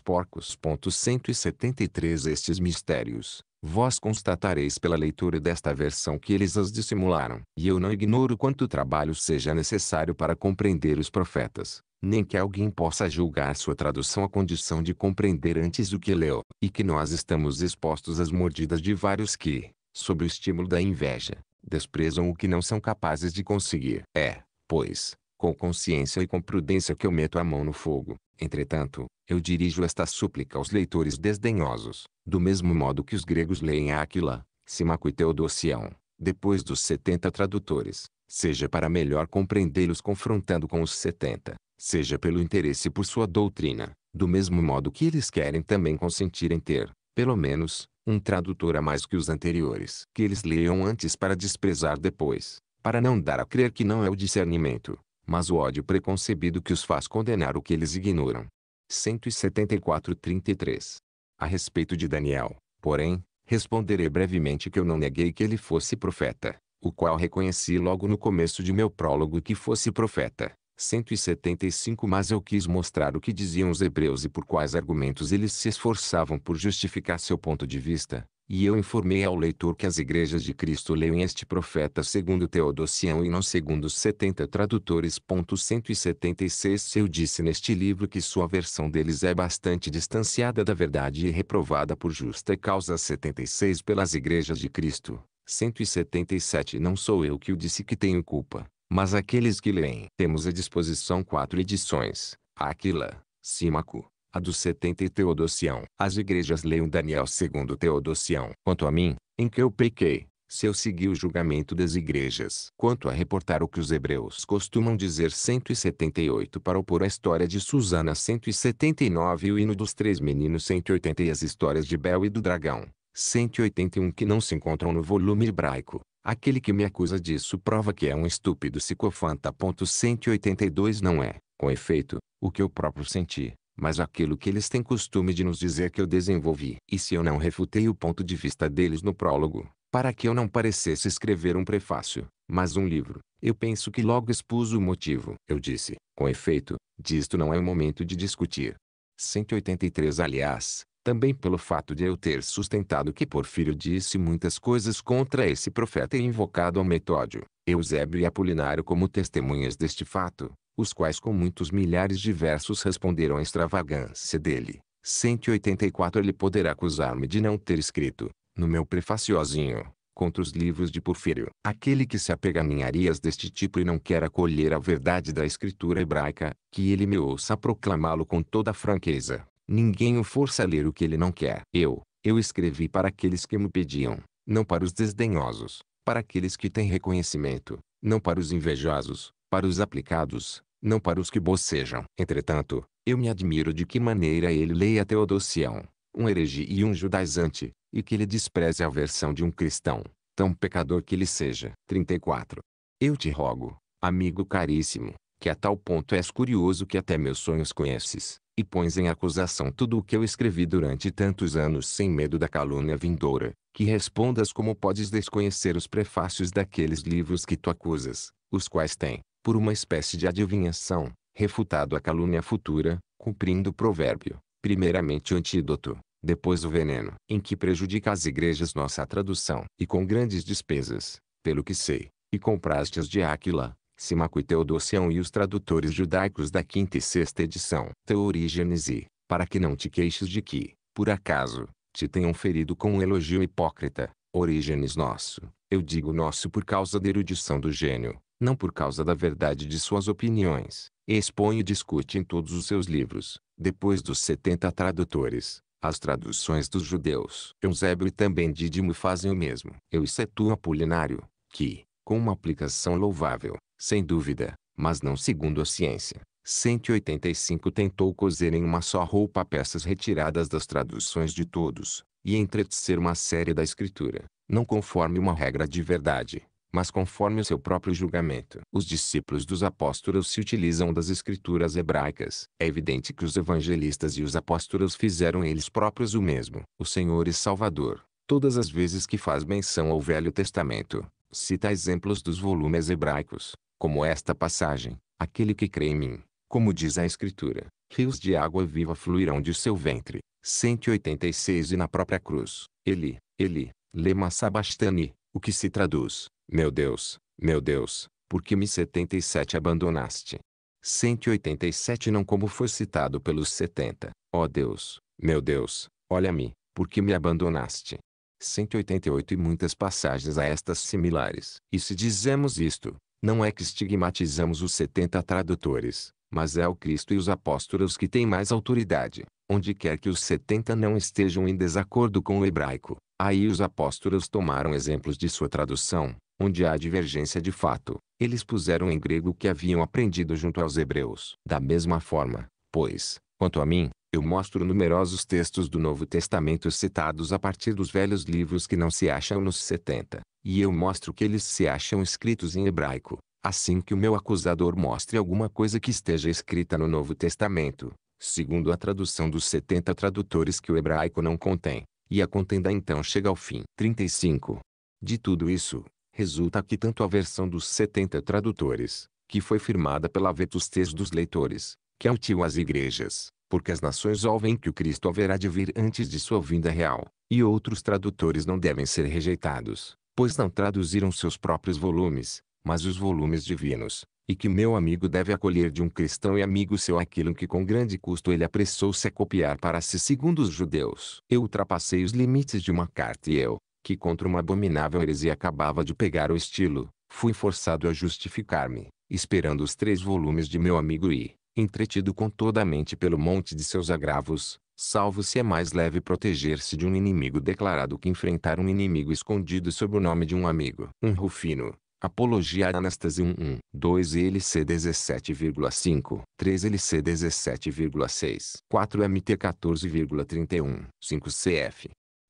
porcos. 173 Estes mistérios, vós constatareis pela leitura desta versão que eles as dissimularam. E eu não ignoro quanto trabalho seja necessário para compreender os profetas, nem que alguém possa julgar sua tradução à condição de compreender antes o que leu, e que nós estamos expostos às mordidas de vários que, sob o estímulo da inveja, desprezam o que não são capazes de conseguir. É, pois, com consciência e com prudência que eu meto a mão no fogo. Entretanto, eu dirijo esta súplica aos leitores desdenhosos, do mesmo modo que os gregos leem Aquila, Simaco e Teodosião, depois dos setenta tradutores, seja para melhor compreendê-los confrontando com os setenta, seja pelo interesse por sua doutrina, do mesmo modo que eles querem também consentir em ter, pelo menos, um tradutor a mais que os anteriores, que eles leiam antes para desprezar depois, para não dar a crer que não é o discernimento, mas o ódio preconcebido que os faz condenar o que eles ignoram. 174:33. A respeito de Daniel, porém, responderei brevemente que eu não neguei que ele fosse profeta, o qual reconheci logo no começo de meu prólogo que fosse profeta. 175 Mas eu quis mostrar o que diziam os hebreus e por quais argumentos eles se esforçavam por justificar seu ponto de vista, e eu informei ao leitor que as igrejas de Cristo leem este profeta segundo Teodosião e não segundo 70 tradutores. 176 Eu disse neste livro que sua versão deles é bastante distanciada da verdade e reprovada por justa causa 76 pelas igrejas de Cristo. 177 Não sou eu que o disse que tenho culpa, mas aqueles que leem. Temos à disposição quatro edições. Aquila, Simaco, a dos 70 e Teodosião. As igrejas leiam Daniel segundo Teodosião. Quanto a mim, em que eu pequei, se eu seguir o julgamento das igrejas. Quanto a reportar o que os hebreus costumam dizer 178 para opor a história de Susana 179 e o hino dos três meninos 180 e as histórias de Bel e do dragão 181 que não se encontram no volume hebraico. Aquele que me acusa disso prova que é um estúpido psicofanta. 182 não é, com efeito, o que eu próprio senti, mas aquilo que eles têm costume de nos dizer que eu desenvolvi. E se eu não refutei o ponto de vista deles no prólogo, para que eu não parecesse escrever um prefácio, mas um livro, eu penso que logo expus o motivo. Eu disse, com efeito, disto não é o momento de discutir. 183 aliás, também pelo fato de eu ter sustentado que Porfírio disse muitas coisas contra esse profeta e invocado o Metódio, Eusébio e Apolinário como testemunhas deste fato, os quais com muitos milhares de versos responderam à extravagância dele. 184 Ele poderá acusar-me de não ter escrito, no meu prefaciozinho, contra os livros de Porfírio. Aquele que se apega a ninharias deste tipo e não quer acolher a verdade da escritura hebraica, que ele me ouça proclamá-lo com toda franqueza. Ninguém o força a ler o que ele não quer. Eu, eu escrevi para aqueles que me pediam, não para os desdenhosos, para aqueles que têm reconhecimento, não para os invejosos, para os aplicados, não para os que bocejam. Entretanto, eu me admiro de que maneira ele leia Teodocião, um herege e um judaizante, e que ele despreze a versão de um cristão, tão pecador que ele seja. 34. Eu te rogo, amigo caríssimo, que a tal ponto és curioso que até meus sonhos conheces, e pões em acusação tudo o que eu escrevi durante tantos anos sem medo da calúnia vindoura, que respondas como podes desconhecer os prefácios daqueles livros que tu acusas, os quais têm, por uma espécie de adivinhação, refutado a calúnia futura, cumprindo o provérbio, primeiramente o antídoto, depois o veneno, em que prejudica as igrejas nossa tradução, e com grandes despesas, pelo que sei, e compraste-as de Áquila, Simaco e Teodosião e os tradutores judaicos da quinta e sexta edição, Teorígenes e, para que não te queixes de que, por acaso, te tenham ferido com um elogio hipócrita, Orígenes nosso, eu digo nosso por causa da erudição do gênio, não por causa da verdade de suas opiniões, expõe e discute em todos os seus livros, depois dos setenta tradutores, as traduções dos judeus. Eusébio e também Didimo fazem o mesmo. Eu excetuo Apolinário, que, com uma aplicação louvável, sem dúvida, mas não segundo a ciência, 185 tentou cozer em uma só roupa peças retiradas das traduções de todos, e entretecer uma série da escritura, não conforme uma regra de verdade, mas conforme o seu próprio julgamento. Os discípulos dos apóstolos se utilizam das escrituras hebraicas. É evidente que os evangelistas e os apóstolos fizeram eles próprios o mesmo. O Senhor e Salvador, todas as vezes que faz menção ao Velho Testamento, cita exemplos dos volumes hebraicos, como esta passagem: Aquele que crê em mim, como diz a Escritura, rios de água viva fluirão de seu ventre. 186 e na própria cruz, ele, ele, lema sabastani, o que se traduz, meu Deus, meu Deus, por que me 77 abandonaste? 187 não como foi citado pelos 70, ó oh Deus, meu Deus, olha-me, por que me abandonaste? 188 e muitas passagens a estas similares. E se dizemos isto, não é que estigmatizamos os 70 tradutores, mas é o Cristo e os apóstolos que têm mais autoridade, onde quer que os setenta não estejam em desacordo com o hebraico. Aí os apóstolos tomaram exemplos de sua tradução, onde há divergência de fato. Eles puseram em grego o que haviam aprendido junto aos hebreus. Da mesma forma, pois, quanto a mim, eu mostro numerosos textos do Novo Testamento citados a partir dos velhos livros que não se acham nos setenta, e eu mostro que eles se acham escritos em hebraico, assim que o meu acusador mostre alguma coisa que esteja escrita no Novo Testamento, segundo a tradução dos 70 tradutores que o hebraico não contém, e a contenda então chega ao fim. 35. De tudo isso, resulta que tanto a versão dos 70 tradutores, que foi firmada pela vetustez dos leitores, que útil as igrejas, porque as nações ouvem que o Cristo haverá de vir antes de sua vinda real, e outros tradutores não devem ser rejeitados, pois não traduziram seus próprios volumes, mas os volumes divinos, e que meu amigo deve acolher de um cristão e amigo seu aquilo que com grande custo ele apressou-se a copiar para si segundo os judeus. Eu ultrapassei os limites de uma carta e eu, que contra uma abominável heresia acabava de pegar o estilo, fui forçado a justificar-me, esperando os três volumes de meu amigo e, entretido com toda a mente pelo monte de seus agravos, salvo se é mais leve proteger-se de um inimigo declarado que enfrentar um inimigo escondido sob o nome de um amigo. Um rufino, Apologia Anastas 1, 1 2 LC 17,5, 3 LC 17,6, 4 MT 14,31, 5 CF.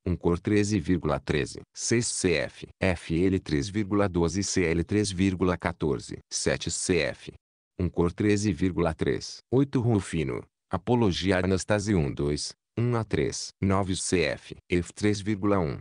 1 cor 13,13, 6 CF, FL 3,12 CL 3,14, 7 CF. 1 cor 13,3, 8 Rufino, Apologia Anastase 1 2, 1 a 3, 9 CF, F 3,1,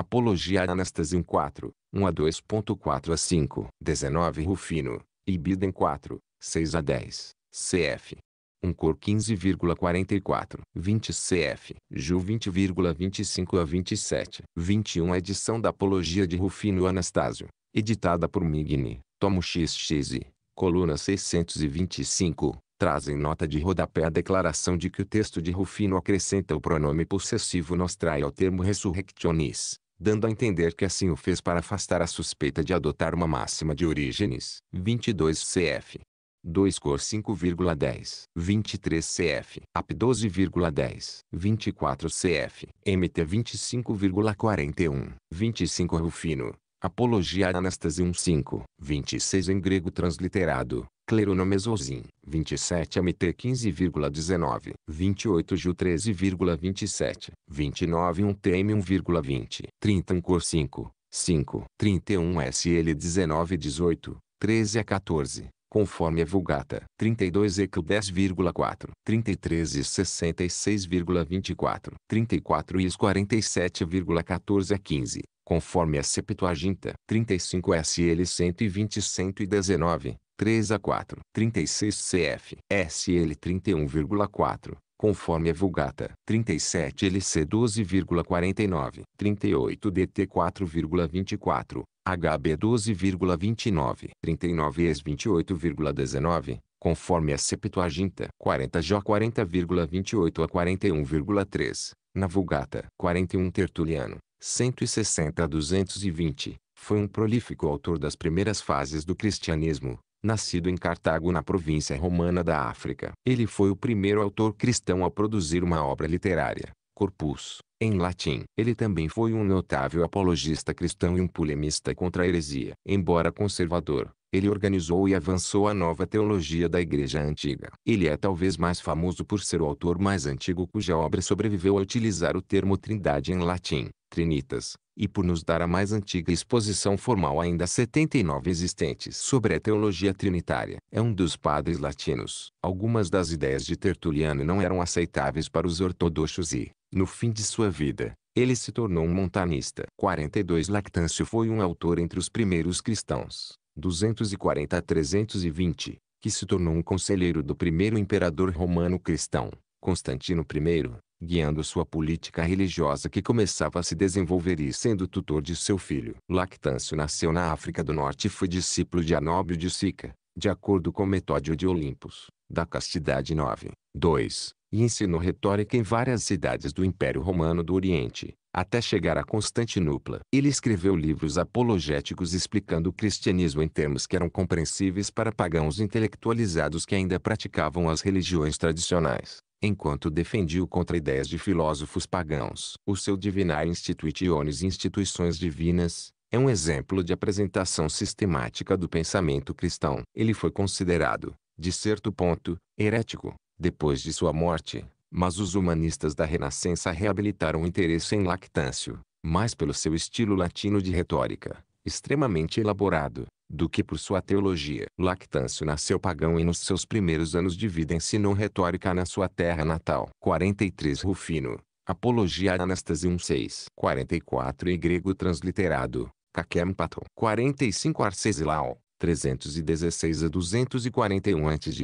Apologia Anastas em 4, 1 a 2.4 a 5, 19 Rufino, Ibidem 4, 6 a 10, CF. 1 cor 15,44, 20 CF, Ju 20,25 a 27, 21 edição da Apologia de Rufino Anastasio, editada por Migni, tomo XXI, coluna 625, trazem nota de rodapé a declaração de que o texto de Rufino acrescenta o pronome possessivo nostrae ao termo ressurrectionis, dando a entender que assim o fez para afastar a suspeita de adotar uma máxima de origens 22 cf. 2 cor 5,10, 23 cf, AP 12,10, 24 cf, MT 25,41, 25 Rufino, Apologia Anastas 1.5, 26 em grego transliterado, Cleronomesosim, 27 MT 15,19, 28 Ju 13,27, 29 1 TM 1,20, 30 Ancor 5, 5, 31 SL 19 18, 13 a 14, conforme a Vulgata, 32 EQ 10,4, 33 IS 66,24, 34 IS 47,14 a 15, conforme a Septuaginta, 35 SL 120 e 119, 3 a 4, 36 CF, SL 31,4, conforme a é Vulgata, 37 LC 12,49, 38 DT 4,24, HB 12,29, 39 ex 28,19, conforme a Septuaginta, 40 j 40,28 a 41,3, na Vulgata, 41 Tertuliano, 160 a 220, foi um prolífico autor das primeiras fases do cristianismo, nascido em Cartago na província romana da África. Ele foi o primeiro autor cristão a produzir uma obra literária corpus, em latim. Ele também foi um notável apologista cristão e um polemista contra a heresia. Embora conservador, ele organizou e avançou a nova teologia da Igreja Antiga. Ele é talvez mais famoso por ser o autor mais antigo cuja obra sobreviveu a utilizar o termo trindade em latim, trinitas, e por nos dar a mais antiga exposição formal ainda 79 existentes sobre a teologia trinitária. É um dos padres latinos. Algumas das ideias de Tertuliano não eram aceitáveis para os ortodoxos e, no fim de sua vida, ele se tornou um montanista. 42 Lactâncio foi um autor entre os primeiros cristãos, 240 a 320, que se tornou um conselheiro do primeiro imperador romano cristão, Constantino I, guiando sua política religiosa que começava a se desenvolver e sendo tutor de seu filho. Lactâncio nasceu na África do Norte e foi discípulo de Anóbio de Sica, de acordo com Metódio de Olimpos, da Castidade 9, 2, e ensinou retórica em várias cidades do Império Romano do Oriente, até chegar a Constantinopla. Ele escreveu livros apologéticos explicando o cristianismo em termos que eram compreensíveis para pagãos intelectualizados que ainda praticavam as religiões tradicionais enquanto defendiu contra ideias de filósofos pagãos. O seu Divinar Institutiones Instituições Divinas, é um exemplo de apresentação sistemática do pensamento cristão. Ele foi considerado, de certo ponto, herético, depois de sua morte, mas os humanistas da Renascença reabilitaram o interesse em Lactâncio, mais pelo seu estilo latino de retórica, extremamente elaborado, do que por sua teologia. Lactâncio nasceu pagão e nos seus primeiros anos de vida ensinou retórica na sua terra natal. 43 Rufino, Apologia a Anastasi 16. 44 Em grego transliterado, Caquempaton. 45 Arcesilao, 316 a 241 a.C.,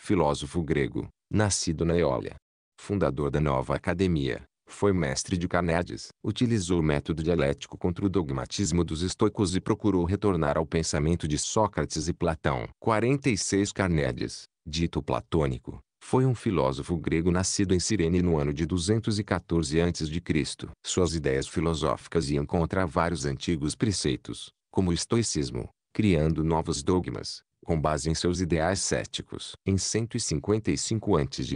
filósofo grego, nascido na Eólia. Fundador da nova academia, foi mestre de Carneades, utilizou o método dialético contra o dogmatismo dos estoicos e procurou retornar ao pensamento de Sócrates e Platão. 46 Carneades, dito platônico, foi um filósofo grego nascido em Cirene no ano de 214 a.C. Suas ideias filosóficas iam contra vários antigos preceitos, como o estoicismo, criando novos dogmas, com base em seus ideais céticos. Em 155 a.C.,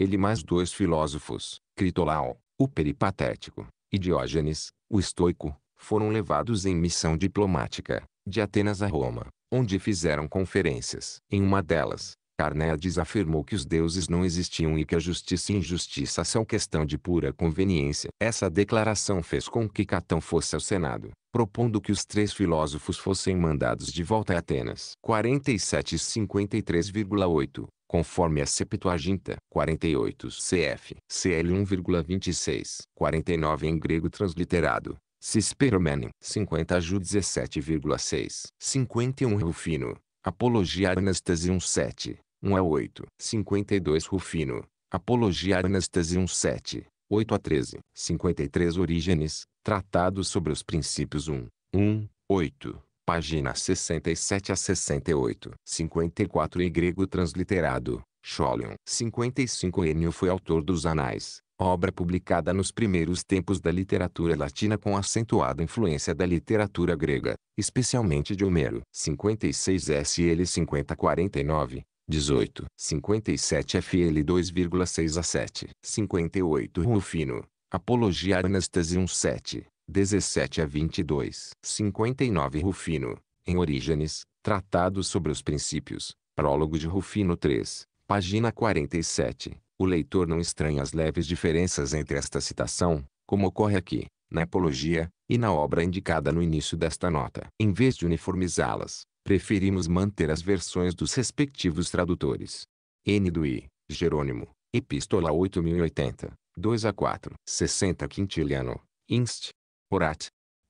ele mais dois filósofos, Critolau, o peripatético, e Diógenes, o estoico, foram levados em missão diplomática, de Atenas a Roma, onde fizeram conferências. Em uma delas, Carneades afirmou que os deuses não existiam e que a justiça e injustiça são questão de pura conveniência. Essa declaração fez com que Catão fosse ao Senado, propondo que os três filósofos fossem mandados de volta a Atenas. 47 53,8 conforme a Septuaginta, 48 cf. CL 1,26, 49 em grego transliterado, Cisperomene, 50 Ju 17,6, 51 Rufino, Apologia Anastasi 1,7, 1 a 8, 52 Rufino, Apologia Anastasi 1,7, 8 a 13, 53 Orígenes, Tratado sobre os Princípios 1, 1, 8 página 67 a 68. 54 e grego transliterado, Scholion. 55 Enio foi autor dos Anais, obra publicada nos primeiros tempos da literatura latina com acentuada influência da literatura grega, especialmente de Homero. 56 SL 5049. 18. 57 FL 2,6 a 7. 58 Rufino. Apologia Anastasium 7. 17 a 22. 59 Rufino, em Orígenes, Tratado sobre os Princípios, prólogo de Rufino 3, página 47. O leitor não estranha as leves diferenças entre esta citação, como ocorre aqui, na apologia, e na obra indicada no início desta nota. Em vez de uniformizá-las, preferimos manter as versões dos respectivos tradutores. N do I, Jerônimo, Epístola 8080, 2 a 4. 60 Quintiliano, Inst. Orat.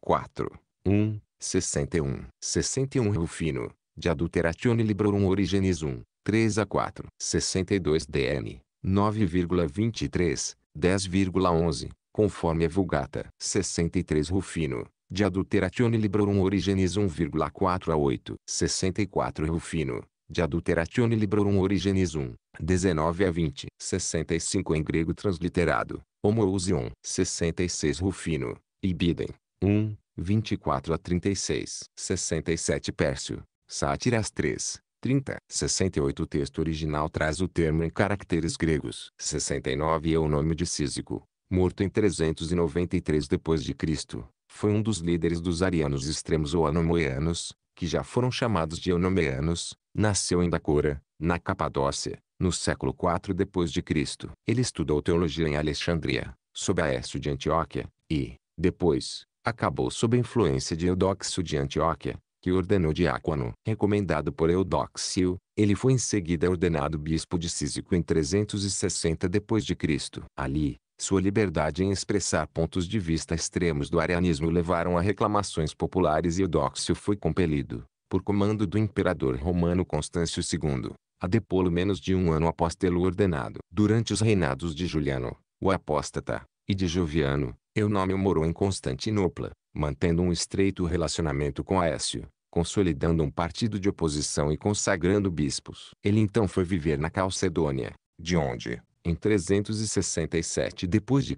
4. 1, 61. 61 Rufino, de Adulteratione Librorum Origenis 1, 3 a 4. 62 DN, 9,23, 10,11, conforme a Vulgata. 63 Rufino, de Adulteratione Librorum Origenis 1,4 a 8. 64 Rufino, de Adulteratione Librorum Origenis 1, 19 a 20. 65 em grego transliterado, Homoousion. 66 Rufino, Ibidem, 1, 24 a 36. 67 Pércio, Sátiras 3, 30. 68 O texto original traz o termo em caracteres gregos. 69 É o nome de Císico, morto em 393 d.C. Foi um dos líderes dos arianos extremos ou anomoeanos, que já foram chamados de eunomeanos. Nasceu em Dacora, na Capadócia, no século IV d.C. Ele estudou teologia em Alexandria, sob a de Antioquia, e, depois, acabou sob a influência de Eudoxo de Antioquia, que ordenou diácono. Recomendado por Eudoxio, ele foi em seguida ordenado bispo de Císico em 360 d.C. Ali, sua liberdade em expressar pontos de vista extremos do arianismo levaram a reclamações populares e Eudoxio foi compelido, por comando do imperador romano Constâncio II, a depô-lo menos de um ano após tê-lo ordenado. Durante os reinados de Juliano, o apóstata, e de Joviano, nome morou em Constantinopla, mantendo um estreito relacionamento com Aécio, consolidando um partido de oposição e consagrando bispos. Ele então foi viver na Calcedônia, de onde, em 367 d.C.,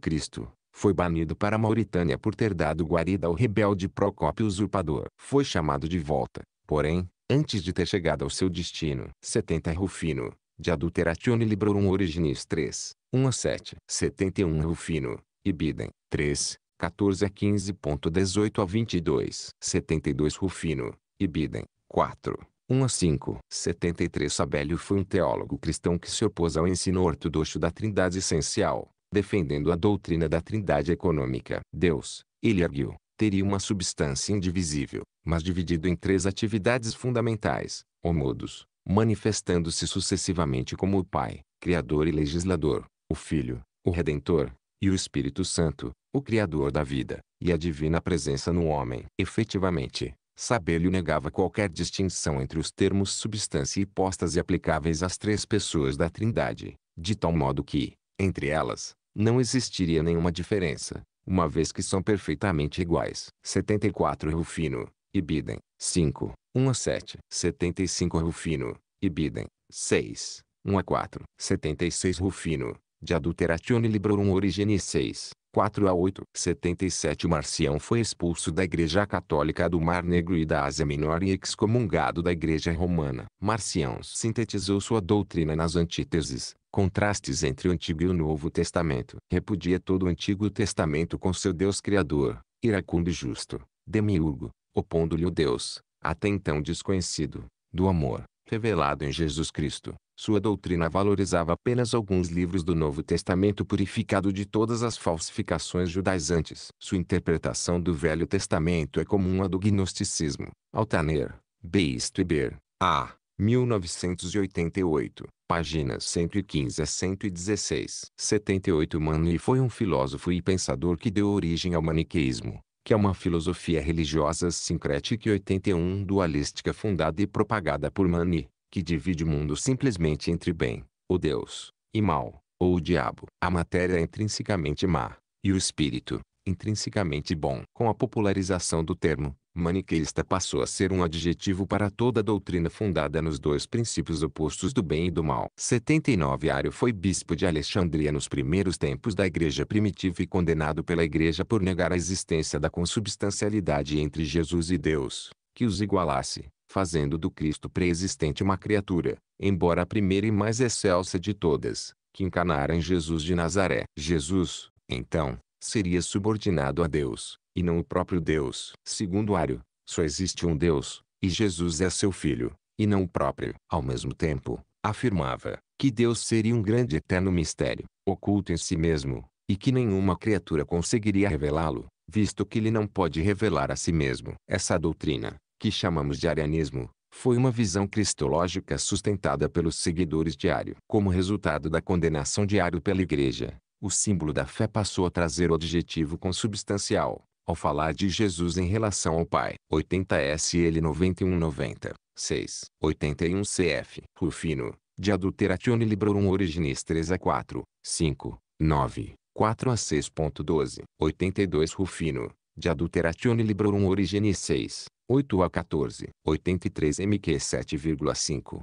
foi banido para a Mauritânia por ter dado guarida ao rebelde Procópio Usurpador. Foi chamado de volta, porém, antes de ter chegado ao seu destino. 70 Rufino, de Adulteratione Librorum Originis 3, 1 a 7. 71 Rufino, Ibidem, 3, 14 a 15.18 a 22. 72 Rufino, Ibidem, 4, 1 a 5. 73 Sabélio foi um teólogo cristão que se opôs ao ensino ortodoxo da trindade essencial, defendendo a doutrina da trindade econômica. Deus, ele arguiu, teria uma substância indivisível, mas dividido em três atividades fundamentais, homodos, manifestando-se sucessivamente como o Pai, Criador e Legislador, o Filho, o Redentor, e o Espírito Santo, o Criador da vida, e a divina presença no homem. Efetivamente, Sabelio negava qualquer distinção entre os termos substância e postas e aplicáveis às três pessoas da Trindade, de tal modo que, entre elas, não existiria nenhuma diferença, uma vez que são perfeitamente iguais. 74 Rufino, Ibidem, 5, 1 a 7. 75 Rufino, Ibidem, 6, 1 a 4. 76 Rufino, de Adulteratione Librorum Origine 6, 4 a 8. 77 Marcião foi expulso da Igreja Católica do Mar Negro e da Ásia Menor e excomungado da Igreja Romana. Marcião sintetizou sua doutrina nas antíteses, contrastes entre o Antigo e o Novo Testamento. Repudia todo o Antigo Testamento com seu Deus Criador, iracundo e justo, demiurgo, opondo-lhe o Deus, até então desconhecido, do amor, revelado em Jesus Cristo. Sua doutrina valorizava apenas alguns livros do Novo Testamento purificado de todas as falsificações judaizantes. Sua interpretação do Velho Testamento é comum à do gnosticismo. Altaner, B. Ber, A. 1988, páginas 115 a 116. 78 Mani foi um filósofo e pensador que deu origem ao maniqueísmo que é uma filosofia religiosa sincrética e 81 dualística fundada e propagada por Mani, que divide o mundo simplesmente entre bem, o Deus, e mal, ou o diabo. A matéria é intrinsecamente má, e o espírito, intrinsecamente bom. Com a popularização do termo, maniqueísta passou a ser um adjetivo para toda doutrina fundada nos dois princípios opostos do bem e do mal. 79 Ario foi bispo de Alexandria nos primeiros tempos da igreja primitiva e condenado pela igreja por negar a existência da consubstancialidade entre Jesus e Deus, que os igualasse, fazendo do Cristo pré-existente uma criatura, embora a primeira e mais excelsa de todas, que encarnara em Jesus de Nazaré. Jesus, então, seria subordinado a Deus, e não o próprio Deus. Segundo Ário, só existe um Deus, e Jesus é seu Filho, e não o próprio. Ao mesmo tempo, afirmava que Deus seria um grande eterno mistério, oculto em si mesmo, e que nenhuma criatura conseguiria revelá-lo, visto que ele não pode revelar a si mesmo. Essa doutrina, que chamamos de arianismo, foi uma visão cristológica sustentada pelos seguidores de Ário. Como resultado da condenação de Ário pela Igreja, o símbolo da fé passou a trazer o adjetivo consubstancial, ao falar de Jesus em relação ao Pai. 80SL 90 6, 81 CF. Rufino, de Adulteratione Librorum Originis 3 a 4, 5, 9, 4 a 6.12. 82 Rufino, de Adulteratione Librorum Originis 6, 8 a 14. 83 MQ 7,5,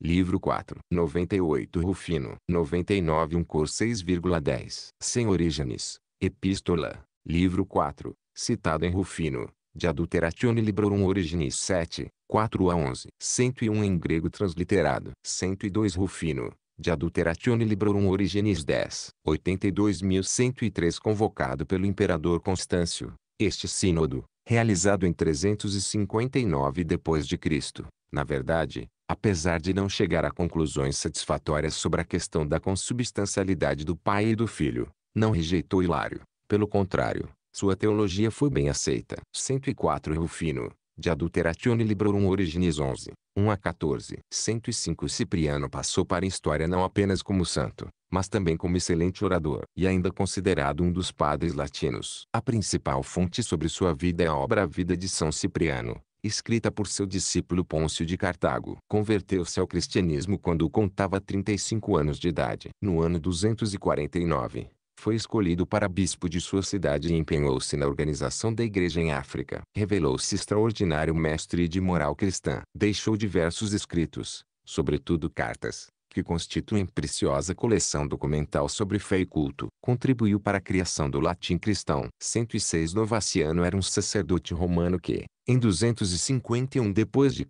Livro 4. 98 Rufino. 99 Um cor 6,10. Sem Orígenes. Epístola. Livro 4. Citado em Rufino. De Adulteratione Librorum Originis 7. 4 a 11. 101 em grego transliterado. 102 Rufino. De Adulteratione Librorum Origenis 10. 82.103 Convocado pelo Imperador Constâncio. Este sínodo, realizado em 359 d.C., na verdade, apesar de não chegar a conclusões satisfatórias sobre a questão da consubstancialidade do pai e do filho, não rejeitou Hilário. Pelo contrário, sua teologia foi bem aceita. 104 Rufino, de Adulteratione Librorum Originis 11, 1 a 14. 105 Cipriano passou para a história não apenas como santo, mas também como excelente orador e ainda considerado um dos padres latinos. A principal fonte sobre sua vida é a obra Vida de São Cipriano, escrita por seu discípulo Pôncio de Cartago. Converteu-se ao cristianismo quando contava 35 anos de idade. No ano 249, foi escolhido para bispo de sua cidade e empenhou-se na organização da igreja em África. Revelou-se extraordinário mestre de moral cristã. Deixou diversos escritos, sobretudo cartas, que constituem preciosa coleção documental sobre fé e culto, contribuiu para a criação do latim cristão. 106 Novaciano era um sacerdote romano que, em 251 d.C.,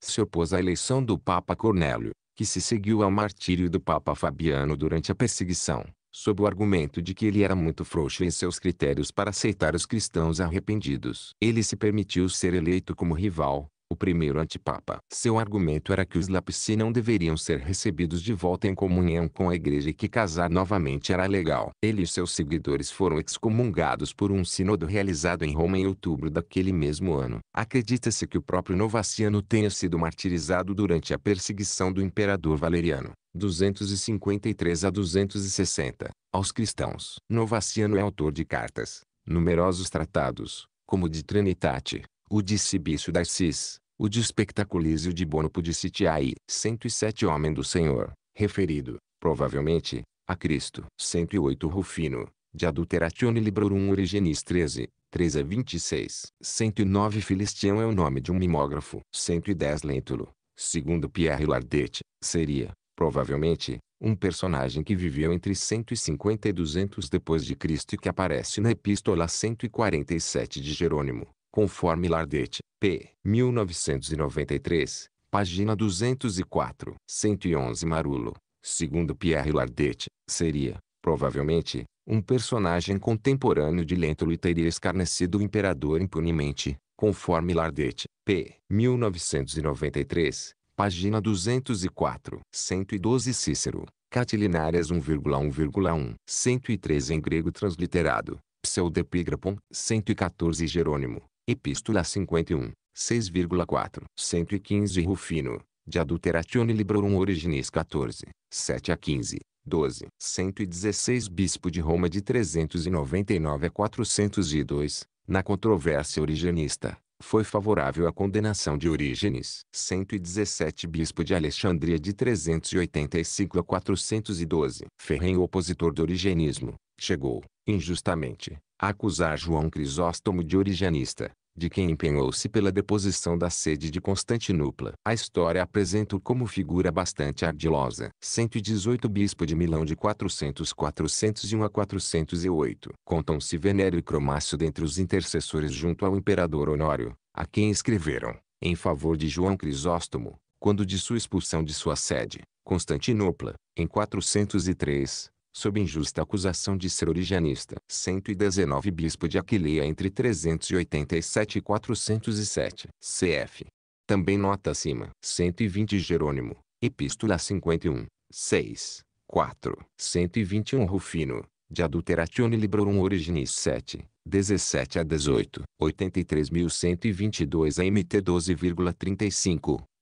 se opôs à eleição do Papa Cornélio, que se seguiu ao martírio do Papa Fabiano durante a perseguição, sob o argumento de que ele era muito frouxo em seus critérios para aceitar os cristãos arrependidos. Ele se permitiu ser eleito como rival, o primeiro antipapa. Seu argumento era que os Lapici não deveriam ser recebidos de volta em comunhão com a igreja e que casar novamente era legal. Ele e seus seguidores foram excomungados por um sínodo realizado em Roma em outubro daquele mesmo ano. Acredita-se que o próprio Novaciano tenha sido martirizado durante a perseguição do imperador Valeriano. 253 a 260, aos cristãos. Novaciano é autor de cartas, numerosos tratados, como de Trinitate, o de Cibício da Cis, o de Espectaculísio de Bonopo de Sitiai, 107 Homem do Senhor, referido, provavelmente, a Cristo. 108 Rufino, de Adulteratione Librorum Origenis 13, 13 a 26. 109 Filistião é o nome de um mimógrafo. 110 Lentulo, segundo Pierre Lardet, seria, provavelmente, um personagem que viveu entre 150 e 200 depois de Cristo e que aparece na Epístola 147 de Jerônimo conforme Lardete, p. 1993, página 204. 111 Marulo, segundo Pierre Lardete, seria, provavelmente, um personagem contemporâneo de Lentulo e teria escarnecido o imperador impunemente, conforme Lardete, p. 1993, página 204. 112 Cícero, Catilinárias 1,1,1. 113 em grego transliterado, Pseudepígrapon, 114 Jerônimo, Epístola 51, 6,4. 115 Rufino, de Adulteratione Librorum Originis 14, 7 a 15, 12. 116 Bispo de Roma de 399 a 402, na controvérsia originista foi favorável à condenação de Orígenes. 117 Bispo de Alexandria de 385 a 412. Ferrenho opositor do origenismo, chegou, injustamente, acusar João Crisóstomo de originista, de quem empenhou-se pela deposição da sede de Constantinopla. A história apresenta-o como figura bastante ardilosa. 118 Bispo de Milão de 400 401 a 408. Contam-se Venério e Cromácio dentre os intercessores junto ao imperador Honório, a quem escreveram, em favor de João Crisóstomo, quando de sua expulsão de sua sede, Constantinopla, em 403, sob injusta acusação de ser originista. 119 Bispo de Aquileia entre 387 e 407. Cf. Também nota acima. 120 Jerônimo, Epístola 51, 6, 4. 121 Rufino, de Adulteratione Librorum Originis 7, 17 a 18. 83.122 a MT 12,35.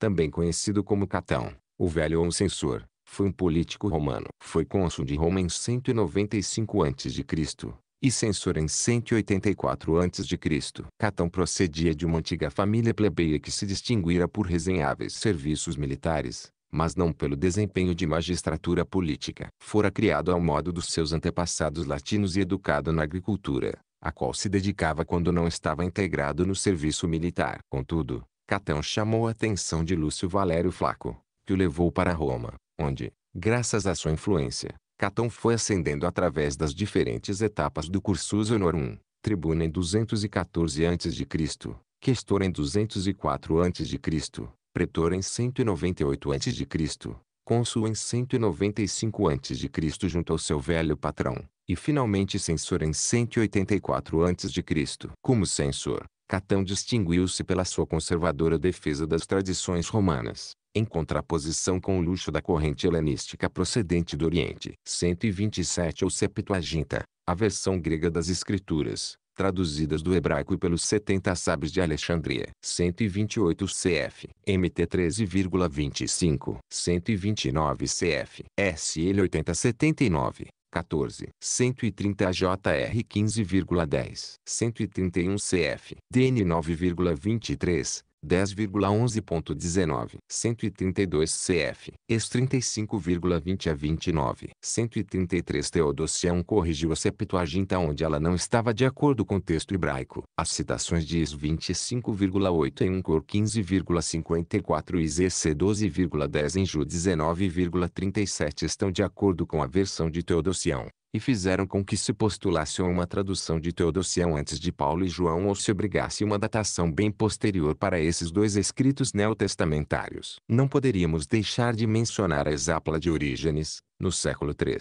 também conhecido como Catão, o Velho ou Censor, foi um político romano. Foi cônsul de Roma em 195 a.C. e censor em 184 a.C. Catão procedia de uma antiga família plebeia que se distinguira por resenháveis serviços militares, mas não pelo desempenho de magistratura política. Fora criado ao modo dos seus antepassados latinos e educado na agricultura, a qual se dedicava quando não estava integrado no serviço militar. Contudo, Catão chamou a atenção de Lúcio Valério Flaco, que o levou para Roma, onde, graças à sua influência, Catão foi ascendendo através das diferentes etapas do Cursus Honorum, tribuna em 214 a.C., questor em 204 a.C., pretor em 198 a.C., cônsul em 195 a.C. junto ao seu velho patrão, e finalmente censor em 184 a.C. Como censor, Catão distinguiu-se pela sua conservadora defesa das tradições romanas, em contraposição com o luxo da corrente helenística procedente do Oriente. 127 ou Septuaginta, a versão grega das escrituras, traduzidas do hebraico pelos 70 sábios de Alexandria. 128 CF, MT 13,25, 129 CF, SL 8079, 14, 130 JR 15,10, 131 CF, DN 9,23, 10,11.19, 132 CF, ex 35,20 a 29, 133 Teodossião corrigiu a Septuaginta onde ela não estava de acordo com o texto hebraico. As citações de ex 25,8 em 1 Cor 15,54 e ZC 12,10 em Ju 19,37 estão de acordo com a versão de Teodossião e fizeram com que se postulasse uma tradução de Teodosião antes de Paulo e João ou se obrigasse uma datação bem posterior para esses dois escritos neotestamentários. Não poderíamos deixar de mencionar a Exápla de Orígenes, no século III.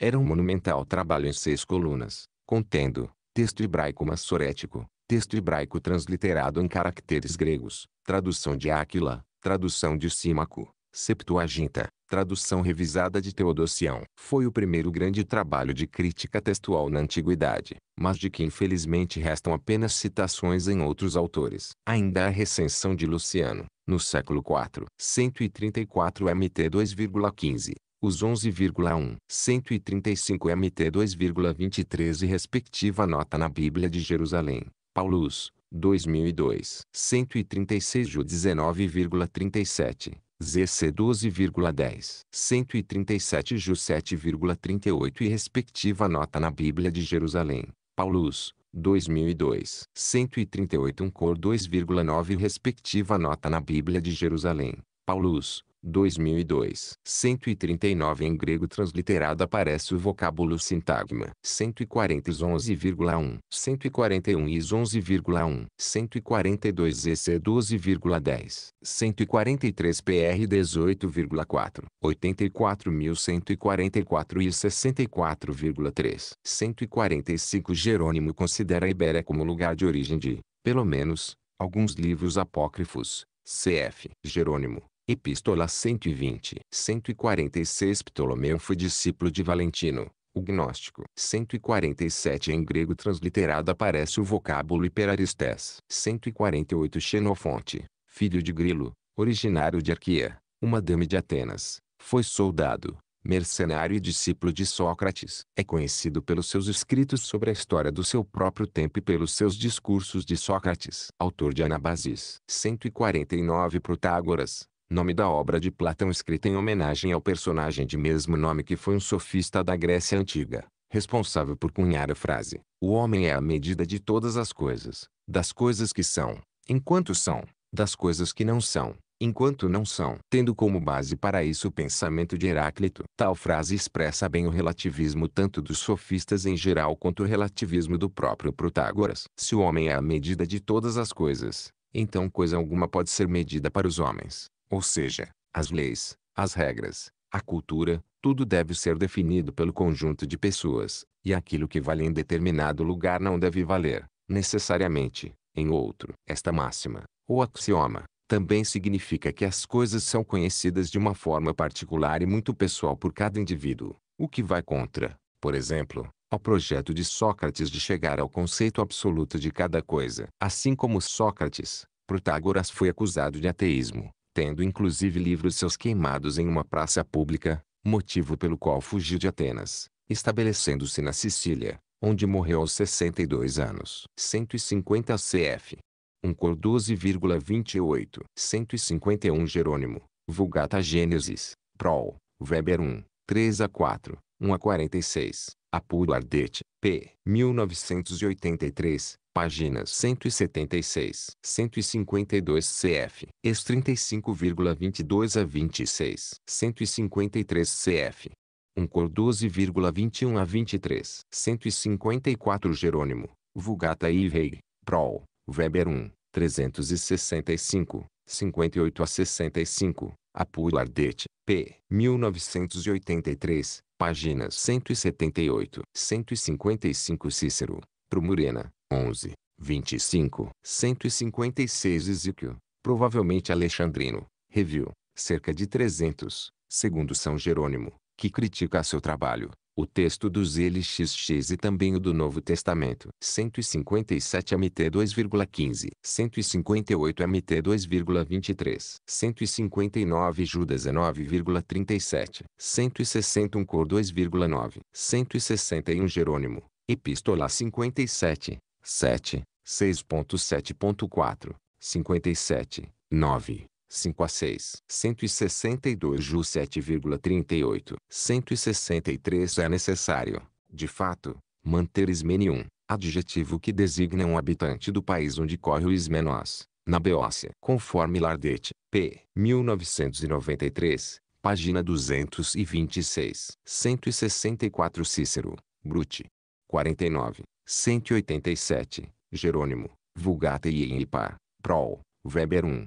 Era um monumental trabalho em seis colunas, contendo texto hebraico massorético, texto hebraico transliterado em caracteres gregos, tradução de Áquila, tradução de Símaco, Septuaginta, tradução revisada de Teodosião. Foi o primeiro grande trabalho de crítica textual na antiguidade, mas de que infelizmente restam apenas citações em outros autores. Ainda a recensão de Luciano, no século IV, 134 MT 2,15 os 11,1, 135 MT 2,23 e respectiva nota na Bíblia de Jerusalém, Paulus, 2002, 136 Ju 19,37. ZC 12,10, 137 Ju 7,38 e respectiva nota na Bíblia de Jerusalém, Paulus, 2002, 138 um cor 2,9 respectiva nota na Bíblia de Jerusalém, Paulus, 2002. 139 Em grego transliterado aparece o vocábulo sintagma. 140 11,1. 141 is 11,1. 142 EC 12,10. 143 PR 18,4. 84.144 e 64,3. 145 Jerônimo considera a Ibéria como lugar de origem de, pelo menos, alguns livros apócrifos. CF Jerônimo Epístola 120. 146 Ptolomeu foi discípulo de Valentino, o gnóstico. 147 Em grego transliterado aparece o vocábulo hiperaristés. 148 Xenofonte, filho de Grilo, originário de Arquia, uma dama de Atenas, foi soldado, mercenário e discípulo de Sócrates. É conhecido pelos seus escritos sobre a história do seu próprio tempo e pelos seus discursos de Sócrates. Autor de Anabasis. 149 Protágoras, nome da obra de Platão escrita em homenagem ao personagem de mesmo nome que foi um sofista da Grécia Antiga, responsável por cunhar a frase: O homem é a medida de todas as coisas, das coisas que são, enquanto são, das coisas que não são, enquanto não são, tendo como base para isso o pensamento de Heráclito. Tal frase expressa bem o relativismo tanto dos sofistas em geral quanto o relativismo do próprio Protágoras. Se o homem é a medida de todas as coisas, então coisa alguma pode ser medida para os homens. Ou seja, as leis, as regras, a cultura, tudo deve ser definido pelo conjunto de pessoas, e aquilo que vale em determinado lugar não deve valer, necessariamente, em outro. Esta máxima, ou axioma, também significa que as coisas são conhecidas de uma forma particular e muito pessoal por cada indivíduo, o que vai contra, por exemplo, ao projeto de Sócrates de chegar ao conceito absoluto de cada coisa. Assim como Sócrates, Protágoras foi acusado de ateísmo, tendo inclusive livros seus queimados em uma praça pública, motivo pelo qual fugiu de Atenas, estabelecendo-se na Sicília, onde morreu aos 62 anos. 150 cf. 1 cor 12,28. 151 Jerônimo, Vulgata Gênesis, Prol, Weber 1, 3 a 4, 1 a 46. Apuro Ardete, p. 1983, páginas 176, 152 cf, ex 35,22 a 26, 153 cf. Um cor 12,21 a 23, 154 Jerônimo, Vulgata e Rei, Prol, Weber 1, 365, 58 a 65, Apuro Ardete, p. 1983, Páginas 178, 155 Cícero, Promurena, 11, 25, 156 Exíquio, provavelmente Alexandrino, Review, cerca de 300, segundo São Jerônimo, que critica seu trabalho, o texto dos LXX e também o do Novo Testamento. 157 MT 2,15, 158 MT 2,23, 159 Judas 9,37, 161 Cor 2,9, 161 Jerônimo, Epístola 57, 7, 6.7.4, 57, 9. 5 a 6. 162 ju 7,38. 163 é necessário, de fato, manter ismenium, adjetivo que designa um habitante do país onde corre o ismenós, na Beócia. Conforme Lardete, p. 1993, página 226. 164 Cícero, Brute. 49. 187, Jerônimo, Vulgata e Ipar, Prol, Weber 1.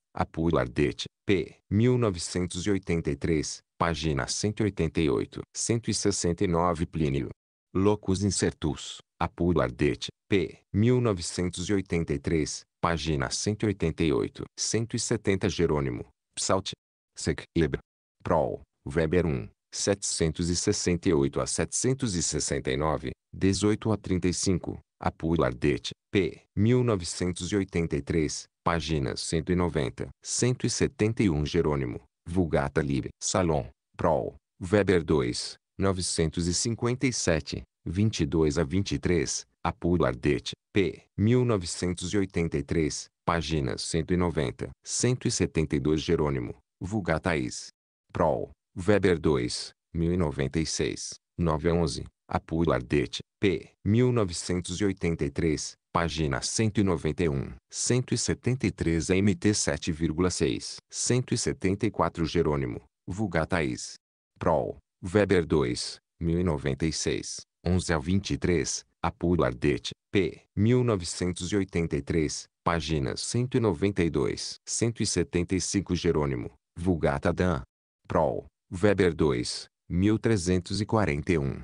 Apuio Ardete, p. 1983, página 188. 169 Plínio. Locus incertus, Apuio Ardete, p. 1983, página 188. 170 Jerônimo, Psalt. Sec. Ibr. Prol. Weber 1. 768 a 769, 18 a 35, Apuio Ardete, p. 1983, Páginas 190, 171 Jerônimo, Vulgata Lib. Salon, Prol, Weber 2, 957, 22 a 23, Apuro Ardete, p. 1983, páginas 190, 172 Jerônimo, Vulgata Is. Prol, Weber 2, 1096, 9 a 11, Apuro Ardete, p. 1983, página 191. 173 MT 7,6. 174 Jerônimo, Vulgataís. Prol, Weber 2, 1096, 11 a 23, Apuro Ardete, p. 1983, páginas 192, 175 Jerônimo, Vulgata Dan. Prol, Weber 2, 1341,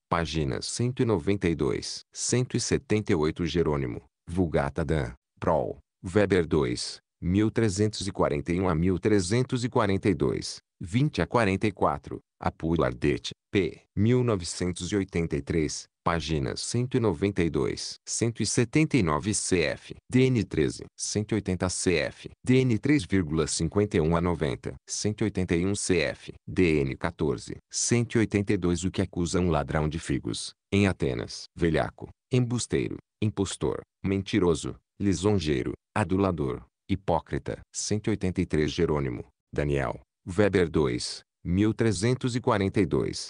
Páginas 192, 178 Jerônimo, Vulgata Dan, Prol, Weber 2, 1341 a 1342, 20 a 44, Apuro Ardete, p. 1983, páginas 192, 179 CF, DN 13, 180 CF, DN 3,51 a 90, 181 CF, DN 14, 182 o que acusa um ladrão de figos, em Atenas, velhaco, embusteiro, impostor, mentiroso, lisonjeiro, adulador, hipócrita, 183 Jerônimo, Daniel, Weber 2, 1342,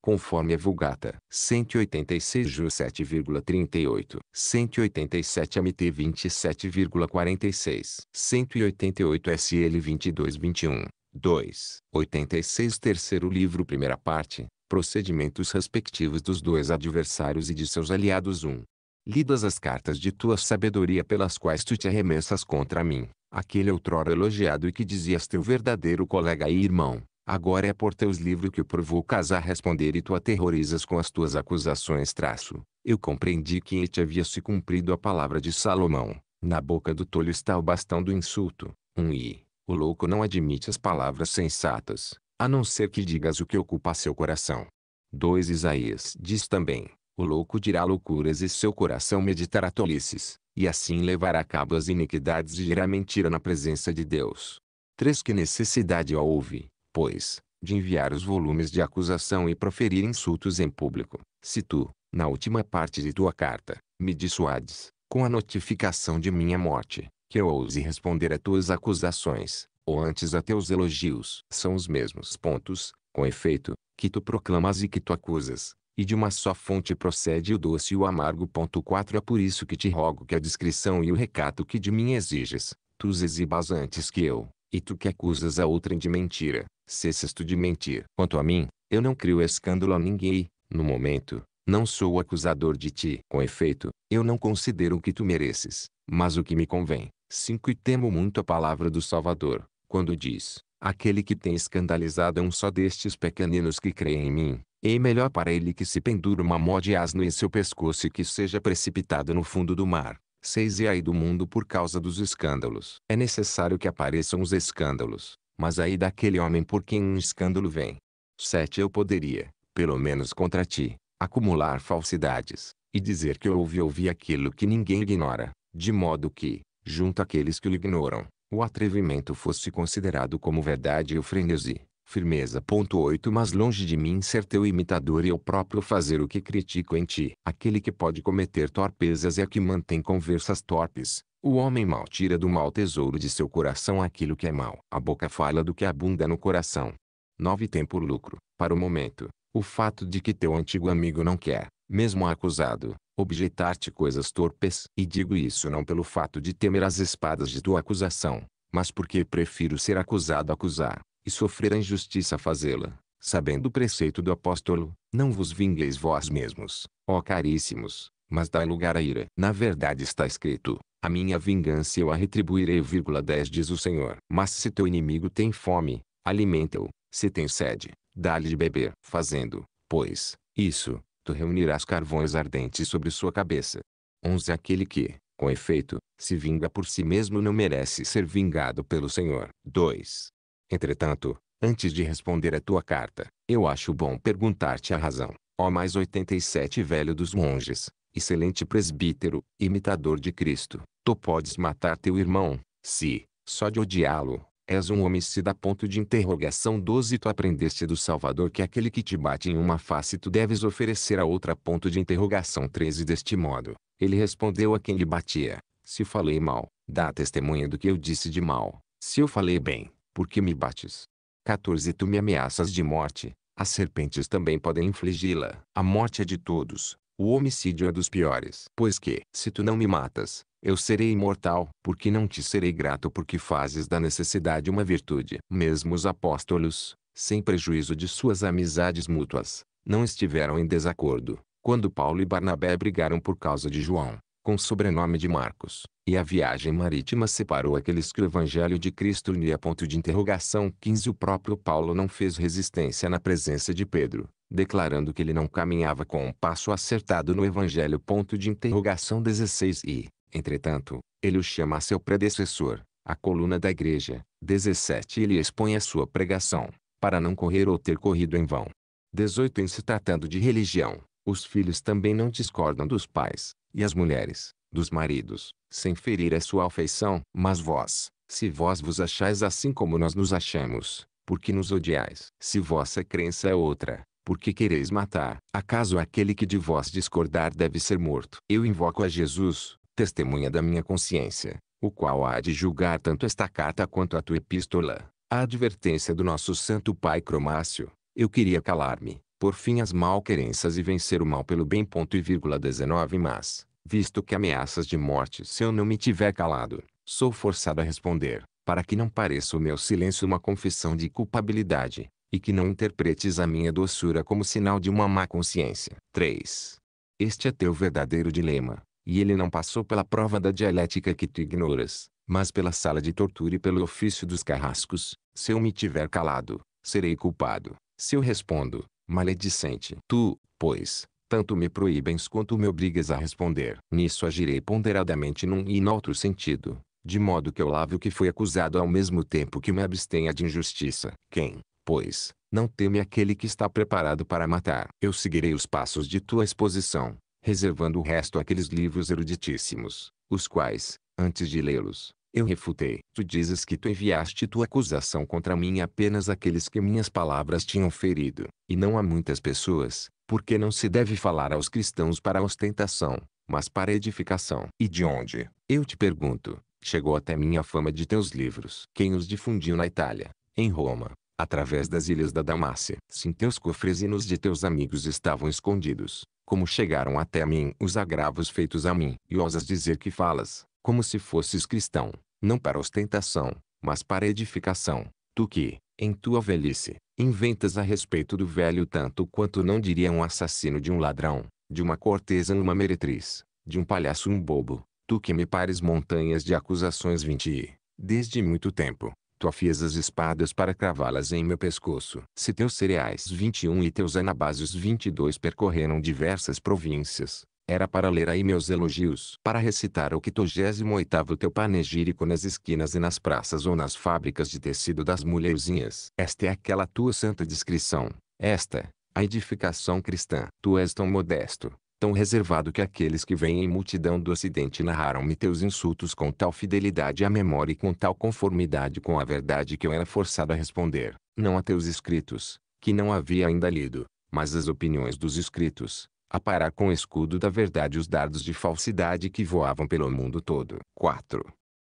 conforme a Vulgata, 186 Ju 7,38, 187 MT 27,46, 188 SL 22,21, 2, 86 Terceiro livro Primeira parte, procedimentos respectivos dos dois adversários e de seus aliados 1. Lidas as cartas de tua sabedoria pelas quais tu te arremessas contra mim, aquele outrora elogiado e que dizias teu verdadeiro colega e irmão, Agora é por teus livros que o provocas a responder e tu aterrorizas com as tuas acusações. Traço. Eu compreendi que em te havia se cumprido a palavra de Salomão. Na boca do tolho está o bastão do insulto. Um i. O louco não admite as palavras sensatas, a não ser que digas o que ocupa seu coração. 2 Isaías diz também: O louco dirá loucuras e seu coração meditará tolices, e assim levará a cabo as iniquidades e dirá mentira na presença de Deus. 3 Que necessidade houve, pois, de enviar os volumes de acusação e proferir insultos em público, se tu, na última parte de tua carta, me dissuades, com a notificação de minha morte, que eu ouse responder a tuas acusações, ou antes a teus elogios, são os mesmos pontos, com efeito, que tu proclamas e que tu acusas, e de uma só fonte procede o doce e o amargo. Ponto 4 É por isso que te rogo que a discrição e o recato que de mim exiges, tu os exibas antes que eu, e tu que acusas a outrem de mentira, cessaste de mentir. Quanto a mim, eu não crio escândalo a ninguém, no momento, não sou o acusador de ti. Com efeito, eu não considero o que tu mereces, mas o que me convém. 5 E temo muito a palavra do Salvador, quando diz, aquele que tem escandalizado é um só destes pequeninos que creem em mim, é melhor para ele que se pendure uma mó de asno em seu pescoço e que seja precipitado no fundo do mar. 6 E aí do mundo por causa dos escândalos. É necessário que apareçam os escândalos, mas aí daquele homem por quem um escândalo vem. Sete Eu poderia, pelo menos contra ti, acumular falsidades, e dizer que eu ouvi ouvi aquilo que ninguém ignora, de modo que, junto àqueles que o ignoram, o atrevimento fosse considerado como verdade e o frenesi, Firmeza. 8 Mas longe de mim ser teu imitador e eu próprio fazer o que critico em ti. Aquele que pode cometer torpezas é que mantém conversas torpes. O homem mau tira do mau tesouro de seu coração aquilo que é mau. A boca fala do que abunda no coração. 9 Tempo lucro. Para o momento, o fato de que teu antigo amigo não quer, mesmo acusado, objetar-te coisas torpes. E digo isso não pelo fato de temer as espadas de tua acusação, mas porque prefiro ser acusado a acusar, e sofrer a injustiça fazê-la, sabendo o preceito do apóstolo, não vos vingueis vós mesmos, ó caríssimos, mas dai lugar à ira. Na verdade está escrito, a minha vingança eu a retribuirei, 10 diz o Senhor. Mas se teu inimigo tem fome, alimenta-o, se tem sede, dá-lhe de beber. Fazendo, pois, isso, tu reunirás carvões ardentes sobre sua cabeça. 11 Aquele que, com efeito, se vinga por si mesmo não merece ser vingado pelo Senhor. 2. Entretanto, antes de responder a tua carta, eu acho bom perguntar-te a razão. Ó mais 87 velho dos monges, excelente presbítero, imitador de Cristo, tu podes matar teu irmão, se, só de odiá-lo, és um homicida. Ponto de interrogação 12 Tu aprendeste do Salvador que aquele que te bate em uma face tu deves oferecer a outra. Ponto de interrogação 13 Deste modo, ele respondeu a quem lhe batia, se falei mal, dá testemunha do que eu disse de mal, se eu falei bem, porque me bates? 14 Tu me ameaças de morte, as serpentes também podem infligi-la. A morte é de todos, o homicídio é dos piores. Pois que, se tu não me matas, eu serei imortal, porque não te serei grato porque fazes da necessidade uma virtude. Mesmo os apóstolos, sem prejuízo de suas amizades mútuas, não estiveram em desacordo, quando Paulo e Barnabé brigaram por causa de João com o sobrenome de Marcos, e a viagem marítima separou aqueles que o Evangelho de Cristo unia ponto de interrogação 15 O próprio Paulo não fez resistência na presença de Pedro, declarando que ele não caminhava com um passo acertado no Evangelho ponto de interrogação 16 e, entretanto, ele o chama seu predecessor, a coluna da igreja, 17 ele expõe a sua pregação, para não correr ou ter corrido em vão. 18 Em se tratando de religião, os filhos também não discordam dos pais, e as mulheres, dos maridos, sem ferir a sua afeição. Mas vós, se vós vos achais assim como nós nos achamos, porque nos odiais? Se vossa crença é outra, porque quereis matar? Acaso aquele que de vós discordar deve ser morto? Eu invoco a Jesus, testemunha da minha consciência, o qual há de julgar tanto esta carta quanto a tua epístola. A advertência do nosso Santo Pai Cromácio, eu queria calar-me, por fim as malquerenças e vencer o mal pelo bem. Ponto e vírgula 19 Mas, visto que ameaças de morte se eu não me tiver calado, sou forçado a responder, para que não pareça o meu silêncio uma confissão de culpabilidade, e que não interpretes a minha doçura como sinal de uma má consciência. 3. Este é teu verdadeiro dilema, e ele não passou pela prova da dialética que tu ignoras, mas pela sala de tortura e pelo ofício dos carrascos. Se eu me tiver calado, serei culpado. Se eu respondo, maledicente. Tu, pois, tanto me proíbens quanto me obrigas a responder. Nisso agirei ponderadamente num e noutro sentido, de modo que eu lave o que foi acusado ao mesmo tempo que me abstenha de injustiça. Quem, pois, não teme aquele que está preparado para matar? Eu seguirei os passos de tua exposição, reservando o resto àqueles livros eruditíssimos, os quais, antes de lê-los, eu refutei. Tu dizes que tu enviaste tua acusação contra mim apenas aqueles que minhas palavras tinham ferido, e não a muitas pessoas, porque não se deve falar aos cristãos para ostentação, mas para edificação. E de onde, eu te pergunto, chegou até mim a fama de teus livros? Quem os difundiu na Itália, em Roma, através das ilhas da Damácia? Se teus cofres e nos de teus amigos estavam escondidos, como chegaram até mim os agravos feitos a mim? E ousas dizer que falas, como se fosses cristão, não para ostentação, mas para edificação. Tu que, em tua velhice, inventas a respeito do velho tanto quanto não diria um assassino de um ladrão, de uma cortesã uma meretriz, de um palhaço um bobo, tu que me pares montanhas de acusações vinte e, desde muito tempo, tu afias as espadas para cravá-las em meu pescoço. Se teus cereais 21 e teus anabásios 22 percorreram diversas províncias, era para ler aí meus elogios, para recitar o 88 teu panegírico nas esquinas e nas praças ou nas fábricas de tecido das mulherzinhas. Esta é aquela tua santa descrição. Esta, a edificação cristã. Tu és tão modesto, tão reservado que aqueles que vêm em multidão do ocidente narraram-me teus insultos com tal fidelidade à memória e com tal conformidade com a verdade que eu era forçado a responder, não a teus escritos, que não havia ainda lido, mas as opiniões dos escritos, a parar com o escudo da verdade os dardos de falsidade que voavam pelo mundo todo. 4.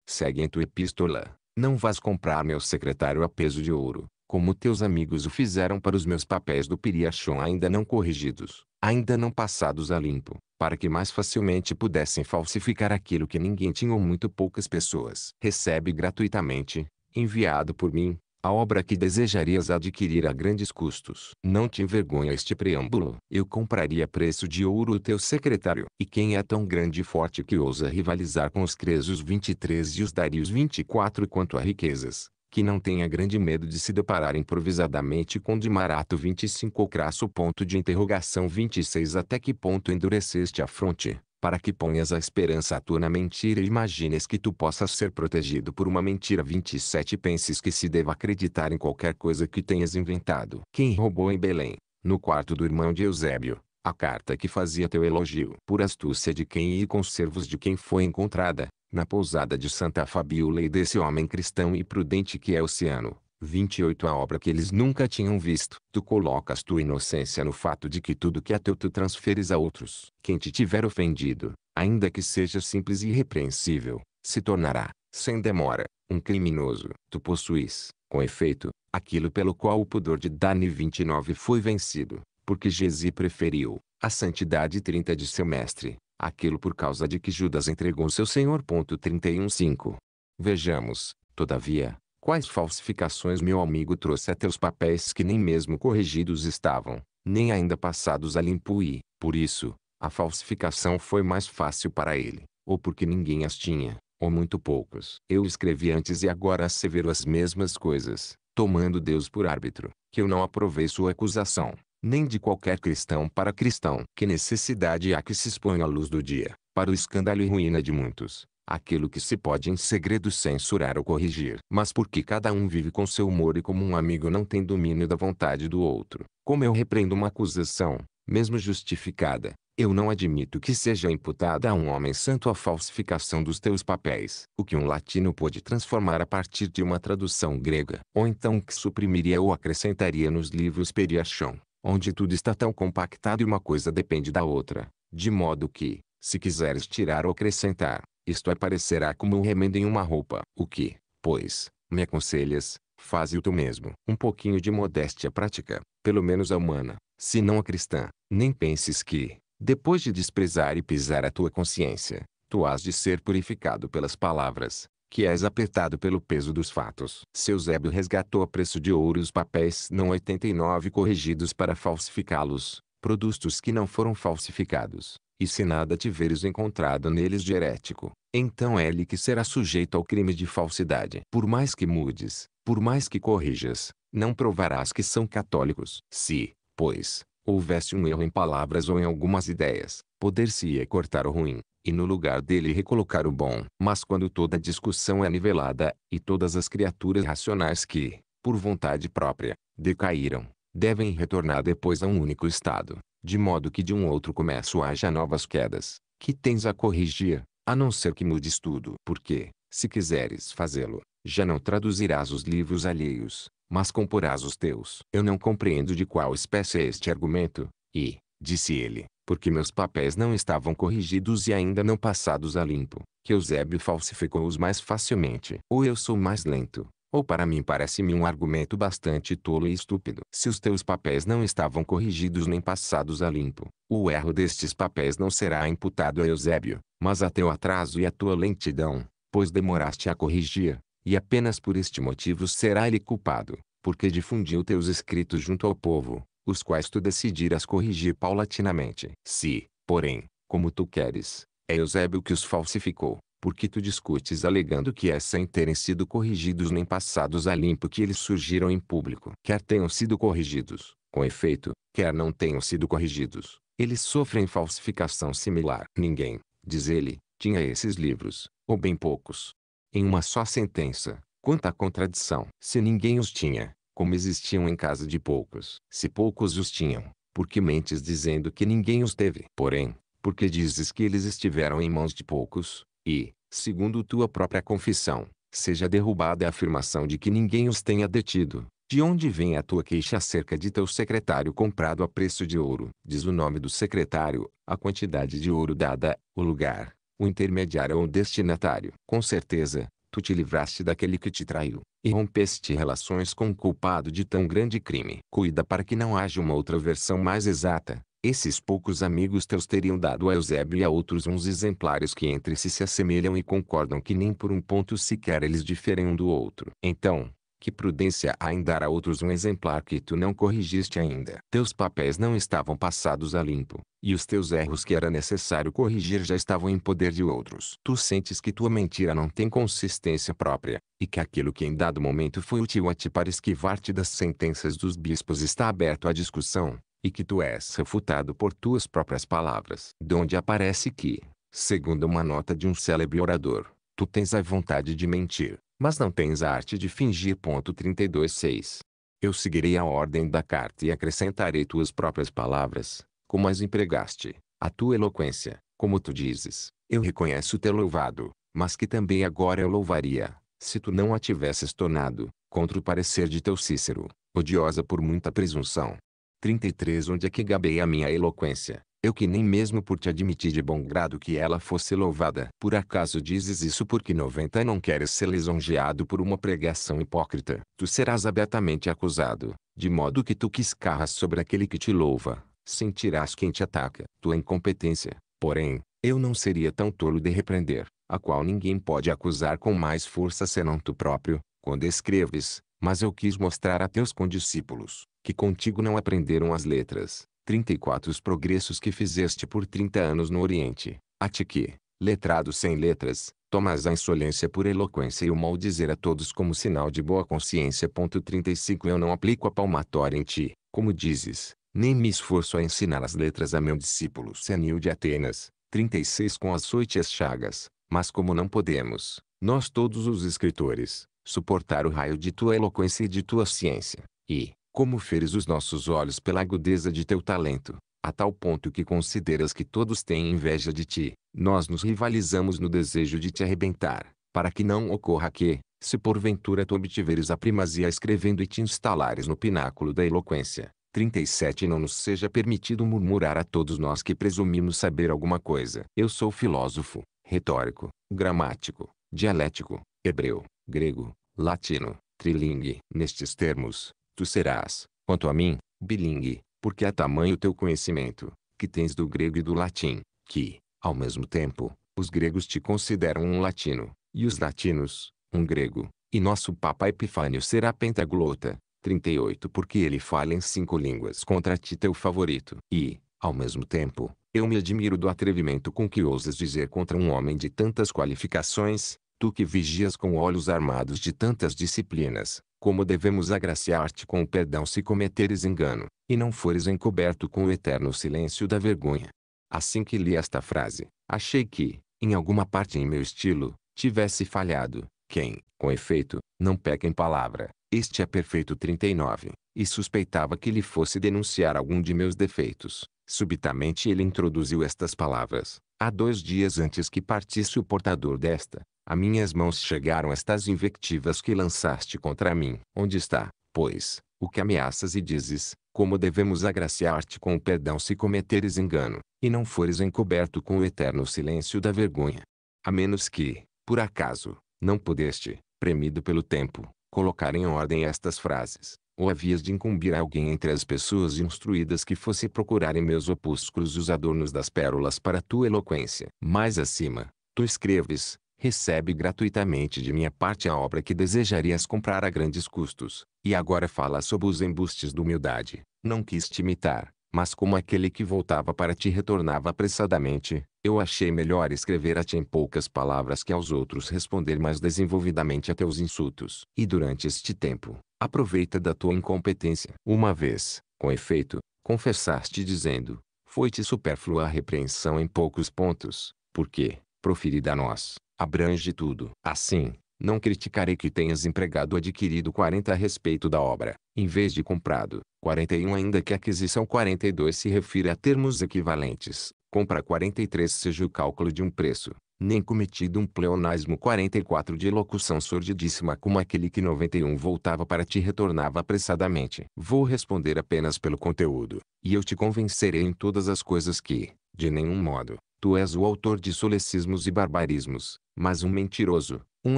Segue em tua epístola, não vás comprar meu secretário a peso de ouro, como teus amigos o fizeram para os meus papéis do Piriachon ainda não corrigidos, ainda não passados a limpo, para que mais facilmente pudessem falsificar aquilo que ninguém tinha ou muito poucas pessoas. Recebe gratuitamente, enviado por mim, a obra que desejarias adquirir a grandes custos. Não te envergonha este preâmbulo. Eu compraria a preço de ouro o teu secretário. E quem é tão grande e forte que ousa rivalizar com os Cresos 23 e os Darius 24 quanto a riquezas, que não tenha grande medo de se deparar improvisadamente com de 25 25 crasso ponto de interrogação 26 até que ponto endureceste a fronte para que ponhas a esperança a tua na mentira e imagines que tu possas ser protegido por uma mentira 27 penses que se deva acreditar em qualquer coisa que tenhas inventado. Quem roubou em Belém, no quarto do irmão de Eusébio, a carta que fazia teu elogio por astúcia de quem e conservos de quem foi encontrada, na pousada de Santa Fabiola e desse homem cristão e prudente que é Oceano, 28 A obra que eles nunca tinham visto. Tu colocas tua inocência no fato de que tudo que é teu tu transferes a outros. Quem te tiver ofendido, ainda que seja simples e irrepreensível, se tornará, sem demora, um criminoso. Tu possuis, com efeito, aquilo pelo qual o pudor de Dani 29 foi vencido, porque Gesi preferiu, a santidade 30 de seu mestre, aquilo por causa de que Judas entregou seu Senhor. 31.5 Vejamos, todavia, Quais falsificações meu amigo trouxe a teus papéis que nem mesmo corrigidos estavam, nem ainda passados a limpo e, por isso, a falsificação foi mais fácil para ele, ou porque ninguém as tinha, ou muito poucos. Eu escrevi antes e agora assevero as mesmas coisas, tomando Deus por árbitro, que eu não aprovei sua acusação, nem de qualquer cristão para cristão. Que necessidade há que se exponha à luz do dia, para o escândalo e ruína de muitos, aquilo que se pode em segredo censurar ou corrigir. Mas porque cada um vive com seu humor e como um amigo não tem domínio da vontade do outro. Como eu repreendo uma acusação, mesmo justificada, eu não admito que seja imputada a um homem santo a falsificação dos teus papéis. O que um latino pôde transformar a partir de uma tradução grega. Ou então que suprimiria ou acrescentaria nos livros periachão, onde tudo está tão compactado e uma coisa depende da outra. De modo que, se quiseres tirar ou acrescentar, isto aparecerá é, como um remendo em uma roupa. O que, pois, me aconselhas, faz o tu mesmo. Um pouquinho de modéstia prática, pelo menos a humana, se não a é cristã, nem penses que, depois de desprezar e pisar a tua consciência, tu has de ser purificado pelas palavras, que és apertado pelo peso dos fatos. Seu Zébio resgatou a preço de ouro os papéis não 89 corrigidos para falsificá-los, produtos que não foram falsificados, e se nada tiveres encontrado neles de herético, então é ele que será sujeito ao crime de falsidade. Por mais que mudes, por mais que corrijas, não provarás que são católicos. Se, pois, houvesse um erro em palavras ou em algumas ideias, poder-se-ia cortar o ruim, e no lugar dele recolocar o bom. Mas quando toda discussão é nivelada, e todas as criaturas racionais que, por vontade própria, decaíram, devem retornar depois a um único estado, de modo que de um outro começo haja novas quedas, que tens a corrigir, a não ser que mudes tudo, porque, se quiseres fazê-lo, já não traduzirás os livros alheios, mas comporás os teus. Eu não compreendo de qual espécie é este argumento, e, disse ele, porque meus papéis não estavam corrigidos e ainda não passados a limpo, que Eusébio falsificou-os mais facilmente. Ou eu sou mais lento, ou para mim parece-me um argumento bastante tolo e estúpido. Se os teus papéis não estavam corrigidos nem passados a limpo, o erro destes papéis não será imputado a Eusébio, mas a teu atraso e a tua lentidão, pois demoraste a corrigir, e apenas por este motivo será ele culpado, porque difundiu teus escritos junto ao povo, os quais tu decidiras corrigir paulatinamente. Se, porém, como tu queres, é Eusébio que os falsificou, porque tu discutes alegando que é sem terem sido corrigidos nem passados a limpo que eles surgiram em público. Quer tenham sido corrigidos, com efeito, quer não tenham sido corrigidos, eles sofrem falsificação similar. Ninguém, diz ele, tinha esses livros, ou bem poucos. Em uma só sentença, quanta contradição! Se ninguém os tinha, como existiam em casa de poucos. Se poucos os tinham, por que mentes dizendo que ninguém os teve? Porém, porque dizes que eles estiveram em mãos de poucos, e, segundo tua própria confissão, seja derrubada a afirmação de que ninguém os tenha detido. De onde vem a tua queixa acerca de teu secretário comprado a preço de ouro? Diz o nome do secretário, a quantidade de ouro dada, o lugar, o intermediário ou o destinatário. Com certeza, tu te livraste daquele que te traiu, e rompeste relações com o culpado de tão grande crime. Cuida para que não haja uma outra versão mais exata, esses poucos amigos teus teriam dado a Eusébio e a outros uns exemplares que entre si se assemelham e concordam que nem por um ponto sequer eles diferem um do outro. Então, que prudência há em dar a outros um exemplar que tu não corrigiste ainda? Teus papéis não estavam passados a limpo, e os teus erros que era necessário corrigir já estavam em poder de outros. Tu sentes que tua mentira não tem consistência própria, e que aquilo que em dado momento foi útil a ti para esquivar-te das sentenças dos bispos está aberto à discussão, e que tu és refutado por tuas próprias palavras, donde aparece que, segundo uma nota de um célebre orador, tu tens a vontade de mentir, mas não tens a arte de fingir. 32.6 Eu seguirei a ordem da carta e acrescentarei tuas próprias palavras, como as empregaste, a tua eloquência, como tu dizes, eu reconheço ter louvado, mas que também agora eu louvaria, se tu não a tivesses tornado, contra o parecer de teu Cícero, odiosa por muita presunção, 33 Onde é que gabei a minha eloquência? Eu que nem mesmo por te admitir de bom grado que ela fosse louvada. Por acaso dizes isso porque 90 não queres ser lisonjeado por uma pregação hipócrita. Tu serás abertamente acusado, de modo que tu que escarras sobre aquele que te louva, sentirás quem te ataca. Tua incompetência, porém, eu não seria tão tolo de repreender, a qual ninguém pode acusar com mais força senão tu próprio, quando escreves, mas eu quis mostrar a teus condiscípulos, que contigo não aprenderam as letras, 34 os progressos que fizeste por 30 anos no Oriente, a ti que, letrado sem letras, tomas a insolência por eloquência e o mal dizer a todos como sinal de boa consciência. 35 Eu não aplico a palmatória em ti, como dizes, nem me esforço a ensinar as letras a meu discípulo senil de Atenas, 36 com as oites chagas, mas como não podemos, nós todos os escritores, suportar o raio de tua eloquência e de tua ciência, e, como feres os nossos olhos pela agudeza de teu talento, a tal ponto que consideras que todos têm inveja de ti, nós nos rivalizamos no desejo de te arrebentar, para que não ocorra que, se porventura tu obtiveres a primazia escrevendo e te instalares no pináculo da eloquência, 37 Não nos seja permitido murmurar a todos nós que presumimos saber alguma coisa. Eu sou filósofo, retórico, gramático, dialético, hebreu, grego, latino, trilingue. Nestes termos, tu serás, quanto a mim, bilingue, porque é tamanho teu conhecimento, que tens do grego e do latim, que, ao mesmo tempo, os gregos te consideram um latino, e os latinos, um grego, e nosso Papa Epifânio será pentaglota, 38 porque ele fala em cinco línguas contra ti teu favorito. E, ao mesmo tempo, eu me admiro do atrevimento com que ousas dizer contra um homem de tantas qualificações, Tu que vigias com olhos armados de tantas disciplinas, como devemos agraciar-te com o perdão se cometeres engano, e não fores encoberto com o eterno silêncio da vergonha. Assim que li esta frase, achei que, em alguma parte em meu estilo, tivesse falhado. Quem, com efeito, não peca em palavra, este é perfeito 39, e suspeitava que lhe fosse denunciar algum de meus defeitos. Subitamente ele introduziu estas palavras. Há dois dias antes que partisse o portador desta, a minhas mãos chegaram estas invectivas que lançaste contra mim. Onde está, pois, o que ameaças e dizes, como devemos agraciar-te com o perdão se cometeres engano, e não fores encoberto com o eterno silêncio da vergonha? A menos que, por acaso, não pudeste, premido pelo tempo, colocar em ordem estas frases, ou havias de incumbir a alguém entre as pessoas instruídas que fosse procurar em meus opúsculos os adornos das pérolas para tua eloquência. Mais acima, tu escreves, recebe gratuitamente de minha parte a obra que desejarias comprar a grandes custos, e agora fala sobre os embustes da humildade. Não quis te imitar, mas como aquele que voltava para ti retornava apressadamente, eu achei melhor escrever a ti em poucas palavras que aos outros responder mais desenvolvidamente a teus insultos. E durante este tempo, aproveita da tua incompetência. Uma vez, com efeito, confessaste dizendo, foi-te supérflua a repreensão em poucos pontos, porque, proferida a nós, Abrange tudo. Assim, não criticarei que tenhas empregado adquirido 40 a respeito da obra, em vez de comprado. 41 ainda que a aquisição 42 se refira a termos equivalentes. Compra 43 seja o cálculo de um preço. Nem cometido um pleonasmo 44 de locução sordidíssima como aquele que 91 voltava para ti retornava apressadamente. Vou responder apenas pelo conteúdo, e eu te convencerei em todas as coisas que, de nenhum modo, Tu és o autor de solecismos e barbarismos, mas um mentiroso, um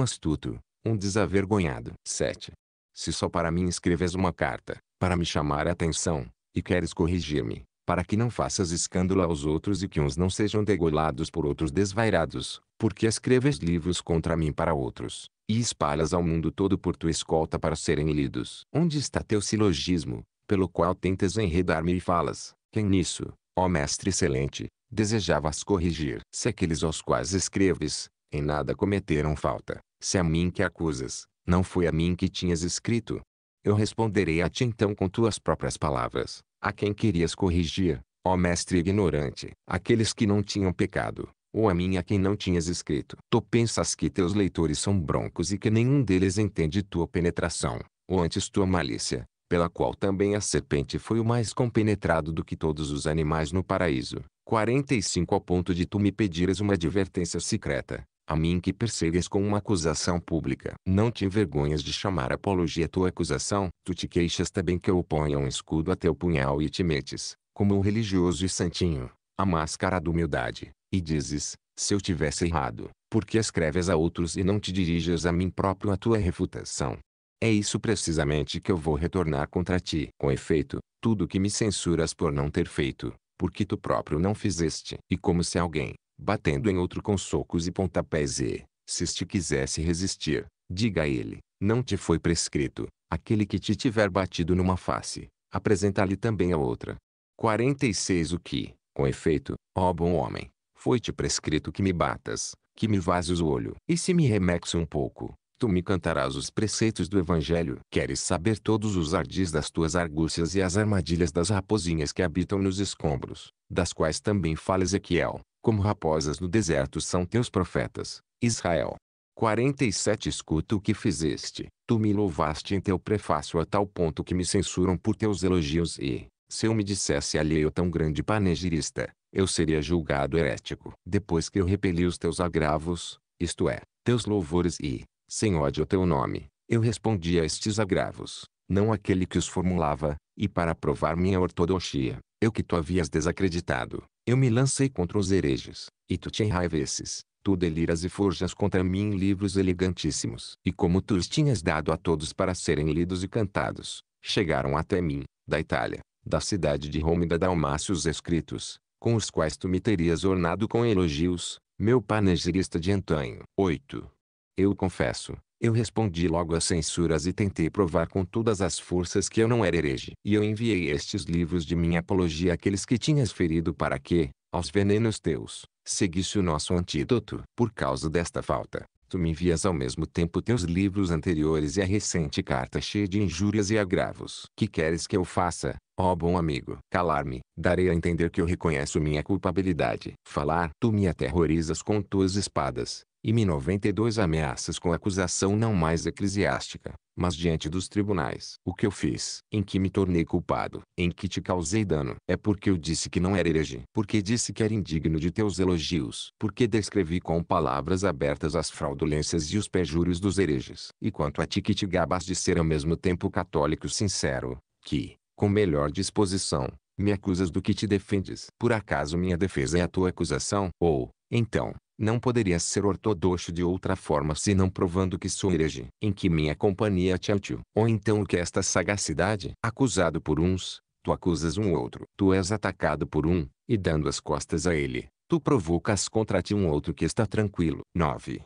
astuto, um desavergonhado. 7. Se só para mim escreves uma carta, para me chamar a atenção, e queres corrigir-me, para que não faças escândalo aos outros e que uns não sejam degolados por outros desvairados, porque escreves livros contra mim para outros, e espalhas ao mundo todo por tua escolta para serem lidos. Onde está teu silogismo, pelo qual tentas enredar-me e falas, quem nisso, ó mestre excelente, desejavas corrigir. Se aqueles aos quais escreves, em nada cometeram falta, se a mim que acusas, não foi a mim que tinhas escrito. Eu responderei a ti então com tuas próprias palavras, a quem querias corrigir, ó mestre ignorante, aqueles que não tinham pecado, ou a mim a quem não tinhas escrito. Tu pensas que teus leitores são broncos e que nenhum deles entende tua penetração, ou antes tua malícia, pela qual também a serpente foi o mais compenetrado do que todos os animais no paraíso. 45 Ao ponto de tu me pedires uma advertência secreta, a mim que persegues com uma acusação pública. Não te envergonhas de chamar apologia tua acusação, tu te queixas também que eu oponha um escudo a teu punhal e te metes, como um religioso e santinho, a máscara da humildade, e dizes, se eu tivesse errado, por que escreves a outros e não te diriges a mim próprio a tua refutação. É isso precisamente que eu vou retornar contra ti. Com efeito, tudo que me censuras por não ter feito, porque tu próprio não fizeste. E como se alguém, batendo em outro com socos e pontapés e, se te quisesse resistir, diga a ele, não te foi prescrito, aquele que te tiver batido numa face, apresenta-lhe também a outra. 46 O que, com efeito, ó bom homem, foi-te prescrito que me batas, que me vases o olho. E se me remexo um pouco, tu me cantarás os preceitos do Evangelho. Queres saber todos os ardis das tuas argúcias e as armadilhas das raposinhas que habitam nos escombros, das quais também fala Ezequiel, como raposas no deserto são teus profetas, Israel. 47 Escuta o que fizeste, tu me louvaste em teu prefácio a tal ponto que me censuram por teus elogios e, se eu me dissesse alheio tão grande panegirista, eu seria julgado herético. Depois que eu repeli os teus agravos, isto é, teus louvores e, sem ódio teu nome. Eu respondi a estes agravos, não aquele que os formulava, e para provar minha ortodoxia, eu que tu havias desacreditado, eu me lancei contra os hereges, e tu te enraivesses, tu deliras e forjas contra mim livros elegantíssimos. E como tu os tinhas dado a todos para serem lidos e cantados, chegaram até mim, da Itália, da cidade de Roma e da Dalmácia os escritos, com os quais tu me terias ornado com elogios, meu panegirista de antanho. 8. Eu confesso, eu respondi logo às censuras e tentei provar com todas as forças que eu não era herege. E eu enviei estes livros de minha apologia àqueles que tinhas ferido para que, aos venenos teus, seguisse o nosso antídoto. Por causa desta falta, tu me envias ao mesmo tempo teus livros anteriores e a recente carta cheia de injúrias e agravos. Que queres que eu faça, ó bom amigo? Calar-me, darei a entender que eu reconheço minha culpabilidade. Falar, tu me aterrorizas com tuas espadas e 92 ameaças com acusação não mais eclesiástica, mas diante dos tribunais. O que eu fiz, em que me tornei culpado, em que te causei dano, é porque eu disse que não era herege, porque disse que era indigno de teus elogios, porque descrevi com palavras abertas as fraudulências e os pejúrios dos hereges. E quanto a ti que te gabas de ser ao mesmo tempo católico sincero, que, com melhor disposição, me acusas do que te defendes. Por acaso minha defesa é a tua acusação? Ou, então, não poderia ser ortodoxo de outra forma senão provando que sou herege, em que minha companhia te útil. Ou então o que esta sagacidade? Acusado por uns, tu acusas um outro. Tu és atacado por um, e dando as costas a ele, tu provocas contra ti um outro que está tranquilo. 9.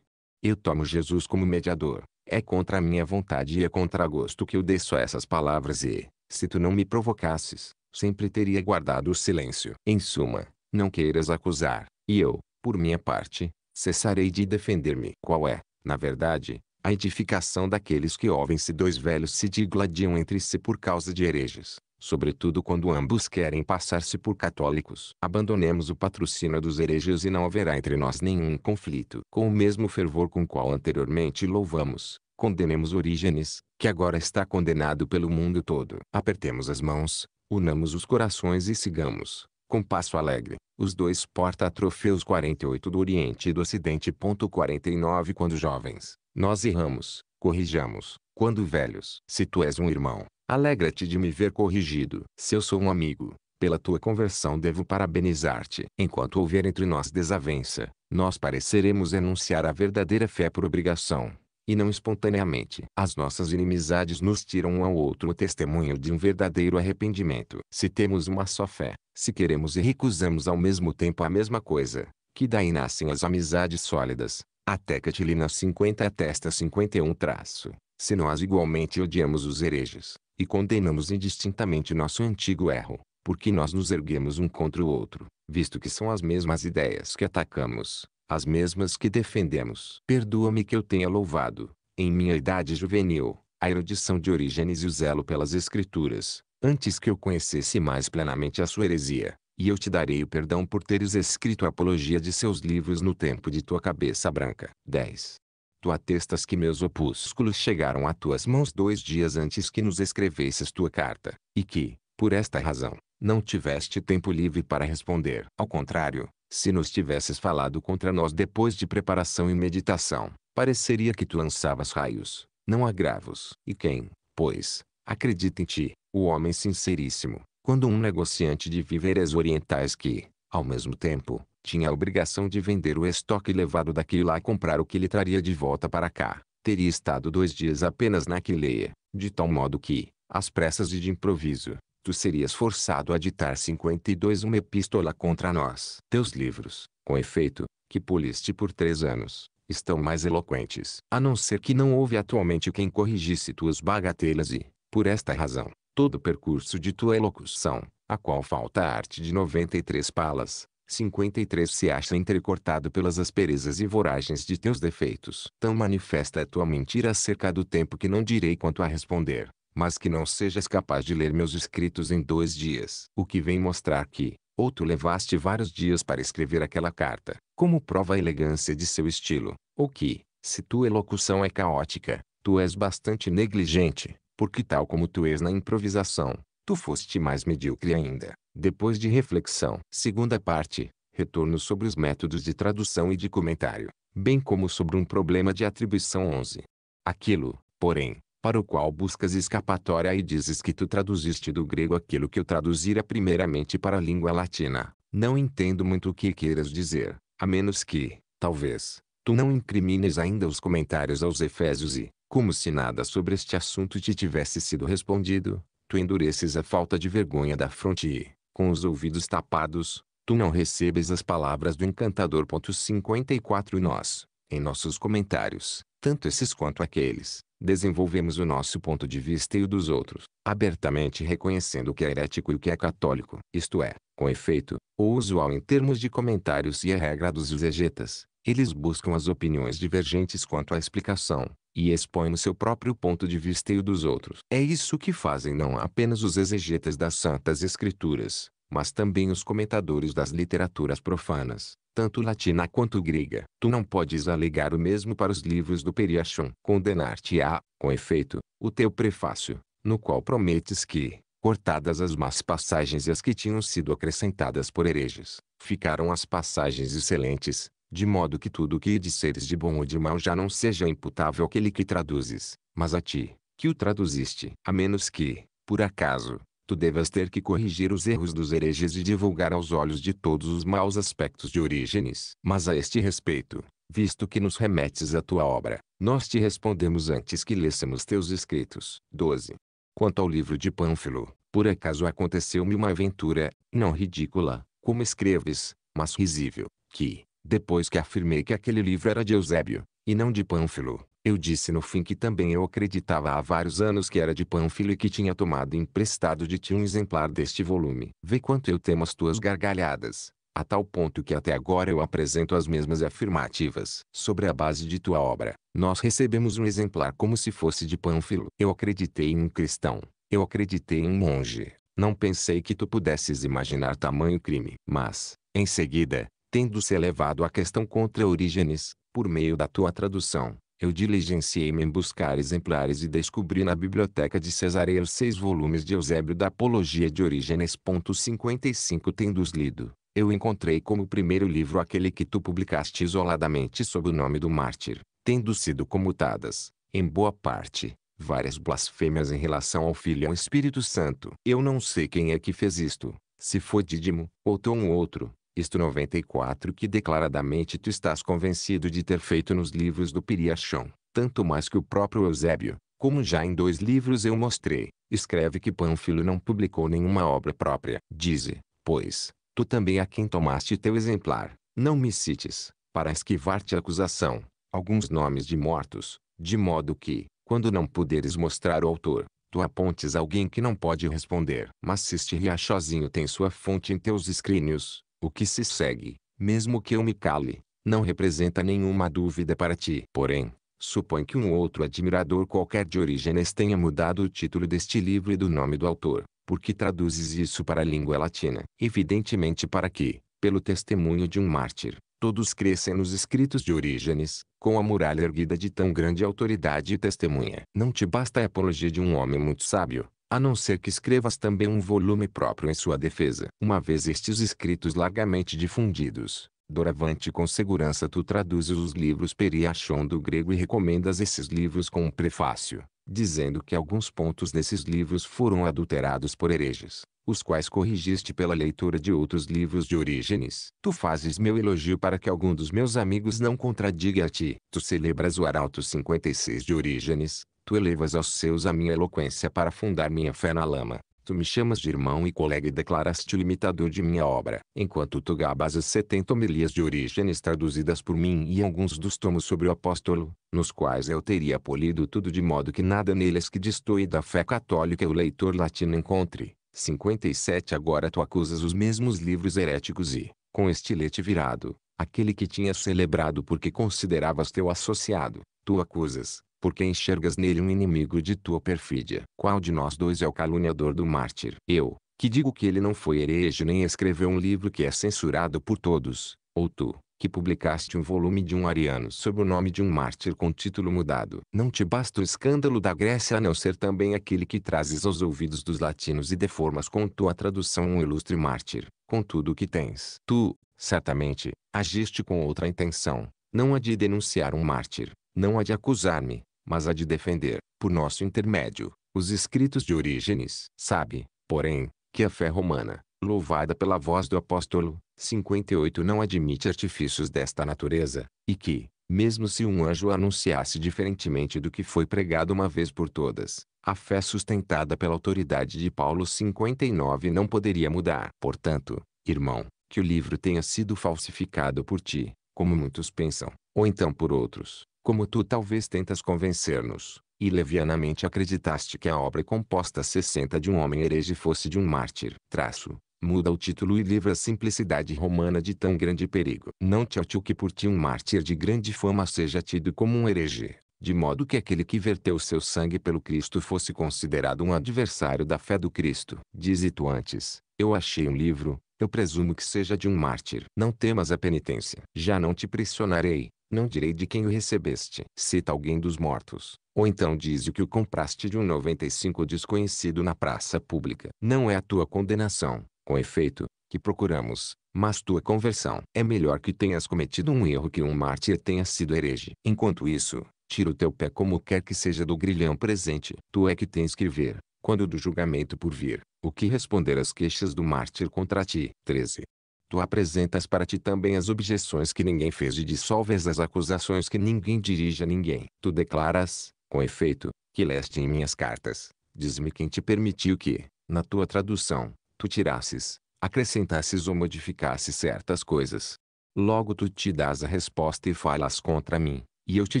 Eu tomo Jesus como mediador. É contra a minha vontade e é contra gosto que eu desço essas palavras e, se tu não me provocasses, sempre teria guardado o silêncio. Em suma, não queiras acusar, e eu, por minha parte, cessarei de defender-me. Qual é, na verdade, a edificação daqueles que ouvem-se dois velhos se digladiam entre si por causa de hereges, sobretudo quando ambos querem passar-se por católicos. Abandonemos o patrocínio dos hereges e não haverá entre nós nenhum conflito. Com o mesmo fervor com qual anteriormente louvamos, condenemos Orígenes, que agora está condenado pelo mundo todo. Apertemos as mãos, unamos os corações e sigamos, com Passo Alegre, os dois porta-troféus 48 do Oriente e do Ocidente. 49 Quando jovens, nós erramos, corrijamos, quando velhos. Se tu és um irmão, alegra-te de me ver corrigido. Se eu sou um amigo, pela tua conversão devo parabenizar-te. Enquanto houver entre nós desavença, nós pareceremos enunciar a verdadeira fé por obrigação, e não espontaneamente. As nossas inimizades nos tiram um ao outro o testemunho de um verdadeiro arrependimento. Se temos uma só fé, se queremos e recusamos ao mesmo tempo a mesma coisa, que daí nascem as amizades sólidas. Até Catilina 50 atesta 51 traço. Se nós igualmente odiamos os hereges, e condenamos indistintamente nosso antigo erro, porque nós nos erguemos um contra o outro, visto que são as mesmas ideias que atacamos, as mesmas que defendemos. Perdoa-me que eu tenha louvado, em minha idade juvenil, a erudição de Orígenes e o zelo pelas Escrituras, antes que eu conhecesse mais plenamente a sua heresia, e eu te darei o perdão por teres escrito a apologia de seus livros no tempo de tua cabeça branca. 10. Tu atestas que meus opúsculos chegaram a tuas mãos dois dias antes que nos escrevesses tua carta, e que, por esta razão, não tiveste tempo livre para responder. Ao contrário, se nos tivesses falado contra nós depois de preparação e meditação, pareceria que tu lançavas raios, não agravos. E quem, pois, acredita em ti, o homem sinceríssimo, quando um negociante de víveres orientais que, ao mesmo tempo, tinha a obrigação de vender o estoque levado daqui lá e comprar o que lhe traria de volta para cá, teria estado dois dias apenas na Aquileia, de tal modo que, às pressas e de improviso, tu serias forçado a ditar 52 uma epístola contra nós. Teus livros, com efeito, que poliste por três anos, estão mais eloquentes. A não ser que não houve atualmente quem corrigisse tuas bagatelas e, por esta razão, todo o percurso de tua elocução, a qual falta a arte de 93 palas, 53 se acha entrecortado pelas asperezas e voragens de teus defeitos. Tão manifesta é tua mentira acerca do tempo que não direi quanto a responder mas que não sejas capaz de ler meus escritos em dois dias. O que vem mostrar que, ou tu levaste vários dias para escrever aquela carta, como prova a elegância de seu estilo, ou que, se tua elocução é caótica, tu és bastante negligente, porque tal como tu és na improvisação, tu foste mais medíocre ainda. Depois de reflexão. Segunda parte. Retorno sobre os métodos de tradução e de comentário, bem como sobre um problema de atribuição 11. Aquilo, porém, para o qual buscas escapatória e dizes que tu traduziste do grego aquilo que eu traduzira primeiramente para a língua latina. Não entendo muito o que queiras dizer, a menos que, talvez, tu não incrimines ainda os comentários aos Efésios e, como se nada sobre este assunto te tivesse sido respondido, tu endureces a falta de vergonha da fronte e, com os ouvidos tapados, tu não recebes as palavras do encantador. 54 Nós, em nossos comentários, tanto esses quanto aqueles, desenvolvemos o nosso ponto de vista e o dos outros, abertamente reconhecendo o que é herético e o que é católico. Isto é, com efeito, o usual em termos de comentários e a regra dos exegetas. Eles buscam as opiniões divergentes quanto à explicação, e expõem o seu próprio ponto de vista e o dos outros. É isso que fazem não apenas os exegetas das Santas Escrituras, mas também os comentadores das literaturas profanas tanto latina quanto grega. Tu não podes alegar o mesmo para os livros do Periachon. Condenar-te-á, com efeito, o teu prefácio, no qual prometes que, cortadas as más passagens e as que tinham sido acrescentadas por hereges, ficaram as passagens excelentes, de modo que tudo o que disseres de bom ou de mal já não seja imputável àquele que traduzes, mas a ti, que o traduziste. A menos que, por acaso, tu devas ter que corrigir os erros dos hereges e divulgar aos olhos de todos os maus aspectos de Orígenes. Mas a este respeito, visto que nos remetes à tua obra, nós te respondemos antes que lêssemos teus escritos. 12. Quanto ao livro de Pânfilo, por acaso aconteceu-me uma aventura, não ridícula, como escreves, mas risível, que, depois que afirmei que aquele livro era de Eusébio, e não de Pânfilo, eu disse no fim que também eu acreditava há vários anos que era de panfilo e que tinha tomado emprestado de ti um exemplar deste volume. Vê quanto eu temo as tuas gargalhadas, a tal ponto que até agora eu apresento as mesmas afirmativas. Sobre a base de tua obra, nós recebemos um exemplar como se fosse de panfilo. Eu acreditei em um cristão, eu acreditei em um monge. Não pensei que tu pudesses imaginar tamanho crime. Mas, em seguida, tendo-se elevado a questão contra Orígenes, por meio da tua tradução, eu diligenciei-me em buscar exemplares e descobri na biblioteca de Cesareia os seis volumes de Eusébio da Apologia de Orígenes. 55 Tendo-os lido, eu encontrei como primeiro livro aquele que tu publicaste isoladamente sob o nome do mártir, tendo sido comutadas, em boa parte, várias blasfêmias em relação ao Filho e ao Espírito Santo. Eu não sei quem é que fez isto, se foi Dídimo, ou Tom outro, isto 94 que declaradamente tu estás convencido de ter feito nos livros do Piriachão, tanto mais que o próprio Eusébio, como já em dois livros eu mostrei, escreve que Pânfilo não publicou nenhuma obra própria. Dize, pois, tu também a quem tomaste teu exemplar, não me cites, para esquivar-te a acusação, alguns nomes de mortos, de modo que, quando não puderes mostrar o autor, tu apontes alguém que não pode responder. Mas se este riachozinho tem sua fonte em teus escrínios, o que se segue, mesmo que eu me cale, não representa nenhuma dúvida para ti. Porém, supõe que um outro admirador qualquer de Orígenes tenha mudado o título deste livro e do nome do autor, porque traduzes isso para a língua latina. Evidentemente para que, pelo testemunho de um mártir, todos crescem nos escritos de Orígenes, com a muralha erguida de tão grande autoridade e testemunha. Não te basta a apologia de um homem muito sábio, a não ser que escrevas também um volume próprio em sua defesa. Uma vez estes escritos largamente difundidos, doravante com segurança tu traduzes os livros Periachon do grego e recomendas esses livros com um prefácio, dizendo que alguns pontos desses livros foram adulterados por hereges, os quais corrigiste pela leitura de outros livros de Orígenes. Tu fazes meu elogio para que algum dos meus amigos não contradiga a ti. Tu celebras o Arauto 56 de Orígenes, Tu elevas aos seus a minha eloquência para fundar minha fé na lama. Tu me chamas de irmão e colega e declaras-te limitador de minha obra. Enquanto tu gabas as setenta homilias de origens traduzidas por mim e alguns dos tomos sobre o apóstolo, nos quais eu teria polido tudo de modo que nada neles que destoe da fé católica o leitor latino encontre. 57 Agora tu acusas os mesmos livros heréticos e, com estilete virado, aquele que tinha celebrado porque consideravas teu associado, tu acusas, porque enxergas nele um inimigo de tua perfídia. Qual de nós dois é o caluniador do mártir? Eu, que digo que ele não foi herege nem escreveu um livro que é censurado por todos, ou tu, que publicaste um volume de um ariano sob o nome de um mártir com título mudado. Não te basta o escândalo da Grécia a não ser também aquele que trazes aos ouvidos dos latinos e deformas com tua tradução um ilustre mártir, com tudo o que tens. Tu, certamente, agiste com outra intenção, não a de denunciar um mártir, não há de acusar-me, mas há de defender, por nosso intermédio, os escritos de Orígenes. Sabe, porém, que a fé romana, louvada pela voz do apóstolo, 58 não admite artifícios desta natureza, e que, mesmo se um anjo anunciasse diferentemente do que foi pregado uma vez por todas, a fé sustentada pela autoridade de Paulo 59 não poderia mudar. Portanto, irmão, que o livro tenha sido falsificado por ti, como muitos pensam, ou então por outros, como tu talvez tentas convencer-nos, e levianamente acreditaste que a obra composta 60 de um homem herege fosse de um mártir. Traço, muda o título e livra a simplicidade romana de tão grande perigo. Não te atio que por ti um mártir de grande fama seja tido como um herege, de modo que aquele que verteu seu sangue pelo Cristo fosse considerado um adversário da fé do Cristo. Dize tu antes, eu achei um livro, eu presumo que seja de um mártir. Não temas a penitência. Já não te pressionarei, não direi de quem o recebeste. Cita alguém dos mortos, ou então dize que o compraste de um 95 desconhecido na praça pública. Não é a tua condenação, com efeito, que procuramos, mas tua conversão. É melhor que tenhas cometido um erro que um mártir tenha sido herege. Enquanto isso, tira o teu pé como quer que seja do grilhão presente. Tu é que tens que ver, quando do julgamento por vir, o que responder às queixas do mártir contra ti. 13. Tu apresentas para ti também as objeções que ninguém fez e dissolves as acusações que ninguém dirige a ninguém. Tu declaras, com efeito, que leste em minhas cartas. Diz-me quem te permitiu que, na tua tradução, tu tirasses, acrescentasses ou modificasses certas coisas. Logo tu te dás a resposta e falas contra mim, e eu te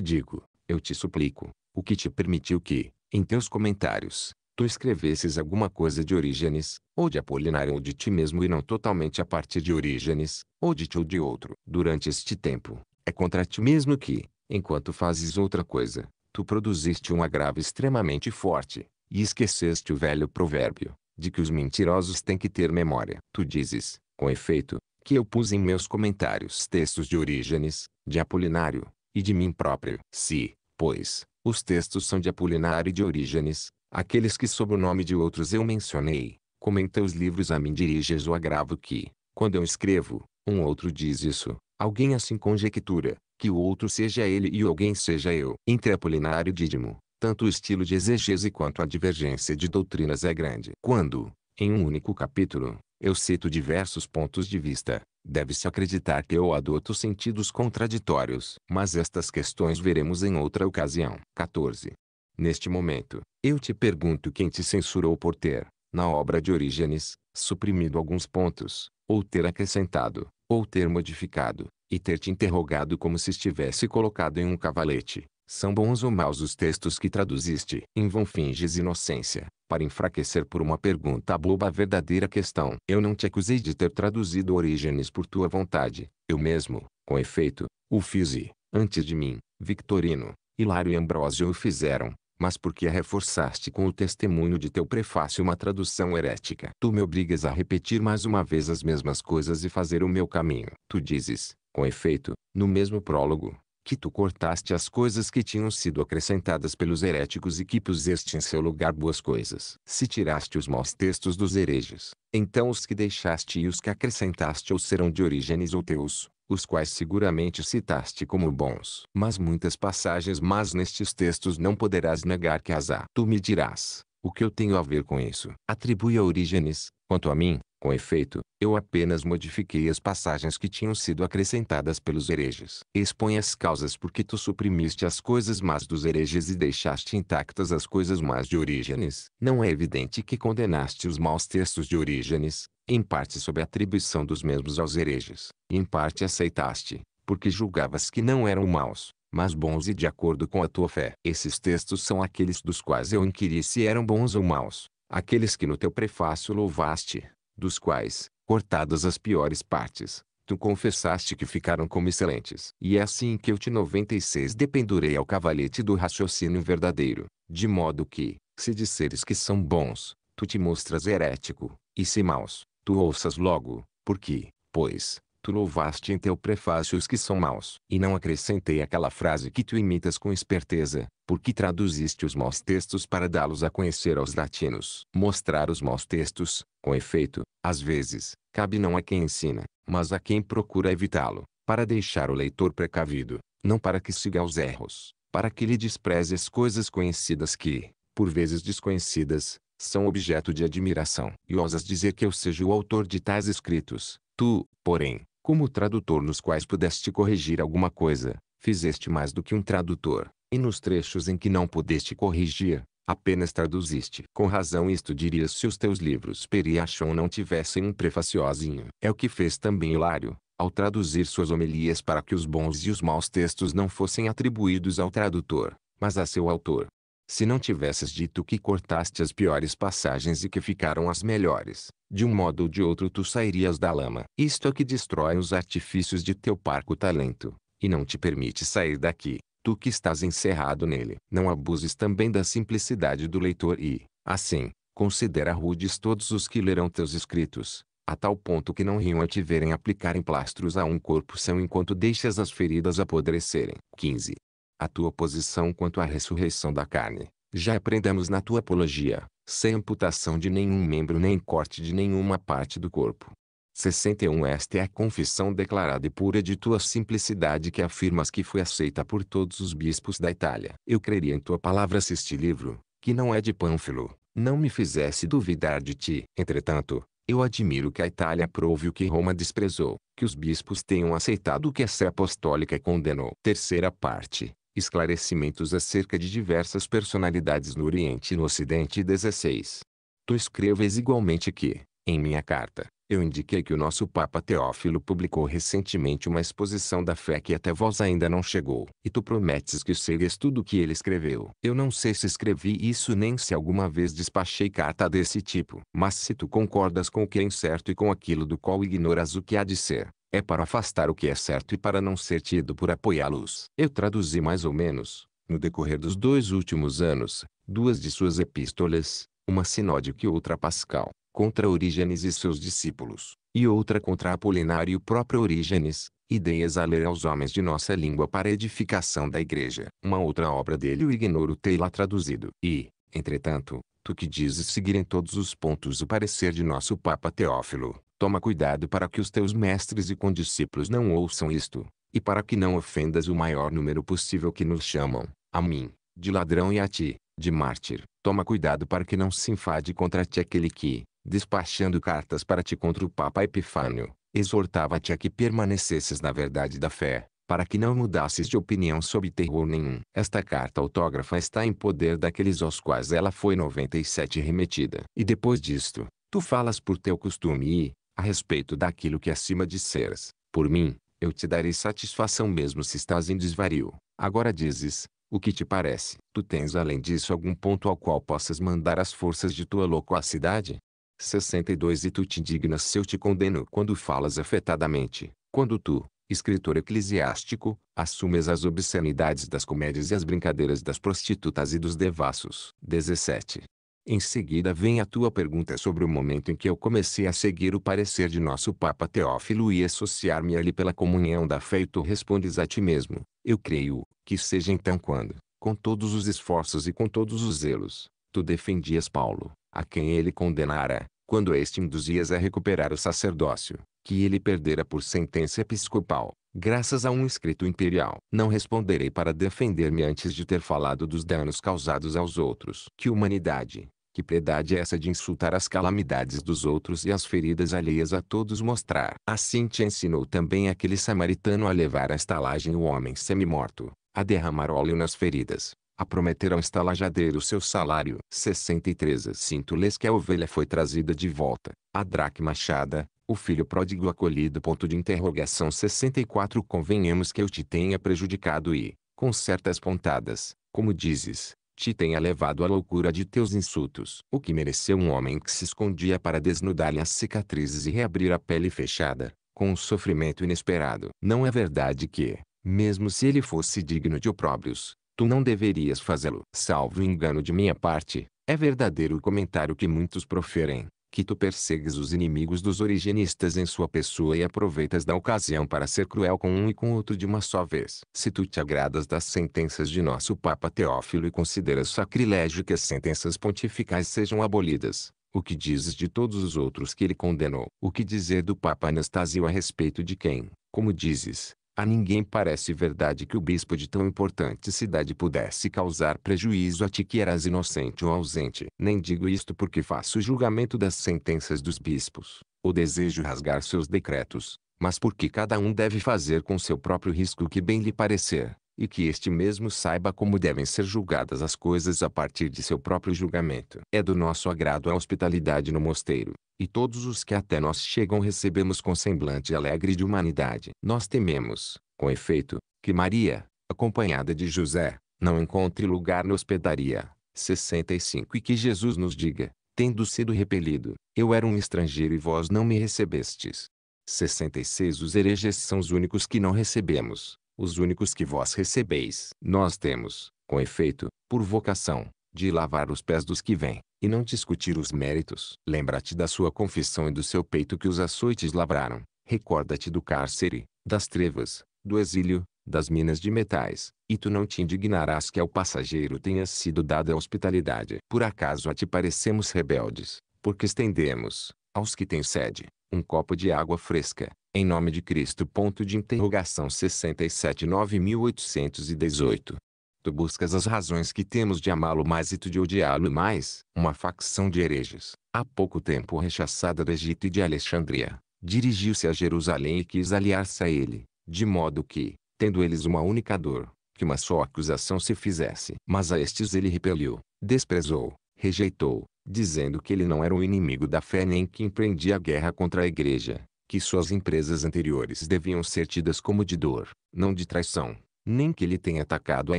digo, eu te suplico, o que te permitiu que, em teus comentários, tu escrevesses alguma coisa de Orígenes, ou de Apolinário ou de ti mesmo e não totalmente a partir de Orígenes, ou de ti ou de outro. Durante este tempo, é contra ti mesmo que, enquanto fazes outra coisa, tu produziste um agravo extremamente forte, e esqueceste o velho provérbio, de que os mentirosos têm que ter memória. Tu dizes, com efeito, que eu pus em meus comentários textos de Orígenes, de Apolinário, e de mim próprio. Se, pois, os textos são de Apolinário e de Orígenes, Aqueles que sob o nome de outros eu mencionei, comentam os livros a mim diriges o agravo que, quando eu escrevo, um outro diz isso, alguém assim conjectura, que o outro seja ele e alguém seja eu. Entre Apolinário e Dídimo, tanto o estilo de exegese quanto a divergência de doutrinas é grande. Quando, em um único capítulo, eu cito diversos pontos de vista, deve-se acreditar que eu adoto sentidos contraditórios. Mas estas questões veremos em outra ocasião. 14. Neste momento, eu te pergunto quem te censurou por ter, na obra de Orígenes, suprimido alguns pontos, ou ter acrescentado, ou ter modificado, e ter te interrogado como se estivesse colocado em um cavalete. São bons ou maus os textos que traduziste? Em vão finges inocência, para enfraquecer por uma pergunta boba a verdadeira questão. Eu não te acusei de ter traduzido Orígenes por tua vontade. Eu mesmo, com efeito, o fiz e, antes de mim, Victorino, Hilário e Ambrósio o fizeram mas porque a reforçaste com o testemunho de teu prefácio uma tradução herética. Tu me obrigas a repetir mais uma vez as mesmas coisas e fazer o meu caminho. Tu dizes, com efeito, no mesmo prólogo, que tu cortaste as coisas que tinham sido acrescentadas pelos heréticos e que puseste em seu lugar boas coisas. Se tiraste os maus textos dos hereges, então os que deixaste e os que acrescentaste ou serão de origens ou teus, os quais seguramente citaste como bons. Mas muitas passagens mas nestes textos não poderás negar que as há. Tu me dirás, o que eu tenho a ver com isso? Atribui a Orígenes, quanto a mim, com efeito, eu apenas modifiquei as passagens que tinham sido acrescentadas pelos hereges. Expõe as causas porque tu suprimiste as coisas más dos hereges e deixaste intactas as coisas más de Orígenes. Não é evidente que condenaste os maus textos de Orígenes, em parte sob atribuição dos mesmos aos hereges, e em parte aceitaste, porque julgavas que não eram maus, mas bons e de acordo com a tua fé. Esses textos são aqueles dos quais eu inquiri se eram bons ou maus, aqueles que no teu prefácio louvaste, dos quais, cortadas as piores partes, tu confessaste que ficaram como excelentes. E é assim que eu te 96 dependurei ao cavalete do raciocínio verdadeiro, de modo que, se disseres que são bons, tu te mostras herético, e se maus, tu ouças logo, porque, pois, tu louvaste em teu prefácio os que são maus. E não acrescentei aquela frase que tu imitas com esperteza, porque traduziste os maus textos para dá-los a conhecer aos latinos. Mostrar os maus textos, com efeito, às vezes, cabe não a quem ensina, mas a quem procura evitá-lo, para deixar o leitor precavido, não para que siga os erros, para que lhe despreze as coisas conhecidas que, por vezes desconhecidas, são objeto de admiração, e ousas dizer que eu seja o autor de tais escritos. Tu, porém, como tradutor nos quais pudeste corrigir alguma coisa, fizeste mais do que um tradutor, e nos trechos em que não pudeste corrigir, apenas traduziste. Com razão isto dirias se os teus livros Periachon não tivessem um prefaciozinho. É o que fez também Hilário, ao traduzir suas homilias para que os bons e os maus textos não fossem atribuídos ao tradutor, mas a seu autor se não tivesses dito que cortaste as piores passagens e que ficaram as melhores, de um modo ou de outro tu sairias da lama. Isto é que destrói os artifícios de teu parco talento, e não te permite sair daqui, tu que estás encerrado nele. Não abuses também da simplicidade do leitor e, assim, considera rudes todos os que lerão teus escritos, a tal ponto que não riam a te verem aplicarem emplastros a um corpo são enquanto deixas as feridas apodrecerem. 15 a tua posição quanto à ressurreição da carne. Já aprendemos na tua apologia, sem amputação de nenhum membro nem corte de nenhuma parte do corpo. 61 Esta é a confissão declarada e pura de tua simplicidade que afirmas que foi aceita por todos os bispos da Itália. Eu creria em tua palavra se este livro, que não é de Pânfilo, não me fizesse duvidar de ti. Entretanto, eu admiro que a Itália prove o que Roma desprezou, que os bispos tenham aceitado o que a Sé Apostólica condenou. Terceira parte. Esclarecimentos acerca de diversas personalidades no Oriente e no Ocidente 16. Tu escreves igualmente que, em minha carta, eu indiquei que o nosso Papa Teófilo publicou recentemente uma exposição da fé que até vós ainda não chegou. E tu prometes que segues tudo o que ele escreveu. Eu não sei se escrevi isso nem se alguma vez despachei carta desse tipo. Mas se tu concordas com o que é incerto e com aquilo do qual ignoras o que há de ser, é para afastar o que é certo e para não ser tido por apoiá-los. Eu traduzi mais ou menos, no decorrer dos dois últimos anos, duas de suas epístolas, uma sinódica e outra pascal, contra Orígenes e seus discípulos, e outra contra Apolinário e o próprio Orígenes, ideias a ler aos homens de nossa língua para edificação da igreja. Uma outra obra dele o ignoro ter lá traduzido. E, entretanto, tu que dizes seguir em todos os pontos o parecer de nosso Papa Teófilo, Toma cuidado para que os teus mestres e condiscípulos não ouçam isto, e para que não ofendas o maior número possível que nos chamam, a mim, de ladrão e a ti, de mártir. Toma cuidado para que não se enfade contra ti aquele que, despachando cartas para ti contra o Papa Epifânio, exortava-te a que permanecesses na verdade da fé, para que não mudasses de opinião sob terror nenhum. Esta carta autógrafa está em poder daqueles aos quais ela foi 97 remetida. E depois disto, tu falas por teu costume e, a respeito daquilo que é acima disseras, por mim, eu te darei satisfação mesmo se estás em desvario. Agora dizes, o que te parece? Tu tens além disso algum ponto ao qual possas mandar as forças de tua loquacidade? 62 E tu te indignas se eu te condeno quando falas afetadamente, quando tu, escritor eclesiástico, assumes as obscenidades das comédias e as brincadeiras das prostitutas e dos devassos. 17. Em seguida vem a tua pergunta sobre o momento em que eu comecei a seguir o parecer de nosso Papa Teófilo e associar-me a ele pela comunhão da fé e tu respondes a ti mesmo, eu creio, que seja então quando, com todos os esforços e com todos os zelos, tu defendias Paulo, a quem ele condenara, quando este induzias a recuperar o sacerdócio, que ele perdera por sentença episcopal, graças a um escrito imperial. Não responderei para defender-me antes de ter falado dos danos causados aos outros. Que humanidade, que piedade é essa de insultar as calamidades dos outros e as feridas alheias a todos mostrar? Assim te ensinou também aquele samaritano a levar à estalagem o homem semi-morto, a derramar óleo nas feridas, a prometer ao estalajadeiro seu salário. 63 Sinto-lhes que a ovelha foi trazida de volta, a dracma machada, o filho pródigo acolhido. Ponto de interrogação 64 Convenhamos que eu te tenha prejudicado e, com certas pontadas, como dizes, te tenha levado à loucura de teus insultos. O que mereceu um homem que se escondia para desnudar-lhe as cicatrizes e reabrir a pele fechada, com um sofrimento inesperado. Não é verdade que, mesmo se ele fosse digno de opróbrios, tu não deverias fazê-lo. Salvo engano de minha parte, é verdadeiro o comentário que muitos proferem, que tu persegues os inimigos dos originistas em sua pessoa e aproveitas da ocasião para ser cruel com um e com outro de uma só vez. Se tu te agradas das sentenças de nosso Papa Teófilo e consideras sacrilégio que as sentenças pontificais sejam abolidas, o que dizes de todos os outros que ele condenou? O que dizer do Papa Anastasio a respeito de quem, como dizes, a ninguém parece verdade que o bispo de tão importante cidade pudesse causar prejuízo a ti que eras inocente ou ausente. Nem digo isto porque faço julgamento das sentenças dos bispos, ou desejo rasgar seus decretos, mas porque cada um deve fazer com seu próprio risco o que bem lhe parecer e que este mesmo saiba como devem ser julgadas as coisas a partir de seu próprio julgamento. É do nosso agrado a hospitalidade no mosteiro, e todos os que até nós chegam recebemos com semblante alegre de humanidade. Nós tememos, com efeito, que Maria, acompanhada de José, não encontre lugar na hospedaria. 65 E que Jesus nos diga, tendo sido repelido, eu era um estrangeiro e vós não me recebestes. 66 Os hereges são os únicos que não recebemos, os únicos que vós recebeis. Nós temos, com efeito, por vocação, de lavar os pés dos que vêm, e não discutir os méritos. Lembra-te da sua confissão e do seu peito que os açoites labraram. Recorda-te do cárcere, das trevas, do exílio, das minas de metais, e tu não te indignarás que ao passageiro tenha sido dada a hospitalidade. Por acaso a ti parecemos rebeldes, porque estendemos, aos que têm sede, um copo de água fresca, em nome de Cristo. Ponto de interrogação 679.818. Tu buscas as razões que temos de amá-lo mais e tu de odiá-lo mais. Uma facção de hereges, há pouco tempo rechaçada do Egito e de Alexandria, dirigiu-se a Jerusalém e quis aliar-se a ele, de modo que, tendo eles uma única dor, que uma só acusação se fizesse. Mas a estes ele repeliu, desprezou, rejeitou, dizendo que ele não era um inimigo da fé nem que empreendia guerra contra a igreja, que suas empresas anteriores deviam ser tidas como de dor, não de traição, nem que ele tenha atacado a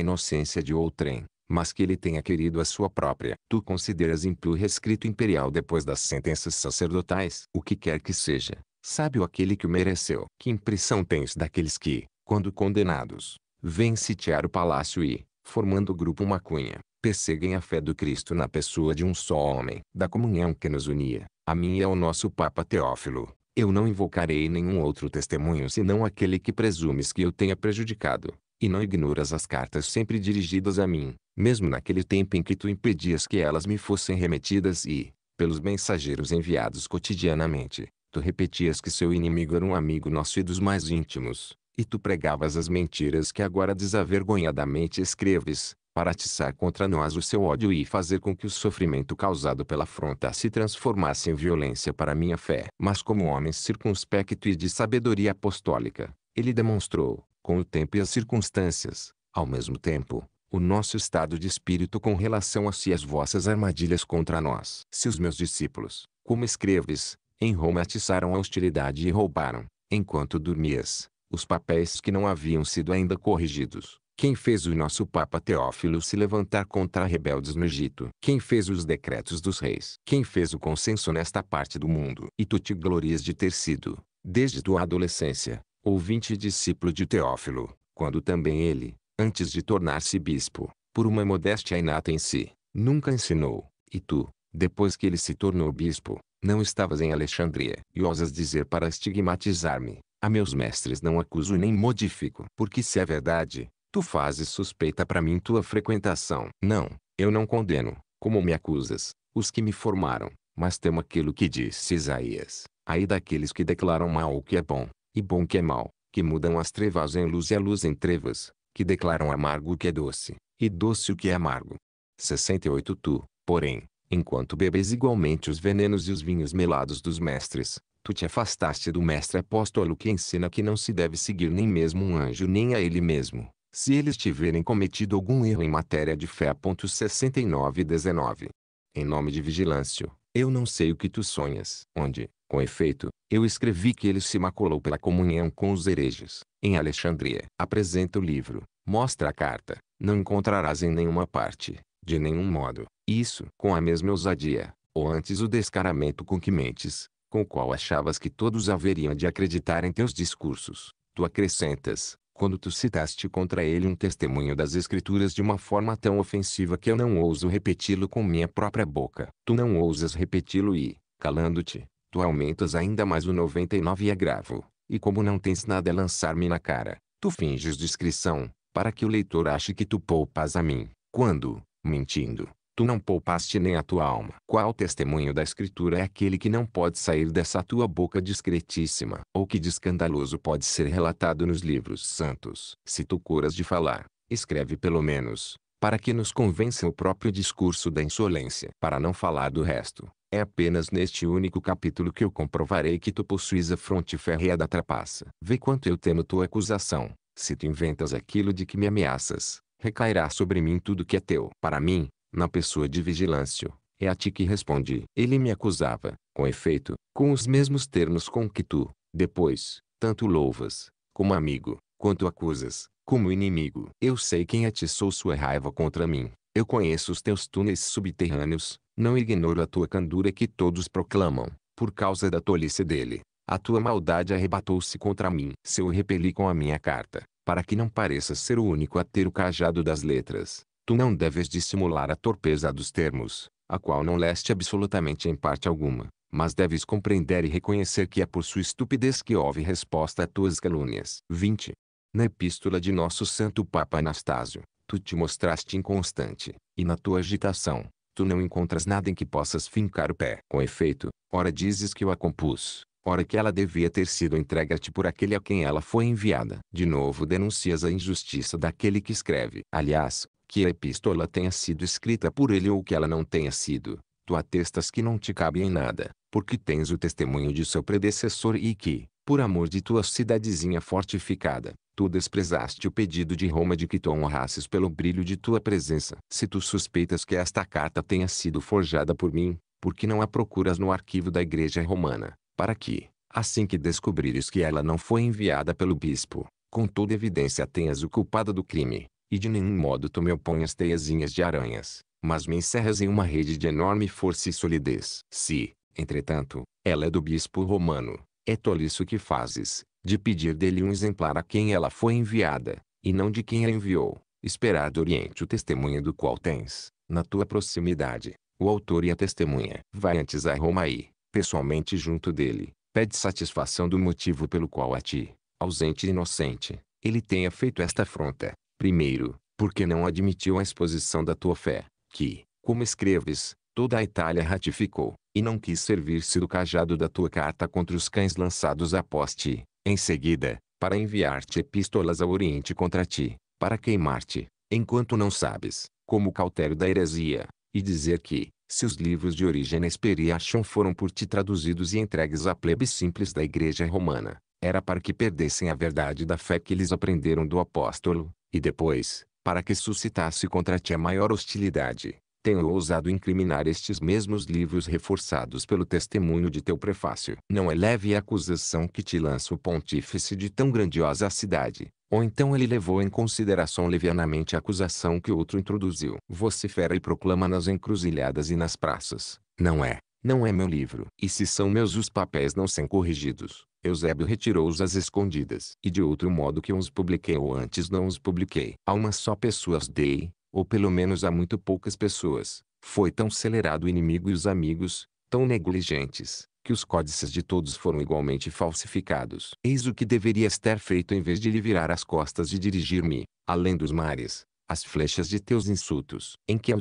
inocência de outrem, mas que ele tenha querido a sua própria. Tu consideras impuro o rescrito imperial depois das sentenças sacerdotais, o que quer que seja, sábio aquele que o mereceu. Que impressão tens daqueles que, quando condenados, vêm sitiar o palácio e, formando o grupo Macunha, perseguem a fé do Cristo na pessoa de um só homem. Da comunhão que nos unia, a mim e ao nosso Papa Teófilo, eu não invocarei nenhum outro testemunho senão aquele que presumes que eu tenha prejudicado, e não ignoras as cartas sempre dirigidas a mim, mesmo naquele tempo em que tu impedias que elas me fossem remetidas e, pelos mensageiros enviados cotidianamente, tu repetias que seu inimigo era um amigo nosso e dos mais íntimos, e tu pregavas as mentiras que agora desavergonhadamente escreves, para atiçar contra nós o seu ódio e fazer com que o sofrimento causado pela afronta se transformasse em violência para minha fé. Mas como homem circunspecto e de sabedoria apostólica, ele demonstrou, com o tempo e as circunstâncias, ao mesmo tempo, o nosso estado de espírito com relação a si as vossas armadilhas contra nós. Se os meus discípulos, como escreves, em Roma atiçaram a hostilidade e roubaram, enquanto dormias, os papéis que não haviam sido ainda corrigidos, quem fez o nosso Papa Teófilo se levantar contra rebeldes no Egito? Quem fez os decretos dos reis? Quem fez o consenso nesta parte do mundo? E tu te glorias de ter sido, desde tua adolescência, ouvinte e discípulo de Teófilo, quando também ele, antes de tornar-se bispo, por uma modéstia inata em si, nunca ensinou, e tu, depois que ele se tornou bispo, não estavas em Alexandria, e ousas dizer para estigmatizar-me, a meus mestres não acuso nem modifico, porque se é verdade, Tu fazes suspeita para mim tua frequentação. Não, eu não condeno, como me acusas, os que me formaram, mas temo aquilo que disse Isaías. Aí daqueles que declaram mal o que é bom, e bom o que é mal, que mudam as trevas em luz e a luz em trevas, que declaram amargo o que é doce, e doce o que é amargo. 68 Tu, porém, enquanto bebes igualmente os venenos e os vinhos melados dos mestres, tu te afastaste do mestre apóstolo que ensina que não se deve seguir nem mesmo um anjo nem a ele mesmo, se eles tiverem cometido algum erro em matéria de fé. 6919. Em nome de vigilância, eu não sei o que tu sonhas, onde, com efeito, eu escrevi que ele se maculou pela comunhão com os hereges, em Alexandria. Apresenta o livro, mostra a carta, não encontrarás em nenhuma parte, de nenhum modo, isso com a mesma ousadia, ou antes o descaramento com que mentes, com o qual achavas que todos haveriam de acreditar em teus discursos. Tu acrescentas, quando tu citaste contra ele um testemunho das Escrituras de uma forma tão ofensiva que eu não ouso repeti-lo com minha própria boca. Tu não ousas repeti-lo e, calando-te, tu aumentas ainda mais o 99 e agravo. E como não tens nada a lançar-me na cara, tu finges discrição, para que o leitor ache que tu poupas a mim, quando, mentindo, Tu não poupaste nem a tua alma. Qual testemunho da Escritura é aquele que não pode sair dessa tua boca discretíssima, ou que de escandaloso pode ser relatado nos livros santos? Se tu curas de falar, escreve pelo menos, para que nos convença o próprio discurso da insolência. Para não falar do resto, é apenas neste único capítulo que eu comprovarei que tu possuis a fronte ferrea da trapaça. Vê quanto eu temo tua acusação. Se tu inventas aquilo de que me ameaças, recairá sobre mim tudo que é teu. Para mim, na pessoa de vigilância, é a ti que responde. Ele me acusava, com efeito, com os mesmos termos com que tu, depois, tanto louvas, como amigo, quanto acusas, como inimigo. Eu sei quem atiçou sua raiva contra mim. Eu conheço os teus túneis subterrâneos, não ignoro a tua candura que todos proclamam, por causa da tolice dele. A tua maldade arrebatou-se contra mim. Se eu repeli com a minha carta, para que não pareça ser o único a ter o cajado das letras, Tu não deves dissimular a torpeza dos termos, a qual não leste absolutamente em parte alguma, mas deves compreender e reconhecer que é por sua estupidez que houve resposta a tuas calúnias. 20. Na epístola de nosso santo Papa Anastásio, tu te mostraste inconstante, e na tua agitação, tu não encontras nada em que possas fincar o pé. Com efeito, ora dizes que eu a compus, ora que ela devia ter sido entregue-te por aquele a quem ela foi enviada. De novo denuncias a injustiça daquele que escreve. Aliás, que a epístola tenha sido escrita por ele ou que ela não tenha sido, tu atestas que não te cabe em nada, porque tens o testemunho de seu predecessor e que, por amor de tua cidadezinha fortificada, tu desprezaste o pedido de Roma de que tu honrasses pelo brilho de tua presença. Se tu suspeitas que esta carta tenha sido forjada por mim, por que não a procuras no arquivo da igreja romana, para que, assim que descobrires que ela não foi enviada pelo bispo, com toda evidência tenhas o culpado do crime, e de nenhum modo tu me oponhas teiazinhas de aranhas, mas me encerras em uma rede de enorme força e solidez. Se, entretanto, ela é do bispo romano, é toliço que fazes, de pedir dele um exemplar a quem ela foi enviada, e não de quem a enviou, esperar do Oriente o testemunho do qual tens, na tua proximidade, o autor e a testemunha. Vai antes a Roma e, pessoalmente junto dele, pede satisfação do motivo pelo qual a ti, ausente e inocente, ele tenha feito esta afronta. Primeiro, porque não admitiu a exposição da tua fé, que, como escreves, toda a Itália ratificou, e não quis servir-se do cajado da tua carta contra os cães lançados após ti, em seguida, para enviar-te epístolas ao Oriente contra ti, para queimar-te, enquanto não sabes, como cautério da heresia, e dizer que, se os livros de origem Esperiachon foram por ti traduzidos e entregues à plebe simples da Igreja Romana, era para que perdessem a verdade da fé que eles aprenderam do apóstolo, e depois, para que suscitasse contra ti a maior hostilidade, tenho ousado incriminar estes mesmos livros reforçados pelo testemunho de teu prefácio. Não é leve a acusação que te lança o pontífice de tão grandiosa cidade, ou então ele levou em consideração levianamente a acusação que outro introduziu. Vocifera e proclama nas encruzilhadas e nas praças. Não é, não é meu livro. E se são meus os papéis não são corrigidos, Eusébio retirou-os às escondidas. E de outro modo que uns publiquei ou antes não os publiquei. A uma só pessoa dei, ou pelo menos a muito poucas pessoas. Foi tão acelerado o inimigo e os amigos, tão negligentes, que os códices de todos foram igualmente falsificados. Eis o que deverias ter feito em vez de lhe virar as costas e dirigir-me, além dos mares, as flechas de teus insultos. Em que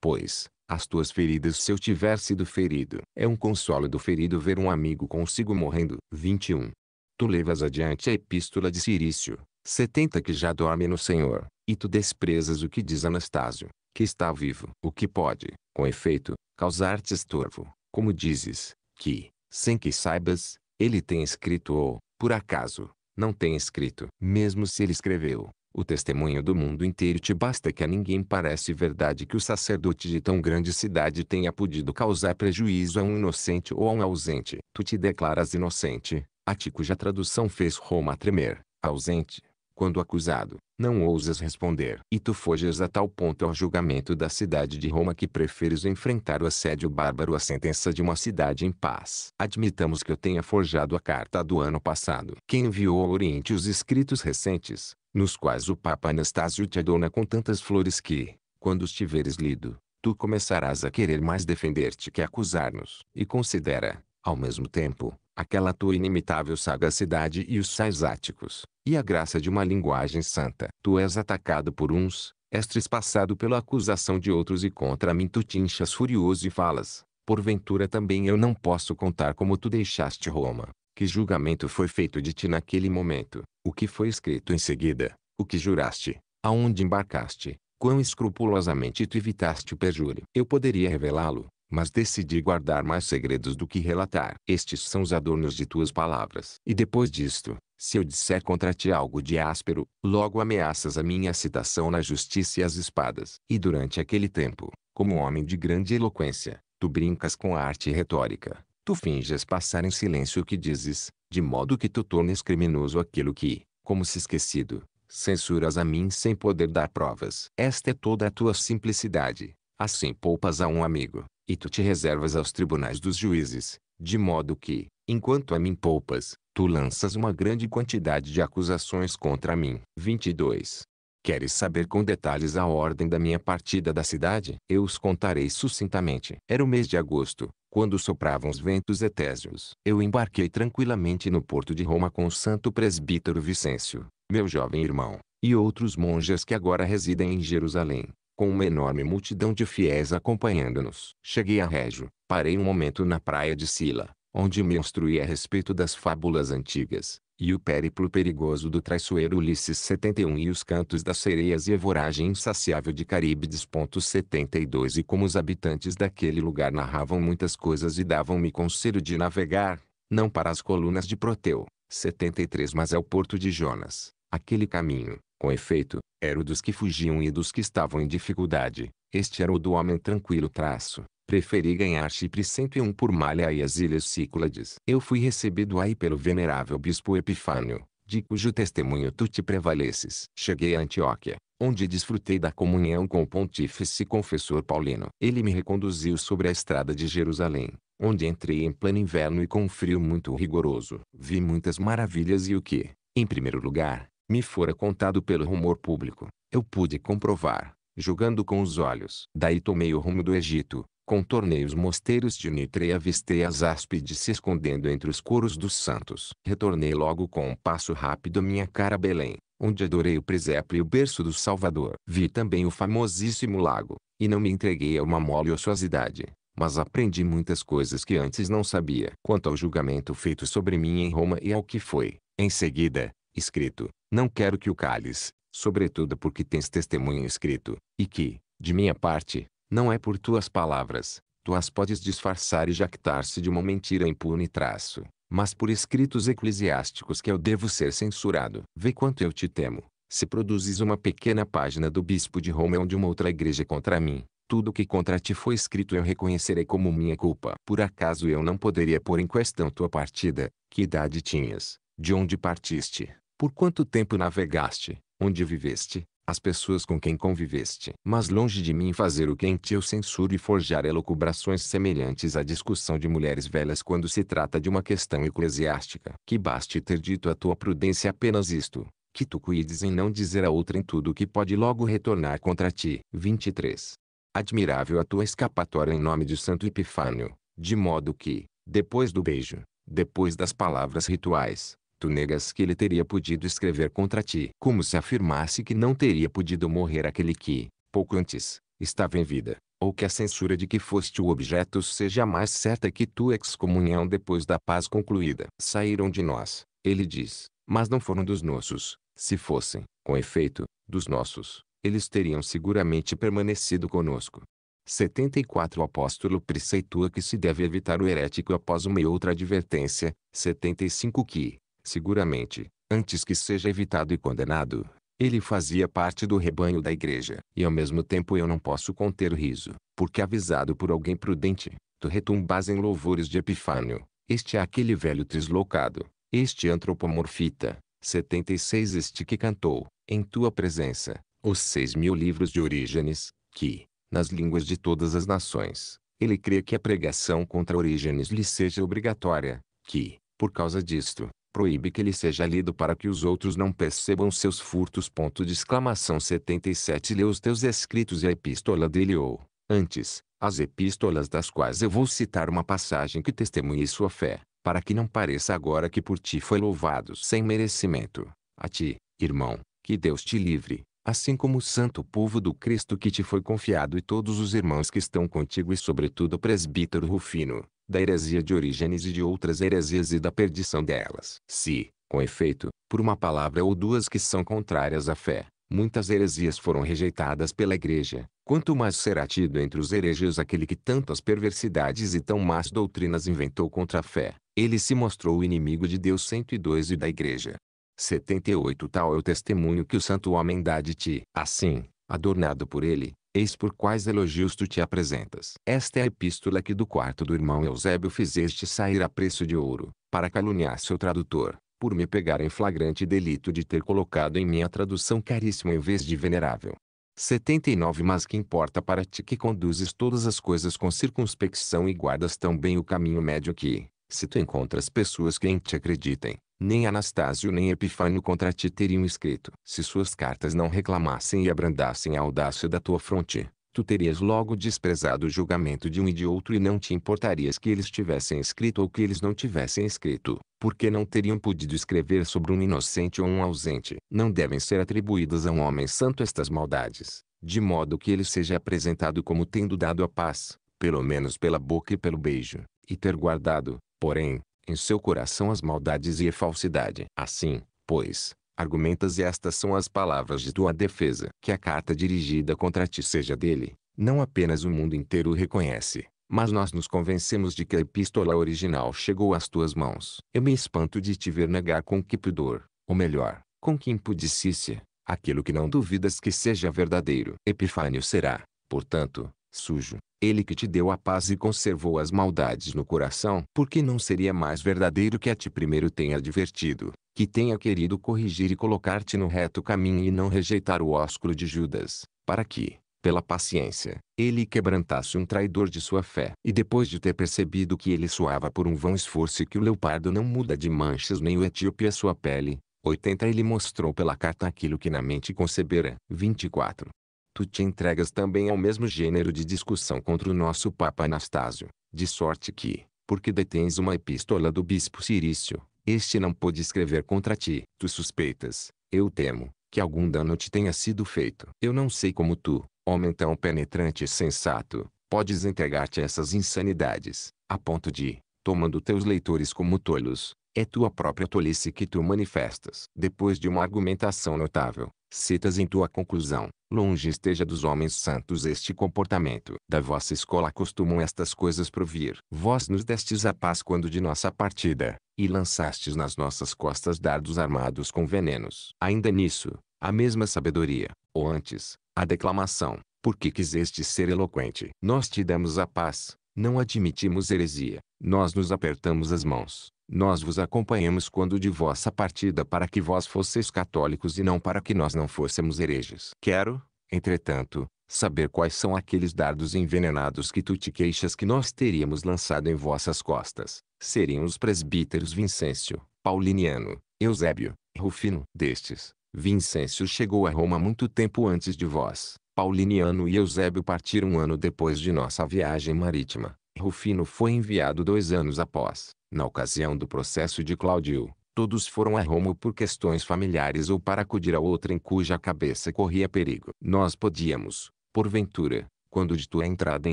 pois, as tuas feridas se eu tiver sido ferido. É um consolo do ferido ver um amigo consigo morrendo. 21. Tu levas adiante a epístola de Cirício, 70 que já dorme no Senhor, e tu desprezas o que diz Anastácio, que está vivo. O que pode, com efeito, causar-te estorvo, como dizes, que, sem que saibas, ele tem escrito ou, por acaso, não tem escrito. Mesmo se ele escreveu, o testemunho do mundo inteiro te basta que a ninguém parece verdade que o sacerdote de tão grande cidade tenha podido causar prejuízo a um inocente ou a um ausente. Tu te declaras inocente, a ti cuja tradução fez Roma tremer, ausente, quando acusado, não ousas responder. E tu foges a tal ponto ao julgamento da cidade de Roma que preferes enfrentar o assédio bárbaro à sentença de uma cidade em paz. Admitamos que eu tenha forjado a carta do ano passado. Quem enviou ao Oriente os escritos recentes, nos quais o Papa Anastácio te adorna com tantas flores que, quando os tiveres lido, tu começarás a querer mais defender-te que acusar-nos. E considera, ao mesmo tempo, aquela tua inimitável sagacidade e os sais áticos, e a graça de uma linguagem santa. Tu és atacado por uns, és trespassado pela acusação de outros e contra mim tu te inchas furioso e falas, porventura também eu não posso contar como tu deixaste Roma, que julgamento foi feito de ti naquele momento? O que foi escrito em seguida? O que juraste? Aonde embarcaste? Quão escrupulosamente tu evitaste o perjúrio? Eu poderia revelá-lo, mas decidi guardar mais segredos do que relatar. Estes são os adornos de tuas palavras. E depois disto, se eu disser contra ti algo de áspero, logo ameaças a minha citação na justiça e as espadas. E durante aquele tempo, como homem de grande eloquência, tu brincas com a arte retórica Tu finges passar em silêncio o que dizes, de modo que tu tornes criminoso aquilo que, como se esquecido, censuras a mim sem poder dar provas. Esta é toda a tua simplicidade. Assim poupas a um amigo, e tu te reservas aos tribunais dos juízes, de modo que, enquanto a mim poupas, tu lanças uma grande quantidade de acusações contra mim. 22. Queres saber com detalhes a ordem da minha partida da cidade? Eu os contarei sucintamente. Era o mês de agosto, quando sopravam os ventos etésios. Eu embarquei tranquilamente no porto de Roma com o santo presbítero Vicêncio, meu jovem irmão, e outros monges que agora residem em Jerusalém, com uma enorme multidão de fiéis acompanhando-nos. Cheguei a Régio, parei um momento na praia de Sila, onde me instruí a respeito das fábulas antigas, e o périplo perigoso do traiçoeiro Ulisses 71 e os cantos das sereias e a voragem insaciável de Caríbides. 72 E como os habitantes daquele lugar narravam muitas coisas e davam-me conselho de navegar, não para as colunas de Proteu, 73 mas ao porto de Jonas, aquele caminho, com efeito, era o dos que fugiam e dos que estavam em dificuldade, este era o do homem tranquilo traço, preferi ganhar Chipre 101 por Malha e as Ilhas Cíclades. Eu fui recebido aí pelo venerável bispo Epifânio, de cujo testemunho tu te prevaleces. Cheguei a Antioquia, onde desfrutei da comunhão com o pontífice confessor Paulino. Ele me reconduziu sobre a estrada de Jerusalém, onde entrei em pleno inverno e com um frio muito rigoroso. Vi muitas maravilhas e o que, em primeiro lugar, me fora contado pelo rumor público, eu pude comprovar, julgando com os olhos. Daí tomei o rumo do Egito, Contornei os mosteiros de Nitre e avistei as áspides se escondendo entre os coros dos santos. Retornei logo com um passo rápido à minha cara Belém, onde adorei o presépio e o berço do Salvador. Vi também o famosíssimo lago, e não me entreguei a uma mole ociosidade, mas aprendi muitas coisas que antes não sabia. Quanto ao julgamento feito sobre mim em Roma e ao que foi, em seguida, escrito, não quero que o cales, sobretudo porque tens testemunho escrito, e que, de minha parte, não é por tuas palavras, tu as podes disfarçar e jactar-se de uma mentira impune traço, mas por escritos eclesiásticos que eu devo ser censurado. Vê quanto eu te temo. Se produzes uma pequena página do bispo de Roma ou de uma outra igreja contra mim, tudo o que contra ti foi escrito eu reconhecerei como minha culpa. Por acaso eu não poderia pôr em questão tua partida? Que idade tinhas? De onde partiste? Por quanto tempo navegaste? Onde viveste? as pessoas com quem conviveste. Mas longe de mim fazer o que em ti eu censuro e forjar elocubrações semelhantes à discussão de mulheres velhas quando se trata de uma questão eclesiástica. Que baste ter dito à tua prudência apenas isto, que tu cuides em não dizer a outra em tudo que pode logo retornar contra ti. 23. Admirável a tua escapatória em nome de Santo Epifânio, de modo que, depois do beijo, depois das palavras rituais, tu negas que ele teria podido escrever contra ti, como se afirmasse que não teria podido morrer aquele que, pouco antes, estava em vida, ou que a censura de que foste o objeto seja mais certa que tua excomunhão depois da paz concluída. Saíram de nós, ele diz, mas não foram dos nossos. Se fossem, com efeito, dos nossos, eles teriam seguramente permanecido conosco. 74 O apóstolo preceitua que se deve evitar o herético após uma e outra advertência, 75 que, Seguramente, antes que seja evitado e condenado, ele fazia parte do rebanho da igreja. E ao mesmo tempo eu não posso conter o riso, porque avisado por alguém prudente, tu retumbas em louvores de Epifânio. Este é aquele velho deslocado, este antropomorfita, 76 este que cantou, em tua presença, os seis mil livros de Orígenes, que, nas línguas de todas as nações, ele crê que a pregação contra Orígenes lhe seja obrigatória, que, por causa disto, proíbe que ele seja lido para que os outros não percebam seus furtos. Ponto de exclamação 77 Leu os teus escritos e a epístola dele ou, antes, as epístolas das quais eu vou citar uma passagem que testemunhe sua fé, para que não pareça agora que por ti foi louvado sem merecimento. A ti, irmão, que Deus te livre, assim como o santo povo do Cristo que te foi confiado e todos os irmãos que estão contigo e sobretudo o presbítero Rufino, da heresia de Orígenes e de outras heresias e da perdição delas. Se, com efeito, por uma palavra ou duas que são contrárias à fé, muitas heresias foram rejeitadas pela igreja, quanto mais será tido entre os hereges aquele que tantas perversidades e tão más doutrinas inventou contra a fé. Ele se mostrou o inimigo de Deus 102 e da igreja. 78 Tal é o testemunho que o santo homem dá de ti. Assim, adornado por ele, eis por quais elogios tu te apresentas. Esta é a epístola que do quarto do irmão Eusébio fizeste sair a preço de ouro, para caluniar seu tradutor, por me pegar em flagrante delito de ter colocado em minha tradução caríssimo em vez de venerável. 79 Mas que importa para ti que conduzes todas as coisas com circunspecção e guardas tão bem o caminho médio que, se tu encontras pessoas que em te acreditem, nem Anastácio nem Epifânio contra ti teriam escrito. Se suas cartas não reclamassem e abrandassem a audácia da tua fronte, tu terias logo desprezado o julgamento de um e de outro e não te importarias que eles tivessem escrito ou que eles não tivessem escrito, porque não teriam podido escrever sobre um inocente ou um ausente. Não devem ser atribuídas a um homem santo estas maldades, de modo que ele seja apresentado como tendo dado a paz, pelo menos pela boca e pelo beijo, e ter guardado, porém, em seu coração as maldades e a falsidade. Assim, pois, argumentas e estas são as palavras de tua defesa. Que a carta dirigida contra ti seja dele, não apenas o mundo inteiro o reconhece, mas nós nos convencemos de que a epístola original chegou às tuas mãos. Eu me espanto de te ver negar com que pudor, ou melhor, com que impudicícia, aquilo que não duvidas que seja verdadeiro. Epifânio será, portanto, sujo, ele que te deu a paz e conservou as maldades no coração, porque não seria mais verdadeiro que a ti primeiro tenha advertido, que tenha querido corrigir e colocar-te no reto caminho e não rejeitar o ósculo de Judas, para que, pela paciência, ele quebrantasse um traidor de sua fé. E depois de ter percebido que ele suava por um vão esforço e que o leopardo não muda de manchas nem o etíope a sua pele, 80 ele mostrou pela carta aquilo que na mente concebera. 24 tu te entregas também ao mesmo gênero de discussão contra o nosso Papa Anastácio, de sorte que, porque detens uma epístola do bispo Cirício, este não pôde escrever contra ti. Tu suspeitas, eu temo, que algum dano te tenha sido feito. Eu não sei como tu, homem tão penetrante e sensato, podes entregar-te a essas insanidades, a ponto de, tomando teus leitores como tolos, é tua própria tolice que tu manifestas. Depois de uma argumentação notável, citas em tua conclusão, longe esteja dos homens santos este comportamento. Da vossa escola costumam estas coisas provir. Vós nos destes a paz quando de nossa partida, e lançastes nas nossas costas dardos armados com venenos. Ainda nisso, a mesma sabedoria, ou antes, a declamação, porque quiseste ser eloquente. Nós te damos a paz, não admitimos heresia, nós nos apertamos as mãos, nós vos acompanhamos quando de vossa partida para que vós fosseis católicos e não para que nós não fôssemos hereges. Quero, entretanto, saber quais são aqueles dardos envenenados que tu te queixas que nós teríamos lançado em vossas costas. Seriam os presbíteros Vincêncio, Pauliniano, Eusébio, Rufino. Destes, Vincêncio chegou a Roma muito tempo antes de vós. Pauliniano e Eusébio partiram um ano depois de nossa viagem marítima. Rufino foi enviado dois anos após. Na ocasião do processo de Cláudio, todos foram a Roma por questões familiares ou para acudir a outra em cuja cabeça corria perigo. Nós podíamos, porventura, quando de tua entrada em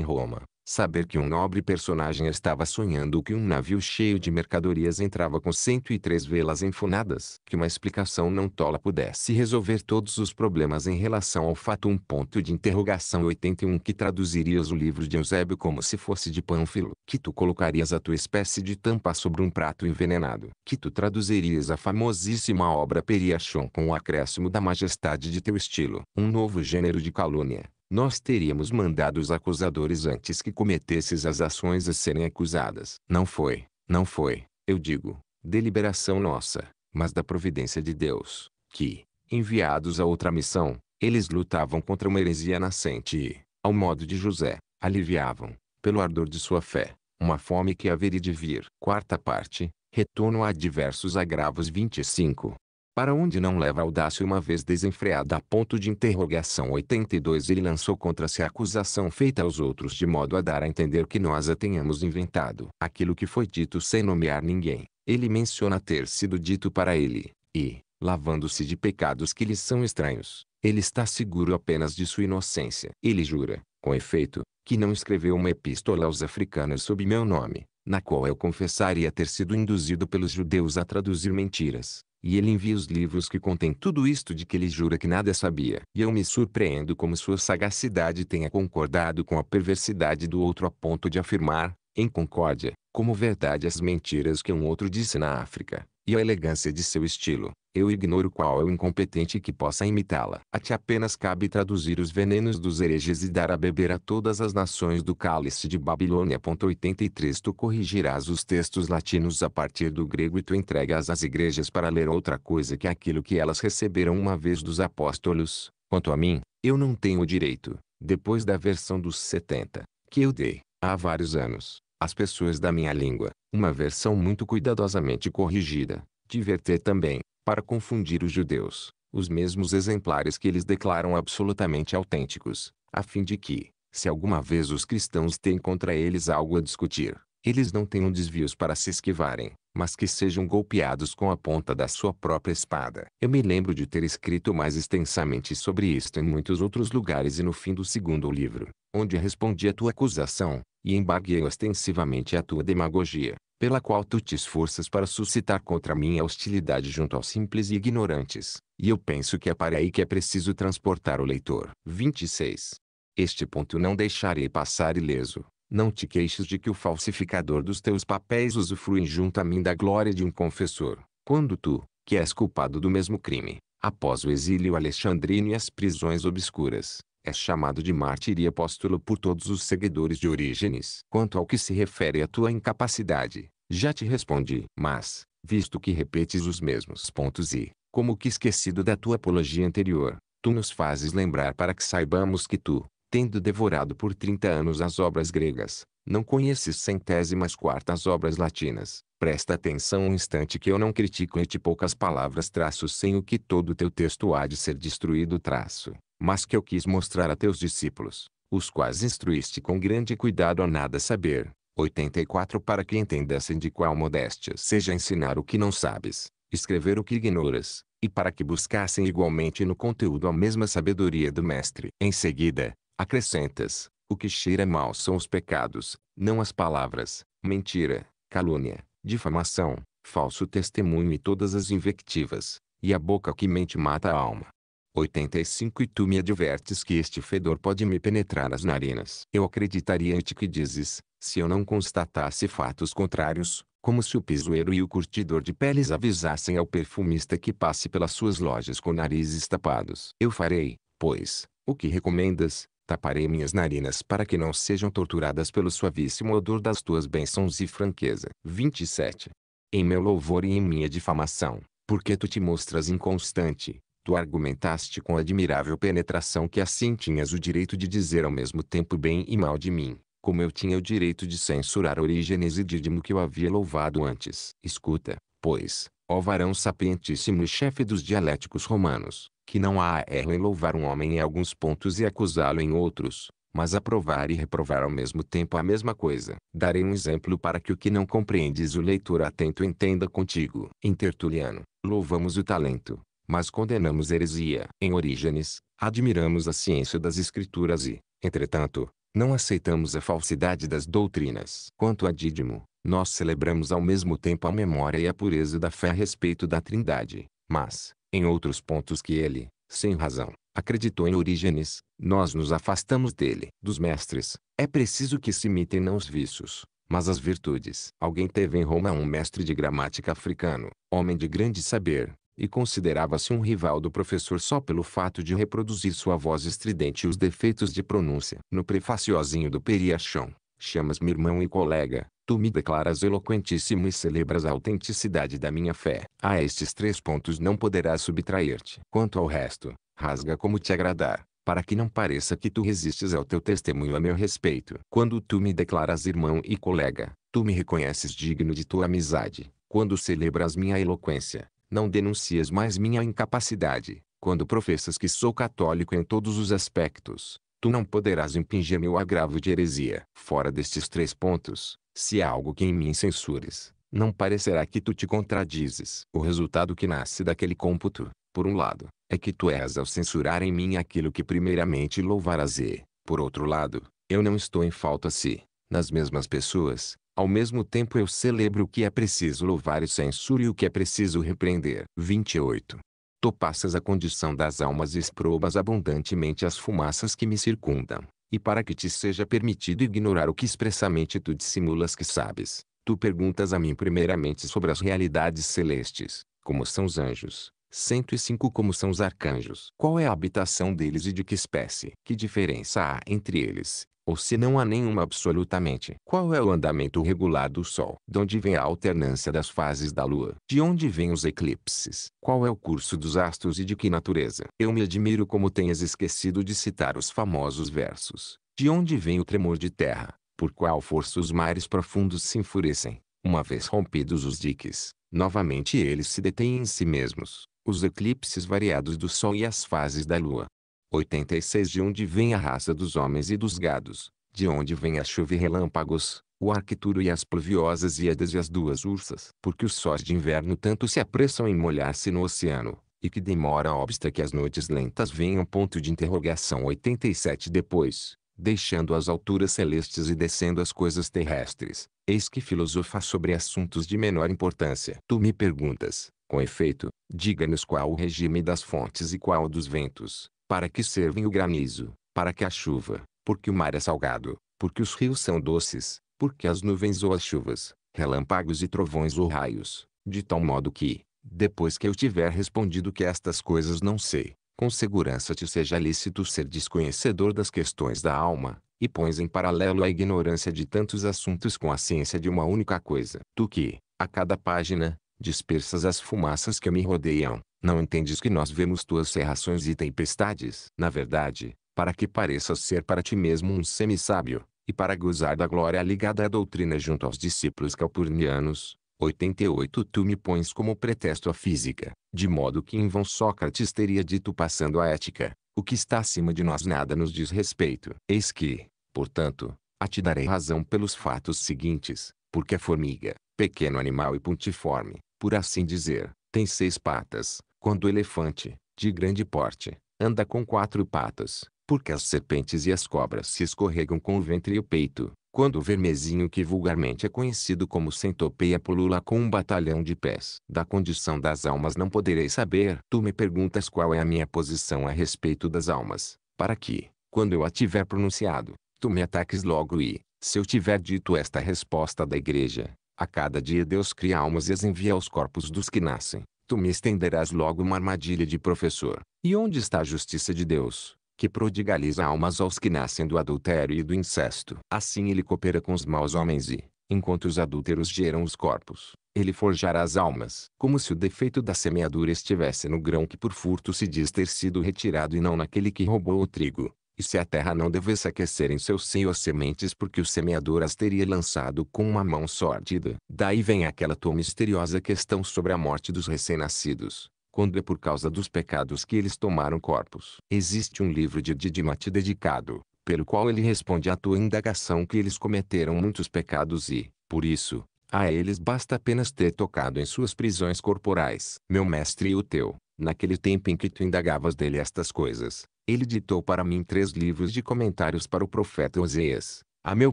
Roma, Saber que um nobre personagem estava sonhando que um navio cheio de mercadorias entrava com 103 velas enfunadas. Que uma explicação não tola pudesse resolver todos os problemas em relação ao fato um ponto de interrogação 81 que traduzirias o livro de Eusébio como se fosse de Pânfilo. Que tu colocarias a tua espécie de tampa sobre um prato envenenado. Que tu traduzirias a famosíssima obra Periachon com o acréscimo da majestade de teu estilo. Um novo gênero de calúnia nós teríamos mandado os acusadores antes que cometesses as ações a serem acusadas. Não foi, não foi, eu digo, deliberação nossa, mas da providência de Deus, que, enviados a outra missão, eles lutavam contra uma heresia nascente e, ao modo de José, aliviavam, pelo ardor de sua fé, uma fome que haveria de vir. Quarta parte, retorno a diversos agravos 25 para onde não leva a audácia uma vez desenfreada a ponto de interrogação 82 ele lançou contra si a acusação feita aos outros de modo a dar a entender que nós a tenhamos inventado. Aquilo que foi dito sem nomear ninguém, ele menciona ter sido dito para ele, e, lavando-se de pecados que lhe são estranhos, ele está seguro apenas de sua inocência. Ele jura, com efeito, que não escreveu uma epístola aos africanos sob meu nome, na qual eu confessaria ter sido induzido pelos judeus a traduzir mentiras. E ele envia os livros que contém tudo isto de que ele jura que nada sabia. E eu me surpreendo como sua sagacidade tenha concordado com a perversidade do outro a ponto de afirmar, em concórdia, como verdade as mentiras que um outro disse na África e a elegância de seu estilo. Eu ignoro qual é o incompetente que possa imitá-la. A ti apenas cabe traduzir os venenos dos hereges e dar a beber a todas as nações do cálice de Babilônia. 83 Tu corrigirás os textos latinos a partir do grego e tu entregas às igrejas para ler outra coisa que aquilo que elas receberam uma vez dos apóstolos. Quanto a mim, eu não tenho direito, depois da versão dos 70, que eu dei, há vários anos, às pessoas da minha língua, uma versão muito cuidadosamente corrigida, diverter também, para confundir os judeus, os mesmos exemplares que eles declaram absolutamente autênticos, a fim de que, se alguma vez os cristãos têm contra eles algo a discutir, eles não tenham desvios para se esquivarem mas que sejam golpeados com a ponta da sua própria espada. Eu me lembro de ter escrito mais extensamente sobre isto em muitos outros lugares e no fim do segundo livro, onde respondi a tua acusação, e embarguei ostensivamente a tua demagogia, pela qual tu te esforças para suscitar contra mim a hostilidade junto aos simples e ignorantes, e eu penso que é para aí que é preciso transportar o leitor. 26. Este ponto não deixarei passar ileso. Não te queixes de que o falsificador dos teus papéis usufrui junto a mim da glória de um confessor, quando tu, que és culpado do mesmo crime, após o exílio alexandrino e as prisões obscuras, és chamado de mártir e apóstolo por todos os seguidores de Orígenes. Quanto ao que se refere à tua incapacidade, já te respondi. Mas, visto que repetes os mesmos pontos e, como que esquecido da tua apologia anterior, tu nos fazes lembrar para que saibamos que tu, tendo devorado por trinta anos as obras gregas, não conheces centésimas quartas obras latinas. Presta atenção um instante que eu não critico este poucas palavras traço sem o que todo teu texto há de ser destruído traço, mas que eu quis mostrar a teus discípulos, os quais instruíste com grande cuidado a nada saber. 84 Para que entendessem de qual modéstia seja ensinar o que não sabes, escrever o que ignoras, e para que buscassem igualmente no conteúdo a mesma sabedoria do Mestre. Em seguida, Acrescentas: o que cheira mal são os pecados, não as palavras, mentira, calúnia, difamação, falso testemunho e todas as invectivas, e a boca que mente mata a alma. 85 E tu me advertes que este fedor pode me penetrar as narinas. Eu acreditaria em ti que dizes, se eu não constatasse fatos contrários, como se o pisoeiro e o curtidor de peles avisassem ao perfumista que passe pelas suas lojas com narizes tapados. Eu farei, pois, o que recomendas, Taparei minhas narinas para que não sejam torturadas pelo suavíssimo odor das tuas bênçãos e franqueza. 27. Em meu louvor e em minha difamação, porque tu te mostras inconstante, tu argumentaste com admirável penetração que assim tinhas o direito de dizer ao mesmo tempo bem e mal de mim, como eu tinha o direito de censurar Orígenes e Dídimo que eu havia louvado antes. Escuta, pois, ó varão sapientíssimo e chefe dos dialéticos romanos, que não há é erro em louvar um homem em alguns pontos e acusá-lo em outros, mas aprovar e reprovar ao mesmo tempo a mesma coisa. Darei um exemplo para que o que não compreendes o leitor atento entenda contigo. Em Tertuliano, louvamos o talento, mas condenamos heresia. Em Orígenes, admiramos a ciência das escrituras e, entretanto, não aceitamos a falsidade das doutrinas. Quanto a Dídimo, nós celebramos ao mesmo tempo a memória e a pureza da fé a respeito da Trindade, mas, em outros pontos que ele, sem razão, acreditou em Orígenes, nós nos afastamos dele. Dos mestres, é preciso que se imitem não os vícios, mas as virtudes. Alguém teve em Roma um mestre de gramática africano, homem de grande saber, e considerava-se um rival do professor só pelo fato de reproduzir sua voz estridente e os defeitos de pronúncia. No prefaciozinho do Periachão, Chamas-me irmão e colega, tu me declaras eloquentíssimo e celebras a autenticidade da minha fé. A estes três pontos não poderás subtrair-te. Quanto ao resto, rasga como te agradar, para que não pareça que tu resistes ao teu testemunho a meu respeito. Quando tu me declaras irmão e colega, tu me reconheces digno de tua amizade. Quando celebras minha eloquência, não denuncias mais minha incapacidade. Quando professas que sou católico em todos os aspectos, tu não poderás impingir o agravo de heresia. Fora destes três pontos, se há algo que em mim censures, não parecerá que tu te contradizes. O resultado que nasce daquele cômputo, por um lado, é que tu és ao censurar em mim aquilo que primeiramente louvarás e, por outro lado, eu não estou em falta se, nas mesmas pessoas, ao mesmo tempo eu celebro o que é preciso louvar e censuro e o que é preciso repreender. 28. Tu passas a condição das almas e esprobas abundantemente as fumaças que me circundam. E para que te seja permitido ignorar o que expressamente tu dissimulas que sabes, tu perguntas a mim primeiramente sobre as realidades celestes, como são os anjos, 105 Como são os arcanjos? Qual é a habitação deles e de que espécie? Que diferença há entre eles ou se não há nenhuma absolutamente. Qual é o andamento regular do Sol? De onde vem a alternância das fases da Lua? De onde vêm os eclipses? Qual é o curso dos astros e de que natureza? Eu me admiro como tenhas esquecido de citar os famosos versos. De onde vem o tremor de terra? Por qual força os mares profundos se enfurecem? Uma vez rompidos os diques, novamente eles se detêm em si mesmos. Os eclipses variados do Sol e as fases da Lua. 86 De onde vem a raça dos homens e dos gados, de onde vem a chuva e relâmpagos, o arquituro e as pluviosas iadas e as duas ursas. Porque os sóis de inverno tanto se apressam em molhar-se no oceano, e que demora obsta que as noites lentas venham ponto de interrogação 87 Depois, deixando as alturas celestes e descendo as coisas terrestres, eis que filosofa sobre assuntos de menor importância. Tu me perguntas, com efeito, diga-nos qual o regime das fontes e qual dos ventos, para que servem o granizo? Para que a chuva? Porque o mar é salgado, porque os rios são doces, porque as nuvens ou as chuvas, relâmpagos e trovões ou raios, de tal modo que, depois que eu tiver respondido que estas coisas não sei, com segurança te seja lícito ser desconhecedor das questões da alma, e pões em paralelo a ignorância de tantos assuntos com a ciência de uma única coisa. Tu que, a cada página, dispersas as fumaças que me rodeiam, não entendes que nós vemos tuas cerrações e tempestades? Na verdade, para que pareças ser para ti mesmo um semi-sábio, e para gozar da glória ligada à doutrina junto aos discípulos calpurnianos, 88 Tu me pões como pretexto a física, de modo que em vão Sócrates teria dito passando a ética, o que está acima de nós nada nos diz respeito. Eis que, portanto, a te darei razão pelos fatos seguintes, porque a formiga, pequeno animal e pontiforme, por assim dizer, tem seis patas, quando o elefante, de grande porte, anda com quatro patas, porque as serpentes e as cobras se escorregam com o ventre e o peito, quando o vermezinho que vulgarmente é conhecido como centopeia pulula com um batalhão de pés. Da condição das almas não poderei saber. Tu me perguntas qual é a minha posição a respeito das almas, para que, quando eu a tiver pronunciado, tu me ataques logo e, se eu tiver dito esta resposta da igreja, a cada dia Deus cria almas e as envia aos corpos dos que nascem, tu me estenderás logo uma armadilha de professor. E onde está a justiça de Deus, que prodigaliza almas aos que nascem do adultério e do incesto? Assim ele coopera com os maus homens e, enquanto os adúlteros geram os corpos, ele forjará as almas, como se o defeito da semeadura estivesse no grão que por furto se diz ter sido retirado e não naquele que roubou o trigo e se a terra não devesse aquecer em seu seio as sementes porque o semeador as teria lançado com uma mão sórdida. Daí vem aquela tua misteriosa questão sobre a morte dos recém-nascidos, quando é por causa dos pecados que eles tomaram corpos. Existe um livro de Didimati dedicado, pelo qual ele responde à tua indagação que eles cometeram muitos pecados e, por isso, a eles basta apenas ter tocado em suas prisões corporais. Meu mestre e o teu, naquele tempo em que tu indagavas dele estas coisas, ele ditou para mim três livros de comentários para o profeta Oséias. A meu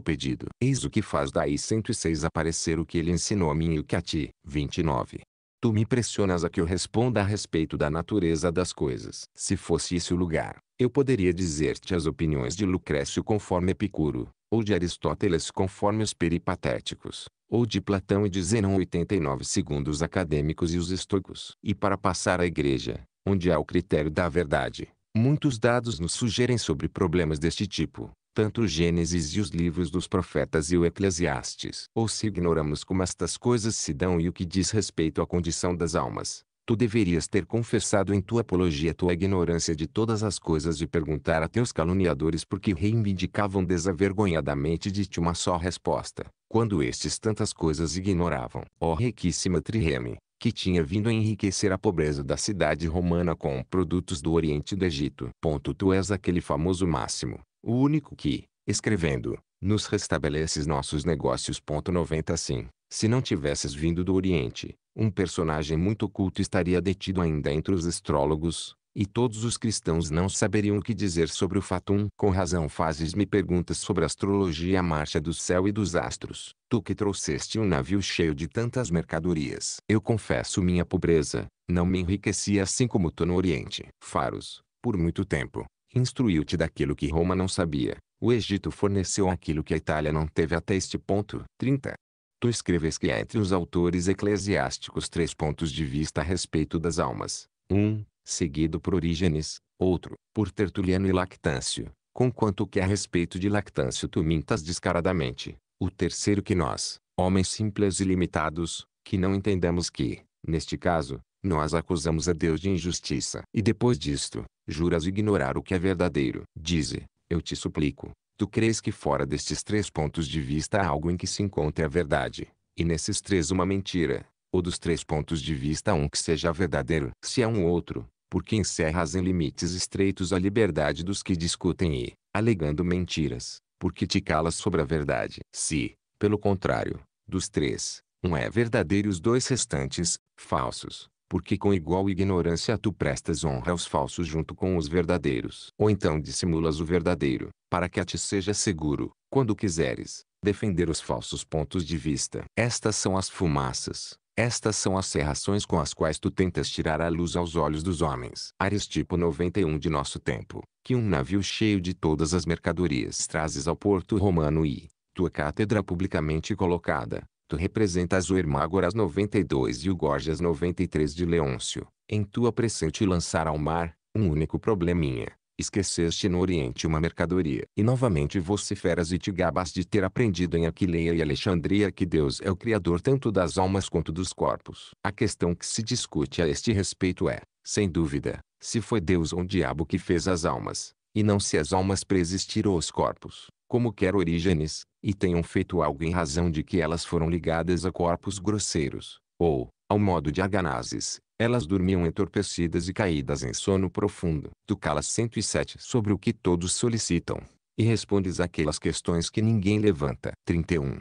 pedido, eis o que faz daí 106 aparecer o que ele ensinou a mim e o que a ti. 29. Tu me pressionas a que eu responda a respeito da natureza das coisas. Se fosse esse o lugar, eu poderia dizer-te as opiniões de Lucrécio conforme Epicuro, ou de Aristóteles conforme os peripatéticos, ou de Platão e de Zenão 89 segundo os acadêmicos e os estoicos. E para passar à igreja, onde há o critério da verdade, Muitos dados nos sugerem sobre problemas deste tipo, tanto o Gênesis e os livros dos profetas e o Eclesiastes. Ou se ignoramos como estas coisas se dão e o que diz respeito à condição das almas, tu deverias ter confessado em tua apologia tua ignorância de todas as coisas e perguntar a teus caluniadores por que reivindicavam desavergonhadamente de ti uma só resposta, quando estes tantas coisas ignoravam. Ó oh, riquíssima trireme, que tinha vindo a enriquecer a pobreza da cidade romana com produtos do Oriente do Egito. Ponto, tu és aquele famoso Máximo, o único que, escrevendo, nos restabeleces nossos negócios. Ponto 90 Sim, se não tivesses vindo do Oriente, um personagem muito culto estaria detido ainda entre os astrólogos, e todos os cristãos não saberiam o que dizer sobre o fatum. Com razão fazes-me perguntas sobre astrologia e a marcha do céu e dos astros. Tu que trouxeste um navio cheio de tantas mercadorias. Eu confesso minha pobreza, não me enriqueci assim como tu no Oriente. Faros, por muito tempo, instruiu-te daquilo que Roma não sabia. O Egito forneceu aquilo que a Itália não teve até este ponto. 30. Tu escreves que entre os autores eclesiásticos três pontos de vista a respeito das almas. 1. Um, seguido por Orígenes, outro, por Tertuliano e Lactâncio, conquanto que a respeito de Lactâncio tu mintas descaradamente, o terceiro que nós, homens simples e limitados, que não entendemos que, neste caso, nós acusamos a Deus de injustiça. E depois disto, juras ignorar o que é verdadeiro. Dize, eu te suplico, tu crês que fora destes três pontos de vista há algo em que se encontre a verdade, e nesses três uma mentira, ou dos três pontos de vista um que seja verdadeiro. Se é um outro, porque encerras em limites estreitos a liberdade dos que discutem e, alegando mentiras, porque te calas sobre a verdade. Se, pelo contrário, dos três, um é verdadeiro e os dois restantes, falsos, porque com igual ignorância tu prestas honra aos falsos junto com os verdadeiros. Ou então dissimulas o verdadeiro, para que a te seja seguro, quando quiseres, defender os falsos pontos de vista. Estas são as fumaças, estas são as serrações com as quais tu tentas tirar a luz aos olhos dos homens. Aristipo 91 de nosso tempo, que um navio cheio de todas as mercadorias trazes ao porto romano e, tua cátedra publicamente colocada, tu representas o Hermágoras 92 e o Gorgias 93 de Leôncio, em tua presente lançar ao mar, um único probleminha, Esqueceste no Oriente uma mercadoria. E novamente vociferas e te gabas de ter aprendido em Aquileia e Alexandria que Deus é o Criador tanto das almas quanto dos corpos. A questão que se discute a este respeito é, sem dúvida, se foi Deus ou o diabo que fez as almas, e não se as almas preexistiram os corpos, como quer Orígenes, e tenham feito algo em razão de que elas foram ligadas a corpos grosseiros, ou, ao modo de Aganazes, elas dormiam entorpecidas e caídas em sono profundo. Tu calas 107 sobre o que todos solicitam, e respondes aquelas questões que ninguém levanta. 31.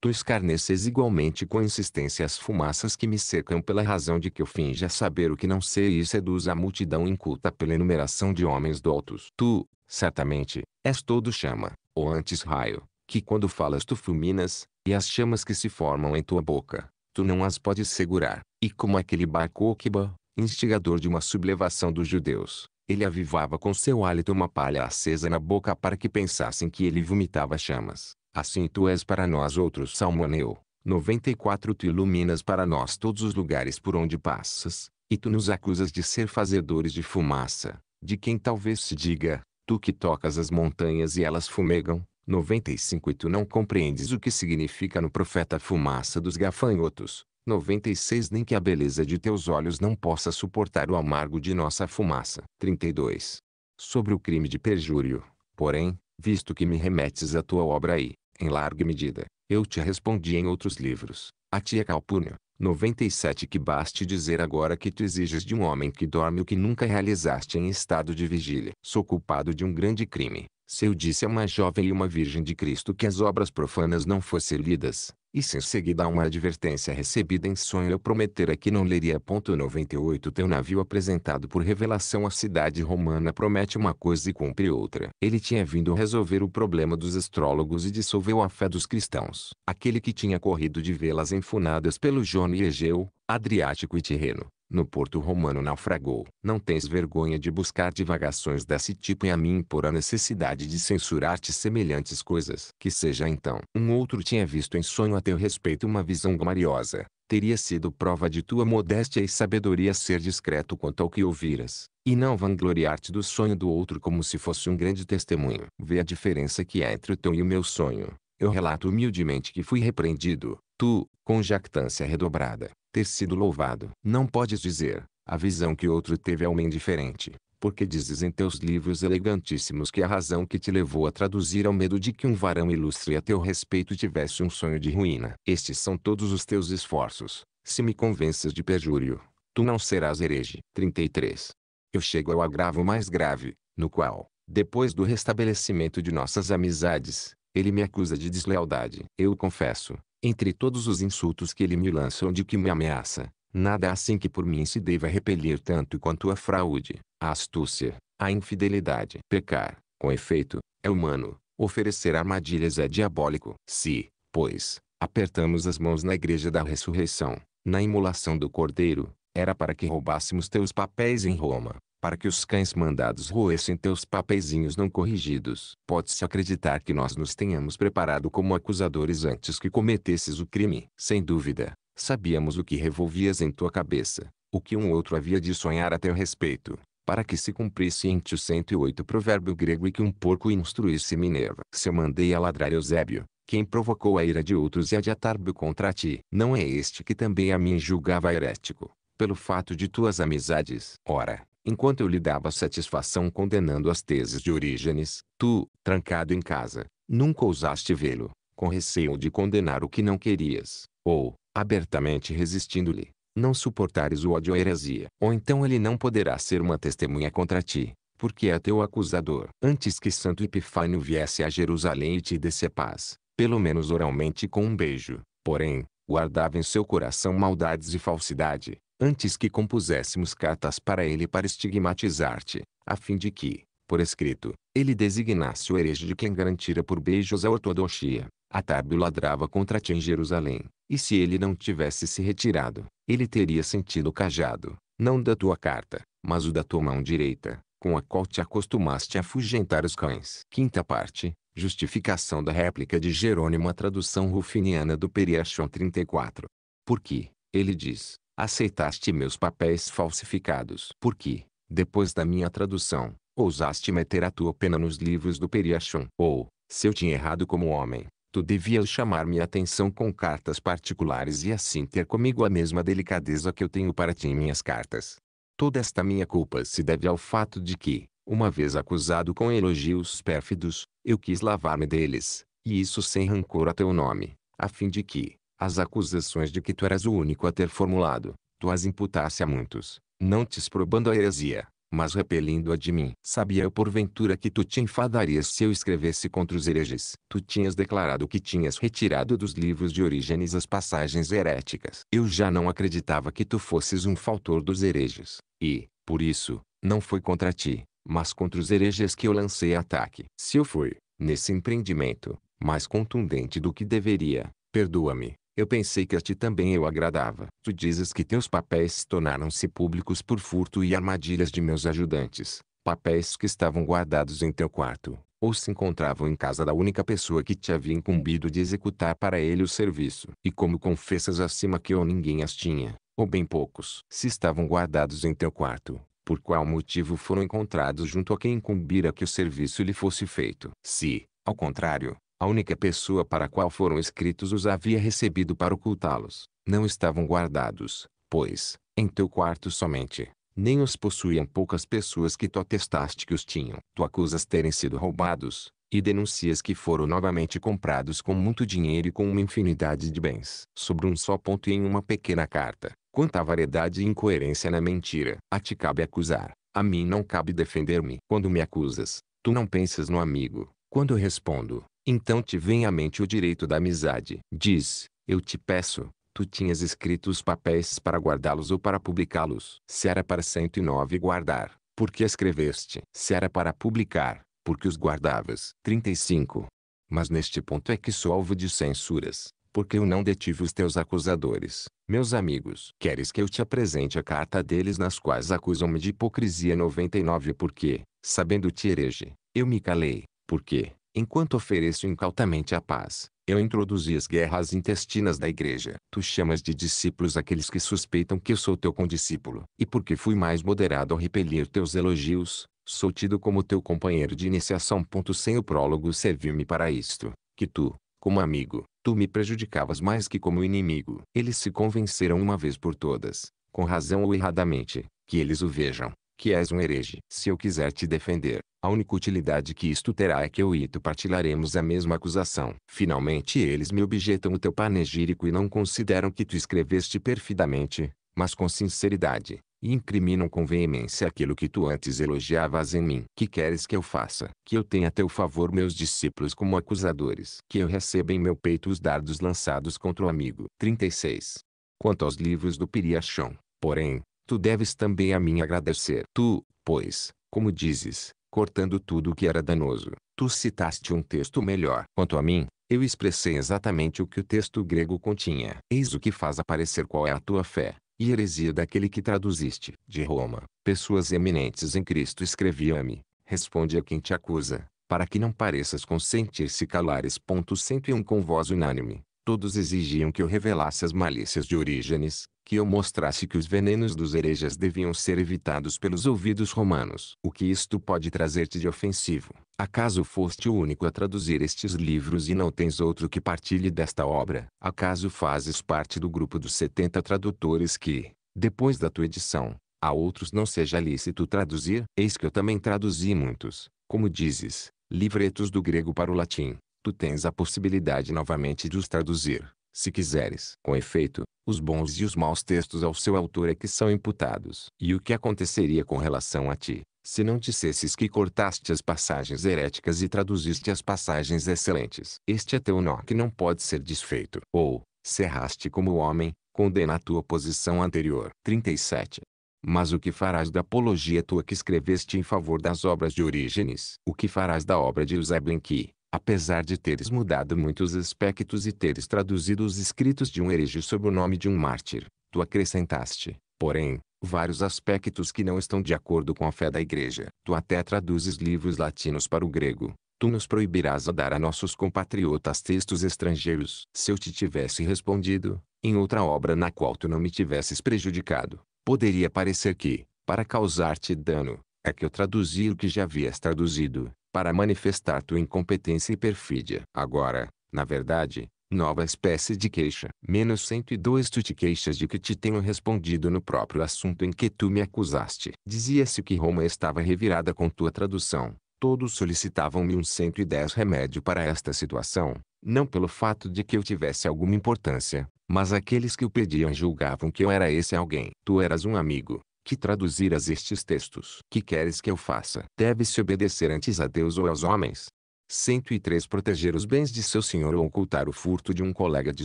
Tu escarneces igualmente com insistência as fumaças que me cercam pela razão de que eu finja saber o que não sei e seduz a multidão inculta pela enumeração de homens doutos. Tu, certamente, és todo chama, ou antes raio, que quando falas tu fulminas, e as chamas que se formam em tua boca, tu não as podes segurar. E como aquele barco, Kokhba, instigador de uma sublevação dos judeus, ele avivava com seu hálito uma palha acesa na boca para que pensassem que ele vomitava chamas. Assim tu és para nós outros Salmoneu. 94 Tu iluminas para nós todos os lugares por onde passas, e tu nos acusas de ser fazedores de fumaça, de quem talvez se diga, tu que tocas as montanhas e elas fumegam, 95 E tu não compreendes o que significa no profeta a fumaça dos gafanhotos. 96 Nem que a beleza de teus olhos não possa suportar o amargo de nossa fumaça. 32. Sobre o crime de perjúrio, porém, visto que me remetes à tua obra aí, em larga medida, eu te respondi em outros livros, a tia Calpurnia, 97 Que baste dizer agora que tu exiges de um homem que dorme o que nunca realizaste em estado de vigília. Sou culpado de um grande crime, se eu disse a uma jovem e uma virgem de Cristo que as obras profanas não fossem lidas, e sem seguida a uma advertência recebida em sonho eu prometera que não leria. Ponto 98 Teu navio apresentado por revelação à cidade romana promete uma coisa e cumpre outra. Ele tinha vindo resolver o problema dos astrólogos e dissolveu a fé dos cristãos. Aquele que tinha corrido de vê-las enfunadas pelo Jônio e Egeu, Adriático e Tirreno, no porto romano naufragou. Não tens vergonha de buscar divagações desse tipo e a mim por a necessidade de censurar-te semelhantes coisas. Que seja então. Um outro tinha visto em sonho a teu respeito uma visão gloriosa. Teria sido prova de tua modéstia e sabedoria ser discreto quanto ao que ouviras, e não vangloriar-te do sonho do outro como se fosse um grande testemunho. Vê a diferença que há entre o teu e o meu sonho. Eu relato humildemente que fui repreendido, tu, com jactância redobrada, ter sido louvado. Não podes dizer, a visão que outro teve é uma diferente, porque dizes em teus livros elegantíssimos que a razão que te levou a traduzir ao medo de que um varão ilustre a teu respeito tivesse um sonho de ruína. Estes são todos os teus esforços. Se me convences de perjúrio, tu não serás herege. 33. Eu chego ao agravo mais grave, no qual, depois do restabelecimento de nossas amizades, ele me acusa de deslealdade. Eu confesso, entre todos os insultos que ele me lança ou de que me ameaça, nada assim que por mim se deva repelir tanto quanto a fraude, a astúcia, a infidelidade. Pecar, com efeito, é humano, oferecer armadilhas é diabólico. Se, pois, apertamos as mãos na igreja da ressurreição, na imolação do cordeiro, era para que roubássemos teus papéis em Roma, para que os cães mandados roessem teus papeizinhos não corrigidos. Pode-se acreditar que nós nos tenhamos preparado como acusadores antes que cometesses o crime. Sem dúvida, sabíamos o que revolvias em tua cabeça, o que um outro havia de sonhar a teu respeito, para que se cumprisse em ti o 108 provérbio grego e que um porco instruísse Minerva. Se eu mandei a ladrar Eusébio, quem provocou a ira de outros e a de Atárbio contra ti, não é este que também a mim julgava herético, pelo fato de tuas amizades. Ora, Enquanto eu lhe dava satisfação condenando as teses de Orígenes, tu, trancado em casa, nunca ousaste vê-lo, com receio de condenar o que não querias, ou, abertamente resistindo-lhe, não suportares o ódio à heresia. Ou então ele não poderá ser uma testemunha contra ti, porque é teu acusador. Antes que Santo Epifânio viesse a Jerusalém e te desse paz, pelo menos oralmente com um beijo, porém, guardava em seu coração maldades e falsidade, antes que compuséssemos cartas para ele para estigmatizar-te, a fim de que, por escrito, ele designasse o herege de quem garantira por beijos a ortodoxia. a Atábio ladrava contra ti em Jerusalém, e se ele não tivesse se retirado, ele teria sentido o cajado, não da tua carta, mas o da tua mão direita, com a qual te acostumaste a afugentar os cães. Quinta parte, justificação da réplica de Jerônimo à tradução rufiniana do Periachon 34. Porque, ele diz, aceitaste meus papéis falsificados. Porque, depois da minha tradução, ousaste meter a tua pena nos livros do Periachon. Ou, se eu tinha errado como homem, tu devias chamar minha atenção com cartas particulares e assim ter comigo a mesma delicadeza que eu tenho para ti em minhas cartas. Toda esta minha culpa se deve ao fato de que, uma vez acusado com elogios pérfidos, eu quis lavar-me deles, e isso sem rancor a teu nome, a fim de que, as acusações de que tu eras o único a ter formulado, tu as imputasse a muitos, não te exprobando a heresia, mas repelindo-a de mim. Sabia eu porventura que tu te enfadarias se eu escrevesse contra os hereges. Tu tinhas declarado que tinhas retirado dos livros de Orígenes as passagens heréticas. Eu já não acreditava que tu fosses um faltor dos hereges, e, por isso, não foi contra ti, mas contra os hereges que eu lancei ataque. Se eu fui, nesse empreendimento, mais contundente do que deveria, perdoa-me, eu pensei que a ti também eu agradava. Tu dizes que teus papéis tornaram-se públicos por furto e armadilhas de meus ajudantes. Papéis que estavam guardados em teu quarto, ou se encontravam em casa da única pessoa que te havia incumbido de executar para ele o serviço. E como confessas acima que eu ninguém as tinha, ou bem poucos. Se estavam guardados em teu quarto, por qual motivo foram encontrados junto a quem incumbira que o serviço lhe fosse feito? Se, ao contrário, a única pessoa para a qual foram escritos os havia recebido para ocultá-los. Não estavam guardados, pois, em teu quarto somente. Nem os possuíam poucas pessoas que tu atestaste que os tinham. Tu acusas terem sido roubados, e denuncias que foram novamente comprados com muito dinheiro e com uma infinidade de bens. Sobre um só ponto e em uma pequena carta. Quanta variedade e incoerência na mentira. A ti cabe acusar. A mim não cabe defender-me. Quando me acusas, tu não pensas no amigo. Quando respondo, então te vem à mente o direito da amizade. Diz, eu te peço, tu tinhas escrito os papéis para guardá-los ou para publicá-los. Se era para 109 guardar, por que escreveste? Se era para publicar, por que os guardavas? 35. Mas neste ponto é que sou alvo de censuras, porque eu não detive os teus acusadores. Meus amigos, queres que eu te apresente a carta deles nas quais acusam-me de hipocrisia 99 porque, sabendo-te herege, eu me calei, porque, Enquanto ofereço incautamente a paz, eu introduzi as guerras intestinas da igreja. Tu chamas de discípulos aqueles que suspeitam que eu sou teu condiscípulo. E porque fui mais moderado ao repelir teus elogios, sou tido como teu companheiro de iniciação. Ponto sem o prólogo serviu-me para isto, que tu, como amigo, tu me prejudicavas mais que como inimigo. Eles se convenceram uma vez por todas, com razão ou erradamente, que eles o vejam, que és um herege. Se eu quiser te defender, a única utilidade que isto terá é que eu e tu partilharemos a mesma acusação. Finalmente eles me objetam o teu panegírico e não consideram que tu escreveste perfidamente, mas com sinceridade, e incriminam com veemência aquilo que tu antes elogiavas em mim. Que queres que eu faça? Que eu tenha a teu favor meus discípulos como acusadores. Que eu receba em meu peito os dardos lançados contra o amigo. 36. Quanto aos livros do Piriachão, porém, tu deves também a mim agradecer. Tu, pois, como dizes, cortando tudo o que era danoso, tu citaste um texto melhor. Quanto a mim, eu expressei exatamente o que o texto grego continha. Eis o que faz aparecer qual é a tua fé, e heresia daquele que traduziste. De Roma, pessoas eminentes em Cristo escreviam me responde a quem te acusa, para que não pareças consentir-se calares. 101 Com voz unânime, todos exigiam que eu revelasse as malícias de Orígenes, que eu mostrasse que os venenos dos hereges deviam ser evitados pelos ouvidos romanos. O que isto pode trazer-te de ofensivo? Acaso foste o único a traduzir estes livros e não tens outro que partilhe desta obra? Acaso fazes parte do grupo dos 70 tradutores que, depois da tua edição, a outros não seja lícito traduzir? Eis que eu também traduzi muitos, como dizes, livretos do grego para o latim, tu tens a possibilidade novamente de os traduzir, se quiseres. Com efeito, os bons e os maus textos ao seu autor é que são imputados. E o que aconteceria com relação a ti, se não dissesses que cortaste as passagens heréticas e traduziste as passagens excelentes? Este é teu nó que não pode ser desfeito. Ou, se erraste como homem, condena a tua posição anterior. 37. Mas o que farás da apologia tua que escreveste em favor das obras de Orígenes? O que farás da obra de Eusébio em que, Apesar de teres mudado muitos aspectos e teres traduzido os escritos de um herege sob o nome de um mártir, tu acrescentaste, porém, vários aspectos que não estão de acordo com a fé da igreja. Tu até traduzes livros latinos para o grego. Tu nos proibirás a dar a nossos compatriotas textos estrangeiros. Se eu te tivesse respondido, em outra obra na qual tu não me tivesses prejudicado, poderia parecer que, para causar-te dano, é que eu traduzi o que já havias traduzido, para manifestar tua incompetência e perfídia. Agora, na verdade, nova espécie de queixa. Menos 102 Tu te queixas de que te tenho respondido no próprio assunto em que tu me acusaste. Dizia-se que Roma estava revirada com tua tradução. Todos solicitavam-me um 110 remédio para esta situação, não pelo fato de que eu tivesse alguma importância, mas aqueles que o pediam julgavam que eu era esse alguém. Tu eras um amigo, que traduziras estes textos. Que queres que eu faça? Deve-se obedecer antes a Deus ou aos homens? 103 Proteger os bens de seu senhor ou ocultar o furto de um colega de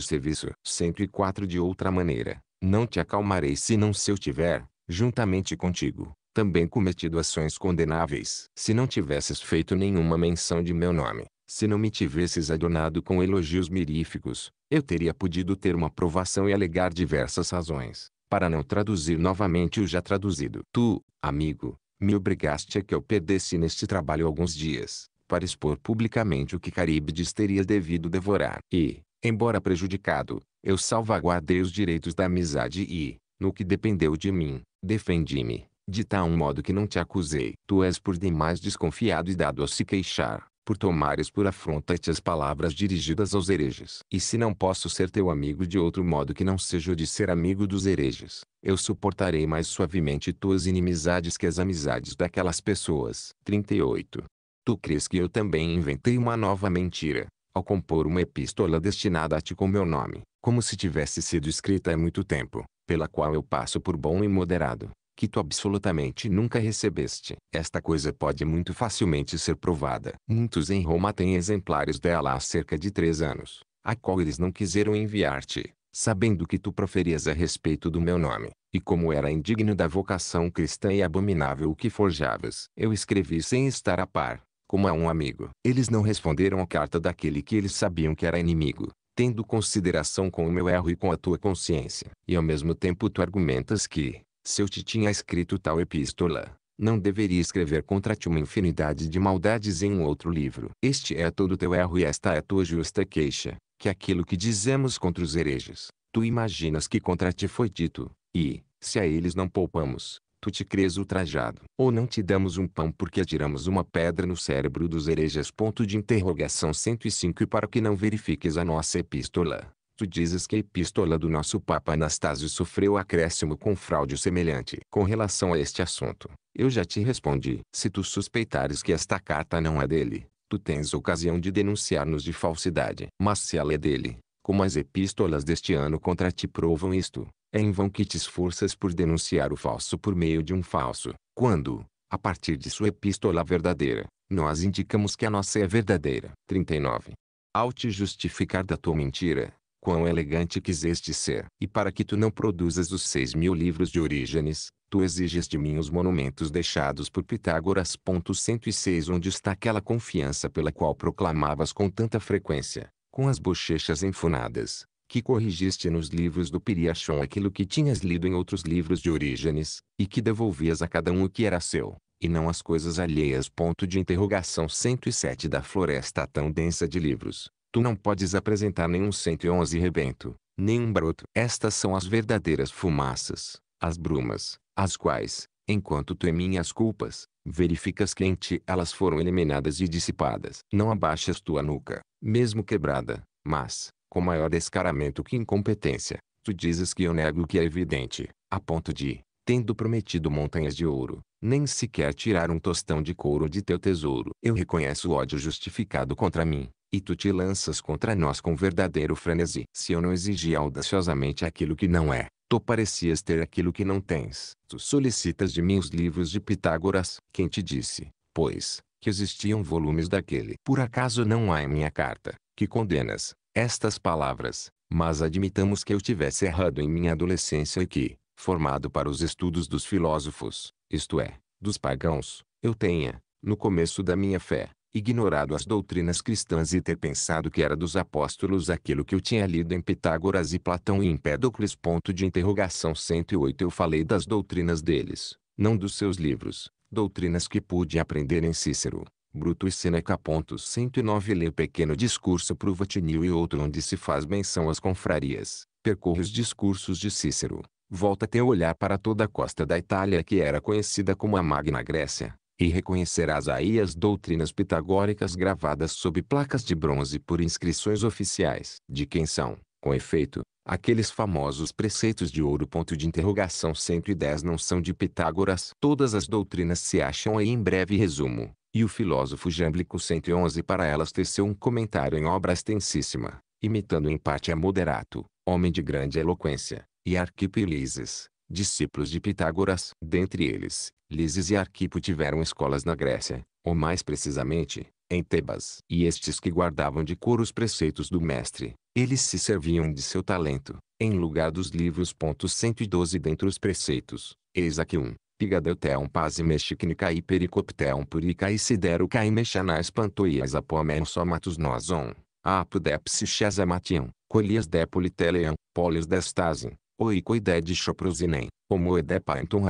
serviço. 104 De outra maneira, não te acalmarei se não se eu tiver, juntamente contigo, também cometido ações condenáveis. Se não tivesses feito nenhuma menção de meu nome, se não me tivesses adornado com elogios miríficos, eu teria podido ter uma provação e alegar diversas razões para não traduzir novamente o já traduzido. Tu, amigo, me obrigaste a que eu perdesse neste trabalho alguns dias, para expor publicamente o que Caríbides teria devido devorar. E, embora prejudicado, eu salvaguardei os direitos da amizade e, no que dependeu de mim, defendi-me, de tal modo que não te acusei. Tu és por demais desconfiado e dado a se queixar, por tomares por afronta estas palavras dirigidas aos hereges. E se não posso ser teu amigo de outro modo que não seja o de ser amigo dos hereges, eu suportarei mais suavemente tuas inimizades que as amizades daquelas pessoas. 38. Tu crês que eu também inventei uma nova mentira, ao compor uma epístola destinada a ti com meu nome, como se tivesse sido escrita há muito tempo, pela qual eu passo por bom e moderado, que tu absolutamente nunca recebeste. Esta coisa pode muito facilmente ser provada. Muitos em Roma têm exemplares dela há cerca de três anos, a qual eles não quiseram enviar-te, sabendo que tu proferias a respeito do meu nome, e como era indigno da vocação cristã e abominável o que forjavas. Eu escrevi sem estar a par, como a um amigo. Eles não responderam à carta daquele que eles sabiam que era inimigo tendo consideração com o meu erro e com a tua consciência. E ao mesmo tempo tu argumentas que, se eu te tinha escrito tal epístola, não deveria escrever contra ti uma infinidade de maldades em um outro livro. Este é todo teu erro e esta é tua justa queixa, que aquilo que dizemos contra os hereges, tu imaginas que contra ti foi dito, e, se a eles não poupamos, tu te crês ultrajado. Ou não te damos um pão porque atiramos uma pedra no cérebro dos hereges? Ponto de interrogação 105 E para que não verifiques a nossa epístola, Tu dizes que a epístola do nosso Papa Anastácio sofreu acréscimo com fraude semelhante. Com relação a este assunto, eu já te respondi. Se tu suspeitares que esta carta não é dele, tu tens ocasião de denunciar-nos de falsidade. Mas se ela é dele, como as epístolas deste ano contra ti provam isto, é em vão que te esforças por denunciar o falso por meio de um falso, quando, a partir de sua epístola verdadeira, nós indicamos que a nossa é verdadeira. 39. Ao te justificar da tua mentira, quão elegante quiseste ser. E para que tu não produzas os seis mil livros de Orígenes, tu exiges de mim os monumentos deixados por Pitágoras. 106 Onde está aquela confiança pela qual proclamavas com tanta frequência, com as bochechas enfunadas, que corrigiste nos livros do Piriachon aquilo que tinhas lido em outros livros de Orígenes, e que devolvias a cada um o que era seu, e não as coisas alheias. Ponto de interrogação 107 Da floresta tão densa de livros, Tu não podes apresentar nenhum 111 rebento, nenhum broto. Estas são as verdadeiras fumaças, as brumas, as quais, enquanto tu em minhas culpas, verificas que em ti elas foram eliminadas e dissipadas. Não abaixas tua nuca, mesmo quebrada, mas, com maior descaramento que incompetência, tu dizes que eu nego o que é evidente, a ponto de, tendo prometido montanhas de ouro, nem sequer tirar um tostão de couro de teu tesouro. Eu reconheço o ódio justificado contra mim, e tu te lanças contra nós com verdadeiro frenesi. Se eu não exigia audaciosamente aquilo que não é, tu parecias ter aquilo que não tens. Tu solicitas de mim os livros de Pitágoras. Quem te disse, pois, que existiam volumes daquele? Por acaso não há em minha carta, que condenas, estas palavras, mas admitamos que eu tivesse errado em minha adolescência e que, formado para os estudos dos filósofos, isto é, dos pagãos, eu tenha, no começo da minha fé, ignorado as doutrinas cristãs e ter pensado que era dos apóstolos aquilo que eu tinha lido em Pitágoras e Platão e Empédocles. Ponto de interrogação 108 Eu falei das doutrinas deles, não dos seus livros, doutrinas que pude aprender em Cícero, Bruto e Seneca. 109 Lê o pequeno discurso Vatinil e outro onde se faz menção às confrarias, percorre os discursos de Cícero, volta teu olhar para toda a costa da Itália que era conhecida como a Magna Grécia, e reconhecerás aí as doutrinas pitagóricas gravadas sob placas de bronze por inscrições oficiais, de quem são, com efeito, aqueles famosos preceitos de ouro. Ponto de interrogação 110 não são de Pitágoras. Todas as doutrinas se acham aí em breve resumo, e o filósofo Jâmblico 111 para elas teceu um comentário em obra extensíssima, imitando em parte a Moderato, homem de grande eloquência, e Arquipelises, discípulos de Pitágoras. Dentre eles, Lises e Arquipo tiveram escolas na Grécia, ou mais precisamente, em Tebas. E estes que guardavam de cor os preceitos do mestre, eles se serviam de seu talento, em lugar dos livros. 112 Dentre os preceitos, eis aqui um. Pigadeuteon paz e mexicnica e pericopteon purica e sidero cai mexanais pantoias apomeon somatus nozon, apodepsi xesamation, colias depoliteleon, polis destasin, oikoidé de Choprosinem, homoedé paenton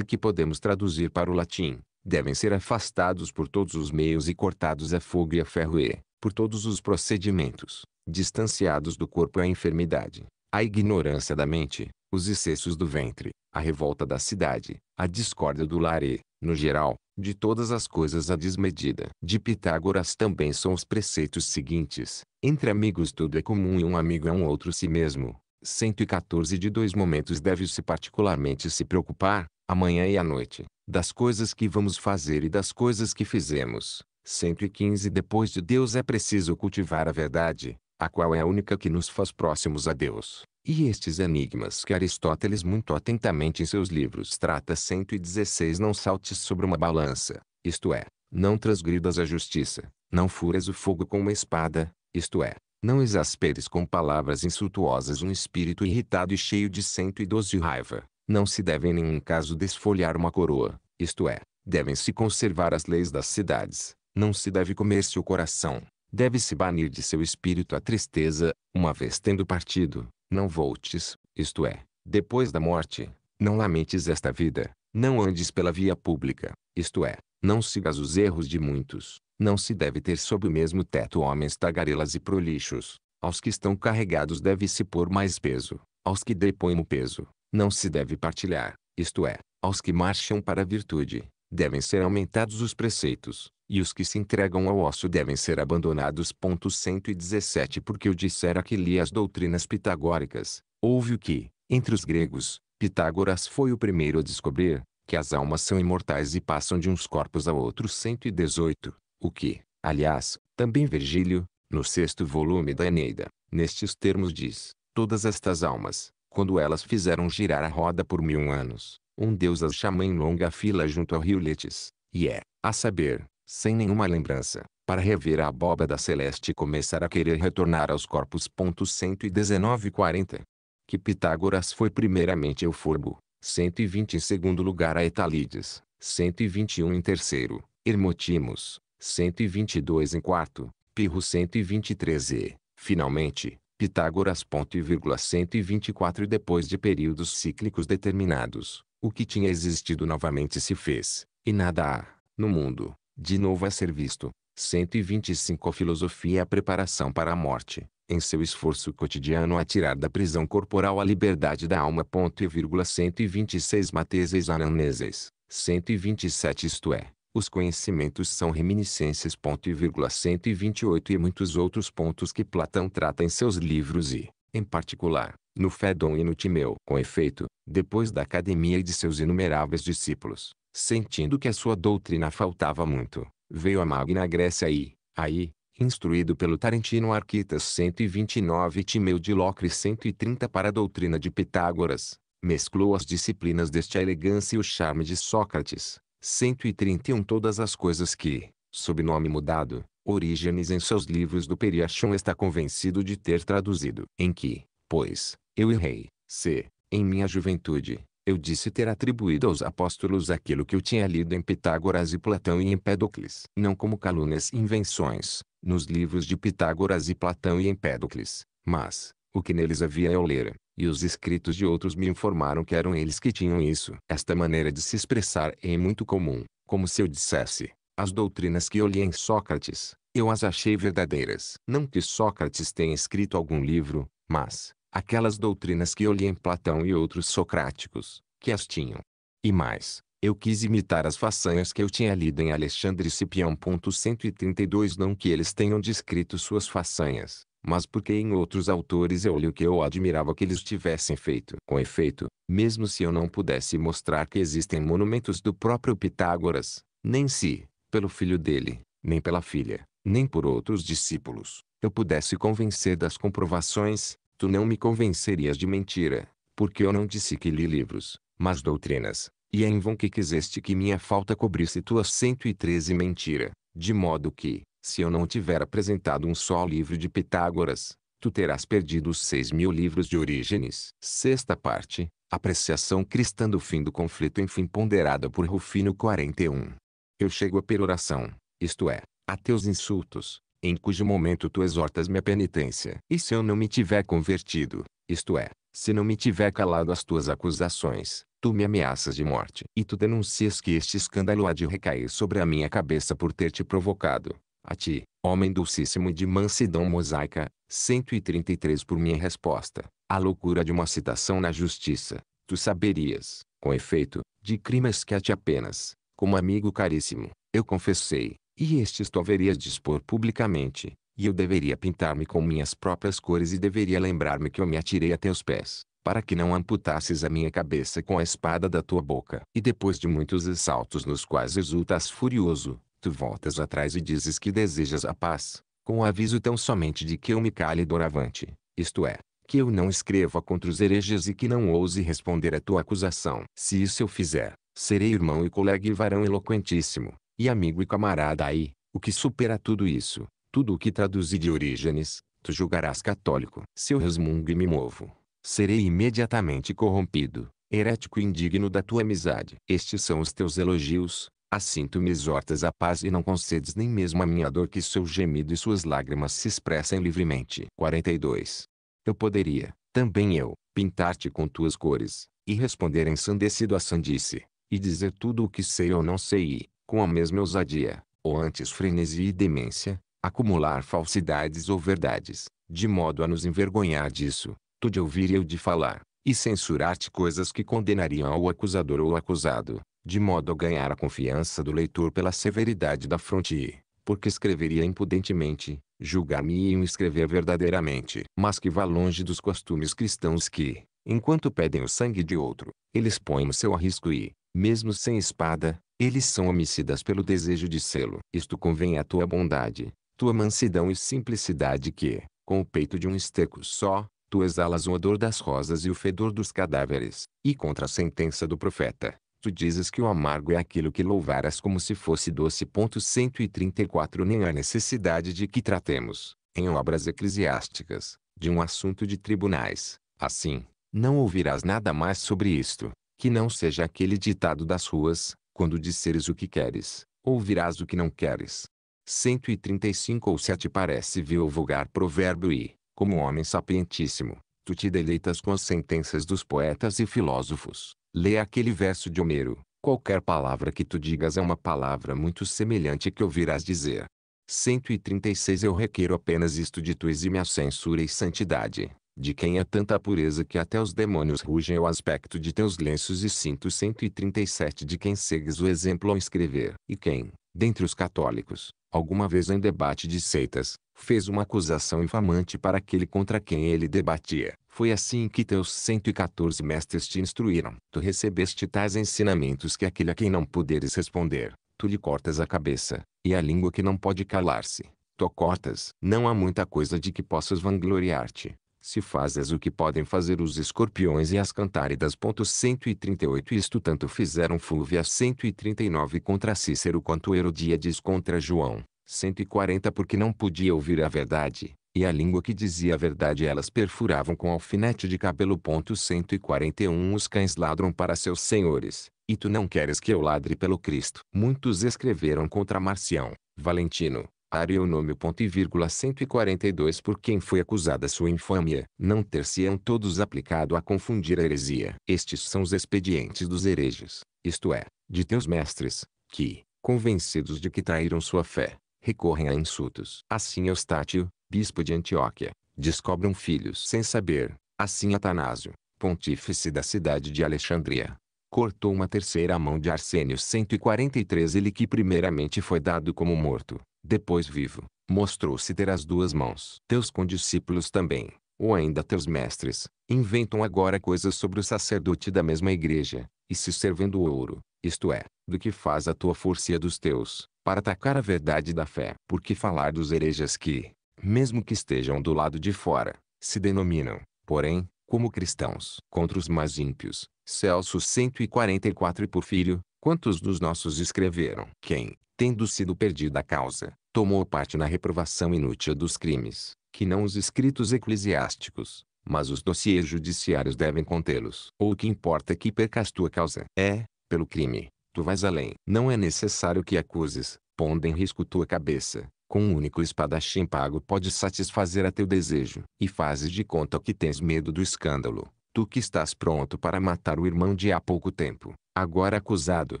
que podemos traduzir para o latim, devem ser afastados por todos os meios e cortados a fogo e a ferro e, por todos os procedimentos, distanciados do corpo a enfermidade, a ignorância da mente, os excessos do ventre, a revolta da cidade, a discórdia do lar e, no geral, de todas as coisas a desmedida. De Pitágoras também são os preceitos seguintes: entre amigos tudo é comum e um amigo é um outro si mesmo. 114 de dois momentos deve-se particularmente se preocupar, amanhã e à noite, das coisas que vamos fazer e das coisas que fizemos. 115 Depois de Deus é preciso cultivar a verdade, a qual é a única que nos faz próximos a Deus. E estes enigmas que Aristóteles muito atentamente em seus livros trata 116 Não saltes sobre uma balança, isto é, não transgridas a justiça, não furas o fogo com uma espada, isto é, não exasperes com palavras insultuosas um espírito irritado e cheio de cento e doze raiva. Não se deve em nenhum caso desfolhar uma coroa, isto é, devem-se conservar as leis das cidades. Não se deve comer seu coração. Deve-se banir de seu espírito a tristeza, uma vez tendo partido. Não voltes, isto é, depois da morte. Não lamentes esta vida. Não andes pela via pública, isto é, não sigas os erros de muitos. Não se deve ter sob o mesmo teto homens tagarelas e prolixos. Aos que estão carregados deve-se pôr mais peso. Aos que depõem o peso, não se deve partilhar. Isto é, aos que marcham para a virtude, devem ser aumentados os preceitos, e os que se entregam ao ócio devem ser abandonados. Ponto 117 Porque eu dissera que li as doutrinas pitagóricas, houve o que, entre os gregos, Pitágoras foi o primeiro a descobrir, que as almas são imortais e passam de uns corpos a outros. 118 o que, aliás, também Virgílio, no sexto volume da Eneida, nestes termos diz, todas estas almas, quando elas fizeram girar a roda por mil anos, um Deus as chama em longa fila junto ao rio Letes, e é, a saber, sem nenhuma lembrança, para rever a abóbada celeste e começar a querer retornar aos corpos. 11940. Que Pitágoras foi primeiramente Euforbo, 120 em segundo lugar a Etalides, 121 em terceiro, Hermotimos, 122 em quarto, Pirro 123 e, finalmente, Pitágoras. Ponto e vírgula 124 e depois de períodos cíclicos determinados, o que tinha existido novamente se fez, e nada há, no mundo, de novo a ser visto. 125 A filosofia é a preparação para a morte, em seu esforço cotidiano a tirar da prisão corporal a liberdade da alma. Ponto e vírgula 126 Mateses Araneses, 127 isto é, os conhecimentos são reminiscências. Ponto e vírgula 128 e muitos outros pontos que Platão trata em seus livros e, em particular, no Fédon e no Timeu. Com efeito, depois da academia e de seus inumeráveis discípulos, sentindo que a sua doutrina faltava muito, veio a Magna Grécia e, aí, instruído pelo Tarentino Arquitas 129 e Timeu de Locre 130 para a doutrina de Pitágoras, mesclou as disciplinas deste a elegância e o charme de Sócrates, 131 Todas as coisas que, sob nome mudado, Orígenes em seus livros do Periachon está convencido de ter traduzido. Em que, pois, eu errei, se, em minha juventude, eu disse ter atribuído aos apóstolos aquilo que eu tinha lido em Pitágoras e Platão e em Empédocles. Não como calúnias e invenções, nos livros de Pitágoras e Platão e Empédocles, mas, o que neles havia eu lera, e os escritos de outros me informaram que eram eles que tinham isso. Esta maneira de se expressar é muito comum, como se eu dissesse, as doutrinas que eu li em Sócrates, eu as achei verdadeiras. Não que Sócrates tenha escrito algum livro, mas, aquelas doutrinas que eu li em Platão e outros socráticos, que as tinham. E mais, eu quis imitar as façanhas que eu tinha lido em Alexandre Cipião. 132 Não que eles tenham descrito suas façanhas, mas porque em outros autores eu li o que eu admirava que eles tivessem feito. Com efeito, mesmo se eu não pudesse mostrar que existem monumentos do próprio Pitágoras, nem se, pelo filho dele, nem pela filha, nem por outros discípulos, eu pudesse convencer das comprovações, tu não me convencerias de mentira, porque eu não disse que li livros, mas doutrinas, e é em vão que quiseste que minha falta cobrisse tuas 113 mentira, de modo que, se eu não tiver apresentado um só livro de Pitágoras, tu terás perdido os seis mil livros de Orígenes. Sexta parte, Apreciação cristã do fim do conflito enfim ponderada por Rufino 41. Eu chego à peroração, isto é, a teus insultos, em cujo momento tu exortas minha penitência. E se eu não me tiver convertido, isto é, se não me tiver calado as tuas acusações, tu me ameaças de morte. E tu denuncias que este escândalo há de recair sobre a minha cabeça por ter te provocado, a ti, homem dulcíssimo e de mansidão mosaica, 133 por minha resposta, a loucura de uma citação na justiça, tu saberias, com efeito, de crimes que a ti apenas, como amigo caríssimo, eu confessei, e estes tu haverias de expor publicamente, e eu deveria pintar-me com minhas próprias cores e deveria lembrar-me que eu me atirei a teus pés, para que não amputasses a minha cabeça com a espada da tua boca. E depois de muitos assaltos nos quais exultas furioso, Tu voltas atrás e dizes que desejas a paz, com o aviso tão somente de que eu me cale doravante, isto é, que eu não escreva contra os hereges e que não ouse responder à tua acusação. Se isso eu fizer, serei irmão e colega e varão eloquentíssimo, e amigo e camarada aí, o que supera tudo isso, tudo o que traduzi de Orígenes, tu julgarás católico. Se eu resmungo e me movo, serei imediatamente corrompido, herético e indigno da tua amizade. Estes são os teus elogios, Assim tu me exortas a paz e não concedes nem mesmo a minha dor que seu gemido e suas lágrimas se expressem livremente. 42. Eu poderia, também eu, pintar-te com tuas cores, e responder ensandecido à sandice, e dizer tudo o que sei ou não sei e, com a mesma ousadia, ou antes frenesi e demência, acumular falsidades ou verdades, de modo a nos envergonhar disso, tu de ouvir e eu de falar, e censurar-te coisas que condenariam ao acusador ou acusado, de modo a ganhar a confiança do leitor pela severidade da fronte, porque escreveria impudentemente, julgar-me iam escrever verdadeiramente, mas que vá longe dos costumes cristãos que, enquanto pedem o sangue de outro, eles põem o seu a risco e, mesmo sem espada, eles são homicidas pelo desejo de sê-lo. Isto convém à tua bondade, tua mansidão e simplicidade que, com o peito de um esterco só, tu exalas o odor das rosas e o fedor dos cadáveres, e contra a sentença do profeta, Tu dizes que o amargo é aquilo que louvaras como se fosse doce. 134 Nem há necessidade de que tratemos, em obras eclesiásticas, de um assunto de tribunais. Assim, não ouvirás nada mais sobre isto, que não seja aquele ditado das ruas, quando disseres o que queres, ouvirás o que não queres. 135 ou se te parece vil vulgar provérbio e, como homem sapientíssimo, tu te deleitas com as sentenças dos poetas e filósofos, Lê aquele verso de Homero. Qualquer palavra que tu digas é uma palavra muito semelhante que ouvirás dizer. 136 Eu requeiro apenas isto de tu exime a censura e santidade, de quem é tanta pureza que até os demônios rugem ao aspecto de teus lenços e cinto 137 de quem segues o exemplo ao escrever. E quem, dentre os católicos, alguma vez em debate de seitas, fez uma acusação infamante para aquele contra quem ele debatia. Foi assim que teus 114 mestres te instruíram. Tu recebeste tais ensinamentos que aquele a quem não puderes responder, tu lhe cortas a cabeça, e a língua que não pode calar-se, tu cortas. Não há muita coisa de que possas vangloriar-te, se fazes o que podem fazer os escorpiões e as cantáridas. 138 Isto tanto fizeram Fúvia 139 contra Cícero quanto Herodíades contra João, 140 porque não podia ouvir a verdade, e a língua que dizia a verdade elas perfuravam com alfinete de cabelo. Ponto 141 Os cães ladram para seus senhores, e tu não queres que eu ladre pelo Cristo. Muitos escreveram contra Marcião, Valentino, Arionômio. Ponto e vírgula 142 Por quem foi acusada sua infâmia, não ter-se-ão todos aplicado a confundir a heresia. Estes são os expedientes dos hereges, isto é, de teus mestres, que, convencidos de que traíram sua fé, recorrem a insultos. Assim Eustácio bispo de Antioquia, descobre um filho sem saber, assim Atanásio, pontífice da cidade de Alexandria, cortou uma terceira mão de Arsênio 143 ele que primeiramente foi dado como morto, depois vivo, mostrou-se ter as duas mãos. Teus condiscípulos também, ou ainda teus mestres, inventam agora coisas sobre o sacerdote da mesma igreja, e se servem do ouro, isto é, do que faz a tua força e a dos teus, para atacar a verdade da fé. Porque falar dos hereges que, mesmo que estejam do lado de fora, se denominam, porém, como cristãos. Contra os mais ímpios, Celso 144 e Porfírio, quantos dos nossos escreveram? Quem, tendo sido perdida a causa, tomou parte na reprovação inútil dos crimes, que não os escritos eclesiásticos, mas os dossiês judiciários devem contê-los. Ou o que importa é que percas tua causa é, pelo crime, tu vais além. Não é necessário que acuses, pondo em risco tua cabeça, com um único espadachim pago pode satisfazer a teu desejo. E fazes de conta que tens medo do escândalo, tu que estás pronto para matar o irmão de há pouco tempo, agora acusado,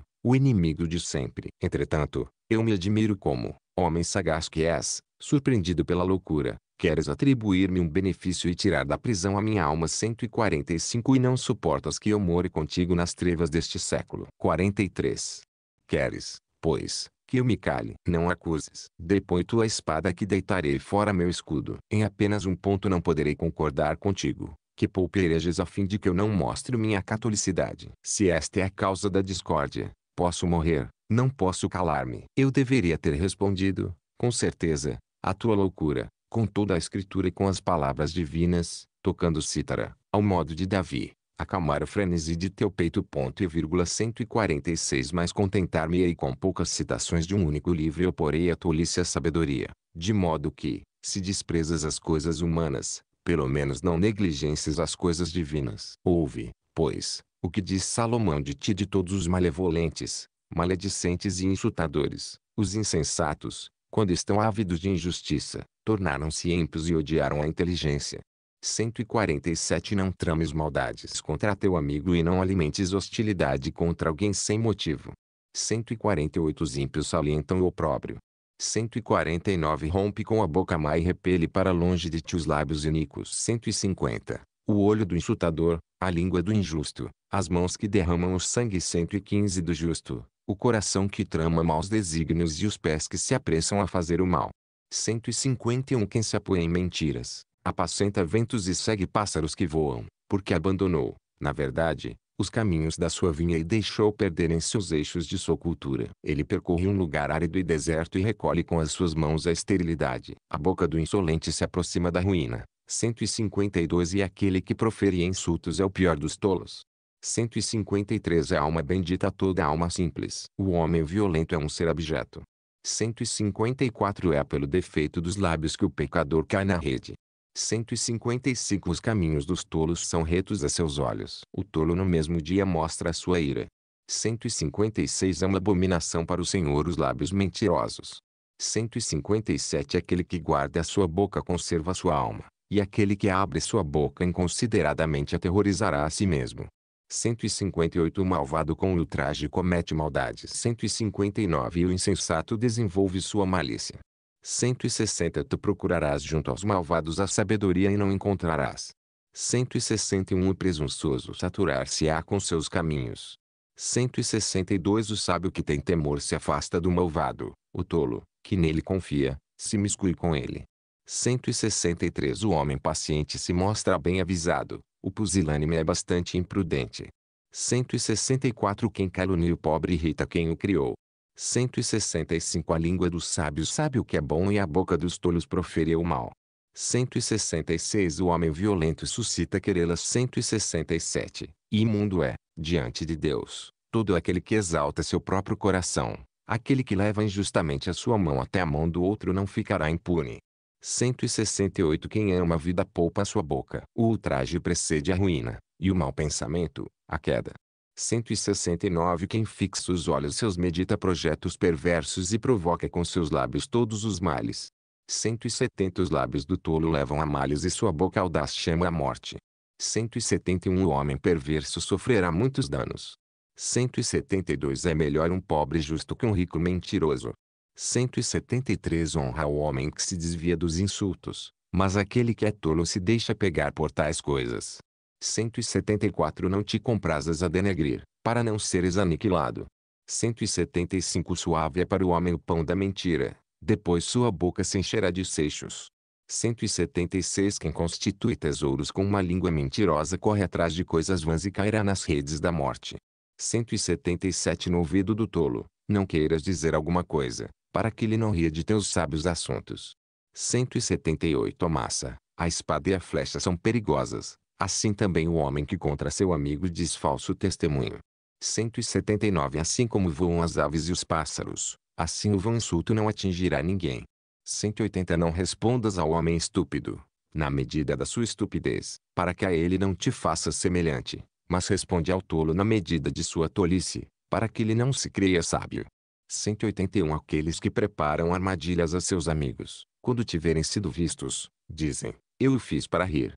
o inimigo de sempre. Entretanto, eu me admiro como, homem sagaz que és, surpreendido pela loucura, queres atribuir-me um benefício e tirar da prisão a minha alma 145 e não suportas que eu more contigo nas trevas deste século. 43. Queres, pois, que eu me cale. Não acuses. Depõe tua espada que deitarei fora meu escudo. Em apenas um ponto não poderei concordar contigo, que poupe a fim de que eu não mostre minha catolicidade. Se esta é a causa da discórdia, posso morrer, não posso calar-me. Eu deveria ter respondido, com certeza, a tua loucura, com toda a escritura e com as palavras divinas, tocando cítara, ao modo de Davi acalmar o frenesi de teu peito. Ponto e vírgula 146 Mas contentar-me-ei com poucas citações de um único livro eu porei a tolice à sabedoria, de modo que, se desprezas as coisas humanas, pelo menos não negligences as coisas divinas. Ouve, pois, o que diz Salomão de ti de todos os malevolentes, maledicentes e insultadores, os insensatos, quando estão ávidos de injustiça, tornaram-se ímpios e odiaram a inteligência. 147 Não trames maldades contra teu amigo e não alimentes hostilidade contra alguém sem motivo. 148 Os ímpios salientam o próprio. 149 Rompe com a boca má e repele para longe de ti os lábios iníquos. 150 O olho do insultador, a língua do injusto, as mãos que derramam o sangue. 115 Do justo, o coração que trama maus desígnios e os pés que se apressam a fazer o mal. 151 Quem se apoia em mentiras, apacenta ventos e segue pássaros que voam, porque abandonou, na verdade, os caminhos da sua vinha e deixou perderem-se os eixos de sua cultura. Ele percorre um lugar árido e deserto e recolhe com as suas mãos a esterilidade. A boca do insolente se aproxima da ruína. 152 E aquele que profere insultos é o pior dos tolos. 153 A alma bendita toda alma simples. O homem violento é um ser abjeto. 154 É pelo defeito dos lábios que o pecador cai na rede. 155 Os caminhos dos tolos são retos a seus olhos. O tolo no mesmo dia mostra a sua ira. 156 É uma abominação para o Senhor os lábios mentirosos. 157 é Aquele que guarda a sua boca conserva a sua alma, e aquele que abre sua boca inconsideradamente aterrorizará a si mesmo. 158 O malvado com ultraje comete maldade. 159 E o insensato desenvolve sua malícia. 160 Tu procurarás junto aos malvados a sabedoria e não encontrarás. 161 O presunçoso saturar-se-á com seus caminhos. 162 O sábio que tem temor se afasta do malvado, o tolo, que nele confia, se miscui com ele. 163 O homem paciente se mostra bem avisado, o pusilânime é bastante imprudente. 164 Quem calunia o pobre irrita quem o criou, 165 A língua dos sábios sabe o que é bom e a boca dos tolos profere o mal. 166 O homem violento suscita querela 167 Imundo é, diante de Deus, todo aquele que exalta seu próprio coração. Aquele que leva injustamente a sua mão até a mão do outro não ficará impune. 168 Quem ama a vida poupa a sua boca. O ultraje precede a ruína, e o mau pensamento, a queda. 169 Quem fixa os olhos seus medita projetos perversos e provoca com seus lábios todos os males. 170 Os lábios do tolo levam a males e sua boca audaz chama a morte. 171 O homem perverso sofrerá muitos danos. 172 É melhor um pobre justo que um rico mentiroso. 173 Honra o homem que se desvia dos insultos, mas aquele que é tolo se deixa pegar por tais coisas. 174 Não te comprazas a denegrir, para não seres aniquilado. 175 Suave é para o homem o pão da mentira, depois sua boca se encherá de seixos. 176 Quem constitui tesouros com uma língua mentirosa corre atrás de coisas vãs e cairá nas redes da morte. 177 No ouvido do tolo, não queiras dizer alguma coisa, para que ele não ria de teus sábios assuntos. 178 A massa, a espada e a flecha são perigosas, Assim também o homem que contra seu amigo diz falso testemunho. 179 Assim como voam as aves e os pássaros, assim o vão insulto não atingirá ninguém. 180 Não respondas ao homem estúpido, na medida da sua estupidez, para que a ele não te faça semelhante, mas responde ao tolo na medida de sua tolice, para que ele não se creia sábio. 181 Aqueles que preparam armadilhas a seus amigos, quando tiverem sido vistos, dizem, eu o fiz para rir.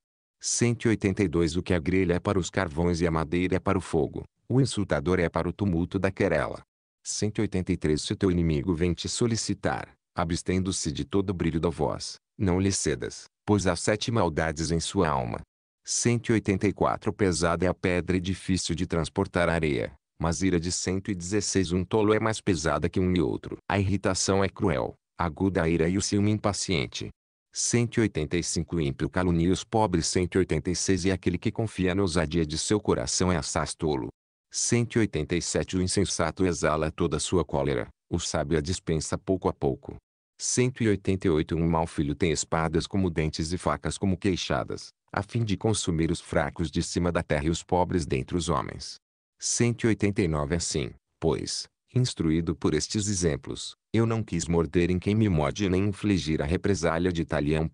182 O que a grelha é para os carvões e a madeira é para o fogo, o insultador é para o tumulto da querela. 183 Se o teu inimigo vem te solicitar, abstendo-se de todo o brilho da voz, não lhe cedas, pois há sete maldades em sua alma. 184 Pesada é a pedra e difícil de transportar a areia, mas ira de 116 Um tolo é mais pesada que um e outro. A irritação é cruel, aguda a ira e o ciúme impaciente. 185 ímpio calunia os pobres 186 e aquele que confia na ousadia de seu coração é assaz tolo. 187 O insensato exala toda sua cólera, o sábio a dispensa pouco a pouco. 188 Um mau filho tem espadas como dentes e facas como queixadas, a fim de consumir os fracos de cima da terra e os pobres dentre os homens. 189 Assim, pois, Instruído por estes exemplos, eu não quis morder em quem me morde nem infligir a represália de talhão.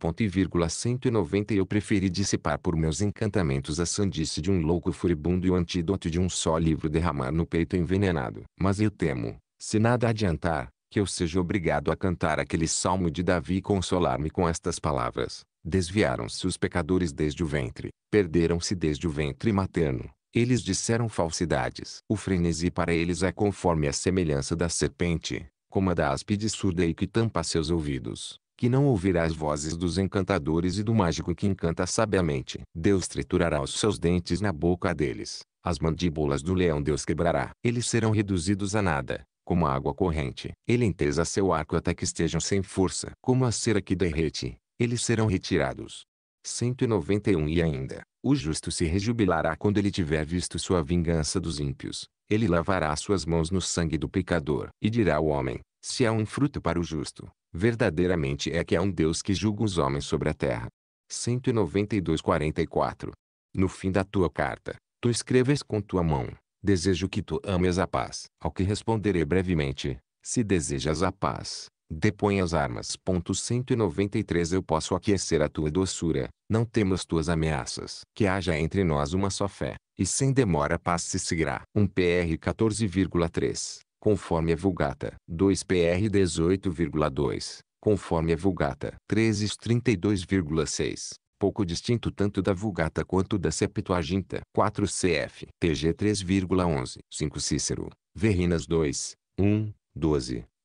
190 Eu preferi dissipar por meus encantamentos a sandice de um louco furibundo e o antídoto de um só livro derramar no peito envenenado. Mas eu temo, se nada adiantar, que eu seja obrigado a cantar aquele salmo de Davi e consolar-me com estas palavras. Desviaram-se os pecadores desde o ventre, perderam-se desde o ventre materno eles disseram falsidades. O frenesi para eles é conforme a semelhança da serpente, como a da áspide surda e que tampa seus ouvidos, que não ouvirá as vozes dos encantadores e do mágico que encanta sabiamente. Deus triturará os seus dentes na boca deles, as mandíbulas do leão Deus quebrará. Eles serão reduzidos a nada, como a água corrente. Ele entesa seu arco até que estejam sem força. Como a cera que derrete, eles serão retirados. 191 E ainda, o justo se rejubilará quando ele tiver visto sua vingança dos ímpios. Ele lavará suas mãos no sangue do pecador. E dirá ao homem, se há um fruto para o justo, verdadeiramente é que há um Deus que julga os homens sobre a terra. 192 44 No fim da tua carta, tu escreves com tua mão, desejo que tu ames a paz. Ao que responderei brevemente, se desejas a paz, Depõe as armas. 193 Eu posso aquecer a tua doçura, não temos tuas ameaças. Que haja entre nós uma só fé, e sem demora paz se seguirá. 1 PR 14,3 Conforme a Vulgata. 2 PR 18,2 Conforme a Vulgata. 3 32,6 pouco distinto tanto da Vulgata quanto da Septuaginta. 4 CF TG 3,11 5 Cícero, Verrinas 2, 1, 12,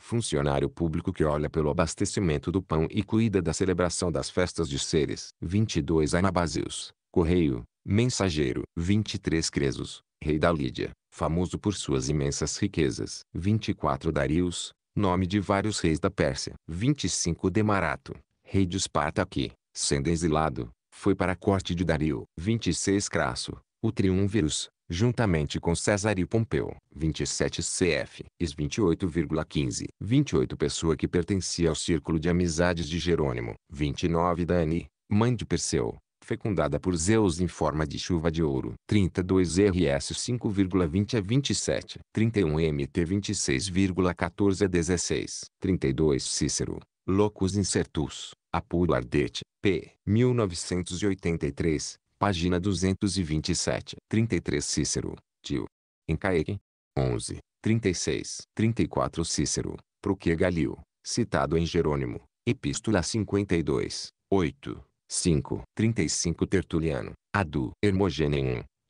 funcionário público que olha pelo abastecimento do pão e cuida da celebração das festas de seres. 22 Anabazios, correio, mensageiro. 23 Cresos, rei da Lídia, famoso por suas imensas riquezas. 24 Darius, nome de vários reis da Pérsia. 25 Demarato, rei de Esparta que, sendo exilado, foi para a corte de Dario. 26 Crasso, o Triunvirus, juntamente com César e Pompeu, 27 CF, is 28,15, 28 pessoa que pertencia ao círculo de amizades de Jerônimo, 29 Dani, mãe de Perseu, fecundada por Zeus em forma de chuva de ouro. 32 RS 5,20 a 27. 31 MT 26,14 a 16. 32 Cícero. Locus incertus. Apuro ardete. P. 1983. Página 227. 33 Cícero, tio. Encaique. 11. 36. 34 Cícero, Proque Galil, citado em Jerônimo, Epístola 52, 8. 5. 35 Tertuliano, Adu, 1.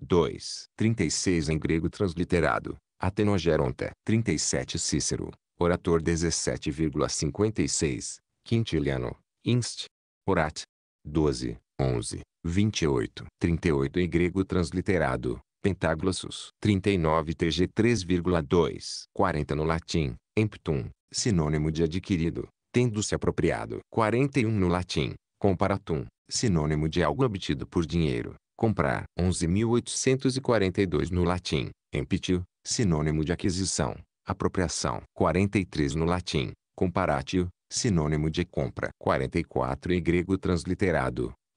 2. 36 em grego transliterado, Atenogeronta. 37 Cícero, Orator 17,56, Quintiliano, Inst. Orat. 12. 11. 28, 38 em grego transliterado, pentaglossus, 39 tg 3,2, 40 no latim, emptum, sinônimo de adquirido, tendo-se apropriado, 41 no latim, comparatum, sinônimo de algo obtido por dinheiro, comprar, 11.842 no latim, emptio, sinônimo de aquisição, apropriação, 43 no latim, comparatio, sinônimo de compra, 44 em grego transliterado,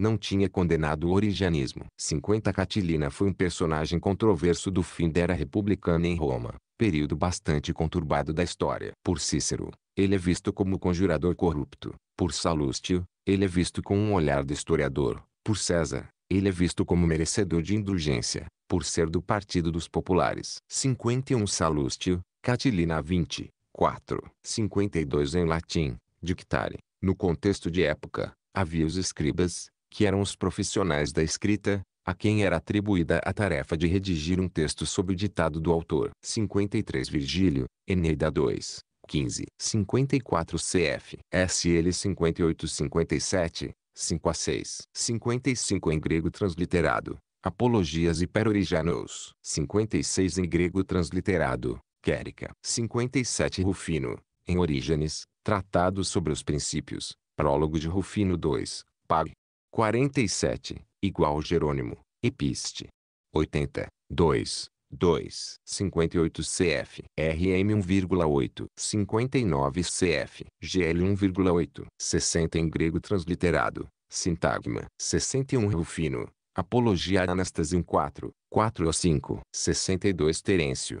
não tinha condenado o origianismo. 50 Catilina foi um personagem controverso do fim da era republicana em Roma, período bastante conturbado da história. Por Cícero, ele é visto como conjurador corrupto. Por Salustio, ele é visto com um olhar de historiador. Por César, ele é visto como merecedor de indulgência, por ser do Partido dos Populares. 51 Salustio, Catilina 20, 4. 52 em latim, dictare. No contexto de época, havia os escribas, que eram os profissionais da escrita, a quem era atribuída a tarefa de redigir um texto sob o ditado do autor. 53 Virgílio, Eneida 2, 15. 54 CF, SL 58 57, 5 a 6. 55 em grego transliterado, Apologias e Perorijanos. 56 em grego transliterado, Quérica. 57 Rufino, em Orígenes, Tratado sobre os Princípios, prólogo de Rufino 2, Pag. 47, igual Jerônimo, Episte. 80, 2, 2, 58 CF, RM 1,8, 59 CF, GL 1,8, 60 em grego transliterado, sintagma, 61 Rufino, Apologia Anastasium 4, 4 ou 5, 62 Terêncio,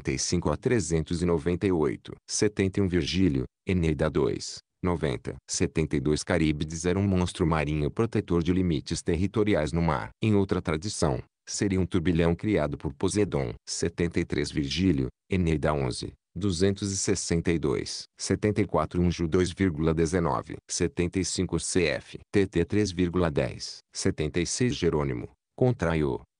385 a 398. 71 Virgílio, Eneida 2. 90. 72 Caríbides era um monstro marinho protetor de limites territoriais no mar. Em outra tradição, seria um turbilhão criado por Poseidon. 73 Virgílio, Eneida 11. 262, 74 Unju 2,19, 75 CF, TT 3,10, 76 Jerônimo, contraiu,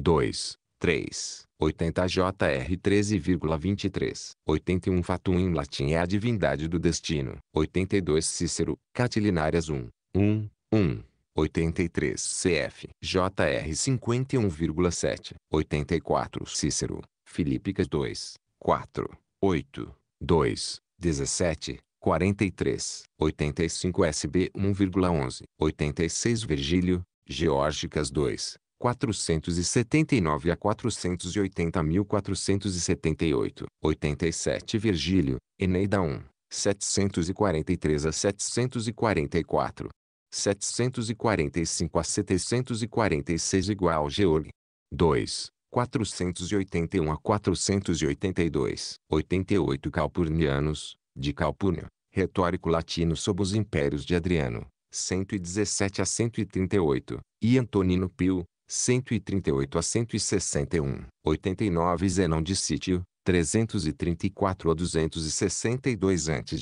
2, 3, 80 JR 13,23, 81 Fatum em latim é a divindade do destino, 82 Cícero, Catilinárias 1, 1, 1. 83 CF JR 51,7 84 Cícero Filípicas 2 4 8 2 17 43 85 SB 1,11 86 Virgílio Geórgicas 2 479 a 480 1478 87 Virgílio, Eneida 1, 743 a 744. 745 a 746 igual Georg. 2, 481 a 482. 88 Calpurnianos, de Calpurnio, retórico latino sob os impérios de Adriano, 117 a 138, e Antonino Pio, 138 a 161, 89 Zenão de Sítio, 334 a 262 a.C.,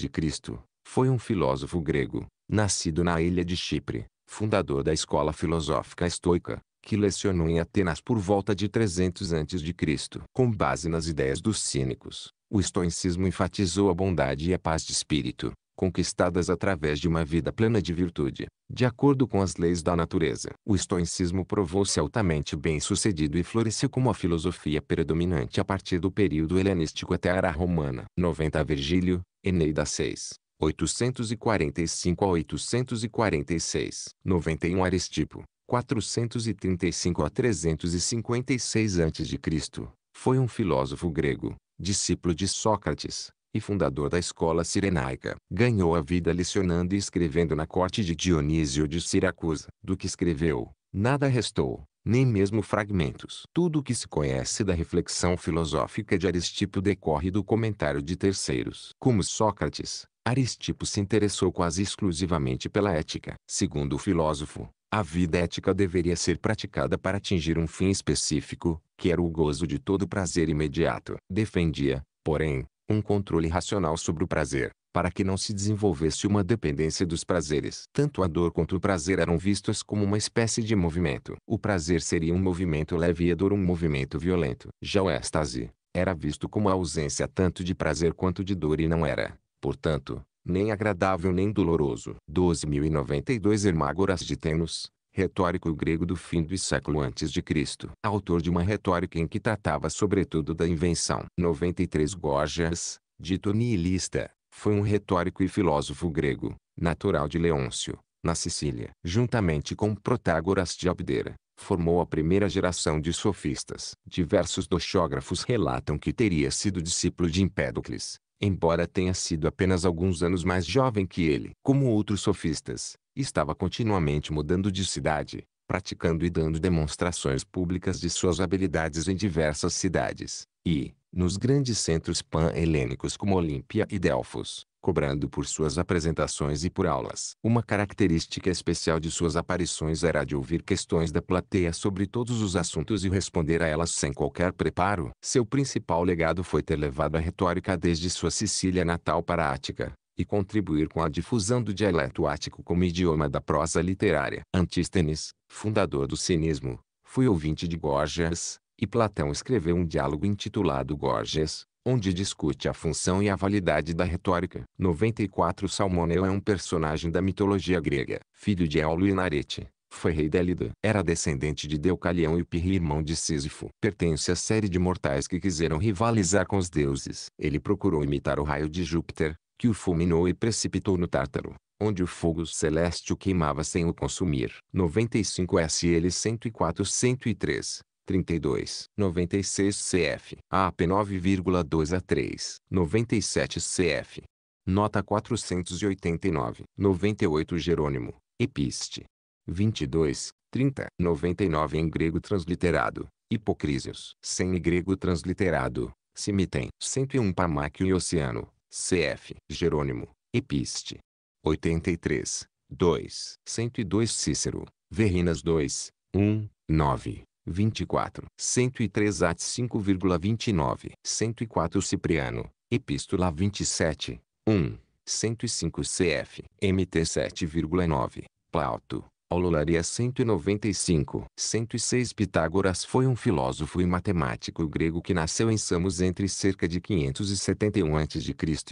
foi um filósofo grego, nascido na ilha de Chipre, fundador da escola filosófica estoica, que lecionou em Atenas por volta de 300 a.C. Com base nas ideias dos cínicos, o estoicismo enfatizou a bondade e a paz de espírito, conquistadas através de uma vida plena de virtude, de acordo com as leis da natureza. O estoicismo provou-se altamente bem-sucedido e floresceu como a filosofia predominante a partir do período helenístico até a era romana. 90 Virgílio, Eneida 6. 845 a 846. 91 Aristipo, 435 a 356 a.C. Foi um filósofo grego, discípulo de Sócrates, e fundador da escola cirenaica. Ganhou a vida lecionando e escrevendo na corte de Dionísio de Siracusa. Do que escreveu, nada restou, nem mesmo fragmentos. Tudo o que se conhece da reflexão filosófica de Aristipo decorre do comentário de terceiros. Como Sócrates, Aristipo se interessou quase exclusivamente pela ética. Segundo o filósofo, a vida ética deveria ser praticada para atingir um fim específico, que era o gozo de todo prazer imediato. Defendia, porém, um controle racional sobre o prazer, para que não se desenvolvesse uma dependência dos prazeres. Tanto a dor quanto o prazer eram vistos como uma espécie de movimento. O prazer seria um movimento leve e a dor um movimento violento. Já o êxtase era visto como a ausência tanto de prazer quanto de dor e não era, portanto, nem agradável nem doloroso. 12.092 Hermágoras de Tenos, retórico grego do fim do século antes de Cristo. Autor de uma retórica em que tratava sobretudo da invenção. 93 Gorgias, dito niilista, foi um retórico e filósofo grego, natural de Leôncio, na Sicília. Juntamente com Protágoras de Abdera, formou a primeira geração de sofistas. Diversos doxógrafos relatam que teria sido discípulo de Empédocles, embora tenha sido apenas alguns anos mais jovem que ele. Como outros sofistas, estava continuamente mudando de cidade, praticando e dando demonstrações públicas de suas habilidades em diversas cidades, e, nos grandes centros pan-helênicos como Olímpia e Delfos, cobrando por suas apresentações e por aulas. Uma característica especial de suas aparições era de ouvir questões da plateia sobre todos os assuntos e responder a elas sem qualquer preparo. Seu principal legado foi ter levado a retórica desde sua Sicília natal para a Ática, e contribuir com a difusão do dialeto ático como idioma da prosa literária. Antístenes, fundador do cinismo, foi ouvinte de Gorgias, e Platão escreveu um diálogo intitulado Gorgias, onde discute a função e a validade da retórica. 94 Salmoneu é um personagem da mitologia grega. Filho de Eulo e Narete, foi rei Délida. Era descendente de Deucalião e Pirri, irmão de Sísifo. Pertence à série de mortais que quiseram rivalizar com os deuses. Ele procurou imitar o raio de Júpiter, que o fulminou e precipitou no Tártaro, onde o fogo celeste o queimava sem o consumir. 95 SL 104 103 32, 96 CF, AP 9,2 a 3, 97 CF. Nota 489, 98 Jerônimo, Episte. 22, 30, 99 em grego transliterado, Hipocrisios. 100 em grego transliterado, Simitem. 101 Pamáquio e Oceano, Cf. Jerônimo, Episte. 83, 2, 102 Cícero, Verrinas 2, 1, 9, 24, 103 At 5,29, 104 Cipriano, Epístola 27, 1, 105 CF, MT 7,9, Plauto, Aulularia 195. 106 Pitágoras foi um filósofo e matemático grego que nasceu em Samos entre cerca de 571 a.C.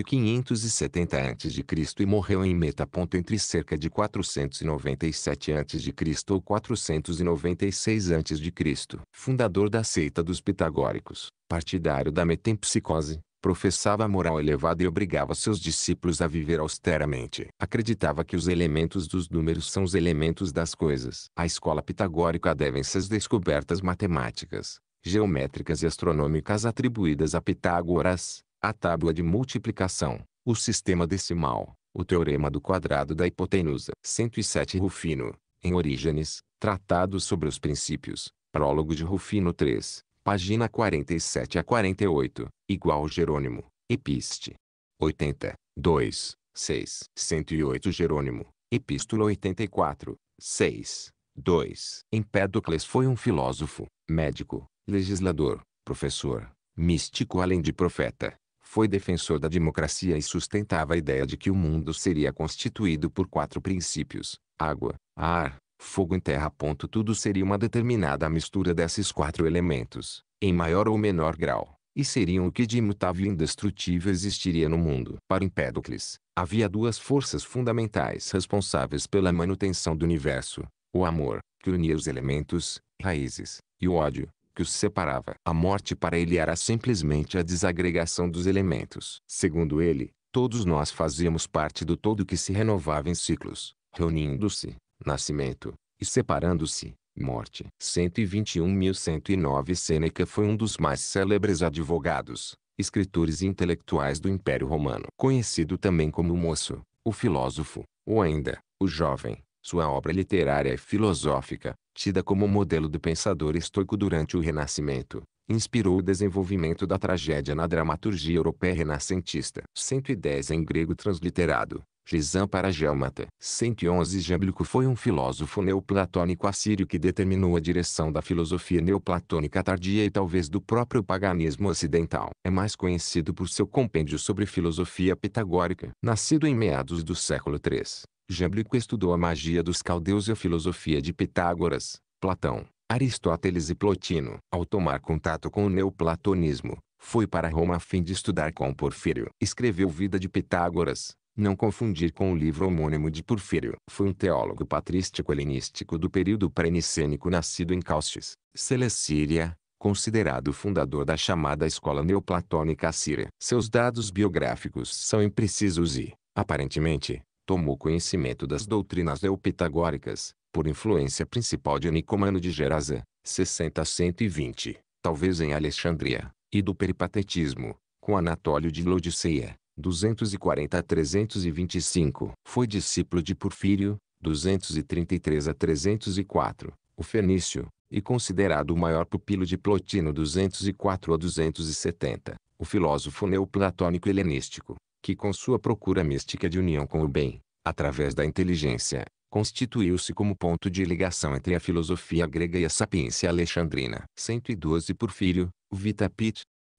e 570 a.C. e morreu em Metaponto Entre cerca de 497 a.C. ou 496 a.C. Fundador da seita dos pitagóricos, partidário da metempsicose, professava moral elevada e obrigava seus discípulos a viver austeramente. Acreditava que os elementos dos números são os elementos das coisas. A escola pitagórica deve essas descobertas matemáticas, geométricas e astronômicas atribuídas a Pitágoras, a tábua de multiplicação, o sistema decimal, o teorema do quadrado da hipotenusa. 107 Rufino, em Orígenes, Tratado sobre os Princípios, prólogo de Rufino 3 página 47 a 48, igual Jerônimo, Episte. 80, 2, 6, 108 Jerônimo, Epístola 84, 6, 2. Empédocles foi um filósofo, médico, legislador, professor, místico além de profeta. Foi defensor da democracia e sustentava a ideia de que o mundo seria constituído por quatro princípios: água, ar, fogo em terra. Tudo seria uma determinada mistura desses quatro elementos, em maior ou menor grau, e seriam o que de imutável e indestrutível existiria no mundo. Para Empédocles, havia duas forças fundamentais responsáveis pela manutenção do universo: o amor, que unia os elementos, raízes, e o ódio, que os separava. A morte para ele era simplesmente a desagregação dos elementos. Segundo ele, todos nós fazíamos parte do todo que se renovava em ciclos, reunindo-se, nascimento, e separando-se, morte. 121.109 Sêneca foi um dos mais célebres advogados, escritores e intelectuais do Império Romano. Conhecido também como o moço, o filósofo, ou ainda, o jovem, sua obra literária e filosófica, tida como modelo do pensador estoico durante o Renascimento, inspirou o desenvolvimento da tragédia na dramaturgia europeia renascentista. 110 em grego transliterado, Gisampara Gelmata. 111 Jamblico foi um filósofo neoplatônico assírio que determinou a direção da filosofia neoplatônica tardia e talvez do próprio paganismo ocidental. É mais conhecido por seu compêndio sobre filosofia pitagórica. Nascido em meados do século III, Jamblico estudou a magia dos caldeus e a filosofia de Pitágoras, Platão, Aristóteles e Plotino. Ao tomar contato com o neoplatonismo, foi para Roma a fim de estudar com Porfírio. Escreveu Vida de Pitágoras, não confundir com o livro homônimo de Porfírio. Foi um teólogo patrístico helenístico do período pré-nicênico nascido em Calcis, Celecíria, considerado o fundador da chamada escola neoplatônica síria. Seus dados biográficos são imprecisos e, aparentemente, tomou conhecimento das doutrinas neopitagóricas, por influência principal de Nicomano de Gerasa, 60 120, talvez em Alexandria, e do peripatetismo, com Anatólio de Laodiceia, 240 a 325. Foi discípulo de Porfírio, 233 a 304, o Fenício, e considerado o maior pupilo de Plotino 204 a 270, o filósofo neoplatônico helenístico, que com sua procura mística de união com o bem, através da inteligência, constituiu-se como ponto de ligação entre a filosofia grega e a sapiência alexandrina. 112 Porfírio, Vita Pitt,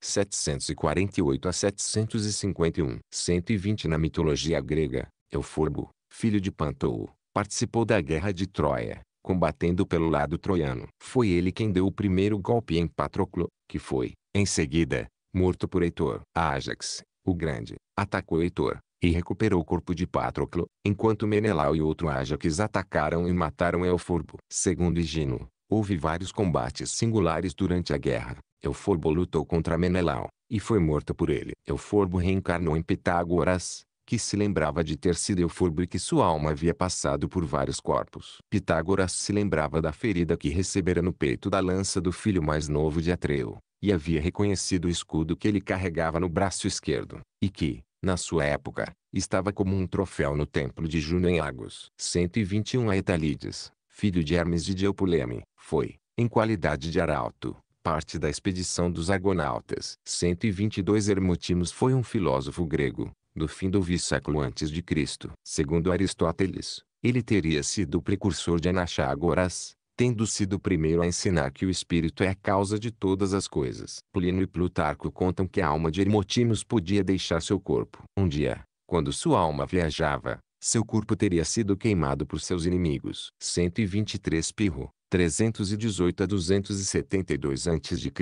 748 a 751. 120 Na mitologia grega, Euforbo, filho de Pantou, participou da Guerra de Troia, combatendo pelo lado troiano. Foi ele quem deu o primeiro golpe em Patroclo, que foi, em seguida, morto por Heitor. Ajax, o Grande, atacou Heitor, e recuperou o corpo de Patroclo, enquanto Menelau e outro Ajax atacaram e mataram Euforbo. Segundo Higino, houve vários combates singulares durante a guerra, Euforbo lutou contra Menelau, e foi morto por ele. Euforbo reencarnou em Pitágoras, que se lembrava de ter sido Euforbo e que sua alma havia passado por vários corpos. Pitágoras se lembrava da ferida que recebera no peito da lança do filho mais novo de Atreu, e havia reconhecido o escudo que ele carregava no braço esquerdo, e que, na sua época, estava como um troféu no templo de Juno em Lagos. 121 Aetalides, filho de Hermes de Diopoleme, foi, em qualidade de arauto, parte da expedição dos argonautas. 122 Hermotimos foi um filósofo grego, do fim do século antes de Cristo. Segundo Aristóteles, ele teria sido o precursor de Anaxágoras, tendo sido o primeiro a ensinar que o espírito é a causa de todas as coisas. Plínio e Plutarco contam que a alma de Hermotimos podia deixar seu corpo. Um dia, quando sua alma viajava, seu corpo teria sido queimado por seus inimigos. 123 Pirro, 318 a 272 a.C.,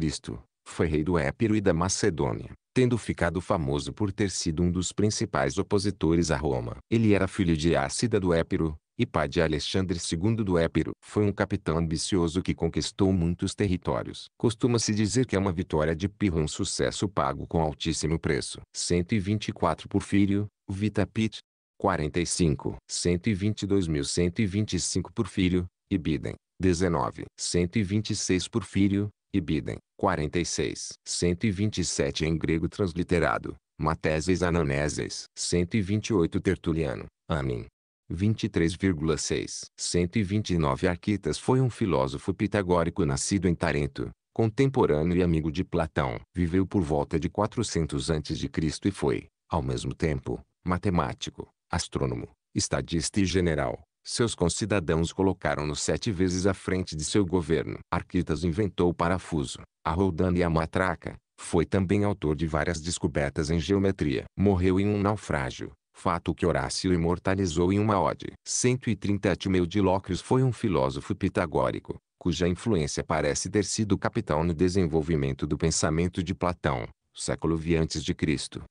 foi rei do Épiro e da Macedônia, tendo ficado famoso por ter sido um dos principais opositores a Roma. Ele era filho de Ácida do Épiro, e pai de Alexandre II do Épiro. Foi um capitão ambicioso que conquistou muitos territórios. Costuma-se dizer que é uma vitória de Pirro um sucesso pago com altíssimo preço. 124 Porfírio, Vita Pitt. 45. 122.125 Porfírio, Ibidem. 19, 126 Porfírio, Ibidem, 46, 127 em grego transliterado, Mateses Ananeses, 128 Tertuliano, Anin. 23,6 129 Arquitas foi um filósofo pitagórico nascido em Tarento, contemporâneo e amigo de Platão. Viveu por volta de 400 a.C. e foi, ao mesmo tempo, matemático, astrônomo, estadista e general. Seus concidadãos colocaram-no sete vezes à frente de seu governo. Arquitas inventou o parafuso, a roldana e a matraca. Foi também autor de várias descobertas em geometria. Morreu em um naufrágio, fato que Horácio imortalizou em uma ode. 130 Timeudiloquios foi um filósofo pitagórico, cuja influência parece ter sido capital no desenvolvimento do pensamento de Platão, século V a.C.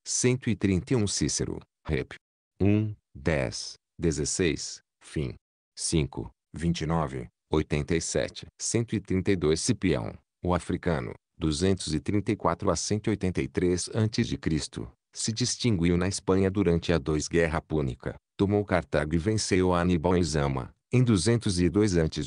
131 Cícero, Rep. 1, 10, 16, Fim. 5, 29, 87, 132 Cipião, o africano, 234 a 183 a.C., se distinguiu na Espanha durante a Dois Guerra Púnica, tomou Cartago e venceu Aníbal em Zama, em 202 a.C.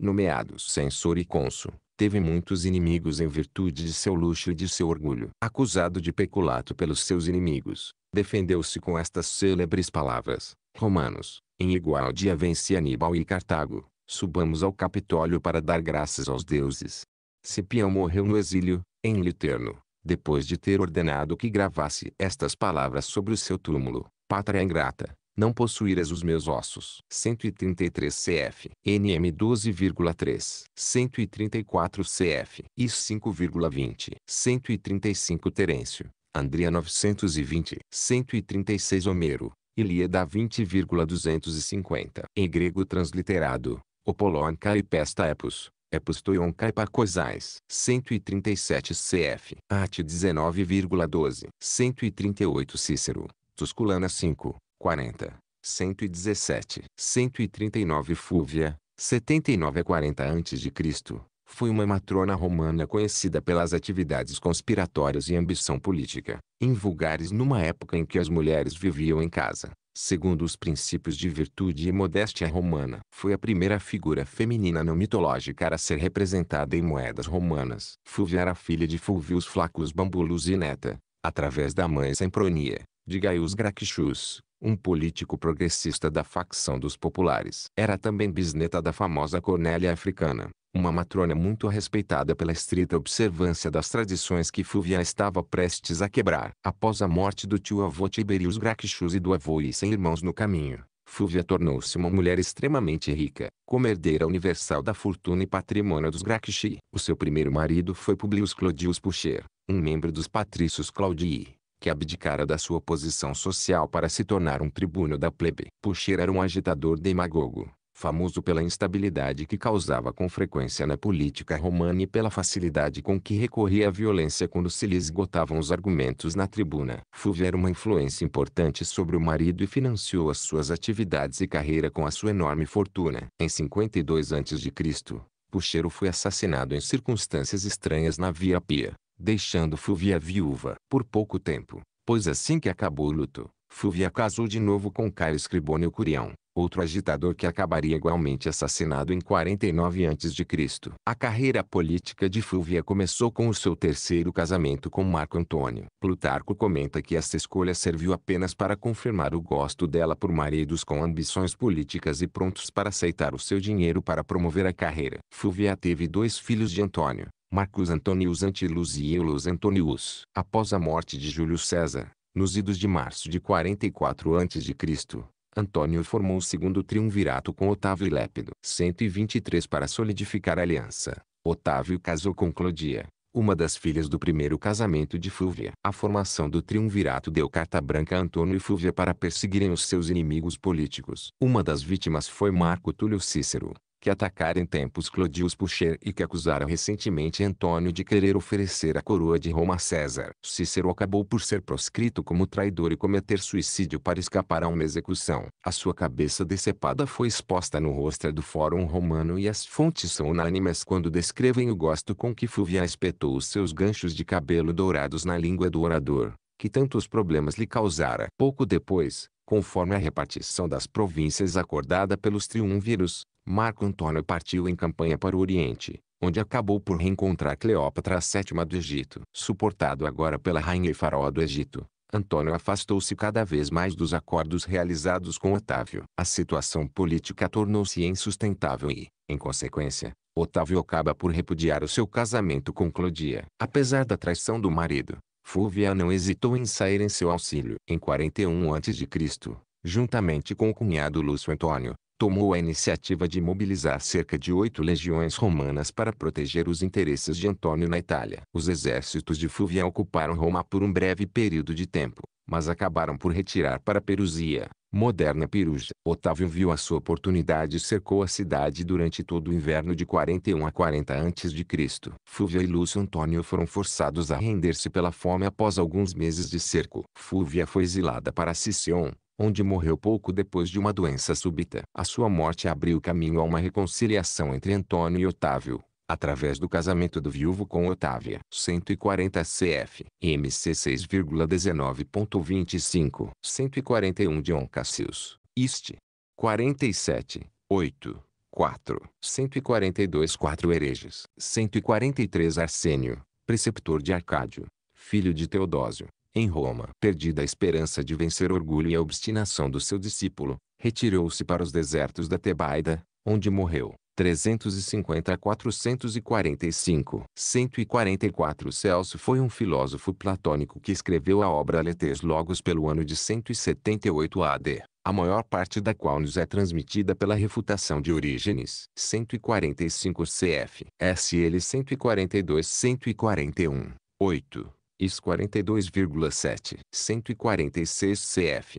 Nomeado censor e cônsul, teve muitos inimigos em virtude de seu luxo e de seu orgulho. Acusado de peculato pelos seus inimigos, defendeu-se com estas célebres palavras, Romanos, em igual dia vence Aníbal e Cartago. Subamos ao Capitólio para dar graças aos deuses. Cipião morreu no exílio, em Literno, depois de ter ordenado que gravasse estas palavras sobre o seu túmulo. Pátria ingrata, não possuíras os meus ossos. 133 cf. NM 12,3. 134 cf. e 5,20. 135 Terêncio. Andria 920. 136 Homero. Ilia da 20,250. Em grego transliterado, Opolon kai pesta epos, epostoion kai parcoisais. 137 cf. Ate 19,12. 138 Cícero, Tusculana 5, 40. 117. 139 Fúvia, 79 a 40 a.C. Foi uma matrona romana conhecida pelas atividades conspiratórias e ambição política, invulgares numa época em que as mulheres viviam em casa, segundo os princípios de virtude e modéstia romana. Foi a primeira figura feminina não mitológica a ser representada em moedas romanas. Fulvia era filha de Fulvius Flacus Bambulus e neta, através da mãe Sempronia, de Gaius Gracchus, um político progressista da facção dos populares. Era também bisneta da famosa Cornélia africana, uma matrona muito respeitada pela estrita observância das tradições que Fúvia estava prestes a quebrar. Após a morte do tio-avô Tiberius Gracchus e do avô e sem irmãos no caminho, Fúvia tornou-se uma mulher extremamente rica, como herdeira universal da fortuna e patrimônio dos Gracchi. O seu primeiro marido foi Publius Clodius Pucher, um membro dos patrícios Claudii, que abdicara da sua posição social para se tornar um tribuno da plebe. Pucher era um agitador demagogo, famoso pela instabilidade que causava com frequência na política romana e pela facilidade com que recorria à violência quando se lhe esgotavam os argumentos na tribuna. Fúvia era uma influência importante sobre o marido e financiou as suas atividades e carreira com a sua enorme fortuna. Em 52 a.C., Puxero foi assassinado em circunstâncias estranhas na Via Pia, deixando Fulvia viúva por pouco tempo, pois assim que acabou o luto, Fúvia casou de novo com Caio Escribônio Curião, outro agitador que acabaria igualmente assassinado em 49 a.C. A carreira política de Fúvia começou com o seu terceiro casamento com Marco Antônio. Plutarco comenta que esta escolha serviu apenas para confirmar o gosto dela por maridos com ambições políticas e prontos para aceitar o seu dinheiro para promover a carreira. Fúvia teve dois filhos de Antônio, Marcos Antonius Antilus e Eulus Antonius. Após a morte de Júlio César, nos idos de março de 44 a.C., Antônio formou o segundo triunvirato com Otávio Lépido. 123 Para solidificar a aliança, Otávio casou com Clodia, uma das filhas do primeiro casamento de Fúvia. A formação do triunvirato deu carta branca a Antônio e Fúvia para perseguirem os seus inimigos políticos. Uma das vítimas foi Marco Túlio Cícero, que atacaram em tempos Clodius Pucher e que acusaram recentemente Antônio de querer oferecer a coroa de Roma a César. Cícero acabou por ser proscrito como traidor e cometer suicídio para escapar a uma execução. A sua cabeça decepada foi exposta no rosto do Fórum Romano e as fontes são unânimes quando descrevem o gosto com que Fúvia espetou os seus ganchos de cabelo dourados na língua do orador, que tantos problemas lhe causara. Pouco depois, conforme a repartição das províncias acordada pelos triunvíros, Marco Antônio partiu em campanha para o Oriente, onde acabou por reencontrar Cleópatra VII do Egito. Suportado agora pela rainha e faraó do Egito, Antônio afastou-se cada vez mais dos acordos realizados com Otávio. A situação política tornou-se insustentável e, em consequência, Otávio acaba por repudiar o seu casamento com Clodia. Apesar da traição do marido, Fúvia não hesitou em sair em seu auxílio. Em 41 a.C., juntamente com o cunhado Lúcio Antônio, tomou a iniciativa de mobilizar cerca de oito legiões romanas para proteger os interesses de Antônio na Itália. Os exércitos de Fúvia ocuparam Roma por um breve período de tempo, mas acabaram por retirar para Perusia, moderna Perugia. Otávio viu a sua oportunidade e cercou a cidade durante todo o inverno de 41 a 40 a.C. Fúvia e Lúcio Antônio foram forçados a render-se pela fome após alguns meses de cerco. Fúvia foi exilada para Sicion, onde morreu pouco depois de uma doença súbita. A sua morte abriu caminho a uma reconciliação entre Antônio e Otávio, através do casamento do viúvo com Otávia. 140 CF MC 6,19.25 141 Dion Cassius, Ist. 47, 8, 4 142 4 Hereges 143 Arsênio, preceptor de Arcádio, filho de Teodósio em Roma, perdida a esperança de vencer orgulho e a obstinação do seu discípulo, retirou-se para os desertos da Tebaida, onde morreu. 350 a 445. 144 Celso foi um filósofo platônico que escreveu a obra Letes Logos pelo ano de 178 AD, a maior parte da qual nos é transmitida pela refutação de Orígenes. 145 CF. S.L. 142 141. 8 is 42,7. 146 cf.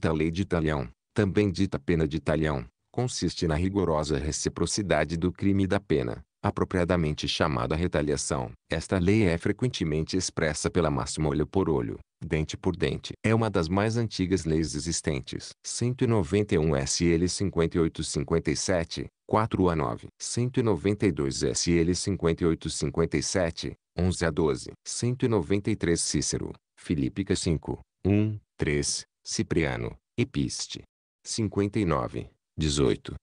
Quinta lei de Talhão, também dita pena de Talhão, consiste na rigorosa reciprocidade do crime e da pena, apropriadamente chamada retaliação. Esta lei é frequentemente expressa pela máxima olho por olho, dente por dente. É uma das mais antigas leis existentes. 191 SL 5857, 4 a 9. 192 SL 5857, 11 a 12. 193 Cícero, Filipica 5, 1, 3, Cipriano, Episte. 59, 18.